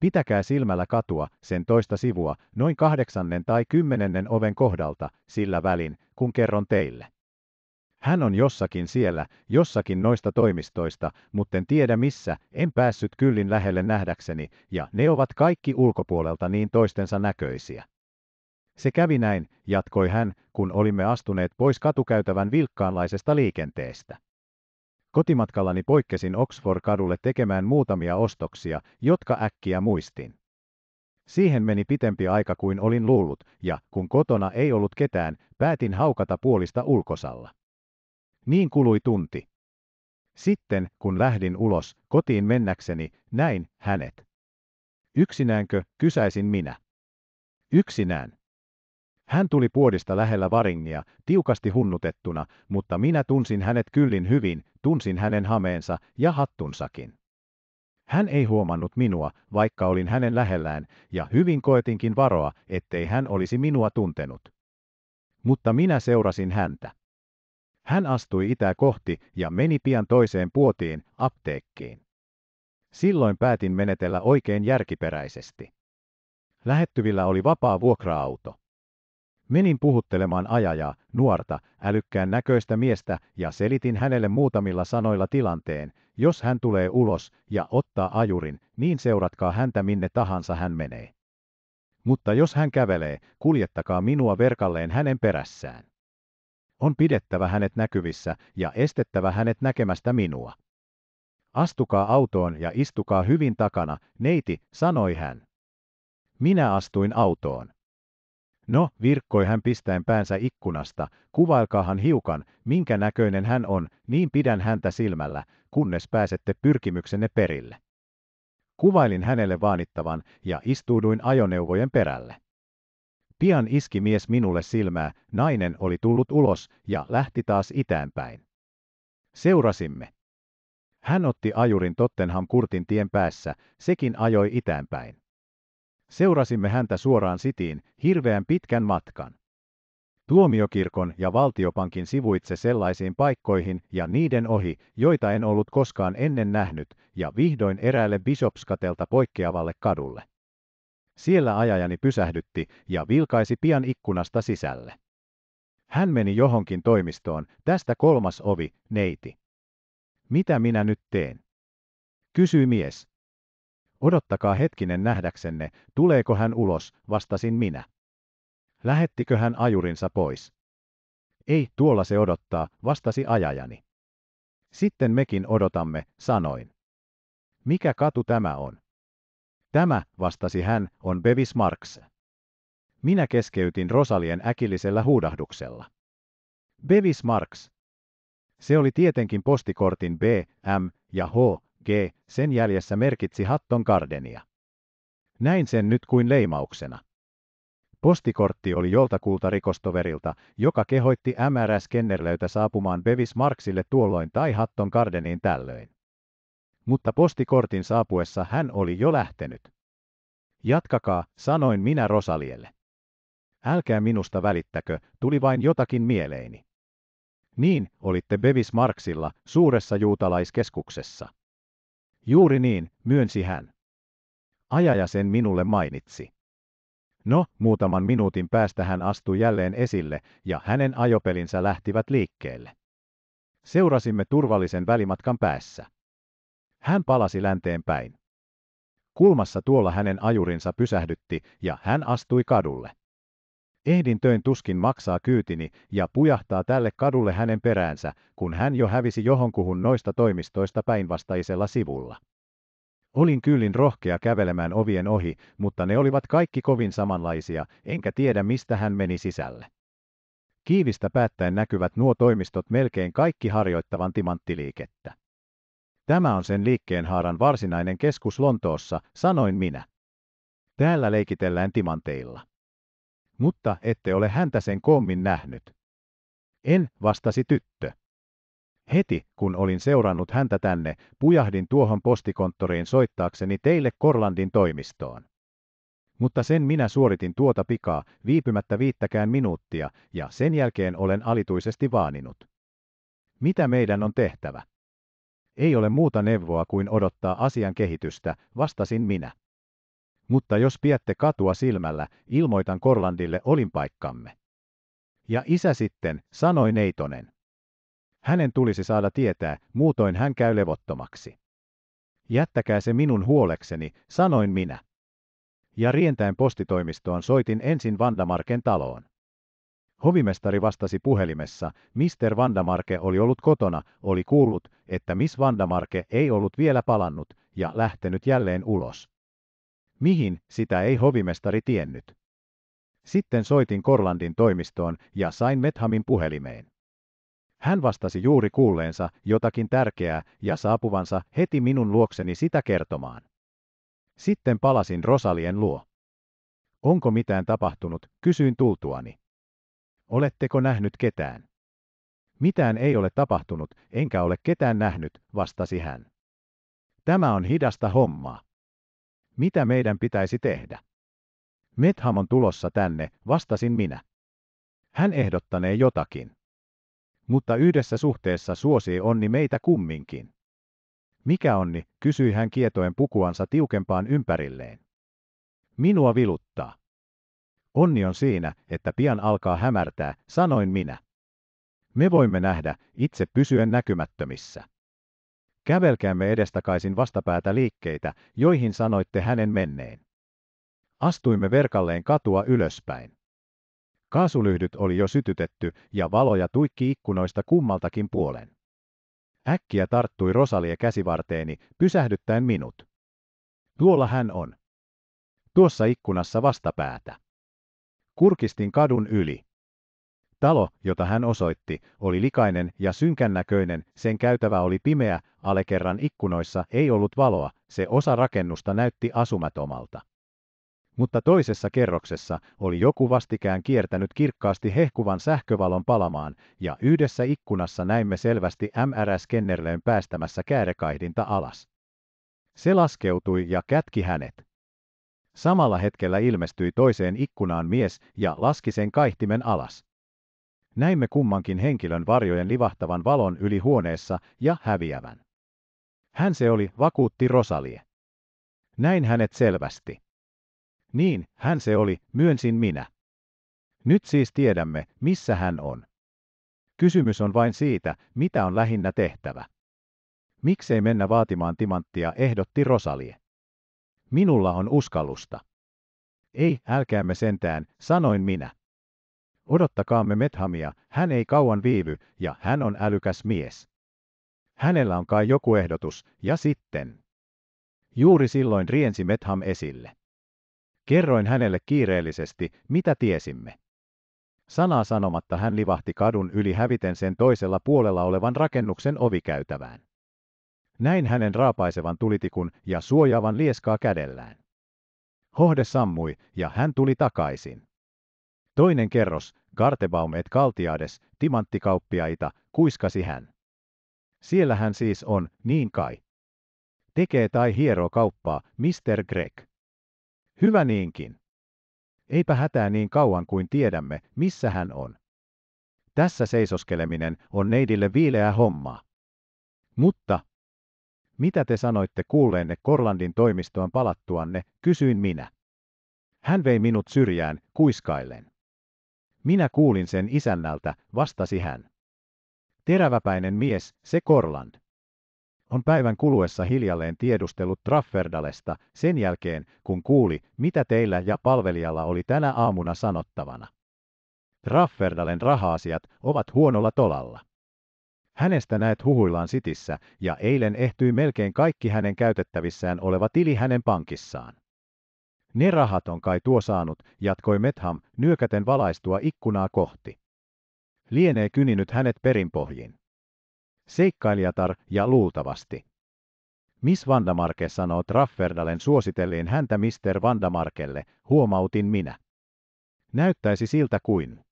Pitäkää silmällä katua, sen toista sivua, noin kahdeksannen tai kymmenennen oven kohdalta, sillä välin, kun kerron teille. Hän on jossakin siellä, jossakin noista toimistoista, mutten tiedä missä, en päässyt kyllin lähelle nähdäkseni, ja ne ovat kaikki ulkopuolelta niin toistensa näköisiä. Se kävi näin, jatkoi hän, kun olimme astuneet pois katukäytävän vilkkaanlaisesta liikenteestä. Kotimatkallani poikkesin Oxford-kadulle tekemään muutamia ostoksia, jotka äkkiä muistin. Siihen meni pitempi aika kuin olin luullut, ja kun kotona ei ollut ketään, päätin haukata puolista ulkosalla. Niin kului tunti. Sitten, kun lähdin ulos, kotiin mennäkseni, näin hänet. Yksinäänkö, kysäisin minä. Yksinään. Hän tuli puodista lähellä varingia, tiukasti hunnutettuna, mutta minä tunsin hänet kyllin hyvin, Tunsin hänen hameensa ja hattunsakin. Hän ei huomannut minua, vaikka olin hänen lähellään, ja hyvin koetinkin varoa, ettei hän olisi minua tuntenut. Mutta minä seurasin häntä. Hän astui itää kohti ja meni pian toiseen puotiin, apteekkiin. Silloin päätin menetellä oikein järkiperäisesti. Lähettyvillä oli vapaa vuokra-auto. Menin puhuttelemaan ajajaa, nuorta, älykkään näköistä miestä ja selitin hänelle muutamilla sanoilla tilanteen. Jos hän tulee ulos ja ottaa ajurin, niin seuratkaa häntä minne tahansa hän menee. Mutta jos hän kävelee, kuljettakaa minua verkalleen hänen perässään. On pidettävä hänet näkyvissä ja estettävä hänet näkemästä minua. Astukaa autoon ja istukaa hyvin takana, neiti, sanoi hän. Minä astuin autoon. No, virkkoi hän pistäen päänsä ikkunasta, kuvailkaahan hiukan, minkä näköinen hän on, niin pidän häntä silmällä, kunnes pääsette pyrkimyksenne perille. Kuvailin hänelle vaanittavan ja istuuduin ajoneuvojen perälle. Pian iski mies minulle silmää, nainen oli tullut ulos ja lähti taas itäänpäin. Seurasimme. Hän otti ajurin Tottenham-kurtin tien päässä, sekin ajoi itäänpäin. Seurasimme häntä suoraan sitiin hirveän pitkän matkan. Tuomiokirkon ja valtiopankin sivuitse sellaisiin paikkoihin ja niiden ohi, joita en ollut koskaan ennen nähnyt, ja vihdoin eräälle Bishopskatelta poikkeavalle kadulle. Siellä ajajani pysähdytti ja vilkaisi pian ikkunasta sisälle. Hän meni johonkin toimistoon, tästä kolmas ovi, neiti. Mitä minä nyt teen? Kysyi mies. Odottakaa hetkinen nähdäksenne, tuleeko hän ulos, vastasin minä. Lähettikö hän ajurinsa pois? Ei, tuolla se odottaa, vastasi ajajani. Sitten mekin odotamme, sanoin. Mikä katu tämä on? Tämä, vastasi hän, on Bevis Marks. Minä keskeytin Rosalien äkillisellä huudahduksella. Bevis Marks. Se oli tietenkin postikortin B, M ja H G. Sen jäljessä merkitsi Hatton Gardenia. Näin sen nyt kuin leimauksena. Postikortti oli joltakulta rikostoverilta, joka kehoitti MRS Kennerlöytä saapumaan Bevis Marksille tuolloin tai Hatton Gardeniin tällöin. Mutta postikortin saapuessa hän oli jo lähtenyt. Jatkakaa, sanoin minä Rosalielle. Älkää minusta välittäkö, tuli vain jotakin mieleeni. Niin, olitte Bevis Marksilla, suuressa juutalaiskeskuksessa. Juuri niin, myönsi hän. Ajaja sen minulle mainitsi. No, muutaman minuutin päästä hän astui jälleen esille ja hänen ajopelinsä lähtivät liikkeelle. Seurasimme turvallisen välimatkan päässä. Hän palasi länteen päin. Kulmassa tuolla hänen ajurinsa pysähdytti ja hän astui kadulle. Ehdin töin tuskin maksaa kyytini ja pujahtaa tälle kadulle hänen peräänsä, kun hän jo hävisi johonkuhun noista toimistoista päinvastaisella sivulla. Olin kyllin rohkea kävelemään ovien ohi, mutta ne olivat kaikki kovin samanlaisia, enkä tiedä mistä hän meni sisälle. Kiivistä päättäen näkyvät nuo toimistot melkein kaikki harjoittavan timanttiliikettä. Tämä on sen liikkeenhaaran varsinainen keskus Lontoossa, sanoin minä. Täällä leikitellään timanteilla mutta ette ole häntä sen koommin nähnyt. En, vastasi tyttö. Heti, kun olin seurannut häntä tänne, pujahdin tuohon postikonttoriin soittaakseni teille Korlandin toimistoon. Mutta sen minä suoritin tuota pikaa, viipymättä viittäkään minuuttia, ja sen jälkeen olen alituisesti vaaninut. Mitä meidän on tehtävä? Ei ole muuta neuvoa kuin odottaa asian kehitystä, vastasin minä mutta jos piette katua silmällä, ilmoitan Korlandille olinpaikkamme. Ja isä sitten, sanoi neitonen. Hänen tulisi saada tietää, muutoin hän käy levottomaksi. Jättäkää se minun huolekseni, sanoin minä. Ja rientäen postitoimistoon soitin ensin Vandamarken taloon. Hovimestari vastasi puhelimessa, Mister Vandamarke oli ollut kotona, oli kuullut, että Miss Vandamarke ei ollut vielä palannut ja lähtenyt jälleen ulos. Mihin, sitä ei hovimestari tiennyt. Sitten soitin Korlandin toimistoon ja sain Methamin puhelimeen. Hän vastasi juuri kuulleensa jotakin tärkeää ja saapuvansa heti minun luokseni sitä kertomaan. Sitten palasin Rosalien luo. Onko mitään tapahtunut, kysyin tultuani. Oletteko nähnyt ketään? Mitään ei ole tapahtunut, enkä ole ketään nähnyt, vastasi hän. Tämä on hidasta hommaa. Mitä meidän pitäisi tehdä? Metham on tulossa tänne, vastasin minä. Hän ehdottanee jotakin. Mutta yhdessä suhteessa suosii onni meitä kumminkin. Mikä onni, kysyi hän kietoen pukuansa tiukempaan ympärilleen. Minua viluttaa. Onni on siinä, että pian alkaa hämärtää, sanoin minä. Me voimme nähdä, itse pysyen näkymättömissä. Kävelkäämme edestakaisin vastapäätä liikkeitä, joihin sanoitte hänen menneen. Astuimme verkalleen katua ylöspäin. Kaasulyhdyt oli jo sytytetty ja valoja tuikki ikkunoista kummaltakin puolen. Äkkiä tarttui Rosalie käsivarteeni, pysähdyttäen minut. Tuolla hän on. Tuossa ikkunassa vastapäätä. Kurkistin kadun yli. Talo, jota hän osoitti, oli likainen ja synkän näköinen, sen käytävä oli pimeä, alekerran ikkunoissa ei ollut valoa, se osa rakennusta näytti asumatomalta. Mutta toisessa kerroksessa oli joku vastikään kiertänyt kirkkaasti hehkuvan sähkövalon palamaan, ja yhdessä ikkunassa näimme selvästi MRS-kennerlöön päästämässä käärekaihdinta alas. Se laskeutui ja kätki hänet. Samalla hetkellä ilmestyi toiseen ikkunaan mies ja laski sen kaihtimen alas. Näimme kummankin henkilön varjojen livahtavan valon yli huoneessa ja häviävän. Hän se oli, vakuutti Rosalie. Näin hänet selvästi. Niin, hän se oli, myönsin minä. Nyt siis tiedämme, missä hän on. Kysymys on vain siitä, mitä on lähinnä tehtävä. Miksei mennä vaatimaan timanttia, ehdotti Rosalie. Minulla on uskallusta. Ei, älkäämme sentään, sanoin minä. Odottakaamme Methamia, hän ei kauan viivy, ja hän on älykäs mies. Hänellä on kai joku ehdotus, ja sitten. Juuri silloin riensi Metham esille. Kerroin hänelle kiireellisesti, mitä tiesimme. Sanaa sanomatta hän livahti kadun yli häviten sen toisella puolella olevan rakennuksen ovikäytävään. Näin hänen raapaisevan tulitikun ja suojaavan lieskaa kädellään. Hohde sammui, ja hän tuli takaisin. Toinen kerros, Gartebaum et Kaltiades, timanttikauppiaita, kuiskasi hän. Siellä hän siis on, niin kai. Tekee tai hiero kauppaa, Mr. Greg. Hyvä niinkin. Eipä hätää niin kauan kuin tiedämme, missä hän on. Tässä seisoskeleminen on neidille viileä hommaa. Mutta, mitä te sanoitte kuulleenne Korlandin toimistoon palattuanne, kysyin minä. Hän vei minut syrjään, kuiskaillen. Minä kuulin sen isännältä, vastasi hän. Teräväpäinen mies, se Korland. On päivän kuluessa hiljalleen tiedustellut Trafferdalesta sen jälkeen, kun kuuli, mitä teillä ja palvelijalla oli tänä aamuna sanottavana. Trafferdalen raha-asiat ovat huonolla tolalla. Hänestä näet huhuillaan sitissä, ja eilen ehtyi melkein kaikki hänen käytettävissään oleva tili hänen pankissaan. Ne rahat on kai tuo saanut, jatkoi Metham, nyökäten valaistua ikkunaa kohti. Lienee kyninyt hänet perinpohjin. Seikkailijatar ja luultavasti. Miss Vandamarke sanoo Trafferdalen suositellin häntä Mister Vandamarkelle, huomautin minä. Näyttäisi siltä kuin.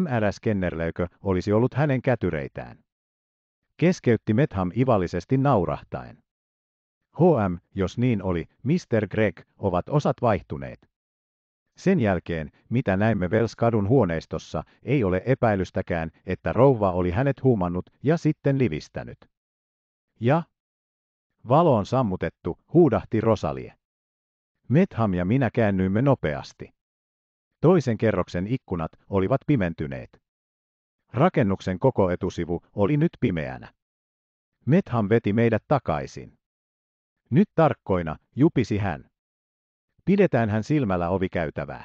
MRS Kennerlöykö olisi ollut hänen kätyreitään. Keskeytti Metham ivallisesti naurahtaen. HM, jos niin oli, Mr. Greg, ovat osat vaihtuneet. Sen jälkeen, mitä näimme Velskadun huoneistossa, ei ole epäilystäkään, että rouva oli hänet huumannut ja sitten livistänyt. Ja? Valo on sammutettu, huudahti Rosalie. Metham ja minä käännyimme nopeasti. Toisen kerroksen ikkunat olivat pimentyneet. Rakennuksen koko etusivu oli nyt pimeänä. Metham veti meidät takaisin. Nyt tarkkoina, jupisi hän. Pidetään hän silmällä ovikäytävää.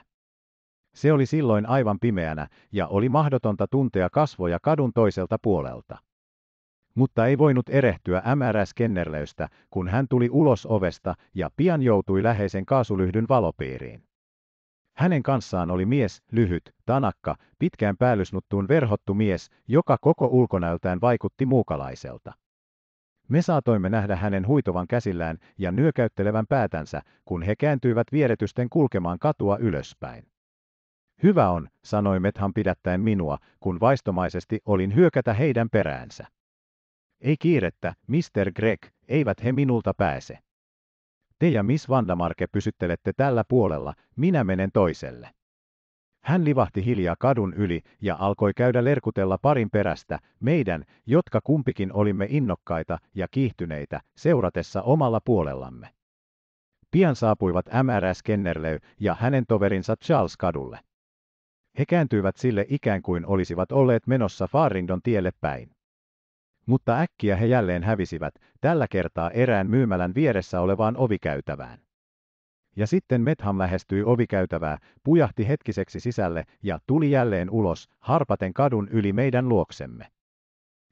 Se oli silloin aivan pimeänä ja oli mahdotonta tuntea kasvoja kadun toiselta puolelta. Mutta ei voinut erehtyä MRS-kennerleystä, kun hän tuli ulos ovesta ja pian joutui läheisen kaasulyhdyn valopiiriin. Hänen kanssaan oli mies, lyhyt, tanakka, pitkään päällysnuttuun verhottu mies, joka koko ulkonäöltään vaikutti muukalaiselta. Me saatoimme nähdä hänen huitovan käsillään ja nyökäyttelevän päätänsä, kun he kääntyivät vieretysten kulkemaan katua ylöspäin. Hyvä on, sanoi Methan pidättäen minua, kun vaistomaisesti olin hyökätä heidän peräänsä. Ei kiirettä, Mr. Greg, eivät he minulta pääse. Te ja Miss Vandamarke pysyttelette tällä puolella, minä menen toiselle. Hän livahti hiljaa kadun yli ja alkoi käydä lerkutella parin perästä, meidän, jotka kumpikin olimme innokkaita ja kiihtyneitä, seuratessa omalla puolellamme. Pian saapuivat MRS Kennerley ja hänen toverinsa Charles kadulle. He kääntyivät sille ikään kuin olisivat olleet menossa Faarindon tielle päin. Mutta äkkiä he jälleen hävisivät, tällä kertaa erään myymälän vieressä olevaan ovikäytävään ja sitten Metham lähestyi ovikäytävää, pujahti hetkiseksi sisälle ja tuli jälleen ulos, harpaten kadun yli meidän luoksemme.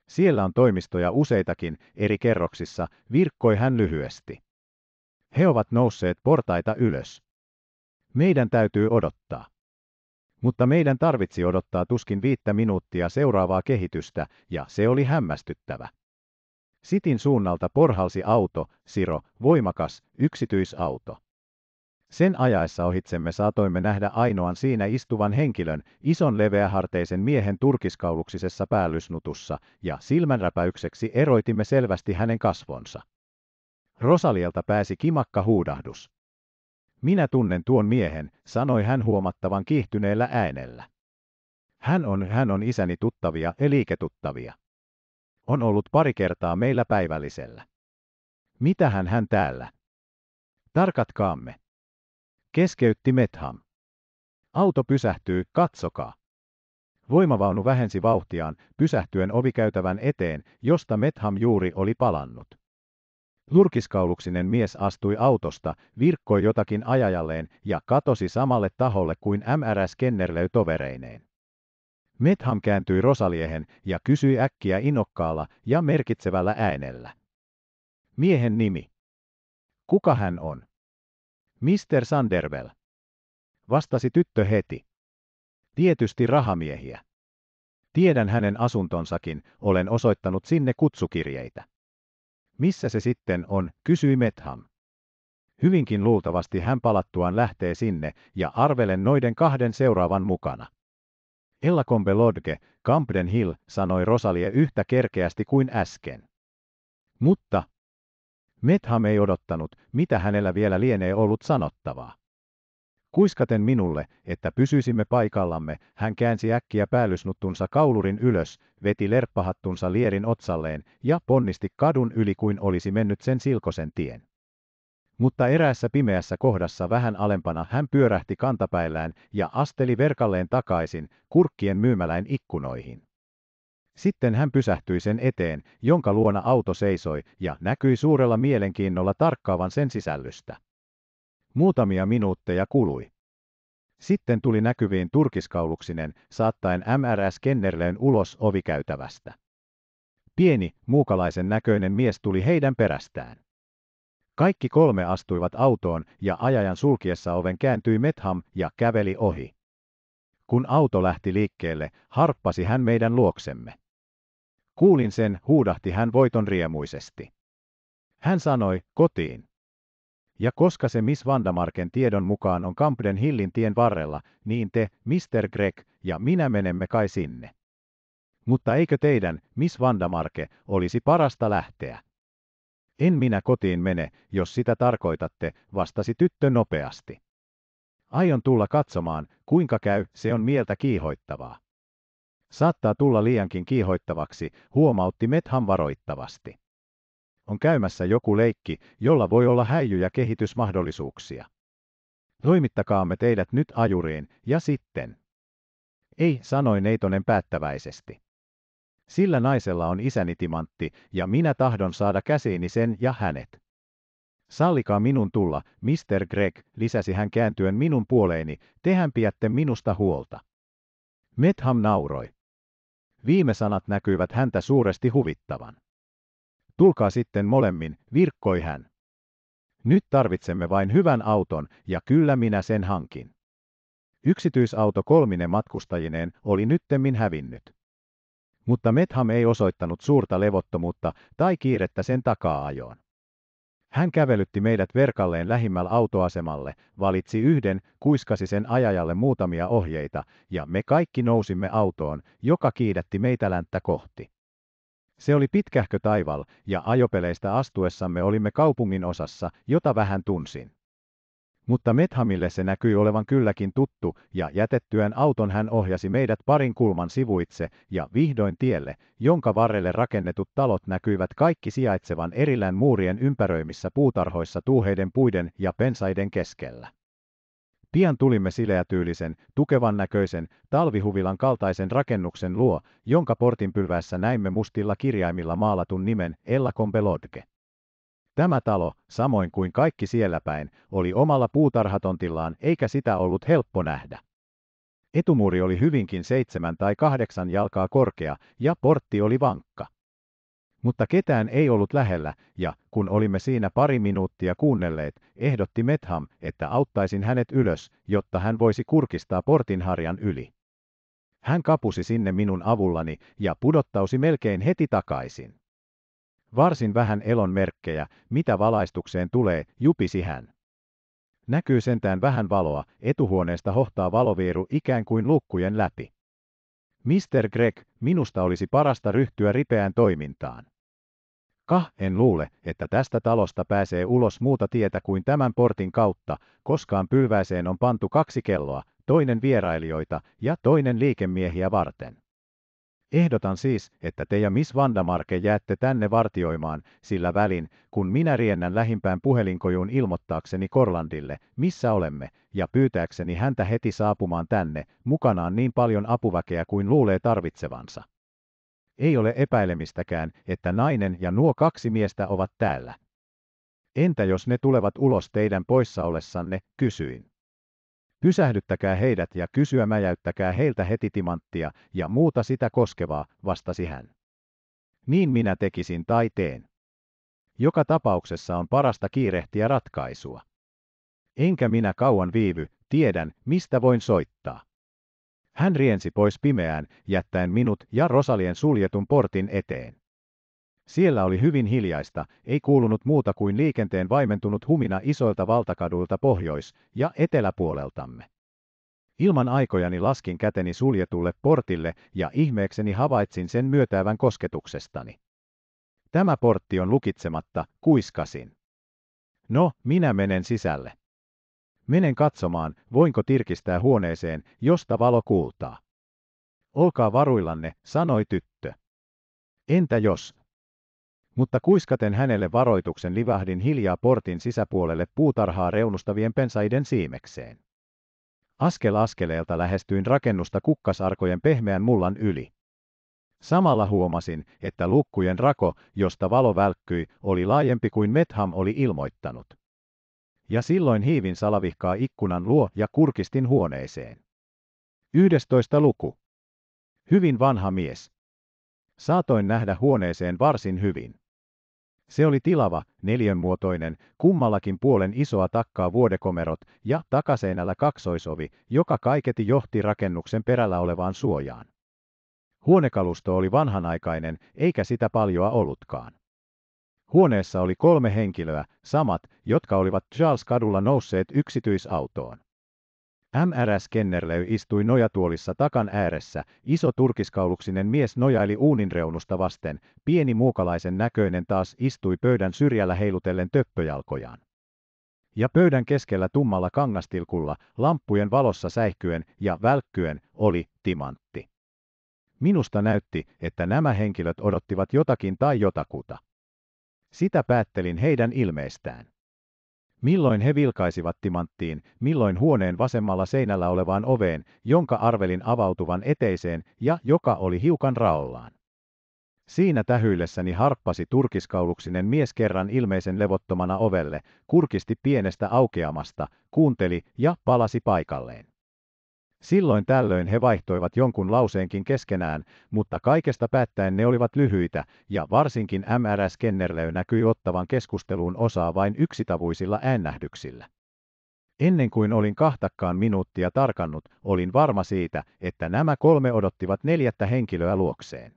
Siellä on toimistoja useitakin, eri kerroksissa, virkkoi hän lyhyesti. He ovat nousseet portaita ylös. Meidän täytyy odottaa. Mutta meidän tarvitsi odottaa tuskin viittä minuuttia seuraavaa kehitystä, ja se oli hämmästyttävä. Sitin suunnalta porhalsi auto, Siro, voimakas, yksityisauto. Sen ajaessa ohitsemme saatoimme nähdä ainoan siinä istuvan henkilön, ison leveäharteisen miehen turkiskauluksisessa päällysnutussa, ja silmänräpäykseksi eroitimme selvästi hänen kasvonsa. Rosalielta pääsi kimakka huudahdus. Minä tunnen tuon miehen, sanoi hän huomattavan kiihtyneellä äänellä. Hän on, hän on isäni tuttavia ja liiketuttavia. On ollut pari kertaa meillä päivällisellä. Mitähän hän täällä? Tarkatkaamme. Keskeytti Metham. Auto pysähtyy, katsokaa. Voimavaunu vähensi vauhtiaan, pysähtyen ovikäytävän eteen, josta Metham juuri oli palannut. Lurkiskauluksinen mies astui autosta, virkkoi jotakin ajajalleen ja katosi samalle taholle kuin MRS Kennerlöy tovereineen. Metham kääntyi Rosaliehen ja kysyi äkkiä inokkaalla ja merkitsevällä äänellä. Miehen nimi. Kuka hän on? Mr. Sandervel, vastasi tyttö heti. Tietysti rahamiehiä. Tiedän hänen asuntonsakin, olen osoittanut sinne kutsukirjeitä. Missä se sitten on, kysyi Metham. Hyvinkin luultavasti hän palattuaan lähtee sinne ja arvelen noiden kahden seuraavan mukana. Ella Lodge, Campden Hill, sanoi Rosalie yhtä kerkeästi kuin äsken. Mutta Metham ei odottanut, mitä hänellä vielä lienee ollut sanottavaa. Kuiskaten minulle, että pysyisimme paikallamme, hän käänsi äkkiä päällysnuttunsa kaulurin ylös, veti lerppahattunsa lierin otsalleen ja ponnisti kadun yli kuin olisi mennyt sen silkosen tien. Mutta eräässä pimeässä kohdassa vähän alempana hän pyörähti kantapäillään ja asteli verkalleen takaisin, kurkkien myymäläin ikkunoihin. Sitten hän pysähtyi sen eteen, jonka luona auto seisoi, ja näkyi suurella mielenkiinnolla tarkkaavan sen sisällystä. Muutamia minuutteja kului. Sitten tuli näkyviin turkiskauluksinen, saattaen MRS Kennerleen ulos ovikäytävästä. Pieni, muukalaisen näköinen mies tuli heidän perästään. Kaikki kolme astuivat autoon ja ajajan sulkiessa oven kääntyi Metham ja käveli ohi. Kun auto lähti liikkeelle, harppasi hän meidän luoksemme. Kuulin sen, huudahti hän voiton riemuisesti. Hän sanoi, kotiin. Ja koska se Miss Vandamarken tiedon mukaan on Campden Hillin tien varrella, niin te, Mr. Greg ja minä menemme kai sinne. Mutta eikö teidän, Miss Vandamarke, olisi parasta lähteä? En minä kotiin mene, jos sitä tarkoitatte, vastasi tyttö nopeasti. Aion tulla katsomaan, kuinka käy, se on mieltä kiihoittavaa. Saattaa tulla liiankin kiihoittavaksi, huomautti Metham varoittavasti. On käymässä joku leikki, jolla voi olla häijyjä kehitysmahdollisuuksia. Toimittakaamme teidät nyt ajuriin, ja sitten. Ei, sanoi Neitonen päättäväisesti. Sillä naisella on isäni timantti, ja minä tahdon saada käsiini sen ja hänet. Sallikaa minun tulla, Mr. Greg, lisäsi hän kääntyen minun puoleeni, tehän piätte minusta huolta. Metham nauroi. Viime sanat näkyivät häntä suuresti huvittavan. Tulkaa sitten molemmin, virkkoi hän. Nyt tarvitsemme vain hyvän auton, ja kyllä minä sen hankin. Yksityisauto kolmine matkustajineen oli nyttemmin hävinnyt. Mutta Metham ei osoittanut suurta levottomuutta tai kiirettä sen takaa ajoon hän kävelytti meidät verkalleen lähimmällä autoasemalle, valitsi yhden, kuiskasi sen ajajalle muutamia ohjeita, ja me kaikki nousimme autoon, joka kiidätti meitä länttä kohti. Se oli pitkähkö taival, ja ajopeleistä astuessamme olimme kaupungin osassa, jota vähän tunsin mutta Methamille se näkyi olevan kylläkin tuttu, ja jätettyään auton hän ohjasi meidät parin kulman sivuitse ja vihdoin tielle, jonka varrelle rakennetut talot näkyivät kaikki sijaitsevan erillään muurien ympäröimissä puutarhoissa tuuheiden puiden ja pensaiden keskellä. Pian tulimme sileätyylisen, tukevan näköisen, talvihuvilan kaltaisen rakennuksen luo, jonka portin näimme mustilla kirjaimilla maalatun nimen Ella Kompelodke. Tämä talo, samoin kuin kaikki siellä päin, oli omalla puutarhatontillaan eikä sitä ollut helppo nähdä. Etumuuri oli hyvinkin seitsemän tai kahdeksan jalkaa korkea ja portti oli vankka. Mutta ketään ei ollut lähellä, ja kun olimme siinä pari minuuttia kuunnelleet, ehdotti Metham, että auttaisin hänet ylös, jotta hän voisi kurkistaa portinharjan yli. Hän kapusi sinne minun avullani ja pudottausi melkein heti takaisin. Varsin vähän elon merkkejä, mitä valaistukseen tulee, jupisi hän. Näkyy sentään vähän valoa, etuhuoneesta hohtaa valoviiru ikään kuin lukkujen läpi. Mr. Greg, minusta olisi parasta ryhtyä ripeään toimintaan. Kah, en luule, että tästä talosta pääsee ulos muuta tietä kuin tämän portin kautta, koskaan pylväiseen on pantu kaksi kelloa, toinen vierailijoita ja toinen liikemiehiä varten. Ehdotan siis, että te ja Miss Vandamarke jäätte tänne vartioimaan sillä välin, kun minä riennän lähimpään puhelinkojuun ilmoittaakseni Korlandille, missä olemme, ja pyytääkseni häntä heti saapumaan tänne, mukanaan niin paljon apuväkeä kuin luulee tarvitsevansa. Ei ole epäilemistäkään, että nainen ja nuo kaksi miestä ovat täällä. Entä jos ne tulevat ulos teidän poissa ollessanne, kysyin. Pysähdyttäkää heidät ja kysyä mäjäyttäkää heiltä heti timanttia ja muuta sitä koskevaa, vastasi hän. Niin minä tekisin tai teen. Joka tapauksessa on parasta kiirehtiä ratkaisua. Enkä minä kauan viivy, tiedän, mistä voin soittaa. Hän riensi pois pimeään, jättäen minut ja Rosalien suljetun portin eteen. Siellä oli hyvin hiljaista, ei kuulunut muuta kuin liikenteen vaimentunut humina isoilta valtakaduilta pohjois- ja eteläpuoleltamme. Ilman aikojani laskin käteni suljetulle portille ja ihmeekseni havaitsin sen myötävän kosketuksestani. Tämä portti on lukitsematta, kuiskasin. No, minä menen sisälle. Menen katsomaan, voinko tirkistää huoneeseen, josta valo kuultaa. Olkaa varuillanne, sanoi tyttö. Entä jos, mutta kuiskaten hänelle varoituksen livahdin hiljaa portin sisäpuolelle puutarhaa reunustavien pensaiden siimekseen. Askel askeleelta lähestyin rakennusta kukkasarkojen pehmeän mullan yli. Samalla huomasin, että lukkujen rako, josta valo välkkyi, oli laajempi kuin Metham oli ilmoittanut. Ja silloin hiivin salavihkaa ikkunan luo ja kurkistin huoneeseen. 11. luku. Hyvin vanha mies. Saatoin nähdä huoneeseen varsin hyvin. Se oli tilava, neljönmuotoinen, kummallakin puolen isoa takkaa vuodekomerot ja takaseinällä kaksoisovi, joka kaiketi johti rakennuksen perällä olevaan suojaan. Huonekalusto oli vanhanaikainen, eikä sitä paljoa ollutkaan. Huoneessa oli kolme henkilöä, samat, jotka olivat Charles kadulla nousseet yksityisautoon. MRS kennerlöy istui nojatuolissa takan ääressä, iso turkiskauluksinen mies nojaili uunin reunusta vasten, pieni muukalaisen näköinen taas istui pöydän syrjällä heilutellen töppöjalkojaan. Ja pöydän keskellä tummalla kangastilkulla, lamppujen valossa säihkyen ja välkkyen, oli timantti. Minusta näytti, että nämä henkilöt odottivat jotakin tai jotakuta. Sitä päättelin heidän ilmeistään. Milloin he vilkaisivat timanttiin, milloin huoneen vasemmalla seinällä olevaan oveen, jonka arvelin avautuvan eteiseen ja joka oli hiukan raollaan. Siinä tähyillessäni harppasi turkiskauluksinen mies kerran ilmeisen levottomana ovelle, kurkisti pienestä aukeamasta, kuunteli ja palasi paikalleen. Silloin tällöin he vaihtoivat jonkun lauseenkin keskenään, mutta kaikesta päättäen ne olivat lyhyitä, ja varsinkin MRS Kennerlöy näkyi ottavan keskusteluun osaa vain yksitavuisilla äännähdyksillä. Ennen kuin olin kahtakkaan minuuttia tarkannut, olin varma siitä, että nämä kolme odottivat neljättä henkilöä luokseen.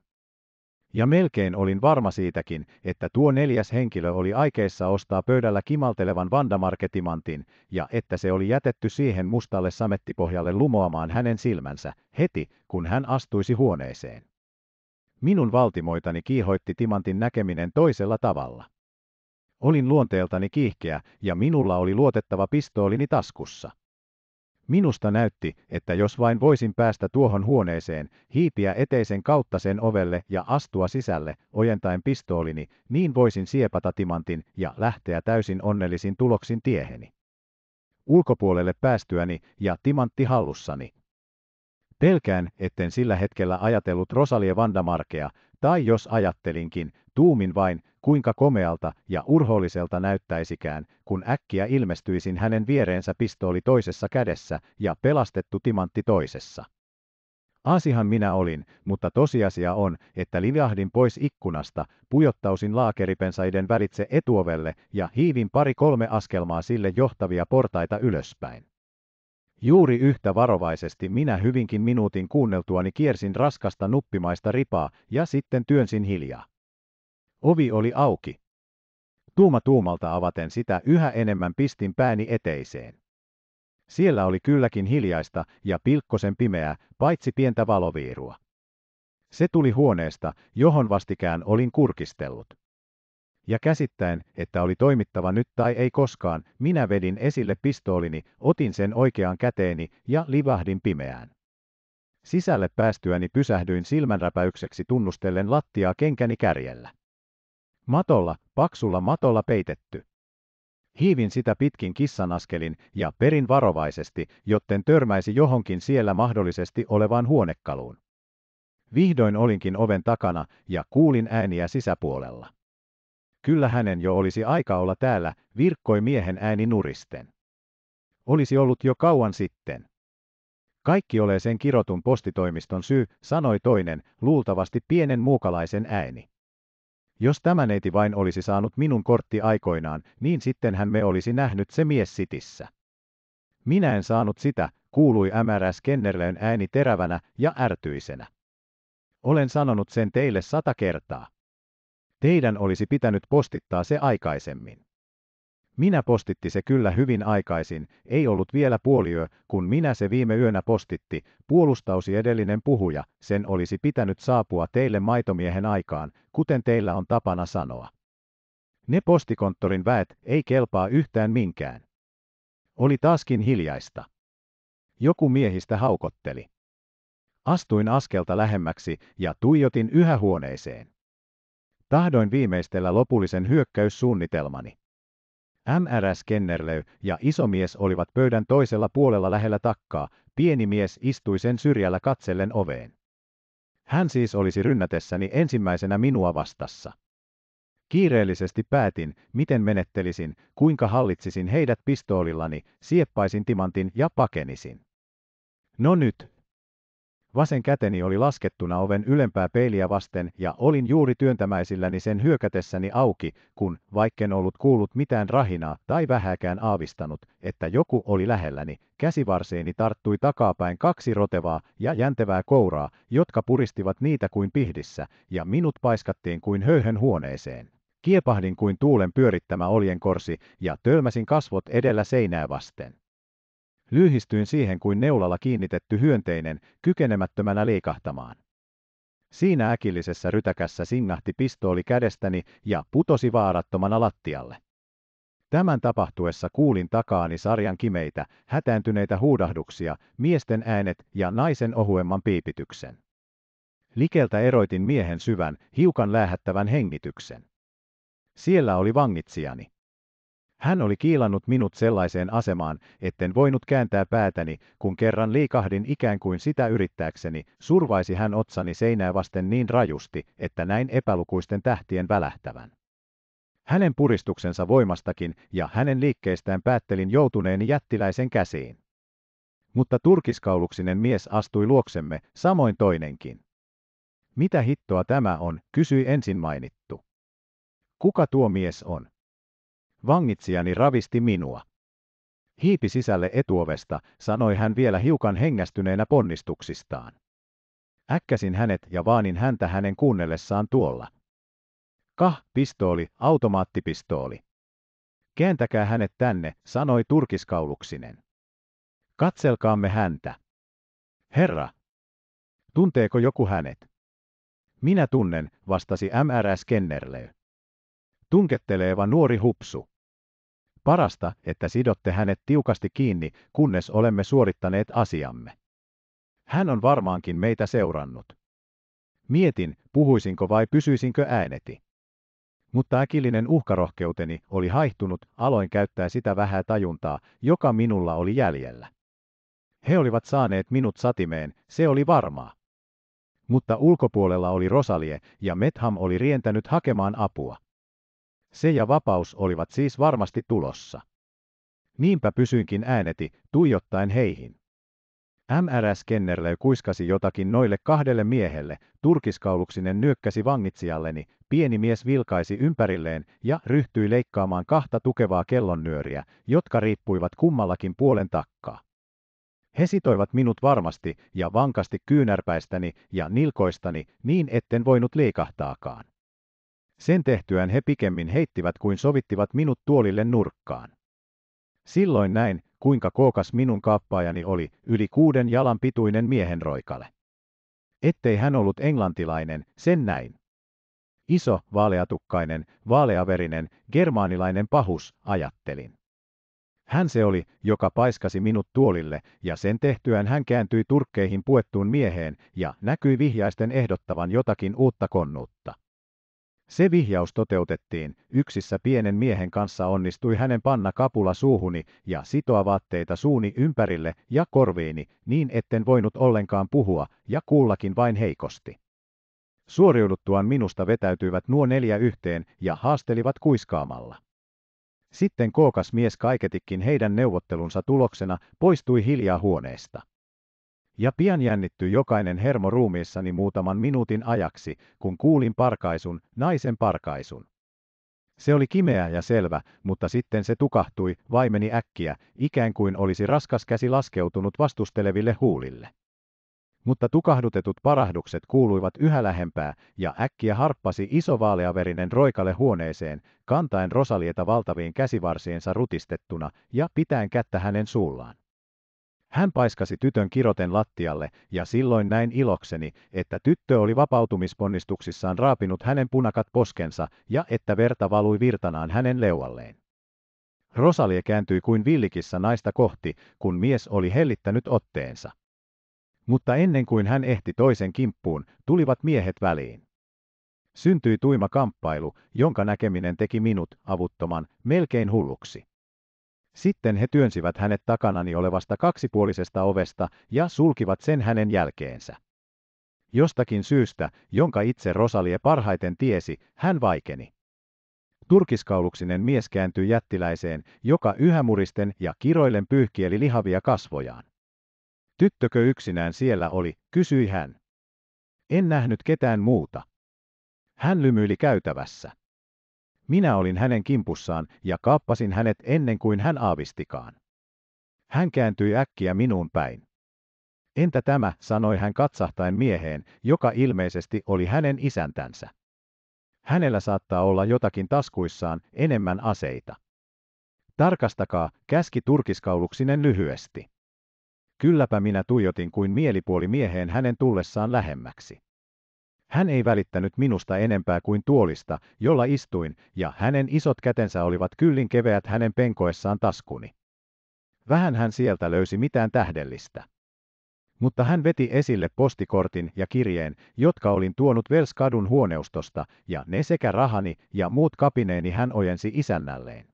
Ja melkein olin varma siitäkin, että tuo neljäs henkilö oli aikeissa ostaa pöydällä kimaltelevan Vandamarketimantin, ja että se oli jätetty siihen mustalle samettipohjalle lumoamaan hänen silmänsä, heti kun hän astuisi huoneeseen. Minun valtimoitani kiihoitti timantin näkeminen toisella tavalla. Olin luonteeltani kiihkeä, ja minulla oli luotettava pistoolini taskussa. Minusta näytti, että jos vain voisin päästä tuohon huoneeseen, hiipiä eteisen kautta sen ovelle ja astua sisälle, ojentaen pistoolini, niin voisin siepata timantin ja lähteä täysin onnellisin tuloksin tieheni. Ulkopuolelle päästyäni ja timantti hallussani. Pelkään, etten sillä hetkellä ajatellut Rosalie Vandamarkea, tai jos ajattelinkin, Tuumin vain, kuinka komealta ja urholliselta näyttäisikään, kun äkkiä ilmestyisin hänen viereensä pistooli toisessa kädessä ja pelastettu timantti toisessa. Aasihan minä olin, mutta tosiasia on, että livahdin pois ikkunasta, pujottausin laakeripensaiden välitse etuovelle ja hiivin pari-kolme askelmaa sille johtavia portaita ylöspäin. Juuri yhtä varovaisesti minä hyvinkin minuutin kuunneltuani kiersin raskasta nuppimaista ripaa ja sitten työnsin hiljaa. Ovi oli auki. Tuuma tuumalta avaten sitä yhä enemmän pistin pääni eteiseen. Siellä oli kylläkin hiljaista ja pilkkosen pimeää, paitsi pientä valoviirua. Se tuli huoneesta, johon vastikään olin kurkistellut. Ja käsittäen, että oli toimittava nyt tai ei koskaan, minä vedin esille pistoolini, otin sen oikeaan käteeni ja livahdin pimeään. Sisälle päästyäni pysähdyin silmänräpäykseksi tunnustellen lattiaa kenkäni kärjellä. Matolla, paksulla matolla peitetty. Hiivin sitä pitkin kissanaskelin ja perin varovaisesti, jotten törmäisi johonkin siellä mahdollisesti olevaan huonekaluun. Vihdoin olinkin oven takana ja kuulin ääniä sisäpuolella. Kyllä hänen jo olisi aika olla täällä, virkkoi miehen ääni nuristen. Olisi ollut jo kauan sitten. Kaikki ole sen kirotun postitoimiston syy, sanoi toinen, luultavasti pienen muukalaisen ääni. Jos tämä neiti vain olisi saanut minun kortti aikoinaan, niin sitten hän me olisi nähnyt se mies sitissä. Minä en saanut sitä, kuului MRS Kennerleyn ääni terävänä ja ärtyisenä. Olen sanonut sen teille sata kertaa. Teidän olisi pitänyt postittaa se aikaisemmin. Minä postitti se kyllä hyvin aikaisin, ei ollut vielä puoliyö, kun minä se viime yönä postitti, puolustausi edellinen puhuja, sen olisi pitänyt saapua teille maitomiehen aikaan, kuten teillä on tapana sanoa. Ne postikonttorin väet ei kelpaa yhtään minkään. Oli taaskin hiljaista. Joku miehistä haukotteli. Astuin askelta lähemmäksi ja tuijotin yhä huoneeseen. Tahdoin viimeistellä lopullisen hyökkäyssuunnitelmani. MRS-kennerlöy ja isomies olivat pöydän toisella puolella lähellä takkaa, pieni mies istui sen syrjällä katsellen oveen. Hän siis olisi rynnätessäni ensimmäisenä minua vastassa. Kiireellisesti päätin, miten menettelisin, kuinka hallitsisin heidät pistoolillani, sieppaisin timantin ja pakenisin. No nyt, Vasen käteni oli laskettuna oven ylempää peiliä vasten ja olin juuri työntämäisilläni sen hyökätessäni auki, kun, vaikken ollut kuullut mitään rahinaa tai vähäkään aavistanut, että joku oli lähelläni, käsivarseeni tarttui takapäin kaksi rotevaa ja jäntevää kouraa, jotka puristivat niitä kuin pihdissä, ja minut paiskattiin kuin höyhen huoneeseen. Kiepahdin kuin tuulen pyörittämä oljenkorsi ja tölmäsin kasvot edellä seinää vasten. Lyhistyin siihen kuin neulalla kiinnitetty hyönteinen, kykenemättömänä liikahtamaan. Siinä äkillisessä rytäkässä singahti pistooli kädestäni ja putosi vaarattomana lattialle. Tämän tapahtuessa kuulin takaani sarjan kimeitä, hätääntyneitä huudahduksia, miesten äänet ja naisen ohuemman piipityksen. Likeltä eroitin miehen syvän, hiukan läähättävän hengityksen. Siellä oli vangitsijani. Hän oli kiilannut minut sellaiseen asemaan, etten voinut kääntää päätäni, kun kerran liikahdin ikään kuin sitä yrittääkseni, survaisi hän otsani seinää vasten niin rajusti, että näin epälukuisten tähtien välähtävän. Hänen puristuksensa voimastakin ja hänen liikkeestään päättelin joutuneeni jättiläisen käsiin. Mutta turkiskauluksinen mies astui luoksemme, samoin toinenkin. Mitä hittoa tämä on, kysyi ensin mainittu. Kuka tuo mies on? Vangitsijani ravisti minua. Hiipi sisälle etuovesta, sanoi hän vielä hiukan hengästyneenä ponnistuksistaan. Äkkäsin hänet ja vaanin häntä hänen kuunnellessaan tuolla. Kah, pistooli, automaattipistooli. Kääntäkää hänet tänne, sanoi turkiskauluksinen. Katselkaamme häntä. Herra! Tunteeko joku hänet? Minä tunnen, vastasi MRS Kennerley. Tunketteleva nuori hupsu. Parasta, että sidotte hänet tiukasti kiinni, kunnes olemme suorittaneet asiamme. Hän on varmaankin meitä seurannut. Mietin, puhuisinko vai pysyisinkö ääneti. Mutta äkillinen uhkarohkeuteni oli haihtunut, aloin käyttää sitä vähää tajuntaa, joka minulla oli jäljellä. He olivat saaneet minut satimeen, se oli varmaa. Mutta ulkopuolella oli Rosalie ja Metham oli rientänyt hakemaan apua. Se ja vapaus olivat siis varmasti tulossa. Niinpä pysyinkin ääneti, tuijottaen heihin. mrs Kennerle kuiskasi jotakin noille kahdelle miehelle, turkiskauluksinen nyökkäsi vangitsijalleni, pieni mies vilkaisi ympärilleen ja ryhtyi leikkaamaan kahta tukevaa kellonnyöriä, jotka riippuivat kummallakin puolen takkaa. He sitoivat minut varmasti ja vankasti kyynärpäistäni ja nilkoistani niin etten voinut liikahtaakaan. Sen tehtyään he pikemmin heittivät kuin sovittivat minut tuolille nurkkaan. Silloin näin, kuinka kookas minun kaappaajani oli, yli kuuden jalan pituinen miehen roikale. Ettei hän ollut englantilainen, sen näin. Iso, vaaleatukkainen, vaaleaverinen, germaanilainen pahus, ajattelin. Hän se oli, joka paiskasi minut tuolille, ja sen tehtyään hän kääntyi turkkeihin puettuun mieheen ja näkyi vihjaisten ehdottavan jotakin uutta konnuutta. Se vihjaus toteutettiin, yksissä pienen miehen kanssa onnistui hänen panna kapula suuhuni ja sitoa vaatteita suuni ympärille ja korviini, niin etten voinut ollenkaan puhua ja kuullakin vain heikosti. Suoriuduttuaan minusta vetäytyivät nuo neljä yhteen ja haastelivat kuiskaamalla. Sitten kookas mies kaiketikin heidän neuvottelunsa tuloksena poistui hiljaa huoneesta ja pian jännittyi jokainen hermo ruumiissani muutaman minuutin ajaksi, kun kuulin parkaisun, naisen parkaisun. Se oli kimeä ja selvä, mutta sitten se tukahtui, vaimeni äkkiä, ikään kuin olisi raskas käsi laskeutunut vastusteleville huulille. Mutta tukahdutetut parahdukset kuuluivat yhä lähempää, ja äkkiä harppasi iso vaaleaverinen roikalle huoneeseen, kantaen Rosalieta valtaviin käsivarsiinsa rutistettuna ja pitäen kättä hänen suullaan. Hän paiskasi tytön kiroten lattialle, ja silloin näin ilokseni, että tyttö oli vapautumisponnistuksissaan raapinut hänen punakat poskensa, ja että verta valui virtanaan hänen leualleen. Rosalie kääntyi kuin villikissa naista kohti, kun mies oli hellittänyt otteensa. Mutta ennen kuin hän ehti toisen kimppuun, tulivat miehet väliin. Syntyi tuima kamppailu, jonka näkeminen teki minut, avuttoman, melkein hulluksi. Sitten he työnsivät hänet takanani olevasta kaksipuolisesta ovesta ja sulkivat sen hänen jälkeensä. Jostakin syystä, jonka itse Rosalie parhaiten tiesi, hän vaikeni. Turkiskauluksinen mies kääntyi jättiläiseen, joka yhä muristen ja kiroillen pyyhkieli lihavia kasvojaan. Tyttökö yksinään siellä oli, kysyi hän. En nähnyt ketään muuta. Hän lymyili käytävässä. Minä olin hänen kimpussaan ja kaappasin hänet ennen kuin hän aavistikaan. Hän kääntyi äkkiä minuun päin. Entä tämä, sanoi hän katsahtaen mieheen, joka ilmeisesti oli hänen isäntänsä. Hänellä saattaa olla jotakin taskuissaan, enemmän aseita. Tarkastakaa, käski turkiskauluksinen lyhyesti. Kylläpä minä tuijotin kuin mielipuoli mieheen hänen tullessaan lähemmäksi. Hän ei välittänyt minusta enempää kuin tuolista, jolla istuin, ja hänen isot kätensä olivat kyllin keveät hänen penkoessaan taskuni. Vähän hän sieltä löysi mitään tähdellistä. Mutta hän veti esille postikortin ja kirjeen, jotka olin tuonut Velskadun huoneustosta, ja ne sekä rahani ja muut kapineeni hän ojensi isännälleen.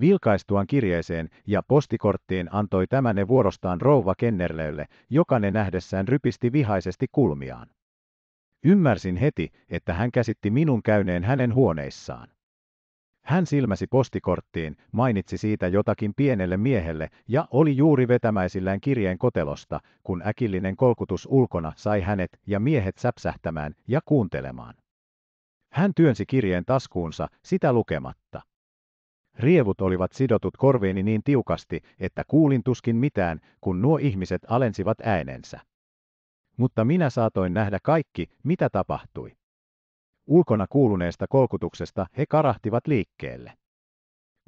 Vilkaistuan kirjeeseen ja postikorttiin antoi tämä ne vuorostaan rouva Kennerlölle, joka ne nähdessään rypisti vihaisesti kulmiaan. Ymmärsin heti, että hän käsitti minun käyneen hänen huoneissaan. Hän silmäsi postikorttiin, mainitsi siitä jotakin pienelle miehelle ja oli juuri vetämäisillään kirjeen kotelosta, kun äkillinen kolkutus ulkona sai hänet ja miehet säpsähtämään ja kuuntelemaan. Hän työnsi kirjeen taskuunsa, sitä lukematta. Rievut olivat sidotut korviini niin tiukasti, että kuulin tuskin mitään, kun nuo ihmiset alensivat äänensä mutta minä saatoin nähdä kaikki, mitä tapahtui. Ulkona kuuluneesta kolkutuksesta he karahtivat liikkeelle.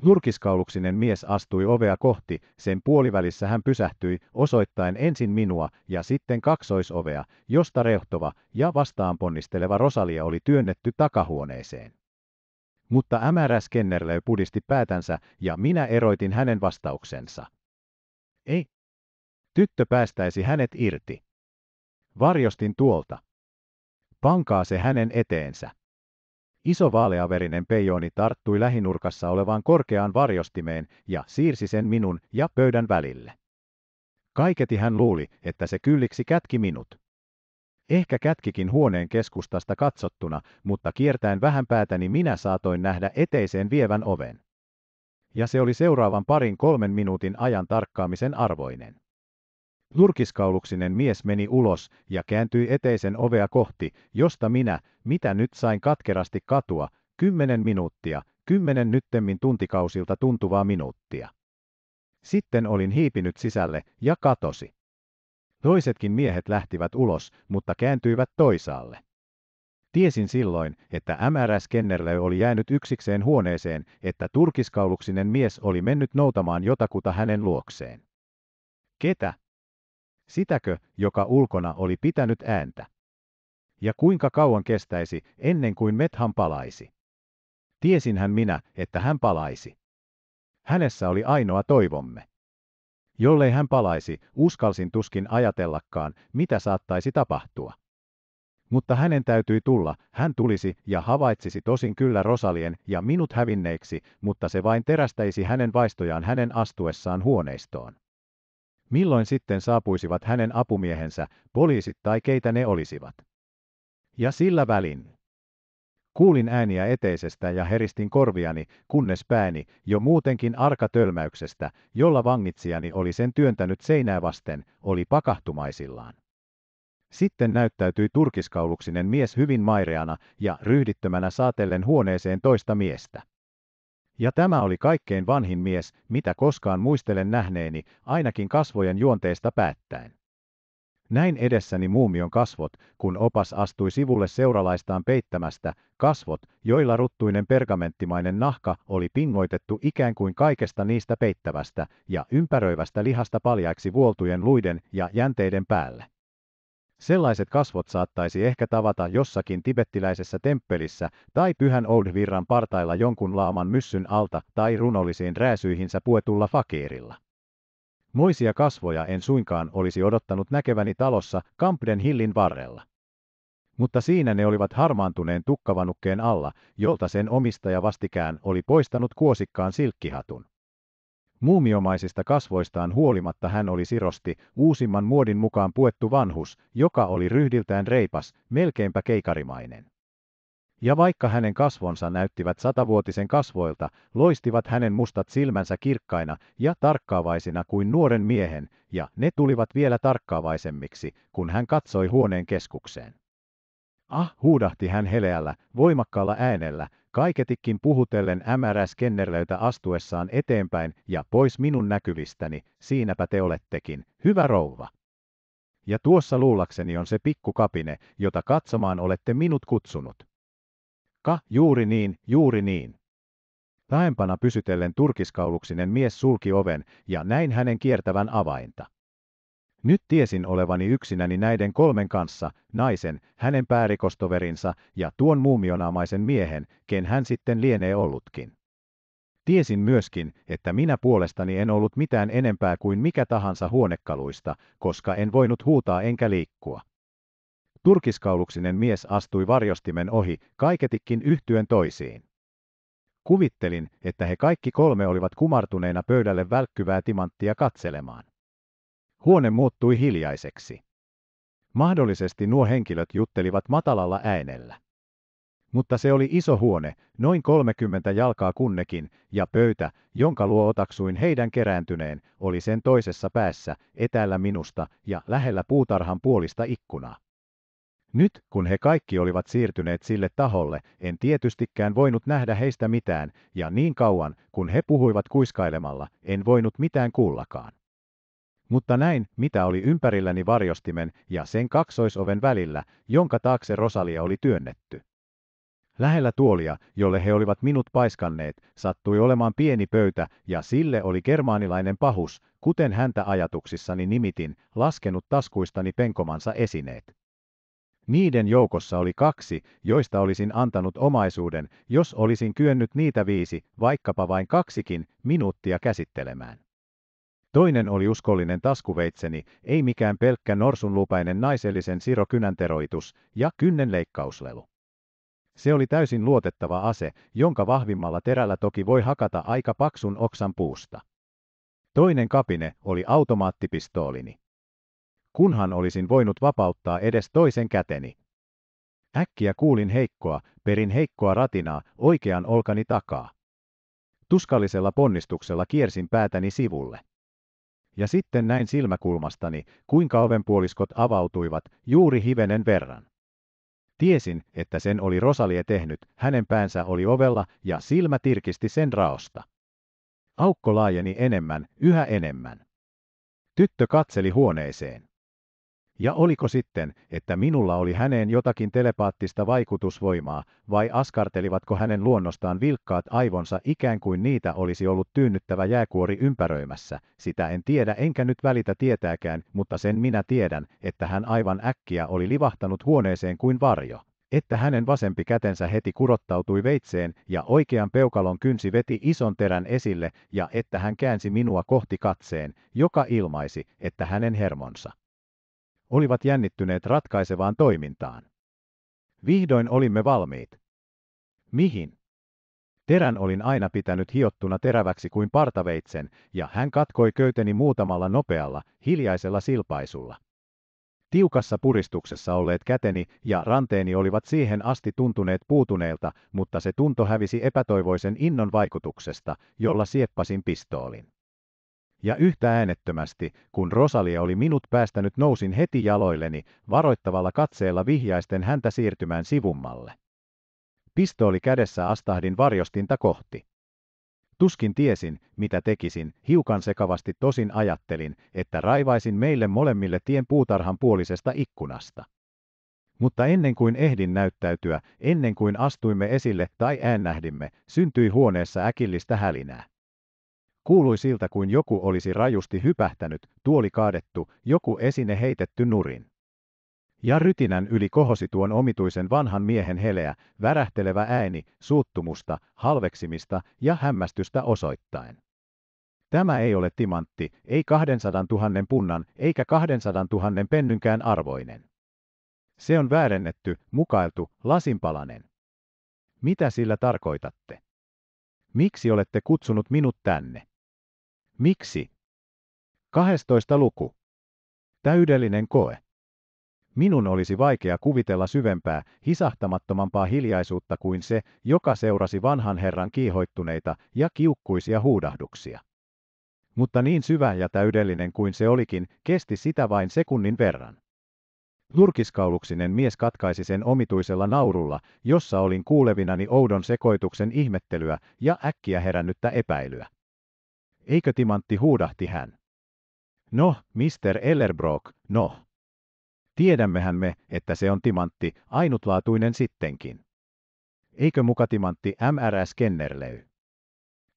Nurkiskauluksinen mies astui ovea kohti, sen puolivälissä hän pysähtyi, osoittain ensin minua ja sitten kaksoisovea, josta rehtova ja vastaan ponnisteleva Rosalia oli työnnetty takahuoneeseen. Mutta ämärä Skennerlöy pudisti päätänsä ja minä eroitin hänen vastauksensa. Ei. Tyttö päästäisi hänet irti. Varjostin tuolta. Pankaa se hänen eteensä. Iso vaaleaverinen peijoni tarttui lähinurkassa olevaan korkeaan varjostimeen ja siirsi sen minun ja pöydän välille. Kaiketi hän luuli, että se kylliksi kätki minut. Ehkä kätkikin huoneen keskustasta katsottuna, mutta kiertäen vähän päätäni minä saatoin nähdä eteiseen vievän oven. Ja se oli seuraavan parin kolmen minuutin ajan tarkkaamisen arvoinen. Nurkiskauluksinen mies meni ulos ja kääntyi eteisen ovea kohti, josta minä, mitä nyt sain katkerasti katua, kymmenen minuuttia, kymmenen nyttemmin tuntikausilta tuntuvaa minuuttia. Sitten olin hiipinyt sisälle ja katosi. Toisetkin miehet lähtivät ulos, mutta kääntyivät toisaalle. Tiesin silloin, että MRs Kennerle oli jäänyt yksikseen huoneeseen, että turkiskauluksinen mies oli mennyt noutamaan jotakuta hänen luokseen. Ketä, sitäkö, joka ulkona oli pitänyt ääntä. Ja kuinka kauan kestäisi, ennen kuin Methan palaisi? Tiesinhän minä, että hän palaisi. Hänessä oli ainoa toivomme. Jollei hän palaisi, uskalsin tuskin ajatellakaan, mitä saattaisi tapahtua. Mutta hänen täytyi tulla, hän tulisi ja havaitsisi tosin kyllä Rosalien ja minut hävinneiksi, mutta se vain terästäisi hänen vaistojaan hänen astuessaan huoneistoon. Milloin sitten saapuisivat hänen apumiehensä, poliisit tai keitä ne olisivat? Ja sillä välin. Kuulin ääniä eteisestä ja heristin korviani, kunnes pääni, jo muutenkin arkatölmäyksestä, jolla vangitsijani oli sen työntänyt seinää vasten, oli pakahtumaisillaan. Sitten näyttäytyi turkiskauluksinen mies hyvin maireana ja ryhdittömänä saatellen huoneeseen toista miestä. Ja tämä oli kaikkein vanhin mies, mitä koskaan muistelen nähneeni, ainakin kasvojen juonteesta päättäen. Näin edessäni muumion kasvot, kun opas astui sivulle seuralaistaan peittämästä, kasvot, joilla ruttuinen pergamenttimainen nahka oli pingoitettu ikään kuin kaikesta niistä peittävästä ja ympäröivästä lihasta paljaiksi vuoltujen luiden ja jänteiden päälle. Sellaiset kasvot saattaisi ehkä tavata jossakin tibettiläisessä temppelissä tai pyhän Oudvirran partailla jonkun laaman myssyn alta tai runollisiin rääsyihinsä puetulla fakirilla. Moisia kasvoja en suinkaan olisi odottanut näkeväni talossa Kampden hillin varrella. Mutta siinä ne olivat harmaantuneen tukkavanukkeen alla, jolta sen omistaja vastikään oli poistanut kuosikkaan silkkihatun. Muumiomaisista kasvoistaan huolimatta hän oli sirosti, uusimman muodin mukaan puettu vanhus, joka oli ryhdiltään reipas, melkeinpä keikarimainen. Ja vaikka hänen kasvonsa näyttivät satavuotisen kasvoilta, loistivat hänen mustat silmänsä kirkkaina ja tarkkaavaisina kuin nuoren miehen, ja ne tulivat vielä tarkkaavaisemmiksi, kun hän katsoi huoneen keskukseen. Ah, huudahti hän heleällä, voimakkaalla äänellä, kaiketikin puhutellen MRS-kennerlöitä astuessaan eteenpäin ja pois minun näkyvistäni, siinäpä te olettekin, hyvä rouva. Ja tuossa luulakseni on se pikkukapine, jota katsomaan olette minut kutsunut. Ka, juuri niin, juuri niin. Taempana pysytellen turkiskauluksinen mies sulki oven, ja näin hänen kiertävän avainta. Nyt tiesin olevani yksinäni näiden kolmen kanssa, naisen, hänen päärikostoverinsa ja tuon muumionaamaisen miehen, ken hän sitten lienee ollutkin. Tiesin myöskin, että minä puolestani en ollut mitään enempää kuin mikä tahansa huonekaluista, koska en voinut huutaa enkä liikkua. Turkiskauluksinen mies astui varjostimen ohi, kaiketikin yhtyen toisiin. Kuvittelin, että he kaikki kolme olivat kumartuneena pöydälle välkkyvää timanttia katselemaan. Huone muuttui hiljaiseksi. Mahdollisesti nuo henkilöt juttelivat matalalla äänellä. Mutta se oli iso huone, noin 30 jalkaa kunnekin, ja pöytä, jonka luo otaksuin heidän kerääntyneen, oli sen toisessa päässä, etäällä minusta ja lähellä puutarhan puolista ikkunaa. Nyt, kun he kaikki olivat siirtyneet sille taholle, en tietystikään voinut nähdä heistä mitään, ja niin kauan, kun he puhuivat kuiskailemalla, en voinut mitään kuullakaan. Mutta näin, mitä oli ympärilläni varjostimen ja sen kaksoisoven välillä, jonka taakse Rosalia oli työnnetty. Lähellä tuolia, jolle he olivat minut paiskanneet, sattui olemaan pieni pöytä ja sille oli germaanilainen pahus, kuten häntä ajatuksissani nimitin, laskenut taskuistani penkomansa esineet. Niiden joukossa oli kaksi, joista olisin antanut omaisuuden, jos olisin kyennyt niitä viisi, vaikkapa vain kaksikin, minuuttia käsittelemään. Toinen oli uskollinen taskuveitseni, ei mikään pelkkä norsunlupainen naisellisen sirokynänteroitus ja kynnenleikkauslelu. Se oli täysin luotettava ase, jonka vahvimmalla terällä toki voi hakata aika paksun oksan puusta. Toinen kapine oli automaattipistoolini. Kunhan olisin voinut vapauttaa edes toisen käteni. Äkkiä kuulin heikkoa, perin heikkoa ratinaa oikean olkani takaa. Tuskallisella ponnistuksella kiersin päätäni sivulle ja sitten näin silmäkulmastani, kuinka ovenpuoliskot avautuivat juuri hivenen verran. Tiesin, että sen oli Rosalie tehnyt, hänen päänsä oli ovella ja silmä tirkisti sen raosta. Aukko laajeni enemmän, yhä enemmän. Tyttö katseli huoneeseen. Ja oliko sitten, että minulla oli häneen jotakin telepaattista vaikutusvoimaa, vai askartelivatko hänen luonnostaan vilkkaat aivonsa ikään kuin niitä olisi ollut tyynnyttävä jääkuori ympäröimässä, sitä en tiedä enkä nyt välitä tietääkään, mutta sen minä tiedän, että hän aivan äkkiä oli livahtanut huoneeseen kuin varjo että hänen vasempi kätensä heti kurottautui veitseen ja oikean peukalon kynsi veti ison terän esille ja että hän käänsi minua kohti katseen, joka ilmaisi, että hänen hermonsa olivat jännittyneet ratkaisevaan toimintaan. Vihdoin olimme valmiit. Mihin? Terän olin aina pitänyt hiottuna teräväksi kuin partaveitsen, ja hän katkoi köyteni muutamalla nopealla, hiljaisella silpaisulla. Tiukassa puristuksessa olleet käteni ja ranteeni olivat siihen asti tuntuneet puutuneelta, mutta se tunto hävisi epätoivoisen innon vaikutuksesta, jolla sieppasin pistoolin ja yhtä äänettömästi, kun Rosalia oli minut päästänyt nousin heti jaloilleni, varoittavalla katseella vihjaisten häntä siirtymään sivummalle. Pistooli kädessä astahdin varjostinta kohti. Tuskin tiesin, mitä tekisin, hiukan sekavasti tosin ajattelin, että raivaisin meille molemmille tien puutarhan puolisesta ikkunasta. Mutta ennen kuin ehdin näyttäytyä, ennen kuin astuimme esille tai äännähdimme, syntyi huoneessa äkillistä hälinää. Kuului siltä kuin joku olisi rajusti hypähtänyt, tuoli kaadettu, joku esine heitetty nurin. Ja rytinän yli kohosi tuon omituisen vanhan miehen heleä, värähtelevä ääni, suuttumusta, halveksimista ja hämmästystä osoittain. Tämä ei ole timantti, ei 200 000 punnan, eikä 200 000 pennynkään arvoinen. Se on väärennetty, mukailtu, lasinpalanen. Mitä sillä tarkoitatte? Miksi olette kutsunut minut tänne? Miksi? 12. luku. Täydellinen koe. Minun olisi vaikea kuvitella syvempää, hisahtamattomampaa hiljaisuutta kuin se, joka seurasi vanhan herran kiihoittuneita ja kiukkuisia huudahduksia. Mutta niin syvä ja täydellinen kuin se olikin, kesti sitä vain sekunnin verran. Nurkiskauluksinen mies katkaisi sen omituisella naurulla, jossa olin kuulevinani oudon sekoituksen ihmettelyä ja äkkiä herännyttä epäilyä. Eikö timantti huudahti hän? No, Mr. Ellerbrook, no. Tiedämmehän me, että se on timantti, ainutlaatuinen sittenkin. Eikö muka timantti MRS Kennerley?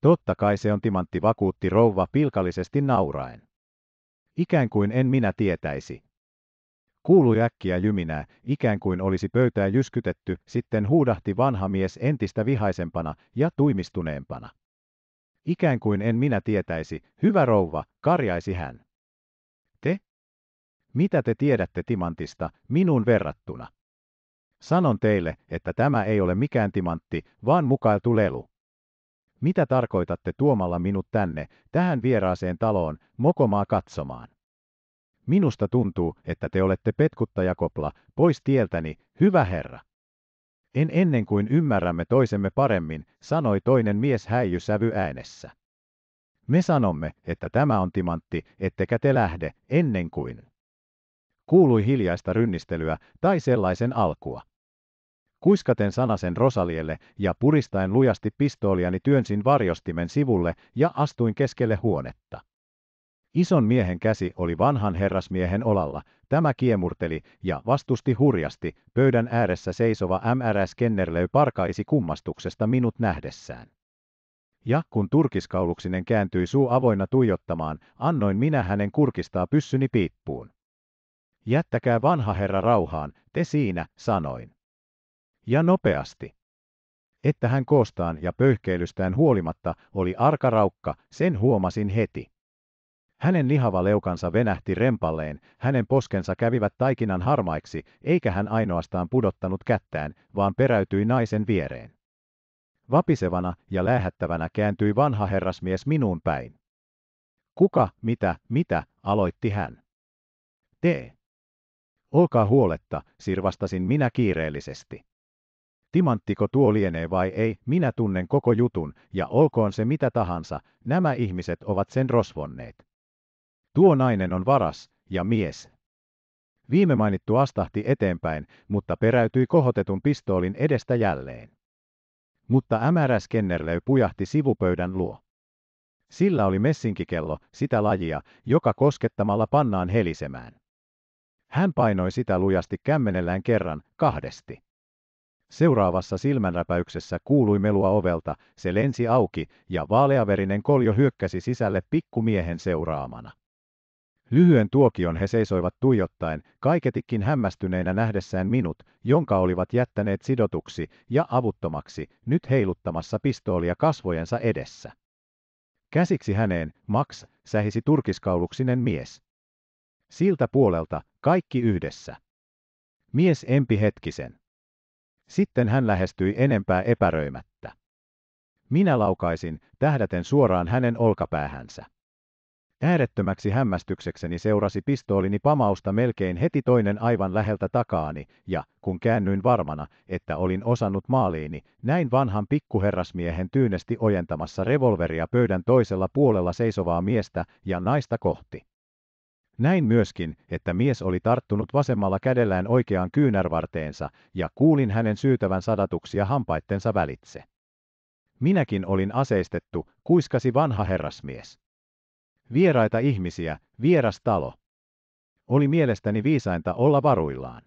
Totta kai se on timantti vakuutti rouva pilkallisesti nauraen. Ikään kuin en minä tietäisi. Kuului äkkiä jyminää, ikään kuin olisi pöytää jyskytetty, sitten huudahti vanha mies entistä vihaisempana ja tuimistuneempana ikään kuin en minä tietäisi, hyvä rouva, karjaisi hän. Te? Mitä te tiedätte timantista, minun verrattuna? Sanon teille, että tämä ei ole mikään timantti, vaan mukailtu lelu. Mitä tarkoitatte tuomalla minut tänne, tähän vieraaseen taloon, mokomaa katsomaan? Minusta tuntuu, että te olette petkuttajakopla, pois tieltäni, hyvä herra. En ennen kuin ymmärrämme toisemme paremmin, sanoi toinen mies häijysävy äänessä. Me sanomme, että tämä on timantti, ettekä te lähde, ennen kuin. Kuului hiljaista rynnistelyä tai sellaisen alkua. Kuiskaten sanasen Rosalielle ja puristaen lujasti pistooliani työnsin varjostimen sivulle ja astuin keskelle huonetta. Ison miehen käsi oli vanhan herrasmiehen olalla, tämä kiemurteli ja vastusti hurjasti, pöydän ääressä seisova MRS Kennerlöy parkaisi kummastuksesta minut nähdessään. Ja kun turkiskauluksinen kääntyi suu avoinna tuijottamaan, annoin minä hänen kurkistaa pyssyni piippuun. Jättäkää vanha herra rauhaan, te siinä, sanoin. Ja nopeasti. Että hän koostaan ja pöyhkeilystään huolimatta oli arkaraukka, sen huomasin heti. Hänen lihava leukansa venähti rempalleen, hänen poskensa kävivät taikinan harmaiksi, eikä hän ainoastaan pudottanut kättään, vaan peräytyi naisen viereen. Vapisevana ja lähettävänä kääntyi vanha herrasmies minuun päin. Kuka, mitä, mitä, aloitti hän. Te. Olkaa huoletta, sirvastasin minä kiireellisesti. Timanttiko tuo lienee vai ei, minä tunnen koko jutun, ja olkoon se mitä tahansa, nämä ihmiset ovat sen rosvonneet. Tuo nainen on varas ja mies. Viime mainittu astahti eteenpäin, mutta peräytyi kohotetun pistoolin edestä jälleen. Mutta ämärä Skennerlöy pujahti sivupöydän luo. Sillä oli messinkikello, sitä lajia, joka koskettamalla pannaan helisemään. Hän painoi sitä lujasti kämmenellään kerran, kahdesti. Seuraavassa silmänräpäyksessä kuului melua ovelta, se lensi auki ja vaaleaverinen koljo hyökkäsi sisälle pikkumiehen seuraamana. Lyhyen tuokion he seisoivat tuijottaen, kaiketikin hämmästyneinä nähdessään minut, jonka olivat jättäneet sidotuksi ja avuttomaksi, nyt heiluttamassa pistoolia kasvojensa edessä. Käsiksi häneen, Max, sähisi turkiskauluksinen mies. Siltä puolelta, kaikki yhdessä. Mies empi hetkisen. Sitten hän lähestyi enempää epäröimättä. Minä laukaisin, tähdäten suoraan hänen olkapäähänsä. Äärettömäksi hämmästyksekseni seurasi pistoolini pamausta melkein heti toinen aivan läheltä takaani, ja kun käännyin varmana, että olin osannut maaliini, näin vanhan pikkuherrasmiehen tyynesti ojentamassa revolveria pöydän toisella puolella seisovaa miestä ja naista kohti. Näin myöskin, että mies oli tarttunut vasemmalla kädellään oikeaan kyynärvarteensa, ja kuulin hänen syytävän sadatuksia hampaittensa välitse. Minäkin olin aseistettu, kuiskasi vanha herrasmies vieraita ihmisiä, vieras talo. Oli mielestäni viisainta olla varuillaan.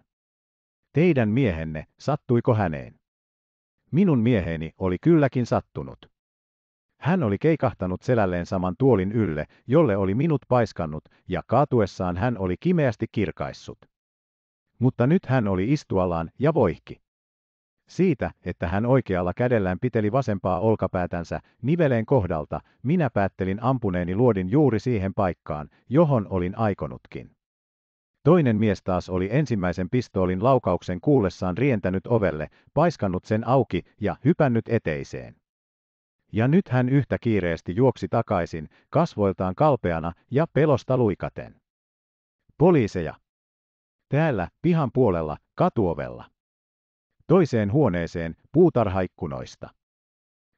Teidän miehenne, sattuiko häneen? Minun mieheni oli kylläkin sattunut. Hän oli keikahtanut selälleen saman tuolin ylle, jolle oli minut paiskannut, ja kaatuessaan hän oli kimeästi kirkaissut. Mutta nyt hän oli istuallaan ja voihki. Siitä, että hän oikealla kädellään piteli vasempaa olkapäätänsä niveleen kohdalta, minä päättelin ampuneeni luodin juuri siihen paikkaan, johon olin aikonutkin. Toinen mies taas oli ensimmäisen pistoolin laukauksen kuullessaan rientänyt ovelle, paiskannut sen auki ja hypännyt eteiseen. Ja nyt hän yhtä kiireesti juoksi takaisin, kasvoiltaan kalpeana ja pelosta luikaten. Poliiseja. Täällä, pihan puolella, katuovella toiseen huoneeseen puutarhaikkunoista.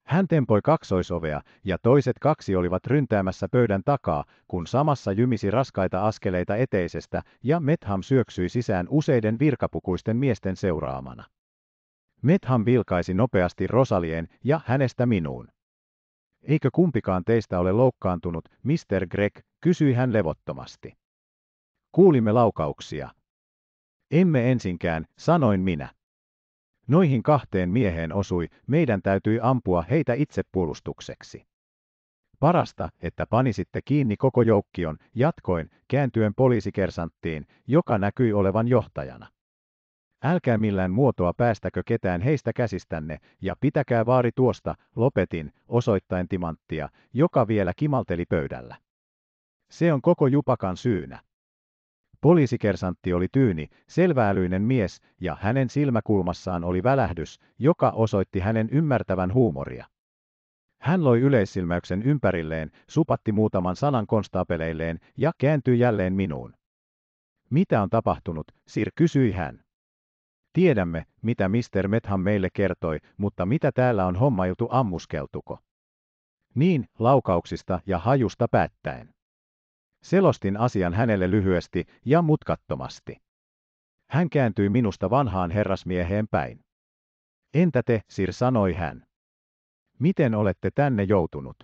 Hän tempoi kaksoisovea ja toiset kaksi olivat ryntäämässä pöydän takaa, kun samassa jymisi raskaita askeleita eteisestä ja Metham syöksyi sisään useiden virkapukuisten miesten seuraamana. Metham vilkaisi nopeasti Rosalien ja hänestä minuun. Eikö kumpikaan teistä ole loukkaantunut, Mr. Greg, kysyi hän levottomasti. Kuulimme laukauksia. Emme ensinkään, sanoin minä. Noihin kahteen mieheen osui, meidän täytyi ampua heitä itsepuolustukseksi. Parasta, että panisitte kiinni koko joukkion, jatkoin, kääntyen poliisikersanttiin, joka näkyi olevan johtajana. Älkää millään muotoa päästäkö ketään heistä käsistänne, ja pitäkää vaari tuosta, lopetin, osoittain timanttia, joka vielä kimalteli pöydällä. Se on koko jupakan syynä. Poliisikersantti oli tyyni, selväälyinen mies, ja hänen silmäkulmassaan oli välähdys, joka osoitti hänen ymmärtävän huumoria. Hän loi yleissilmäyksen ympärilleen, supatti muutaman sanan konstaapeleilleen ja kääntyi jälleen minuun. Mitä on tapahtunut, Sir kysyi hän. Tiedämme, mitä Mr. Metham meille kertoi, mutta mitä täällä on hommailtu ammuskeltuko? Niin, laukauksista ja hajusta päättäen. Selostin asian hänelle lyhyesti ja mutkattomasti. Hän kääntyi minusta vanhaan herrasmieheen päin. Entä te, Sir, sanoi hän. Miten olette tänne joutunut?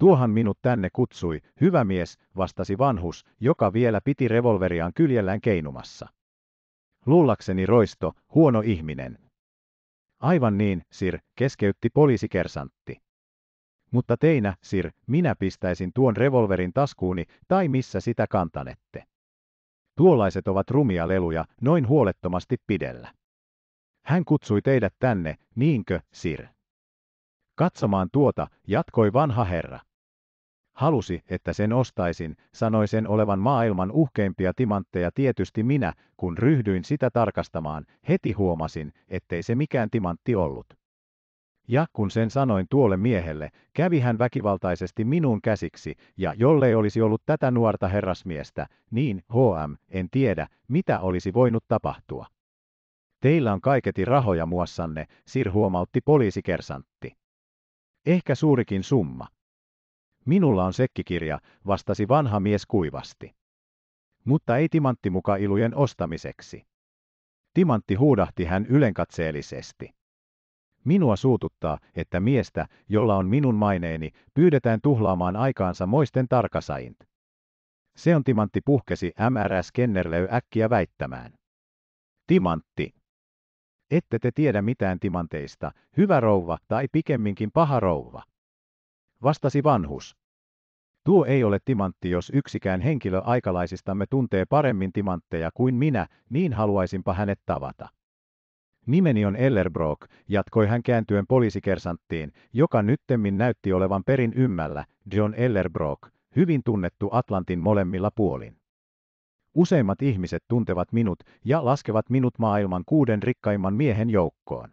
Tuohan minut tänne kutsui, hyvä mies, vastasi vanhus, joka vielä piti revolveriaan kyljellään keinumassa. Lullakseni roisto, huono ihminen. Aivan niin, Sir, keskeytti poliisikersantti mutta teinä, sir, minä pistäisin tuon revolverin taskuuni, tai missä sitä kantanette. Tuollaiset ovat rumia leluja, noin huolettomasti pidellä. Hän kutsui teidät tänne, niinkö, sir? Katsomaan tuota, jatkoi vanha herra. Halusi, että sen ostaisin, sanoi sen olevan maailman uhkeimpia timantteja tietysti minä, kun ryhdyin sitä tarkastamaan, heti huomasin, ettei se mikään timantti ollut. Ja kun sen sanoin tuolle miehelle, kävi hän väkivaltaisesti minun käsiksi, ja jollei olisi ollut tätä nuorta herrasmiestä, niin, HM, en tiedä, mitä olisi voinut tapahtua. Teillä on kaiketi rahoja muassanne, Sir huomautti poliisikersantti. Ehkä suurikin summa. Minulla on sekkikirja, vastasi vanha mies kuivasti. Mutta ei muka ilujen ostamiseksi. Timantti huudahti hän ylenkatseellisesti. Minua suututtaa, että miestä, jolla on minun maineeni, pyydetään tuhlaamaan aikaansa moisten tarkasaint. on timantti puhkesi MRS Kennerley äkkiä väittämään. Timantti. Ette te tiedä mitään timanteista, hyvä rouva tai pikemminkin paha rouva. Vastasi vanhus. Tuo ei ole timantti, jos yksikään henkilö aikalaisistamme tuntee paremmin timantteja kuin minä, niin haluaisinpa hänet tavata. Nimeni on Ellerbrook, jatkoi hän kääntyen poliisikersanttiin, joka nyttemmin näytti olevan perin ymmällä, John Ellerbrook, hyvin tunnettu Atlantin molemmilla puolin. Useimmat ihmiset tuntevat minut ja laskevat minut maailman kuuden rikkaimman miehen joukkoon.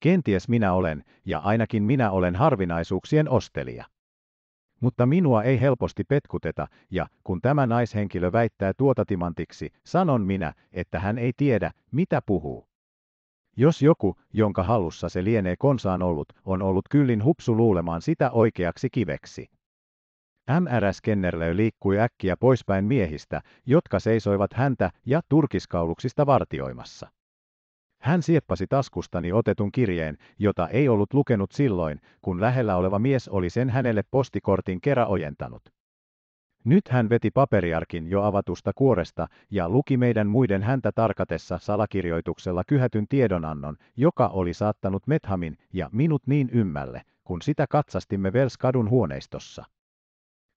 Kenties minä olen, ja ainakin minä olen harvinaisuuksien ostelija. Mutta minua ei helposti petkuteta, ja kun tämä naishenkilö väittää tuota timantiksi, sanon minä, että hän ei tiedä, mitä puhuu. Jos joku, jonka hallussa se lienee konsaan ollut, on ollut kyllin hupsu luulemaan sitä oikeaksi kiveksi. MRS-kennerlö liikkui äkkiä poispäin miehistä, jotka seisoivat häntä ja turkiskauluksista vartioimassa. Hän sieppasi taskustani otetun kirjeen, jota ei ollut lukenut silloin, kun lähellä oleva mies oli sen hänelle postikortin kerä ojentanut. Nyt hän veti paperiarkin jo avatusta kuoresta ja luki meidän muiden häntä tarkatessa salakirjoituksella kyhätyn tiedonannon, joka oli saattanut Methamin ja minut niin ymmälle, kun sitä katsastimme Velskadun huoneistossa.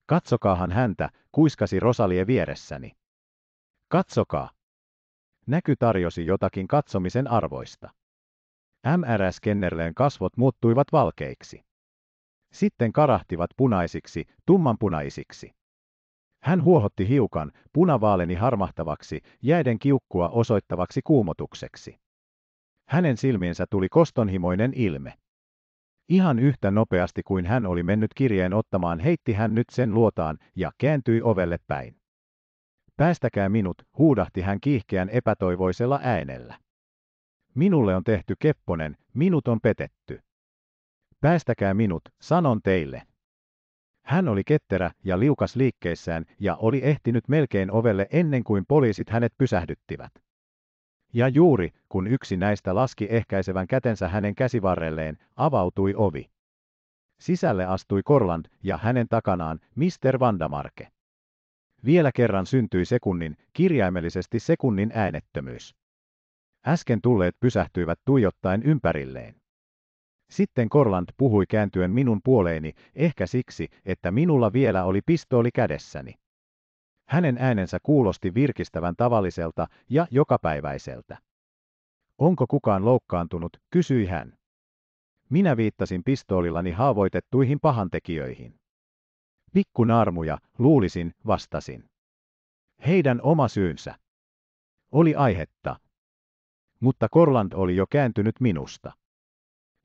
Katsokaahan häntä, kuiskasi Rosalie vieressäni. Katsokaa! Näky tarjosi jotakin katsomisen arvoista. MRS-kennerleen kasvot muuttuivat valkeiksi. Sitten karahtivat punaisiksi, tummanpunaisiksi. Hän huohotti hiukan, punavaaleni harmahtavaksi, jäiden kiukkua osoittavaksi kuumotukseksi. Hänen silmiinsä tuli kostonhimoinen ilme. Ihan yhtä nopeasti kuin hän oli mennyt kirjeen ottamaan, heitti hän nyt sen luotaan ja kääntyi ovelle päin. Päästäkää minut, huudahti hän kiihkeän epätoivoisella äänellä. Minulle on tehty kepponen, minut on petetty. Päästäkää minut, sanon teille. Hän oli ketterä ja liukas liikkeissään ja oli ehtinyt melkein ovelle ennen kuin poliisit hänet pysähdyttivät. Ja juuri, kun yksi näistä laski ehkäisevän kätensä hänen käsivarrelleen, avautui ovi. Sisälle astui Korland ja hänen takanaan Mr. Vandamarke. Vielä kerran syntyi sekunnin, kirjaimellisesti sekunnin äänettömyys. Äsken tulleet pysähtyivät tuijottaen ympärilleen. Sitten Korland puhui kääntyen minun puoleeni, ehkä siksi, että minulla vielä oli pistooli kädessäni. Hänen äänensä kuulosti virkistävän tavalliselta ja jokapäiväiseltä. Onko kukaan loukkaantunut, kysyi hän. Minä viittasin pistoolillani haavoitettuihin pahantekijöihin. naarmuja, luulisin, vastasin. Heidän oma syynsä. Oli aihetta. Mutta Korland oli jo kääntynyt minusta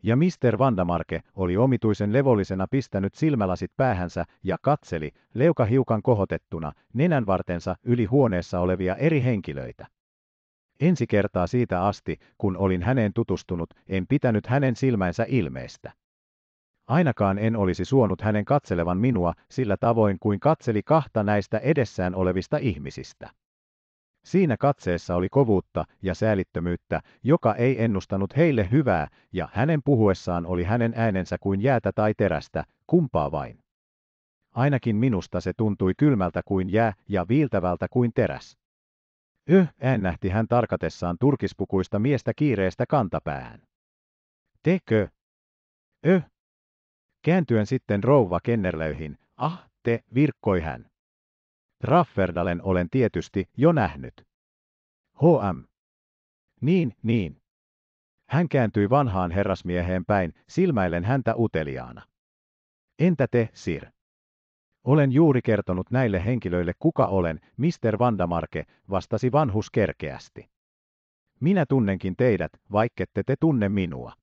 ja Mr. Vandamarke oli omituisen levollisena pistänyt silmälasit päähänsä ja katseli, leuka hiukan kohotettuna, nenän vartensa yli huoneessa olevia eri henkilöitä. Ensi kertaa siitä asti, kun olin häneen tutustunut, en pitänyt hänen silmänsä ilmeestä. Ainakaan en olisi suonut hänen katselevan minua sillä tavoin kuin katseli kahta näistä edessään olevista ihmisistä. Siinä katseessa oli kovuutta ja säälittömyyttä, joka ei ennustanut heille hyvää, ja hänen puhuessaan oli hänen äänensä kuin jäätä tai terästä, kumpaa vain. Ainakin minusta se tuntui kylmältä kuin jää ja viiltävältä kuin teräs. Yh, äännähti hän tarkatessaan turkispukuista miestä kiireestä kantapään. Tekö? Öh. Kääntyen sitten rouva kennerlöihin. Ah, te, virkkoi hän. Rafferdalen olen tietysti jo nähnyt. H.M. Niin, niin. Hän kääntyi vanhaan herrasmieheen päin, silmäillen häntä uteliaana. Entä te, Sir? Olen juuri kertonut näille henkilöille kuka olen, Mr. Vandamarke, vastasi vanhus kerkeästi. Minä tunnenkin teidät, vaikkette te tunne minua.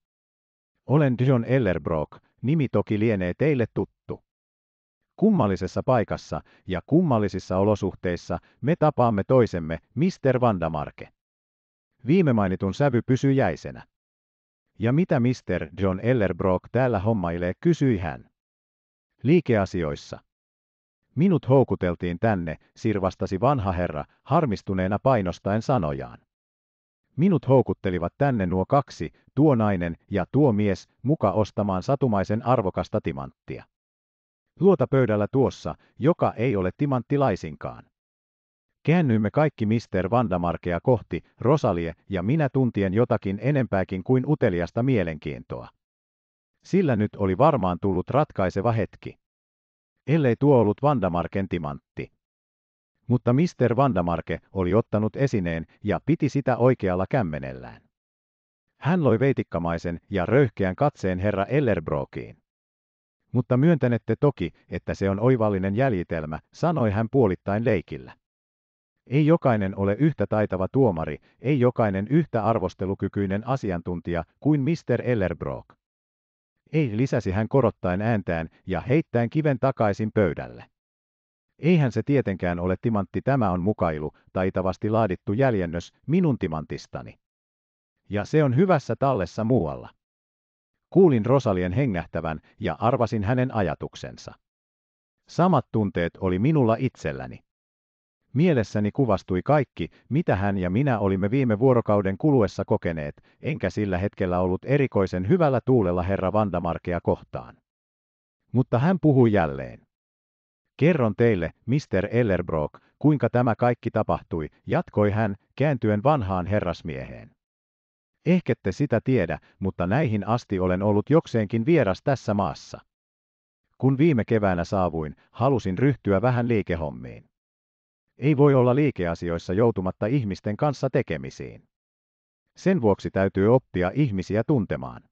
Olen John Ellerbrook, nimi toki lienee teille tuttu kummallisessa paikassa ja kummallisissa olosuhteissa me tapaamme toisemme, Mr. Vandamarke. Viime mainitun sävy pysyy jäisenä. Ja mitä Mr. John Ellerbrock täällä hommailee, kysyi hän. Liikeasioissa. Minut houkuteltiin tänne, sirvastasi vanha herra, harmistuneena painostaen sanojaan. Minut houkuttelivat tänne nuo kaksi, tuo nainen ja tuo mies, muka ostamaan satumaisen arvokasta timanttia. Luota pöydällä tuossa, joka ei ole timanttilaisinkaan. laisinkaan. Käännyimme kaikki Mister Vandamarkea kohti, Rosalie ja minä tuntien jotakin enempääkin kuin uteliasta mielenkiintoa. Sillä nyt oli varmaan tullut ratkaiseva hetki. Ellei tuo ollut Vandamarken timantti. Mutta Mister Vandamarke oli ottanut esineen ja piti sitä oikealla kämmenellään. Hän loi veitikkamaisen ja röyhkeän katseen herra Ellerbrokiin. Mutta myöntänette toki, että se on oivallinen jäljitelmä, sanoi hän puolittain leikillä. Ei jokainen ole yhtä taitava tuomari, ei jokainen yhtä arvostelukykyinen asiantuntija kuin Mr. Ellerbrook. Ei lisäsi hän korottaen ääntään ja heittäen kiven takaisin pöydälle. Eihän se tietenkään ole timantti tämä on mukailu, taitavasti laadittu jäljennös minun timantistani. Ja se on hyvässä tallessa muualla. Kuulin Rosalien hengähtävän ja arvasin hänen ajatuksensa. Samat tunteet oli minulla itselläni. Mielessäni kuvastui kaikki, mitä hän ja minä olimme viime vuorokauden kuluessa kokeneet, enkä sillä hetkellä ollut erikoisen hyvällä tuulella herra Vandamarkea kohtaan. Mutta hän puhui jälleen. Kerron teille, Mr. Ellerbrook, kuinka tämä kaikki tapahtui, jatkoi hän, kääntyen vanhaan herrasmieheen. Ehkette sitä tiedä, mutta näihin asti olen ollut jokseenkin vieras tässä maassa. Kun viime keväänä saavuin, halusin ryhtyä vähän liikehommiin. Ei voi olla liikeasioissa joutumatta ihmisten kanssa tekemisiin. Sen vuoksi täytyy oppia ihmisiä tuntemaan.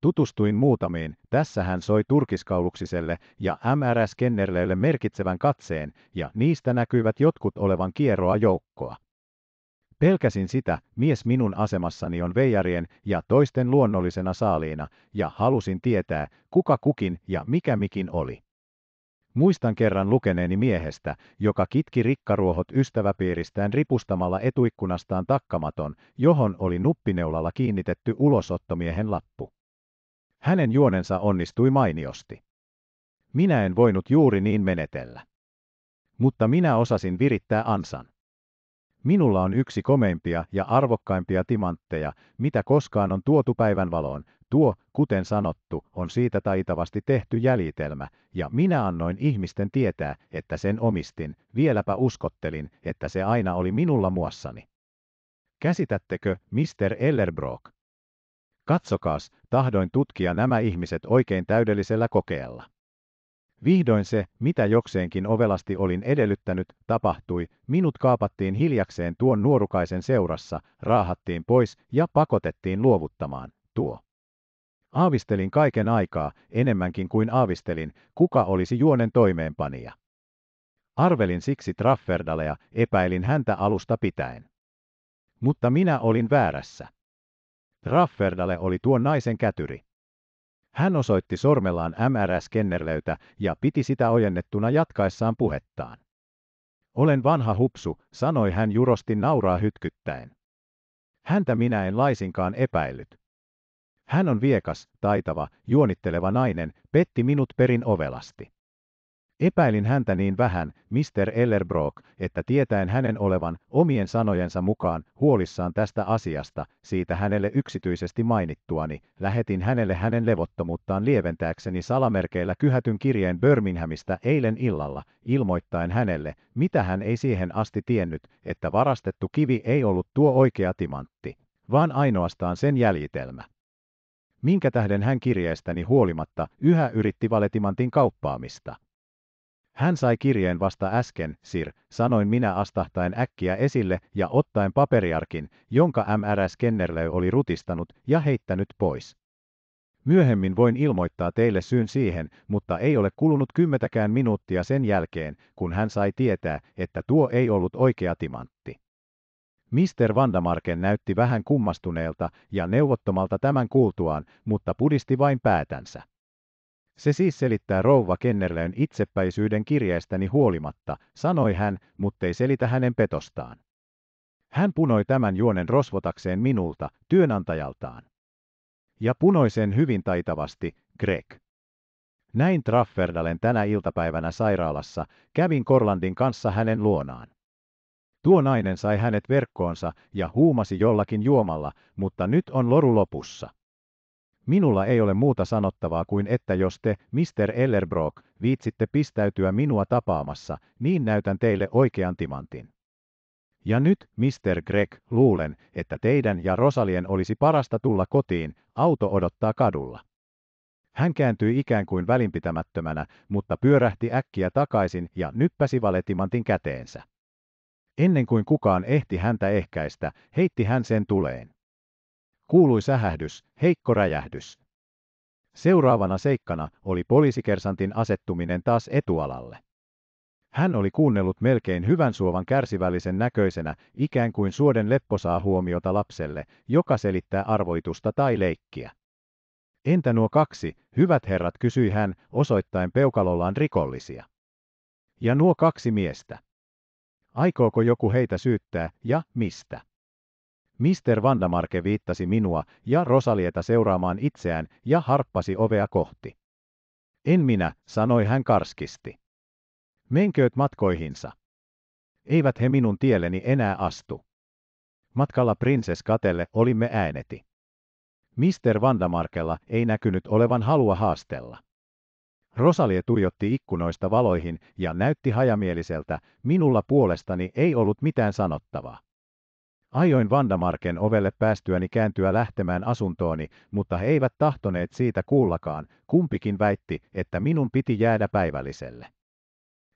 Tutustuin muutamiin, tässä hän soi turkiskauluksiselle ja MRS-kennerleille merkitsevän katseen, ja niistä näkyvät jotkut olevan kierroa joukkoa. Pelkäsin sitä, mies minun asemassani on veijarien ja toisten luonnollisena saaliina, ja halusin tietää, kuka kukin ja mikä mikin oli. Muistan kerran lukeneeni miehestä, joka kitki rikkaruohot ystäväpiiristään ripustamalla etuikkunastaan takkamaton, johon oli nuppineulalla kiinnitetty ulosottomiehen lappu. Hänen juonensa onnistui mainiosti. Minä en voinut juuri niin menetellä. Mutta minä osasin virittää ansan. Minulla on yksi komeimpia ja arvokkaimpia timantteja, mitä koskaan on tuotu päivänvaloon. Tuo, kuten sanottu, on siitä taitavasti tehty jäljitelmä, ja minä annoin ihmisten tietää, että sen omistin, vieläpä uskottelin, että se aina oli minulla muassani. Käsitättekö, Mr. Ellerbrook? Katsokaas, tahdoin tutkia nämä ihmiset oikein täydellisellä kokeella. Vihdoin se, mitä jokseenkin ovelasti olin edellyttänyt, tapahtui, minut kaapattiin hiljakseen tuon nuorukaisen seurassa, raahattiin pois ja pakotettiin luovuttamaan, tuo. Aavistelin kaiken aikaa, enemmänkin kuin aavistelin, kuka olisi juonen toimeenpanija. Arvelin siksi Trafferdalea, epäilin häntä alusta pitäen. Mutta minä olin väärässä. Trafferdale oli tuon naisen kätyri. Hän osoitti sormellaan MRS-kennerlöytä ja piti sitä ojennettuna jatkaessaan puhettaan. Olen vanha hupsu, sanoi hän jurosti nauraa hytkyttäen. Häntä minä en laisinkaan epäillyt. Hän on viekas, taitava, juonitteleva nainen, petti minut perin ovelasti. Epäilin häntä niin vähän, Mr. Ellerbrook, että tietäen hänen olevan, omien sanojensa mukaan, huolissaan tästä asiasta, siitä hänelle yksityisesti mainittuani, lähetin hänelle hänen levottomuuttaan lieventääkseni salamerkeillä kyhätyn kirjeen Birminghamista eilen illalla, ilmoittaen hänelle, mitä hän ei siihen asti tiennyt, että varastettu kivi ei ollut tuo oikea timantti, vaan ainoastaan sen jäljitelmä minkä tähden hän kirjeestäni huolimatta yhä yritti valetimantin kauppaamista. Hän sai kirjeen vasta äsken, sir, sanoin minä astahtaen äkkiä esille ja ottaen paperiarkin, jonka MRS Kennerley oli rutistanut ja heittänyt pois. Myöhemmin voin ilmoittaa teille syyn siihen, mutta ei ole kulunut kymmentäkään minuuttia sen jälkeen, kun hän sai tietää, että tuo ei ollut oikea timantti. Mr. Vandamarken näytti vähän kummastuneelta ja neuvottomalta tämän kuultuaan, mutta pudisti vain päätänsä. Se siis selittää rouva Kennerleyn itsepäisyyden kirjeestäni huolimatta, sanoi hän, muttei selitä hänen petostaan. Hän punoi tämän juonen rosvotakseen minulta, työnantajaltaan. Ja punoi sen hyvin taitavasti, Greg. Näin Trafferdalen tänä iltapäivänä sairaalassa, kävin Korlandin kanssa hänen luonaan. Tuo nainen sai hänet verkkoonsa ja huumasi jollakin juomalla, mutta nyt on loru lopussa. Minulla ei ole muuta sanottavaa kuin että jos te, Mr. Ellerbrook, viitsitte pistäytyä minua tapaamassa, niin näytän teille oikean timantin. Ja nyt, Mr. Greg, luulen, että teidän ja Rosalien olisi parasta tulla kotiin, auto odottaa kadulla. Hän kääntyi ikään kuin välinpitämättömänä, mutta pyörähti äkkiä takaisin ja nyppäsi valetimantin käteensä. Ennen kuin kukaan ehti häntä ehkäistä, heitti hän sen tuleen. Kuului sähähdys, heikko räjähdys. Seuraavana seikkana oli poliisikersantin asettuminen taas etualalle. Hän oli kuunnellut melkein hyvän suovan kärsivällisen näköisenä, ikään kuin suoden saa huomiota lapselle, joka selittää arvoitusta tai leikkiä. Entä nuo kaksi, hyvät herrat, kysyi hän, osoittain peukalollaan rikollisia. Ja nuo kaksi miestä. Aikooko joku heitä syyttää, ja mistä? Mr. Vandamarke viittasi minua ja Rosalieta seuraamaan itseään ja harppasi ovea kohti. En minä, sanoi hän karskisti. Menkööt matkoihinsa. Eivät he minun tielleni enää astu. Matkalla Katelle olimme ääneti. Mister Vandamarkella ei näkynyt olevan halua haastella. Rosalie tuijotti ikkunoista valoihin ja näytti hajamieliseltä, minulla puolestani ei ollut mitään sanottavaa. Ajoin Vandamarken ovelle päästyäni kääntyä lähtemään asuntooni, mutta he eivät tahtoneet siitä kuullakaan, kumpikin väitti, että minun piti jäädä päivälliselle.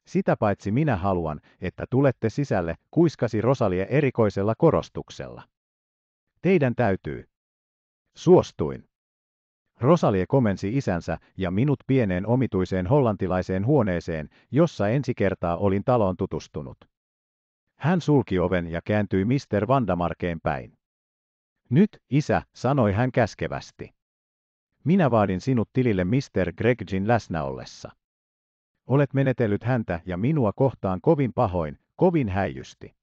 Sitä paitsi minä haluan, että tulette sisälle, kuiskasi Rosalie erikoisella korostuksella. Teidän täytyy. Suostuin. Rosalie komensi isänsä ja minut pieneen omituiseen hollantilaiseen huoneeseen, jossa ensi kertaa olin taloon tutustunut. Hän sulki oven ja kääntyi Mister Vandamarkeen päin. Nyt, isä, sanoi hän käskevästi. Minä vaadin sinut tilille Mister Gregjin läsnä ollessa. Olet menetellyt häntä ja minua kohtaan kovin pahoin, kovin häijysti.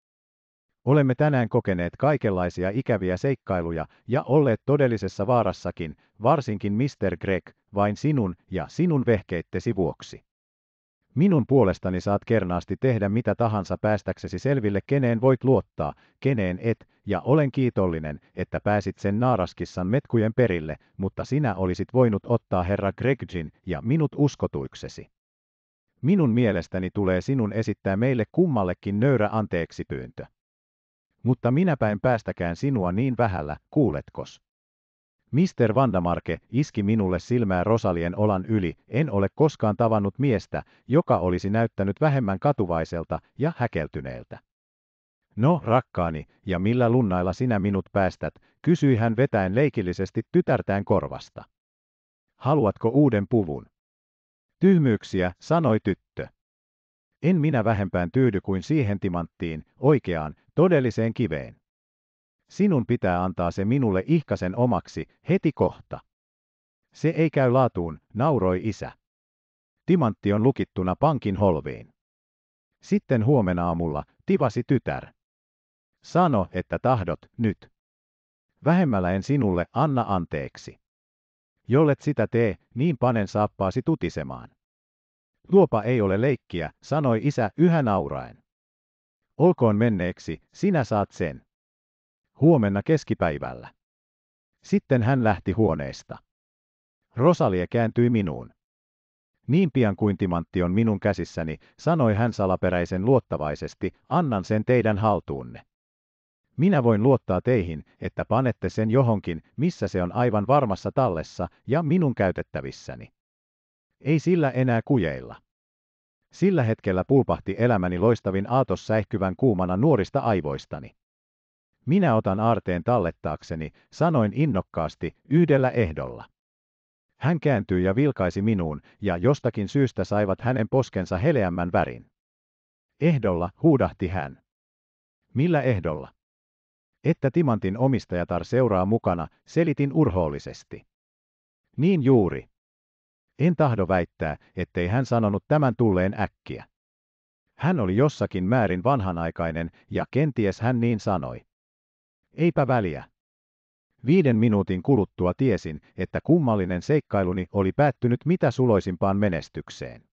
Olemme tänään kokeneet kaikenlaisia ikäviä seikkailuja ja olleet todellisessa vaarassakin, varsinkin Mr. Greg, vain sinun ja sinun vehkeittesi vuoksi. Minun puolestani saat kernaasti tehdä mitä tahansa päästäksesi selville, keneen voit luottaa, keneen et, ja olen kiitollinen, että pääsit sen naaraskissan metkujen perille, mutta sinä olisit voinut ottaa herra Gregjin ja minut uskotuiksesi. Minun mielestäni tulee sinun esittää meille kummallekin nöyrä anteeksi pyyntö. Mutta minäpä en päästäkään sinua niin vähällä, kuuletkos? Mister Vandamarke iski minulle silmään Rosalien olan yli, en ole koskaan tavannut miestä, joka olisi näyttänyt vähemmän katuvaiselta ja häkeltyneeltä. No, rakkaani, ja millä lunnailla sinä minut päästät, kysyi hän vetäen leikillisesti tytärtään korvasta. Haluatko uuden puvun? Tyhmyyksiä, sanoi tyttö. En minä vähempään tyydy kuin siihen timanttiin, oikeaan, todelliseen kiveen. Sinun pitää antaa se minulle ihkasen omaksi, heti kohta. Se ei käy laatuun, nauroi isä. Timantti on lukittuna pankin holviin. Sitten huomenna aamulla tivasi tytär. Sano, että tahdot, nyt. Vähemmällä en sinulle anna anteeksi. Jollet sitä tee, niin panen saappaasi tutisemaan. Luopa ei ole leikkiä, sanoi isä yhä nauraen. Olkoon menneeksi, sinä saat sen. Huomenna keskipäivällä. Sitten hän lähti huoneesta. Rosalie kääntyi minuun. Niin pian kuin timantti on minun käsissäni, sanoi hän salaperäisen luottavaisesti, annan sen teidän haltuunne. Minä voin luottaa teihin, että panette sen johonkin, missä se on aivan varmassa tallessa ja minun käytettävissäni. Ei sillä enää kujeilla. Sillä hetkellä pulpahti elämäni loistavin aatos säihkyvän kuumana nuorista aivoistani. Minä otan aarteen tallettaakseni, sanoin innokkaasti, yhdellä ehdolla. Hän kääntyi ja vilkaisi minuun, ja jostakin syystä saivat hänen poskensa heleämmän värin. Ehdolla, huudahti hän. Millä ehdolla? Että timantin omistajatar seuraa mukana, selitin urhoollisesti. Niin juuri. En tahdo väittää, ettei hän sanonut tämän tulleen äkkiä. Hän oli jossakin määrin vanhanaikainen, ja kenties hän niin sanoi. Eipä väliä. Viiden minuutin kuluttua tiesin, että kummallinen seikkailuni oli päättynyt mitä suloisimpaan menestykseen.